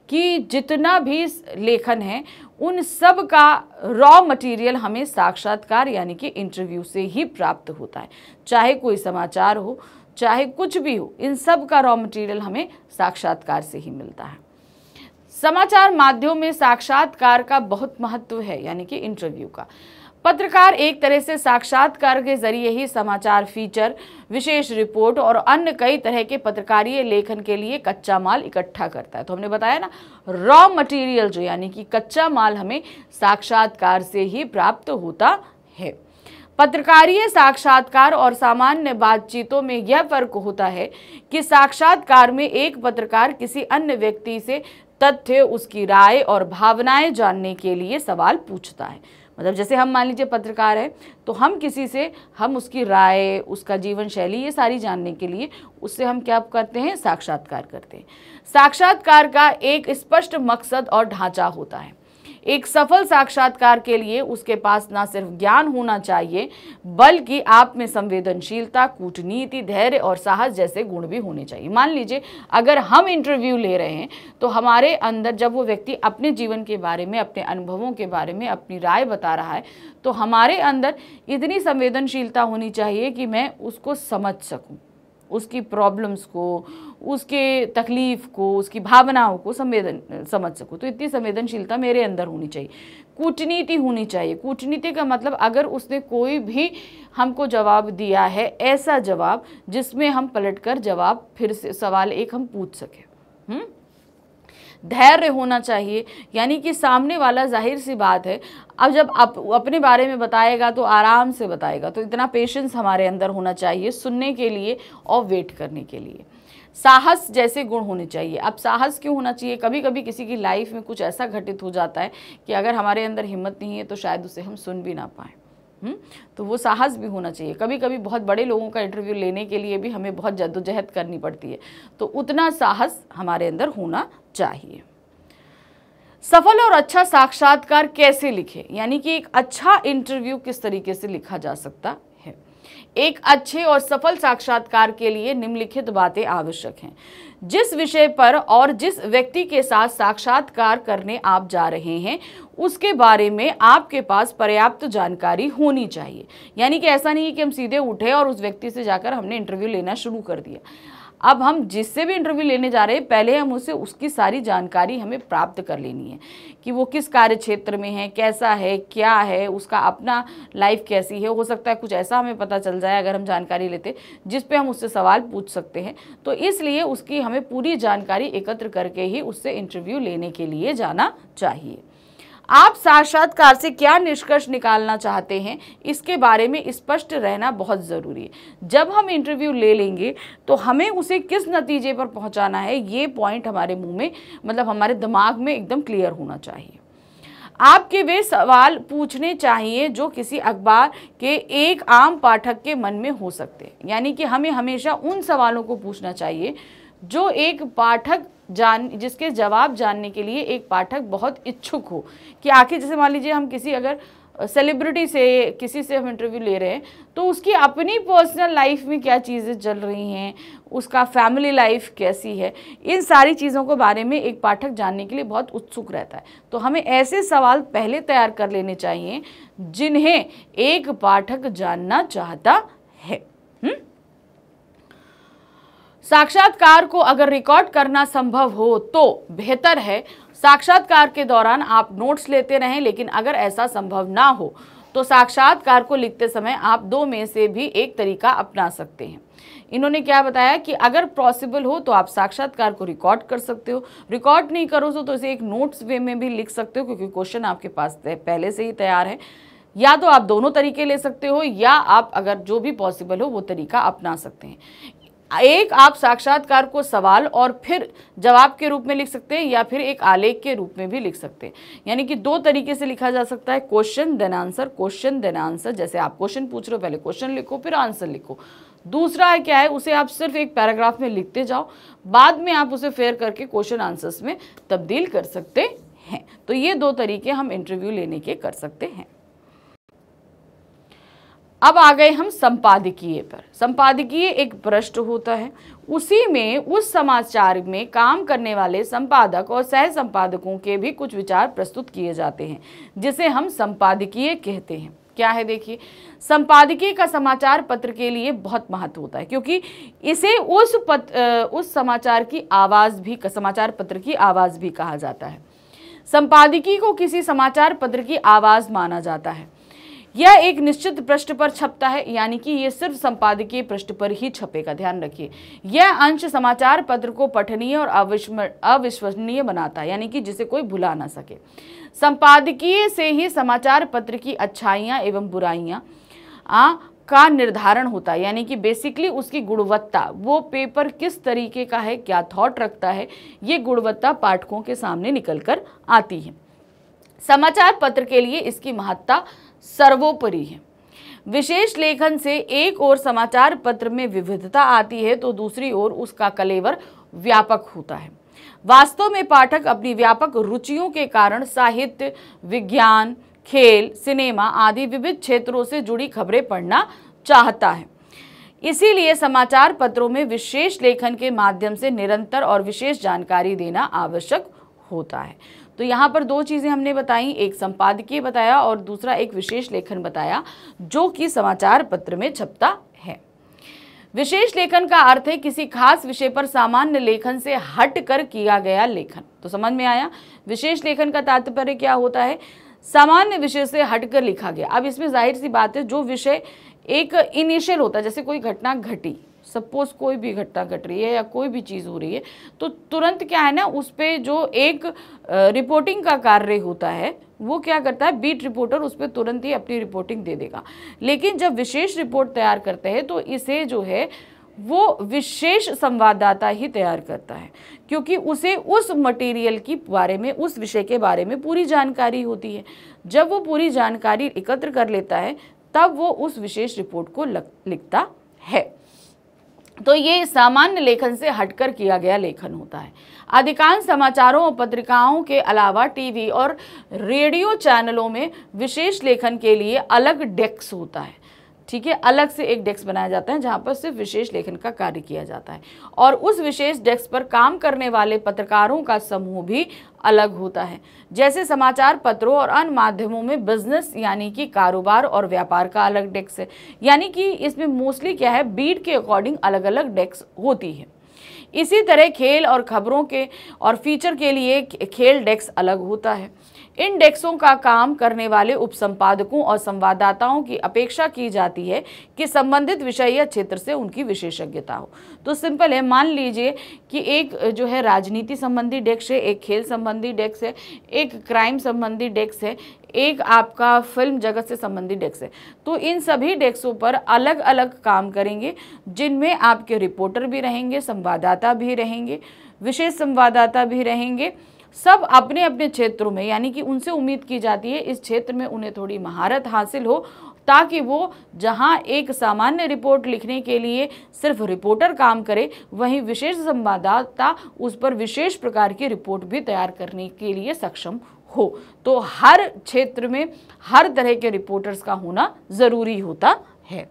कि जितना भी लेखन है उन सब का रॉ मटेरियल हमें साक्षात्कार यानी कि इंटरव्यू से ही प्राप्त होता है चाहे कोई समाचार हो चाहे कुछ भी हो इन सब का रॉ मटेरियल हमें साक्षात्कार से ही मिलता है समाचार माध्यम में साक्षात्कार का बहुत महत्व है यानी कि इंटरव्यू का पत्रकार एक तरह से साक्षात्कार के जरिए ही समाचार फीचर विशेष रिपोर्ट और अन्य कई तरह के पत्रकारीय लेखन के लिए कच्चा माल इकट्ठा करता है तो हमने बताया ना रॉ मटेरियल जो यानी कि कच्चा माल हमें साक्षात्कार से ही प्राप्त होता है पत्रकारीय साक्षात्कार और सामान्य बातचीतों में यह फर्क होता है कि साक्षात्कार में एक पत्रकार किसी अन्य व्यक्ति से तथ्य उसकी राय और भावनाएं जानने के लिए सवाल पूछता है मतलब जैसे हम मान लीजिए पत्रकार हैं तो हम किसी से हम उसकी राय उसका जीवन शैली ये सारी जानने के लिए उससे हम क्या करते हैं साक्षात्कार करते हैं साक्षात्कार का एक स्पष्ट मकसद और ढांचा होता है एक सफल साक्षात्कार के लिए उसके पास ना सिर्फ ज्ञान होना चाहिए बल्कि आप में संवेदनशीलता कूटनीति धैर्य और साहस जैसे गुण भी होने चाहिए मान लीजिए अगर हम इंटरव्यू ले रहे हैं तो हमारे अंदर जब वो व्यक्ति अपने जीवन के बारे में अपने अनुभवों के बारे में अपनी राय बता रहा है तो हमारे अंदर इतनी संवेदनशीलता होनी चाहिए कि मैं उसको समझ सकूँ उसकी प्रॉब्लम्स को उसके तकलीफ़ को उसकी भावनाओं को संवेदन समझ सको तो इतनी संवेदनशीलता मेरे अंदर होनी चाहिए कूटनीति होनी चाहिए कूटनीति का मतलब अगर उसने कोई भी हमको जवाब दिया है ऐसा जवाब जिसमें हम पलटकर जवाब फिर से सवाल एक हम पूछ सकें हम्म? धैर्य होना चाहिए यानी कि सामने वाला जाहिर सी बात है अब जब आप अपने बारे में बताएगा तो आराम से बताएगा तो इतना पेशेंस हमारे अंदर होना चाहिए सुनने के लिए और वेट करने के लिए साहस जैसे गुण होने चाहिए अब साहस क्यों होना चाहिए कभी कभी किसी की लाइफ में कुछ ऐसा घटित हो जाता है कि अगर हमारे अंदर हिम्मत नहीं है तो शायद उसे हम सुन भी ना पाएँ तो वो साहस भी होना चाहिए कभी कभी बहुत बड़े लोगों का इंटरव्यू लेने के लिए भी हमें बहुत जद्दोजहद करनी पड़ती है तो उतना साहस हमारे अंदर होना चाहिए सफल और अच्छा साक्षात्कार कैसे लिखे यानी कि एक अच्छा इंटरव्यू किस तरीके से लिखा जा सकता एक अच्छे और सफल साक्षात्कार के लिए निम्नलिखित बातें आवश्यक हैं जिस विषय पर और जिस व्यक्ति के साथ साक्षात्कार करने आप जा रहे हैं उसके बारे में आपके पास पर्याप्त जानकारी होनी चाहिए यानी कि ऐसा नहीं है कि हम सीधे उठे और उस व्यक्ति से जाकर हमने इंटरव्यू लेना शुरू कर दिया अब हम जिससे भी इंटरव्यू लेने जा रहे हैं पहले हम उसे उसकी सारी जानकारी हमें प्राप्त कर लेनी है कि वो किस कार्य क्षेत्र में है कैसा है क्या है उसका अपना लाइफ कैसी है हो सकता है कुछ ऐसा हमें पता चल जाए अगर हम जानकारी लेते जिस पे हम उससे सवाल पूछ सकते हैं तो इसलिए उसकी हमें पूरी जानकारी एकत्र करके ही उससे इंटरव्यू लेने के लिए जाना चाहिए आप साक्षात्कार से क्या निष्कर्ष निकालना चाहते हैं इसके बारे में स्पष्ट रहना बहुत ज़रूरी है जब हम इंटरव्यू ले लेंगे तो हमें उसे किस नतीजे पर पहुंचाना है ये पॉइंट हमारे मुंह में मतलब हमारे दिमाग में एकदम क्लियर होना चाहिए आपके वे सवाल पूछने चाहिए जो किसी अखबार के एक आम पाठक के मन में हो सकते हैं यानी कि हमें हमेशा उन सवालों को पूछना चाहिए जो एक पाठक जान जिसके जवाब जानने के लिए एक पाठक बहुत इच्छुक हो कि आखिर जैसे मान लीजिए हम किसी अगर सेलिब्रिटी से किसी से हम इंटरव्यू ले रहे हैं तो उसकी अपनी पर्सनल लाइफ में क्या चीज़ें चल रही हैं उसका फैमिली लाइफ कैसी है इन सारी चीज़ों के बारे में एक पाठक जानने के लिए बहुत उत्सुक रहता है तो हमें ऐसे सवाल पहले तैयार कर लेने चाहिए जिन्हें एक पाठक जानना चाहता है हुँ? हम्म? साक्षात्कार को अगर रिकॉर्ड करना संभव हो तो बेहतर है साक्षात्कार के दौरान आप नोट्स लेते रहें लेकिन अगर ऐसा संभव ना हो तो साक्षात्कार को लिखते समय आप दो में से भी एक तरीका अपना सकते हैं इन्होंने क्या बताया कि अगर पॉसिबल हो तो आप साक्षात्कार को रिकॉर्ड कर सकते हो रिकॉर्ड नहीं करो तो, तो इसे एक नोट्स वे में भी लिख सकते हो क्योंकि क्वेश्चन आपके पास पहले से ही तैयार है या तो आप दोनों तरीके ले सकते हो या आप अगर जो भी पॉसिबल हो वो तरीका अपना सकते हैं एक आप साक्षात्कार को सवाल और फिर जवाब के रूप में लिख सकते हैं या फिर एक आलेख के रूप में भी लिख सकते हैं यानी कि दो तरीके से लिखा जा सकता है question then answer question then answer जैसे आप क्वेश्चन पूछ रहे हो पहले क्वेश्चन लिखो फिर आंसर लिखो दूसरा है क्या है उसे आप सिर्फ एक पैराग्राफ में लिखते जाओ बाद में आप उसे फेयर करके क्वेश्चन आंसर्स में तब्दील कर सकते हैं तो ये दो तरीके हम इंटरव्यू लेने के कर सकते हैं अब आ गए हम संपादकीय पर संपादकीय एक प्रश्न होता है उसी में उस समाचार में काम करने वाले संपादक और सह संपादकों के भी कुछ विचार प्रस्तुत किए जाते हैं जिसे हम संपादकीय कहते हैं क्या है देखिए संपादकीय का समाचार पत्र के लिए बहुत महत्व होता है क्योंकि इसे उस पत, उस समाचार की आवाज़ भी समाचार पत्र की आवाज़ भी कहा जाता है संपादकीय को किसी समाचार पत्र की आवाज़ माना जाता है यह एक निश्चित पृष्ठ पर छपता है यानी कि यह सिर्फ संपादकीय पृष्ठ पर ही छपेगा ध्यान रखिए यह अंश समाचार पत्र को पठनीय और अविश्वसनीय बनाता है यानी कि जिसे कोई भुला ना सके संपादकीय से ही समाचार पत्र की अच्छाइयाँ एवं बुराइयाँ का निर्धारण होता है यानी कि बेसिकली उसकी गुणवत्ता वो पेपर किस तरीके का है क्या थॉट रखता है ये गुणवत्ता पाठकों के सामने निकल कर आती है समाचार पत्र के लिए इसकी महत्ता सर्वोपरि है विशेष लेखन से एक ओर समाचार पत्र में विविधता आती है तो दूसरी ओर उसका कलेवर व्यापक होता है वास्तव में पाठक अपनी व्यापक रुचियों के कारण साहित्य विज्ञान खेल सिनेमा आदि विविध क्षेत्रों से जुड़ी खबरें पढ़ना चाहता है इसीलिए समाचार पत्रों में विशेष लेखन के माध्यम से निरंतर और विशेष जानकारी देना आवश्यक होता है तो यहाँ पर दो चीज़ें हमने बताई एक संपादकीय बताया और दूसरा एक विशेष लेखन बताया जो कि समाचार पत्र में छपता है विशेष लेखन का अर्थ है किसी खास विषय पर सामान्य लेखन से हट कर किया गया लेखन तो समझ में आया विशेष लेखन का तात्पर्य क्या होता है सामान्य विषय से हटकर लिखा गया अब इसमें जाहिर सी बात है जो विषय एक इनिशियल होता है जैसे कोई घटना घटी सपोज कोई भी घटना घट रही है या कोई भी चीज़ हो रही है तो तुरंत क्या है ना उस पर जो एक रिपोर्टिंग का कार्य होता है वो क्या करता है बीट रिपोर्टर उस पर तुरंत ही अपनी रिपोर्टिंग दे देगा लेकिन जब विशेष रिपोर्ट तैयार करते हैं तो इसे जो है वो विशेष संवाददाता ही तैयार करता है क्योंकि उसे उस मटेरियल की बारे में उस विषय के बारे में पूरी जानकारी होती है जब वो पूरी जानकारी एकत्र कर लेता है तब वो उस विशेष रिपोर्ट को लिखता है तो ये सामान्य लेखन से हटकर किया गया लेखन होता है अधिकांश समाचारों और पत्रिकाओं के अलावा टीवी और रेडियो चैनलों में विशेष लेखन के लिए अलग डेस्क होता है ठीक है अलग से एक डेस्क बनाया जाता है जहाँ पर सिर्फ विशेष लेखन का कार्य किया जाता है और उस विशेष डेस्क पर काम करने वाले पत्रकारों का समूह भी अलग होता है जैसे समाचार पत्रों और अन्य माध्यमों में बिजनेस यानी कि कारोबार और व्यापार का अलग डेस्क है यानी कि इसमें मोस्टली क्या है बीट के अकॉर्डिंग अलग अलग डेस्क होती है इसी तरह खेल और खबरों के और फीचर के लिए खेल डेस्क अलग होता है इन डेस्कों का काम करने वाले उप संपादकों और संवाददाताओं की अपेक्षा की जाती है कि संबंधित विषय या क्षेत्र से उनकी विशेषज्ञता हो तो सिंपल है मान लीजिए कि एक जो है राजनीति संबंधी डेस्क है एक खेल संबंधी डेस्क है एक क्राइम संबंधी डेस्क है एक आपका फिल्म जगत से संबंधित डेस्क है तो इन सभी डेस्कों पर अलग अलग काम करेंगे जिनमें आपके रिपोर्टर भी रहेंगे संवाददाता भी रहेंगे विशेष संवाददाता भी रहेंगे सब अपने अपने क्षेत्रों में यानी कि उनसे उम्मीद की जाती है इस क्षेत्र में उन्हें थोड़ी महारत हासिल हो ताकि वो जहाँ एक सामान्य रिपोर्ट लिखने के लिए सिर्फ रिपोर्टर काम करे वहीं विशेष संवाददाता उस पर विशेष प्रकार की रिपोर्ट भी तैयार करने के लिए सक्षम हो तो हर क्षेत्र में हर तरह के रिपोर्टर्स का होना ज़रूरी होता है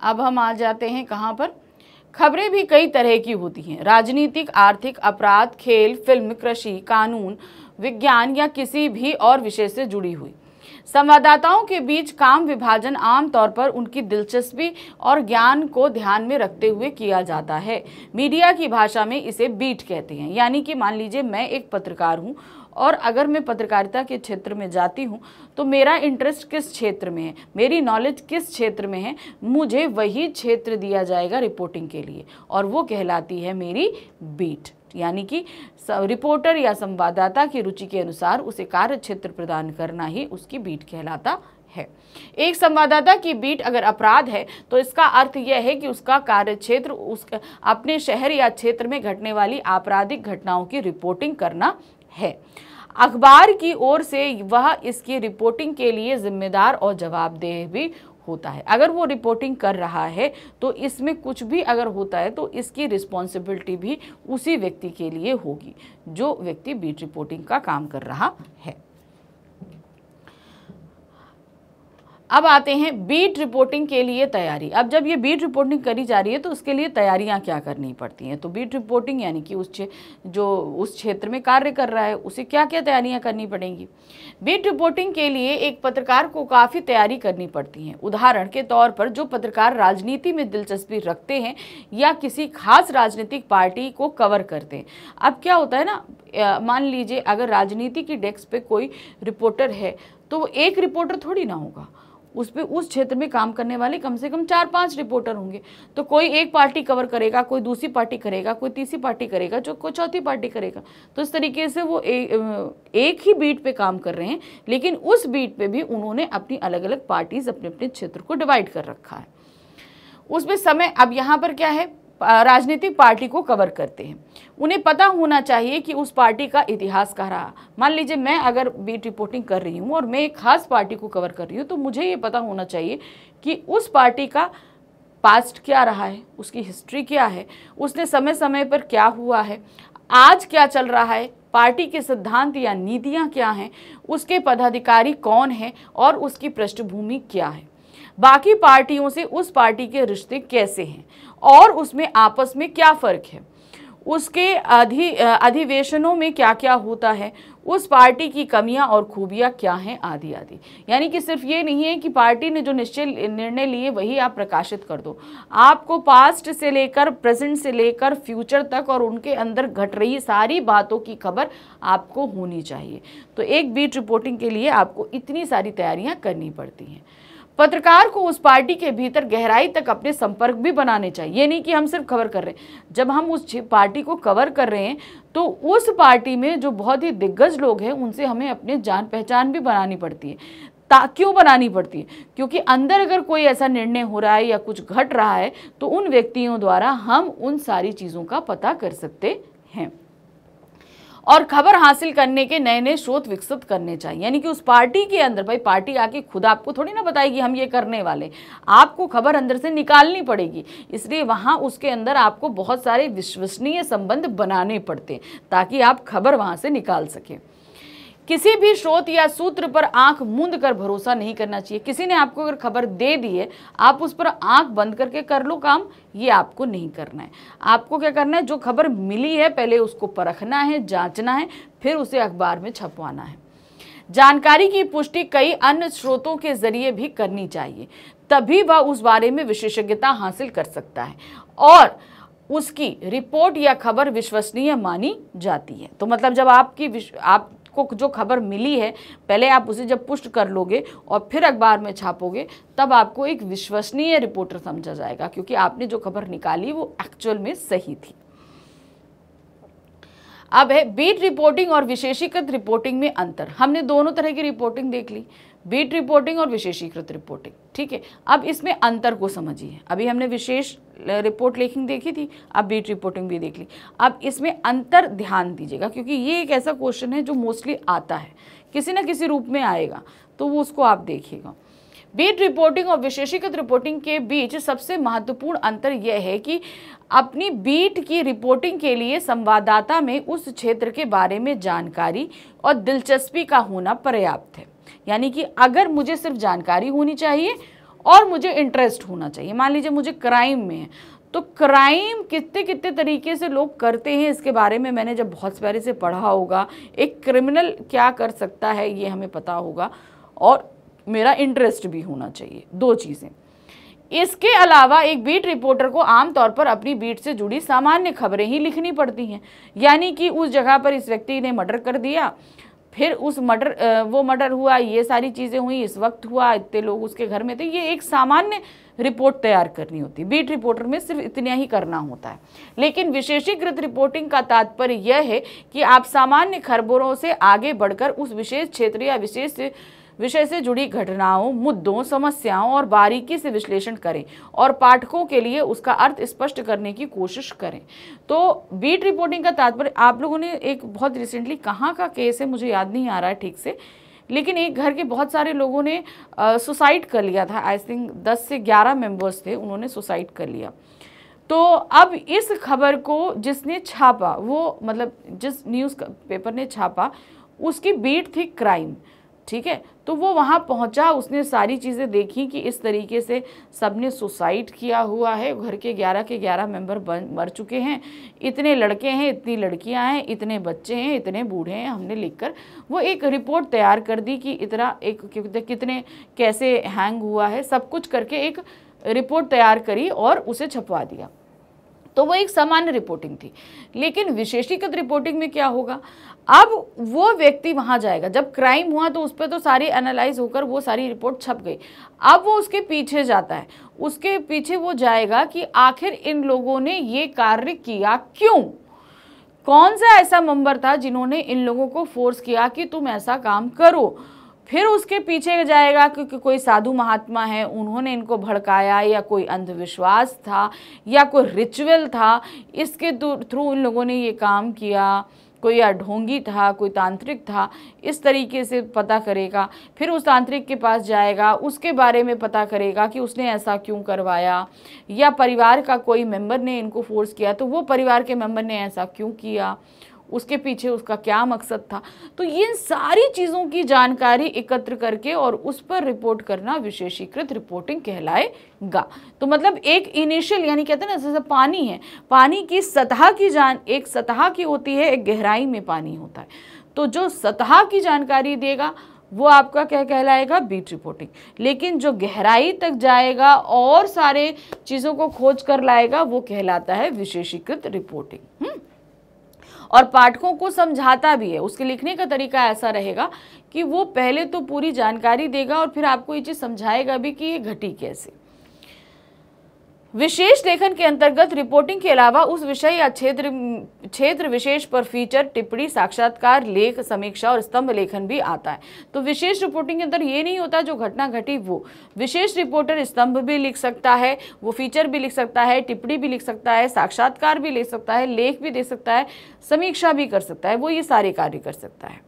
अब हम आ जाते हैं कहाँ पर खबरें भी कई तरह की होती हैं राजनीतिक आर्थिक अपराध खेल फिल्म कृषि कानून विज्ञान या किसी भी और विषय से जुड़ी हुई संवाददाताओं के बीच काम विभाजन आमतौर पर उनकी दिलचस्पी और ज्ञान को ध्यान में रखते हुए किया जाता है मीडिया की भाषा में इसे बीट कहते हैं यानी कि मान लीजिए मैं एक पत्रकार हूँ और अगर मैं पत्रकारिता के क्षेत्र में जाती हूँ तो मेरा इंटरेस्ट किस क्षेत्र में है मेरी नॉलेज किस क्षेत्र में है मुझे वही क्षेत्र दिया जाएगा रिपोर्टिंग के लिए और वो कहलाती है मेरी बीट यानी कि रिपोर्टर या संवाददाता की रुचि के अनुसार उसे कार्य क्षेत्र प्रदान करना ही उसकी बीट कहलाता है एक संवाददाता की बीट अगर अपराध है तो इसका अर्थ यह है कि उसका कार्य क्षेत्र उस अपने शहर या क्षेत्र में घटने वाली आपराधिक घटनाओं की रिपोर्टिंग करना है अखबार की ओर से वह इसकी रिपोर्टिंग के लिए जिम्मेदार और जवाबदेह भी होता है अगर वो रिपोर्टिंग कर रहा है तो इसमें कुछ भी अगर होता है तो इसकी रिस्पॉन्सिबिलिटी भी उसी व्यक्ति के लिए होगी जो व्यक्ति बीट रिपोर्टिंग का काम कर रहा है अब आते हैं बीट रिपोर्टिंग के लिए तैयारी अब जब ये बीट रिपोर्टिंग करी जा रही है तो उसके लिए तैयारियां क्या करनी पड़ती हैं तो बीट रिपोर्टिंग यानी कि उस जो उस क्षेत्र में कार्य कर रहा है उसे क्या क्या तैयारियां करनी पड़ेंगी बीट रिपोर्टिंग के लिए एक पत्रकार को काफ़ी तैयारी करनी पड़ती हैं उदाहरण के तौर पर जो पत्रकार राजनीति में दिलचस्पी रखते हैं या किसी खास राजनीतिक पार्टी को कवर करते हैं अब क्या होता है ना मान लीजिए अगर राजनीति की डेस्क पर कोई रिपोर्टर है तो एक रिपोर्टर थोड़ी ना होगा उस पर उस क्षेत्र में काम करने वाले कम से कम चार पांच रिपोर्टर होंगे तो कोई एक पार्टी कवर करेगा कोई दूसरी पार्टी करेगा कोई तीसरी पार्टी करेगा जो कोई चौथी पार्टी करेगा तो इस तरीके से वो ए, एक ही बीट पे काम कर रहे हैं लेकिन उस बीट पे भी उन्होंने अपनी अलग अलग पार्टीज अपने अपने क्षेत्र को डिवाइड कर रखा है उसमें समय अब यहाँ पर क्या है राजनीतिक पार्टी को कवर करते हैं उन्हें पता होना चाहिए कि उस पार्टी का इतिहास कह रहा मान लीजिए मैं अगर बीट रिपोर्टिंग कर रही हूँ और मैं एक खास पार्टी को कवर कर रही हूँ तो मुझे ये पता होना चाहिए कि उस पार्टी का पास्ट क्या रहा है उसकी हिस्ट्री क्या है उसने समय समय पर क्या हुआ है आज क्या चल रहा है पार्टी के सिद्धांत या नीतियाँ क्या हैं उसके पदाधिकारी कौन हैं और उसकी पृष्ठभूमि क्या है बाकी पार्टियों से उस पार्टी के रिश्ते कैसे हैं और उसमें आपस में क्या फ़र्क है उसके अधि अधिवेशनों में क्या क्या होता है उस पार्टी की कमियां और खूबियां क्या हैं आदि आदि यानी कि सिर्फ ये नहीं है कि पार्टी ने जो निश्चय निर्णय लिए वही आप प्रकाशित कर दो आपको पास्ट से लेकर प्रेजेंट से लेकर फ्यूचर तक और उनके अंदर घट रही सारी बातों की खबर आपको होनी चाहिए तो एक बीट रिपोर्टिंग के लिए आपको इतनी सारी तैयारियाँ करनी पड़ती हैं पत्रकार को उस पार्टी के भीतर गहराई तक अपने संपर्क भी बनाने चाहिए ये नहीं कि हम सिर्फ कवर कर रहे हैं जब हम उस पार्टी को कवर कर रहे हैं तो उस पार्टी में जो बहुत ही दिग्गज लोग हैं उनसे हमें अपने जान पहचान भी बनानी पड़ती है ता क्यों बनानी पड़ती है क्योंकि अंदर अगर कोई ऐसा निर्णय हो रहा है या कुछ घट रहा है तो उन व्यक्तियों द्वारा हम उन सारी चीज़ों का पता कर सकते हैं और खबर हासिल करने के नए नए स्रोत विकसित करने चाहिए यानी कि उस पार्टी के अंदर भाई पार्टी आके खुद आपको थोड़ी ना बताएगी हम ये करने वाले आपको खबर अंदर से निकालनी पड़ेगी इसलिए वहाँ उसके अंदर आपको बहुत सारे विश्वसनीय संबंध बनाने पड़ते ताकि आप खबर वहाँ से निकाल सकें किसी भी स्रोत या सूत्र पर आंख मूंद कर भरोसा नहीं करना चाहिए किसी ने आपको अगर खबर दे दी है आप उस पर आंख बंद करके कर लो काम ये आपको नहीं करना है आपको क्या करना है जो खबर मिली है पहले उसको परखना है जांचना है फिर उसे अखबार में छपवाना है जानकारी की पुष्टि कई अन्य स्रोतों के जरिए भी करनी चाहिए तभी वह उस बारे में विशेषज्ञता हासिल कर सकता है और उसकी रिपोर्ट या खबर विश्वसनीय मानी जाती है तो मतलब जब आपकी आप आपको जो खबर मिली है पहले आप उसे जब पुष्ट कर लोगे और फिर अखबार में छापोगे तब आपको एक विश्वसनीय रिपोर्टर समझा जाएगा क्योंकि आपने जो खबर निकाली वो एक्चुअल में सही थी अब है बीट रिपोर्टिंग और विशेषीकृत रिपोर्टिंग में अंतर हमने दोनों तरह की रिपोर्टिंग देख ली बीट रिपोर्टिंग और विशेषीकृत रिपोर्टिंग ठीक है अब इसमें अंतर को समझिए अभी हमने विशेष रिपोर्ट लेखिंग देखी थी अब बीट रिपोर्टिंग भी देख ली अब इसमें अंतर ध्यान दीजिएगा क्योंकि ये एक ऐसा क्वेश्चन है जो मोस्टली आता है किसी न किसी रूप में आएगा तो वो उसको आप देखिएगा बीट रिपोर्टिंग और विशेषीकृत रिपोर्टिंग के बीच सबसे महत्वपूर्ण अंतर यह है कि अपनी बीट की रिपोर्टिंग के लिए संवाददाता में उस क्षेत्र के बारे में जानकारी और दिलचस्पी का होना पर्याप्त है यानी कि अगर मुझे सिर्फ जानकारी होनी चाहिए और मुझे इंटरेस्ट होना चाहिए मान लीजिए मुझे क्राइम में है तो क्राइम कितने कितने तरीके से लोग करते हैं इसके बारे में मैंने जब बहुत सारे से पढ़ा होगा एक क्रिमिनल क्या कर सकता है ये हमें पता होगा और मेरा इंटरेस्ट भी होना चाहिए दो चीज़ें इसके अलावा एक बीट रिपोर्टर को आमतौर पर अपनी बीट से जुड़ी सामान्य खबरें ही लिखनी पड़ती हैं यानी कि उस जगह पर इस व्यक्ति ने मर्डर कर दिया फिर उस मर्डर वो मर्डर हुआ ये सारी चीज़ें हुई इस वक्त हुआ इतने लोग उसके घर में थे ये एक सामान्य रिपोर्ट तैयार करनी होती है बीट रिपोर्टर में सिर्फ इतना ही करना होता है लेकिन विशेषीकृत रिपोर्टिंग का तात्पर्य यह है कि आप सामान्य खरबरों से आगे बढ़कर उस विशेष क्षेत्र या विशेष विषय से जुड़ी घटनाओं मुद्दों समस्याओं और बारीकी से विश्लेषण करें और पाठकों के लिए उसका अर्थ स्पष्ट करने की कोशिश करें तो बीट रिपोर्टिंग का तात्पर्य आप लोगों ने एक बहुत रिसेंटली कहाँ का केस है मुझे याद नहीं आ रहा है ठीक से लेकिन एक घर के बहुत सारे लोगों ने सुसाइड कर लिया था आई थिंक दस से ग्यारह मेंबर्स थे उन्होंने सुसाइड कर लिया तो अब इस खबर को जिसने छापा वो मतलब जिस न्यूज़ पेपर ने छापा उसकी बीट थी क्राइम ठीक है तो वो वहाँ पहुँचा उसने सारी चीज़ें देखी कि इस तरीके से सब ने सुसाइड किया हुआ है घर के ग्यारह के ग्यारह मेंबर बन मर चुके हैं इतने लड़के हैं इतनी लड़कियाँ हैं इतने बच्चे हैं इतने बूढ़े हैं हमने लिखकर वो एक रिपोर्ट तैयार कर दी कि इतना एक कितने कैसे हैंग हुआ है सब कुछ करके एक रिपोर्ट तैयार करी और उसे छपवा दिया तो वो एक सामान्य रिपोर्टिंग थी लेकिन विशेषीकृत रिपोर्टिंग में क्या होगा अब वो व्यक्ति वहाँ जाएगा जब क्राइम हुआ तो उस पर तो सारी एनालाइज होकर वो सारी रिपोर्ट छप गई अब वो उसके पीछे जाता है उसके पीछे वो जाएगा कि आखिर इन लोगों ने ये कार्य किया क्यों कौन सा ऐसा मंबर था जिन्होंने इन लोगों को फोर्स किया कि तुम ऐसा काम करो फिर उसके पीछे जाएगा क्योंकि कोई साधु महात्मा है उन्होंने इनको भड़काया या कोई अंधविश्वास था या कोई रिचुअल था इसके थ्रू उन लोगों ने ये काम किया कोई ढोंगी था कोई तांत्रिक था इस तरीके से पता करेगा फिर उस तांत्रिक के पास जाएगा उसके बारे में पता करेगा कि उसने ऐसा क्यों करवाया या परिवार का कोई मेंबर ने इनको फोर्स किया तो वो परिवार के मेंबर ने ऐसा क्यों किया उसके पीछे उसका क्या मकसद था तो ये सारी चीज़ों की जानकारी एकत्र करके और उस पर रिपोर्ट करना विशेषीकृत रिपोर्टिंग कहलाएगा तो मतलब एक इनिशियल यानी कहते हैं ना जैसे पानी है पानी की सतह की जान एक सतह की होती है एक गहराई में पानी होता है तो जो सतह की जानकारी देगा वो आपका क्या कहलाएगा बीट रिपोर्टिंग लेकिन जो गहराई तक जाएगा और सारे चीज़ों को खोज कर लाएगा वो कहलाता है विशेषीकृत रिपोर्टिंग हुँ? हम्म? और पाठकों को समझाता भी है उसके लिखने का तरीका ऐसा रहेगा कि वो पहले तो पूरी जानकारी देगा और फिर आपको ये चीज़ समझाएगा भी कि ये घटी कैसे विशेष लेखन के अंतर्गत रिपोर्टिंग के अलावा उस विषय या क्षेत्र क्षेत्र विशेष पर फीचर टिप्पणी साक्षात्कार लेख समीक्षा और स्तंभ लेखन भी आता है तो विशेष रिपोर्टिंग के अंदर ये नहीं होता जो घटना घटी वो विशेष रिपोर्टर स्तंभ भी लिख सकता है वो फीचर भी लिख सकता है टिप्पणी भी लिख सकता है साक्षात्कार भी लिख सकता है लेख भी दे सकता है समीक्षा भी कर सकता है वो ये सारे कार्य कर सकता है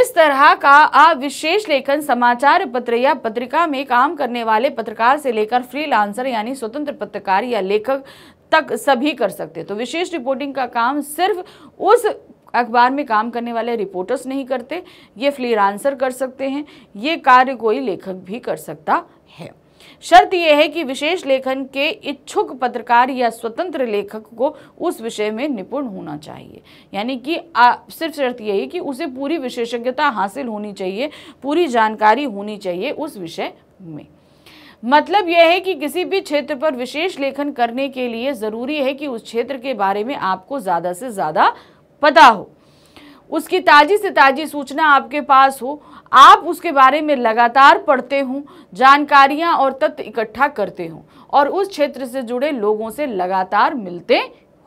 इस तरह का आप विशेष लेखन समाचार पत्र या पत्रिका में काम करने वाले पत्रकार से लेकर फ्रीलांसर यानी स्वतंत्र पत्रकार या लेखक तक सभी कर सकते तो विशेष रिपोर्टिंग का काम सिर्फ उस अखबार में काम करने वाले रिपोर्टर्स नहीं करते ये फ्रीलांसर कर सकते हैं ये कार्य कोई लेखक भी कर सकता शर्त यह है कि विशेष लेखन के इच्छुक पत्रकार या स्वतंत्र लेखक को उस विषय में निपुण होना चाहिए यानी कि सिर्फ शर्त यही है कि उसे पूरी विशेषज्ञता हासिल होनी चाहिए पूरी जानकारी होनी चाहिए उस विषय में मतलब यह है कि किसी भी क्षेत्र पर विशेष लेखन करने के लिए ज़रूरी है कि उस क्षेत्र के बारे में आपको ज़्यादा से ज़्यादा पता हो उसकी ताज़ी से ताज़ी सूचना आपके पास हो आप उसके बारे में लगातार पढ़ते हों जानकारियाँ और तथ्य इकट्ठा करते हों और उस क्षेत्र से जुड़े लोगों से लगातार मिलते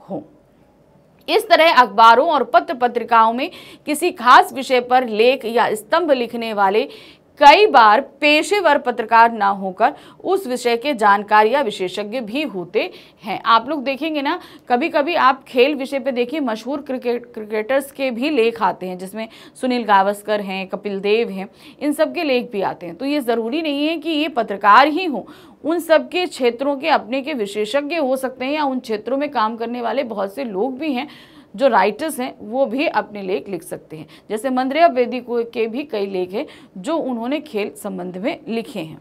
हों इस तरह अखबारों और पत्र पत्रिकाओं में किसी खास विषय पर लेख या स्तंभ लिखने वाले कई बार पेशेवर पत्रकार ना होकर उस विषय के जानकार या विशेषज्ञ भी होते हैं आप लोग देखेंगे ना कभी कभी आप खेल विषय पे देखिए मशहूर क्रिकेट क्रिकेटर्स के भी लेख आते हैं जिसमें सुनील गावस्कर हैं कपिल देव हैं इन सब के लेख भी आते हैं तो ये ज़रूरी नहीं है कि ये पत्रकार ही हों उन सब के क्षेत्रों के अपने के विशेषज्ञ हो सकते हैं या उन क्षेत्रों में काम करने वाले बहुत से लोग भी हैं जो राइटर्स हैं वो भी अपने लेख लिख सकते हैं जैसे मंद्रेया वेदी को के भी कई लेख हैं जो उन्होंने खेल संबंध में लिखे हैं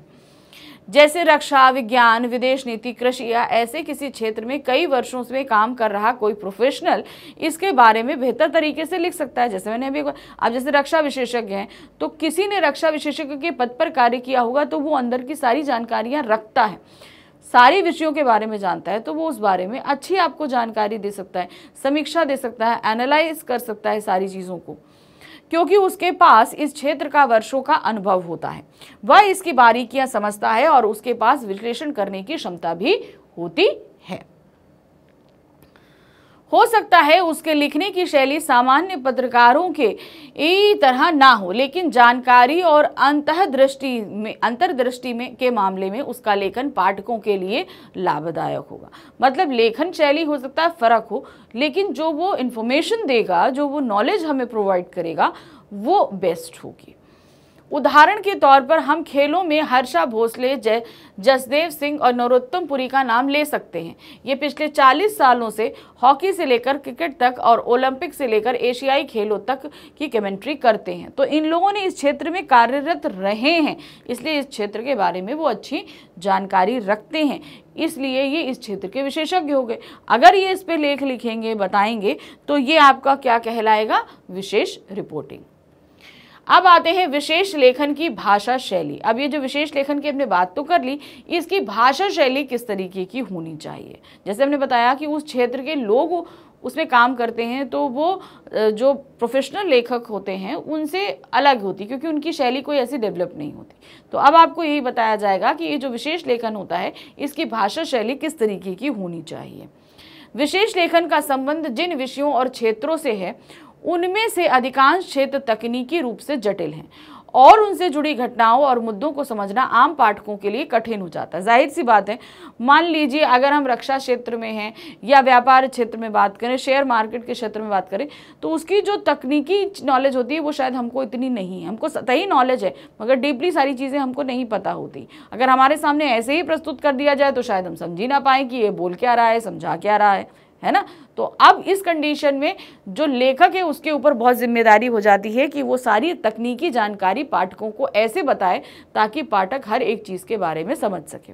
जैसे रक्षा विज्ञान विदेश नीति कृषि या ऐसे किसी क्षेत्र में कई वर्षों से काम कर रहा कोई प्रोफेशनल इसके बारे में बेहतर तरीके से लिख सकता है जैसे मैंने अभी आप जैसे रक्षा विशेषज्ञ हैं तो किसी ने रक्षा विशेषज्ञ के पद पर कार्य किया होगा तो वो अंदर की सारी जानकारियाँ रखता है सारे विषयों के बारे में जानता है तो वो उस बारे में अच्छी आपको जानकारी दे सकता है समीक्षा दे सकता है एनालाइज कर सकता है सारी चीज़ों को क्योंकि उसके पास इस क्षेत्र का वर्षों का अनुभव होता है वह इसकी बारीकियां समझता है और उसके पास विश्लेषण करने की क्षमता भी होती हो सकता है उसके लिखने की शैली सामान्य पत्रकारों के तरह ना हो लेकिन जानकारी और दृष्टि में अंतर्दृष्टि में के मामले में उसका लेखन पाठकों के लिए लाभदायक होगा मतलब लेखन शैली हो सकता है फ़र्क हो लेकिन जो वो इन्फॉर्मेशन देगा जो वो नॉलेज हमें प्रोवाइड करेगा वो बेस्ट होगी उदाहरण के तौर पर हम खेलों में हर्षा भोसले जय जसदेव सिंह और नरोत्तम पुरी का नाम ले सकते हैं ये पिछले 40 सालों से हॉकी से लेकर क्रिकेट तक और ओलंपिक से लेकर एशियाई खेलों तक की कमेंट्री करते हैं तो इन लोगों ने इस क्षेत्र में कार्यरत रहे हैं इसलिए इस क्षेत्र के बारे में वो अच्छी जानकारी रखते हैं इसलिए ये इस क्षेत्र के विशेषज्ञ हो गए अगर ये इस पर लेख लिखेंगे बताएंगे तो ये आपका क्या कहलाएगा विशेष रिपोर्टिंग अब आते हैं विशेष लेखन की भाषा शैली अब ये जो विशेष लेखन की हमने बात तो कर ली इसकी भाषा शैली किस तरीके की होनी चाहिए जैसे हमने बताया कि उस क्षेत्र के लोग उसमें काम करते हैं तो वो जो प्रोफेशनल लेखक होते हैं उनसे अलग होती क्योंकि उनकी शैली कोई ऐसी डेवलप नहीं होती तो अब आपको यही बताया जाएगा कि ये जो विशेष लेखन होता है इसकी भाषा शैली किस तरीके की होनी चाहिए विशेष लेखन का संबंध जिन विषयों और क्षेत्रों से है उनमें से अधिकांश क्षेत्र तकनीकी रूप से जटिल हैं और उनसे जुड़ी घटनाओं और मुद्दों को समझना आम पाठकों के लिए कठिन हो जाता है जाहिर सी बात है मान लीजिए अगर हम रक्षा क्षेत्र में हैं या व्यापार क्षेत्र में बात करें शेयर मार्केट के क्षेत्र में बात करें तो उसकी जो तकनीकी नॉलेज होती है वो शायद हमको इतनी नहीं है हमको सही नॉलेज है मगर डीपली सारी चीज़ें हमको नहीं पता होती अगर हमारे सामने ऐसे ही प्रस्तुत कर दिया जाए तो शायद हम समझ ही ना पाएँ कि ये बोल क्या रहा है समझा क्या रहा है है ना तो अब इस कंडीशन में जो लेखक है उसके ऊपर बहुत जिम्मेदारी हो जाती है कि वो सारी तकनीकी जानकारी पाठकों को ऐसे बताए ताकि पाठक हर एक चीज़ के बारे में समझ सके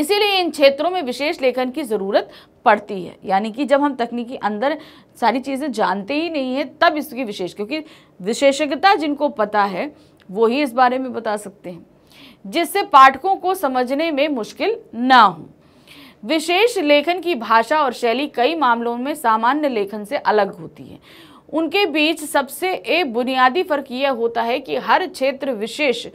इसीलिए इन क्षेत्रों में विशेष लेखन की ज़रूरत पड़ती है यानी कि जब हम तकनीकी अंदर सारी चीज़ें जानते ही नहीं है तब इसकी विशेष क्योंकि विशेषज्ञता जिनको पता है वो ही इस बारे में बता सकते हैं जिससे पाठकों को समझने में मुश्किल ना हो विशेष लेखन की भाषा और शैली कई मामलों में सामान्य लेखन से अलग होती है उनके बीच सबसे एक बुनियादी फर्क यह होता है कि हर क्षेत्र विशेष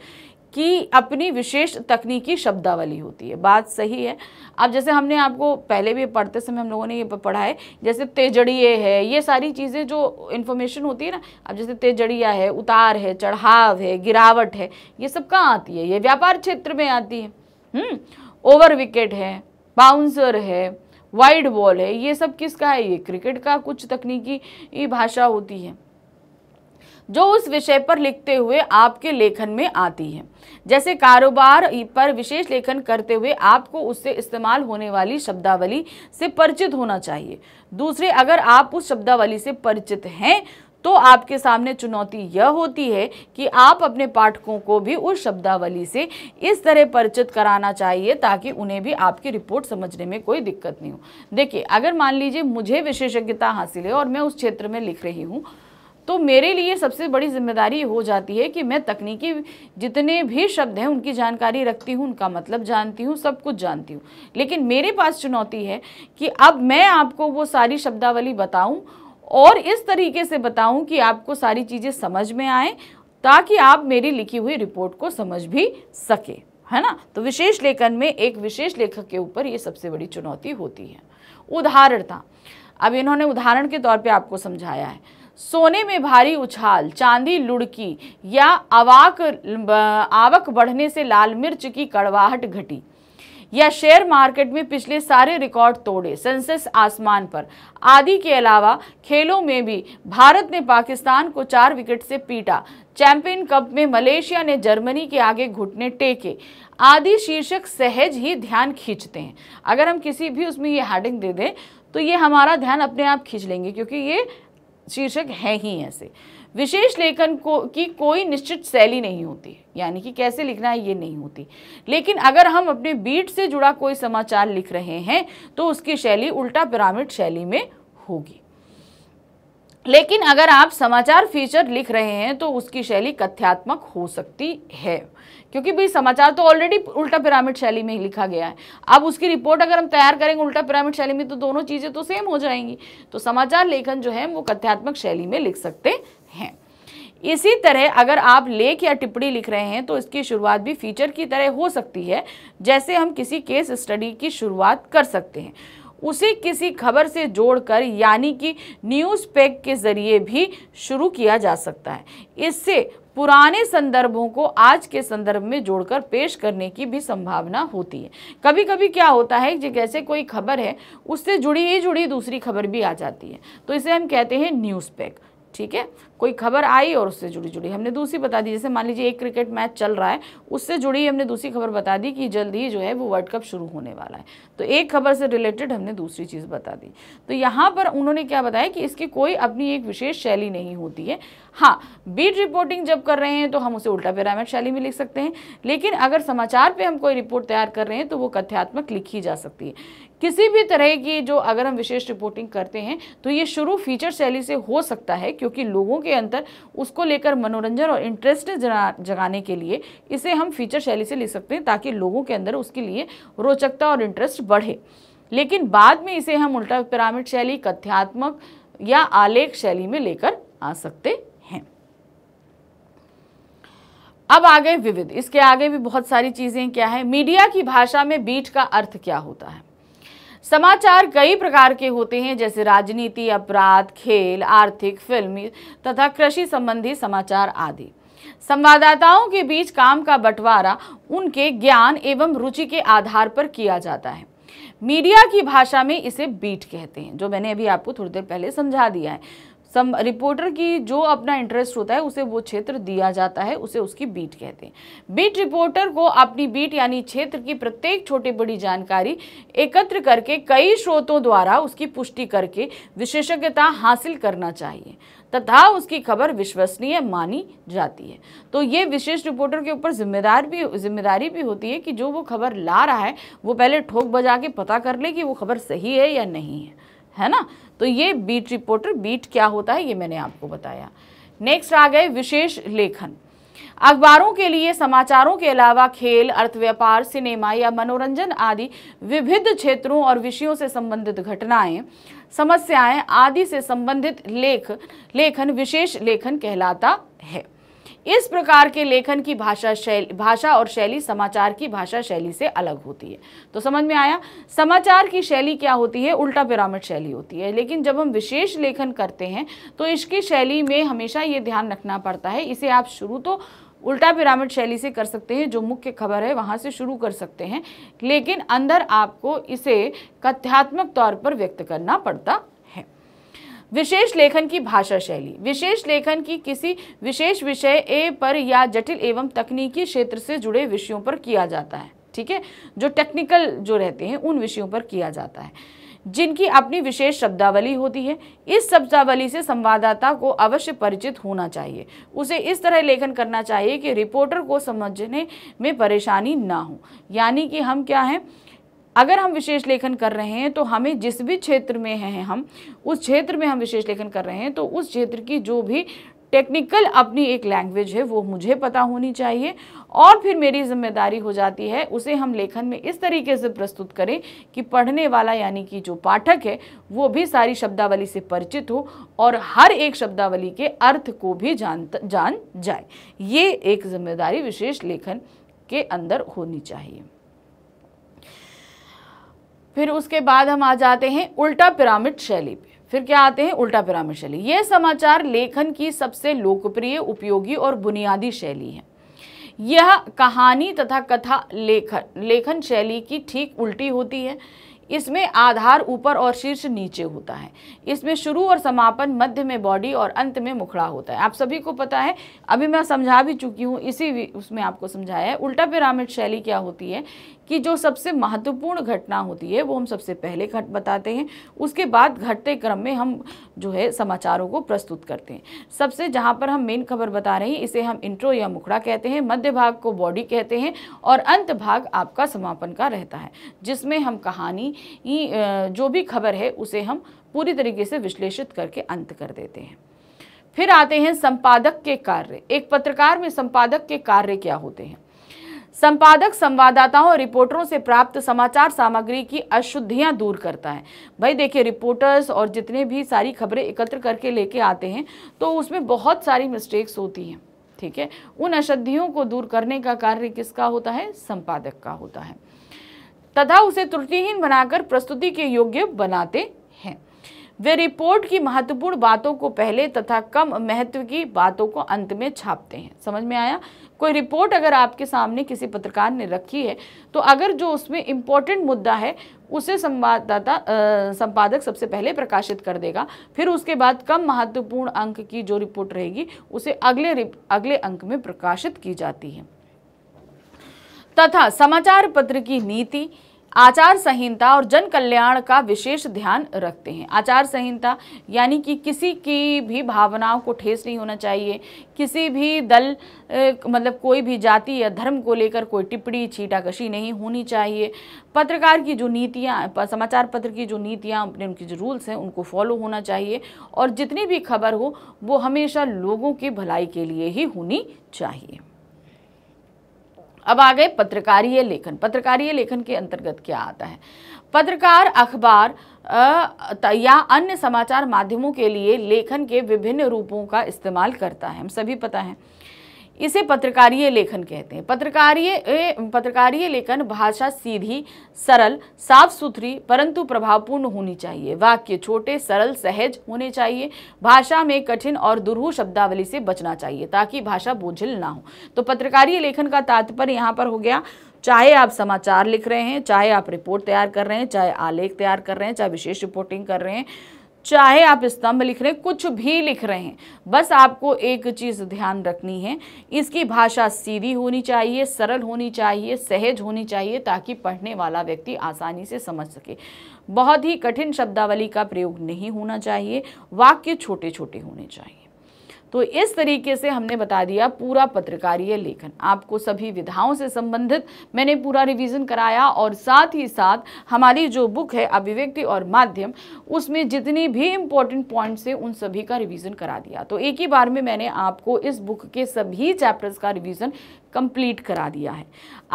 की अपनी विशेष तकनीकी शब्दावली होती है बात सही है अब जैसे हमने आपको पहले भी पढ़ते समय हम लोगों ने ये पढ़ा है जैसे तेजड़िए है ये सारी चीज़ें जो इन्फॉर्मेशन होती है ना अब जैसे तेजड़िया है उतार है चढ़ाव है गिरावट है ये सब कहाँ आती है ये व्यापार क्षेत्र में आती है ओवर हम्म, विकेट है बाउंसर है वाइड बॉल है ये सब किसका है ये क्रिकेट का कुछ तकनीकी भाषा होती है जो उस विषय पर लिखते हुए आपके लेखन में आती है जैसे कारोबार पर विशेष लेखन करते हुए आपको उससे इस्तेमाल होने वाली शब्दावली से परिचित होना चाहिए दूसरे अगर आप उस शब्दावली से परिचित हैं तो आपके सामने चुनौती यह होती है कि आप अपने पाठकों को भी उस शब्दावली से इस तरह परिचित कराना चाहिए ताकि उन्हें भी आपकी रिपोर्ट समझने में कोई दिक्कत नहीं हो देखिए अगर मान लीजिए मुझे विशेषज्ञता हासिल है और मैं उस क्षेत्र में लिख रही हूँ तो मेरे लिए सबसे बड़ी जिम्मेदारी हो जाती है कि मैं तकनीकी जितने भी शब्द हैं उनकी जानकारी रखती हूँ उनका मतलब जानती हूँ सब कुछ जानती हूँ लेकिन मेरे पास चुनौती है कि अब मैं आपको वो सारी शब्दावली बताऊँ और इस तरीके से बताऊं कि आपको सारी चीज़ें समझ में आए ताकि आप मेरी लिखी हुई रिपोर्ट को समझ भी सके है ना तो विशेष लेखन में एक विशेष लेखक के ऊपर ये सबसे बड़ी चुनौती होती है था अब इन्होंने उदाहरण के तौर पे आपको समझाया है सोने में भारी उछाल चांदी लुड़की या अवाक आवक बढ़ने से लाल मिर्च की कड़वाहट घटी या शेयर मार्केट में पिछले सारे रिकॉर्ड तोड़े सेंसेक्स आसमान पर आदि के अलावा खेलों में भी भारत ने पाकिस्तान को चार विकेट से पीटा चैंपियन कप में मलेशिया ने जर्मनी के आगे घुटने टेके आदि शीर्षक सहज ही ध्यान खींचते हैं अगर हम किसी भी उसमें ये हेडिंग दे दें तो ये हमारा ध्यान अपने आप खींच लेंगे क्योंकि ये शीर्षक है ही ऐसे विशेष लेखन को की कोई निश्चित शैली नहीं होती यानी कि कैसे लिखना है ये नहीं होती लेकिन अगर हम अपने बीट से जुड़ा कोई समाचार लिख रहे हैं तो उसकी शैली उल्टा पिरामिड शैली में होगी लेकिन अगर आप समाचार फीचर लिख रहे हैं तो उसकी शैली कथ्यात्मक हो सकती है क्योंकि भाई समाचार तो ऑलरेडी उल्टा पिरामिड शैली में लिखा गया है अब उसकी रिपोर्ट अगर हम तैयार करेंगे उल्टा पिरामिड शैली में तो दोनों चीज़ें तो सेम हो जाएंगी तो समाचार लेखन जो है वो कथ्यात्मक शैली में लिख सकते हैं इसी तरह अगर आप लेख या टिप्पणी लिख रहे हैं तो इसकी शुरुआत भी फीचर की तरह हो सकती है जैसे हम किसी केस स्टडी की शुरुआत कर सकते हैं उसे किसी खबर से जोड़कर यानी कि न्यूज़ पैक के ज़रिए भी शुरू किया जा सकता है इससे पुराने संदर्भों को आज के संदर्भ में जोड़कर पेश करने की भी संभावना होती है कभी कभी क्या होता है कि जैसे कोई खबर है उससे जुड़ी ही जुड़ी दूसरी खबर भी आ जाती है तो इसे हम कहते हैं न्यूज़ पैक ठीक है कोई खबर आई और उससे जुड़ी जुड़ी हमने दूसरी बता दी जैसे मान लीजिए एक क्रिकेट मैच चल रहा है उससे जुड़ी हमने दूसरी खबर बता दी कि जल्द ही जो है वो वर्ल्ड कप शुरू होने वाला है तो एक खबर से रिलेटेड हमने दूसरी चीज़ बता दी तो यहाँ पर उन्होंने क्या बताया कि इसकी कोई अपनी एक विशेष शैली नहीं होती है हाँ बीट रिपोर्टिंग जब कर रहे हैं तो हम उसे उल्टा पैरामेट शैली में लिख सकते हैं लेकिन अगर समाचार पर हम कोई रिपोर्ट तैयार कर रहे हैं तो वो कथ्यात्मक लिखी जा सकती है किसी भी तरह की जो अगर हम विशेष रिपोर्टिंग करते हैं तो ये शुरू फीचर शैली से हो सकता है क्योंकि लोगों के अंतर उसको लेकर मनोरंजन और इंटरेस्ट जगाने के लिए इसे हम फीचर शैली से ले सकते हैं ताकि लोगों के अंदर उसके लिए रोचकता और इंटरेस्ट बढ़े लेकिन बाद में इसे हम उल्टा पिरामिड शैली कथ्यात्मक या आलेख शैली में लेकर आ सकते हैं अब आगे विविध इसके आगे भी बहुत सारी चीज़ें क्या है मीडिया की भाषा में बीट का अर्थ क्या होता है समाचार कई प्रकार के होते हैं जैसे राजनीति अपराध खेल आर्थिक फिल्मी तथा कृषि संबंधी समाचार आदि संवाददाताओं के बीच काम का बंटवारा उनके ज्ञान एवं रुचि के आधार पर किया जाता है मीडिया की भाषा में इसे बीट कहते हैं जो मैंने अभी आपको थोड़ी देर पहले समझा दिया है सम रिपोर्टर की जो अपना इंटरेस्ट होता है उसे वो क्षेत्र दिया जाता है उसे उसकी बीट कहते हैं बीट रिपोर्टर को अपनी बीट यानी क्षेत्र की प्रत्येक छोटी बड़ी जानकारी एकत्र करके कई स्रोतों द्वारा उसकी पुष्टि करके विशेषज्ञता हासिल करना चाहिए तथा उसकी खबर विश्वसनीय मानी जाती है तो ये विशेष रिपोर्टर के ऊपर जिम्मेदार भी जिम्मेदारी भी होती है कि जो वो खबर ला रहा है वो पहले ठोक बजा के पता कर ले कि वो खबर सही है या नहीं है है ना तो ये बीट रिपोर्टर बीट क्या होता है ये मैंने आपको बताया नेक्स्ट आ गए विशेष लेखन अखबारों के लिए समाचारों के अलावा खेल अर्थ व्यापार सिनेमा या मनोरंजन आदि विभिन्न क्षेत्रों और विषयों से संबंधित घटनाएं समस्याएं आदि से संबंधित लेख लेखन विशेष लेखन कहलाता है इस प्रकार के लेखन की भाषा शैली भाषा और शैली समाचार की भाषा शैली से अलग होती है तो समझ में आया समाचार की शैली क्या होती है उल्टा पिरामिड शैली होती है लेकिन जब हम विशेष लेखन करते हैं तो इसकी शैली में हमेशा ये ध्यान रखना पड़ता है इसे आप शुरू तो उल्टा पिरामिड शैली से कर सकते हैं जो मुख्य खबर है वहाँ से शुरू कर सकते हैं लेकिन अंदर आपको इसे कथ्यात्मक तौर पर व्यक्त करना पड़ता विशेष लेखन की भाषा शैली विशेष लेखन की किसी विशेष विषय ए पर या जटिल एवं तकनीकी क्षेत्र से जुड़े विषयों पर किया जाता है ठीक है जो टेक्निकल जो रहते हैं उन विषयों पर किया जाता है जिनकी अपनी विशेष शब्दावली होती है इस शब्दावली से संवाददाता को अवश्य परिचित होना चाहिए उसे इस तरह लेखन करना चाहिए कि रिपोर्टर को समझने में परेशानी ना हो यानी कि हम क्या हैं अगर हम विशेष लेखन कर रहे हैं तो हमें जिस भी क्षेत्र में हैं हम उस क्षेत्र में हम विशेष लेखन कर रहे हैं तो उस क्षेत्र की जो भी टेक्निकल अपनी एक लैंग्वेज है वो मुझे पता होनी चाहिए और फिर मेरी जिम्मेदारी हो जाती है उसे हम लेखन में इस तरीके से प्रस्तुत करें कि पढ़ने वाला यानी कि जो पाठक है वो भी सारी शब्दावली से परिचित हो और हर एक शब्दावली के अर्थ को भी जान जान जाए ये एक जिम्मेदारी विशेष लेखन के अंदर होनी चाहिए फिर उसके बाद हम आ जाते हैं उल्टा पिरामिड शैली पे फिर क्या आते हैं उल्टा पिरामिड शैली ये समाचार लेखन की सबसे लोकप्रिय उपयोगी और बुनियादी शैली है यह कहानी तथा कथा लेखन लेखन शैली की ठीक उल्टी होती है इसमें आधार ऊपर और शीर्ष नीचे होता है इसमें शुरू और समापन मध्य में बॉडी और अंत में मुखड़ा होता है आप सभी को पता है अभी मैं समझा भी चुकी हूँ इसी उसमें आपको समझाया है उल्टा पिरामिड शैली क्या होती है कि जो सबसे महत्वपूर्ण घटना होती है वो हम सबसे पहले घट बताते हैं उसके बाद घटते क्रम में हम जो है समाचारों को प्रस्तुत करते हैं सबसे जहाँ पर हम मेन खबर बता रहे हैं इसे हम इंट्रो या मुखड़ा कहते हैं मध्य भाग को बॉडी कहते हैं और अंत भाग आपका समापन का रहता है जिसमें हम कहानी जो भी खबर है उसे हम पूरी तरीके से विश्लेषित करके अंत कर देते हैं फिर आते हैं संपादक के कार्य एक पत्रकार में संपादक के कार्य क्या होते हैं संपादक संवाददाताओं और रिपोर्टरों से प्राप्त समाचार सामग्री की अशुद्धियां दूर करता है भाई देखिए रिपोर्टर्स और जितने भी सारी खबरें एकत्र करके लेके आते हैं तो उसमें बहुत सारी मिस्टेक्स होती हैं ठीक है उन अशुद्धियों को दूर करने का कार्य किसका होता है संपादक का होता है तथा उसे त्रुटिहीन बनाकर प्रस्तुति के योग्य बनाते वे रिपोर्ट की महत्वपूर्ण बातों को पहले तथा कम महत्व की बातों को अंत में छापते हैं समझ में आया कोई रिपोर्ट अगर आपके सामने किसी पत्रकार ने रखी है तो अगर जो उसमें इम्पोर्टेंट मुद्दा है उसे संवाददाता संपादक सबसे पहले प्रकाशित कर देगा फिर उसके बाद कम महत्वपूर्ण अंक की जो रिपोर्ट रहेगी उसे अगले अगले अंक में प्रकाशित की जाती है तथा समाचार पत्र की नीति आचार संहिता और जन कल्याण का विशेष ध्यान रखते हैं आचार संहिता यानी कि किसी की भी भावनाओं को ठेस नहीं होना चाहिए किसी भी दल मतलब कोई भी जाति या धर्म को लेकर कोई टिप्पणी छीटाकशी नहीं होनी चाहिए पत्रकार की जो नीतियाँ समाचार पत्र की जो नीतियाँ अपने उनकी जो रूल्स हैं उनको फॉलो होना चाहिए और जितनी भी खबर हो वो हमेशा लोगों की भलाई के लिए ही होनी चाहिए अब आ गए पत्रकारीय लेखन पत्रकारीय लेखन के अंतर्गत क्या आता है पत्रकार अखबार या अन्य समाचार माध्यमों के लिए लेखन के विभिन्न रूपों का इस्तेमाल करता है हम सभी पता है इसे पत्रकारीय लेखन कहते हैं पत्रकारीय पत्रकारीय लेखन भाषा सीधी सरल साफ सुथरी परंतु प्रभावपूर्ण होनी चाहिए वाक्य छोटे सरल सहज होने चाहिए भाषा में कठिन और दुरूह शब्दावली से बचना चाहिए ताकि भाषा बोझिल ना हो तो पत्रकारीय लेखन का तात्पर्य यहाँ पर हो गया चाहे आप समाचार लिख रहे हैं चाहे आप रिपोर्ट तैयार कर रहे हैं चाहे आलेख तैयार कर रहे हैं चाहे विशेष रिपोर्टिंग कर रहे हैं चाहे आप स्तंभ लिख रहे हैं कुछ भी लिख रहे हैं बस आपको एक चीज़ ध्यान रखनी है इसकी भाषा सीधी होनी चाहिए सरल होनी चाहिए सहज होनी चाहिए ताकि पढ़ने वाला व्यक्ति आसानी से समझ सके बहुत ही कठिन शब्दावली का प्रयोग नहीं होना चाहिए वाक्य छोटे छोटे होने चाहिए तो इस तरीके से हमने बता दिया पूरा पत्रकारीय लेखन आपको सभी विधाओं से संबंधित मैंने पूरा रिवीजन कराया और साथ ही साथ हमारी जो बुक है अभिव्यक्ति और माध्यम उसमें जितनी भी इम्पोर्टेंट पॉइंट्स हैं उन सभी का रिवीजन करा दिया तो एक ही बार में मैंने आपको इस बुक के सभी चैप्टर्स का रिविज़न कंप्लीट करा दिया है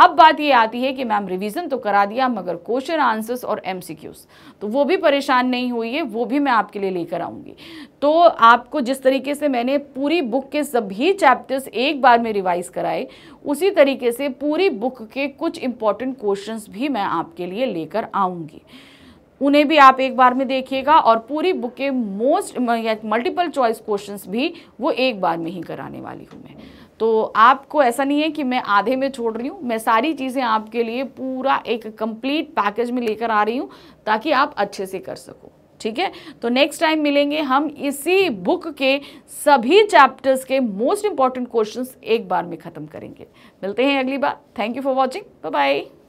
अब बात ये आती है कि मैम रिवीजन तो करा दिया मगर क्वेश्चन आंसर्स और एमसीक्यूज तो वो भी परेशान नहीं हुई है वो भी मैं आपके लिए लेकर आऊँगी तो आपको जिस तरीके से मैंने पूरी बुक के सभी चैप्टर्स एक बार में रिवाइज कराए उसी तरीके से पूरी बुक के कुछ इंपॉर्टेंट क्वेश्चन भी मैं आपके लिए लेकर आऊँगी उन्हें भी आप एक बार में देखिएगा और पूरी बुक के मोस्ट या मल्टीपल चॉइस क्वेश्चंस भी वो एक बार में ही कराने वाली हूँ मैं तो आपको ऐसा नहीं है कि मैं आधे में छोड़ रही हूँ मैं सारी चीज़ें आपके लिए पूरा एक कंप्लीट पैकेज में लेकर आ रही हूँ ताकि आप अच्छे से कर सको ठीक है तो नेक्स्ट टाइम मिलेंगे हम इसी बुक के सभी चैप्टर्स के मोस्ट इंपॉर्टेंट क्वेश्चंस एक बार में ख़त्म करेंगे मिलते हैं अगली बार thank you for watching bye bye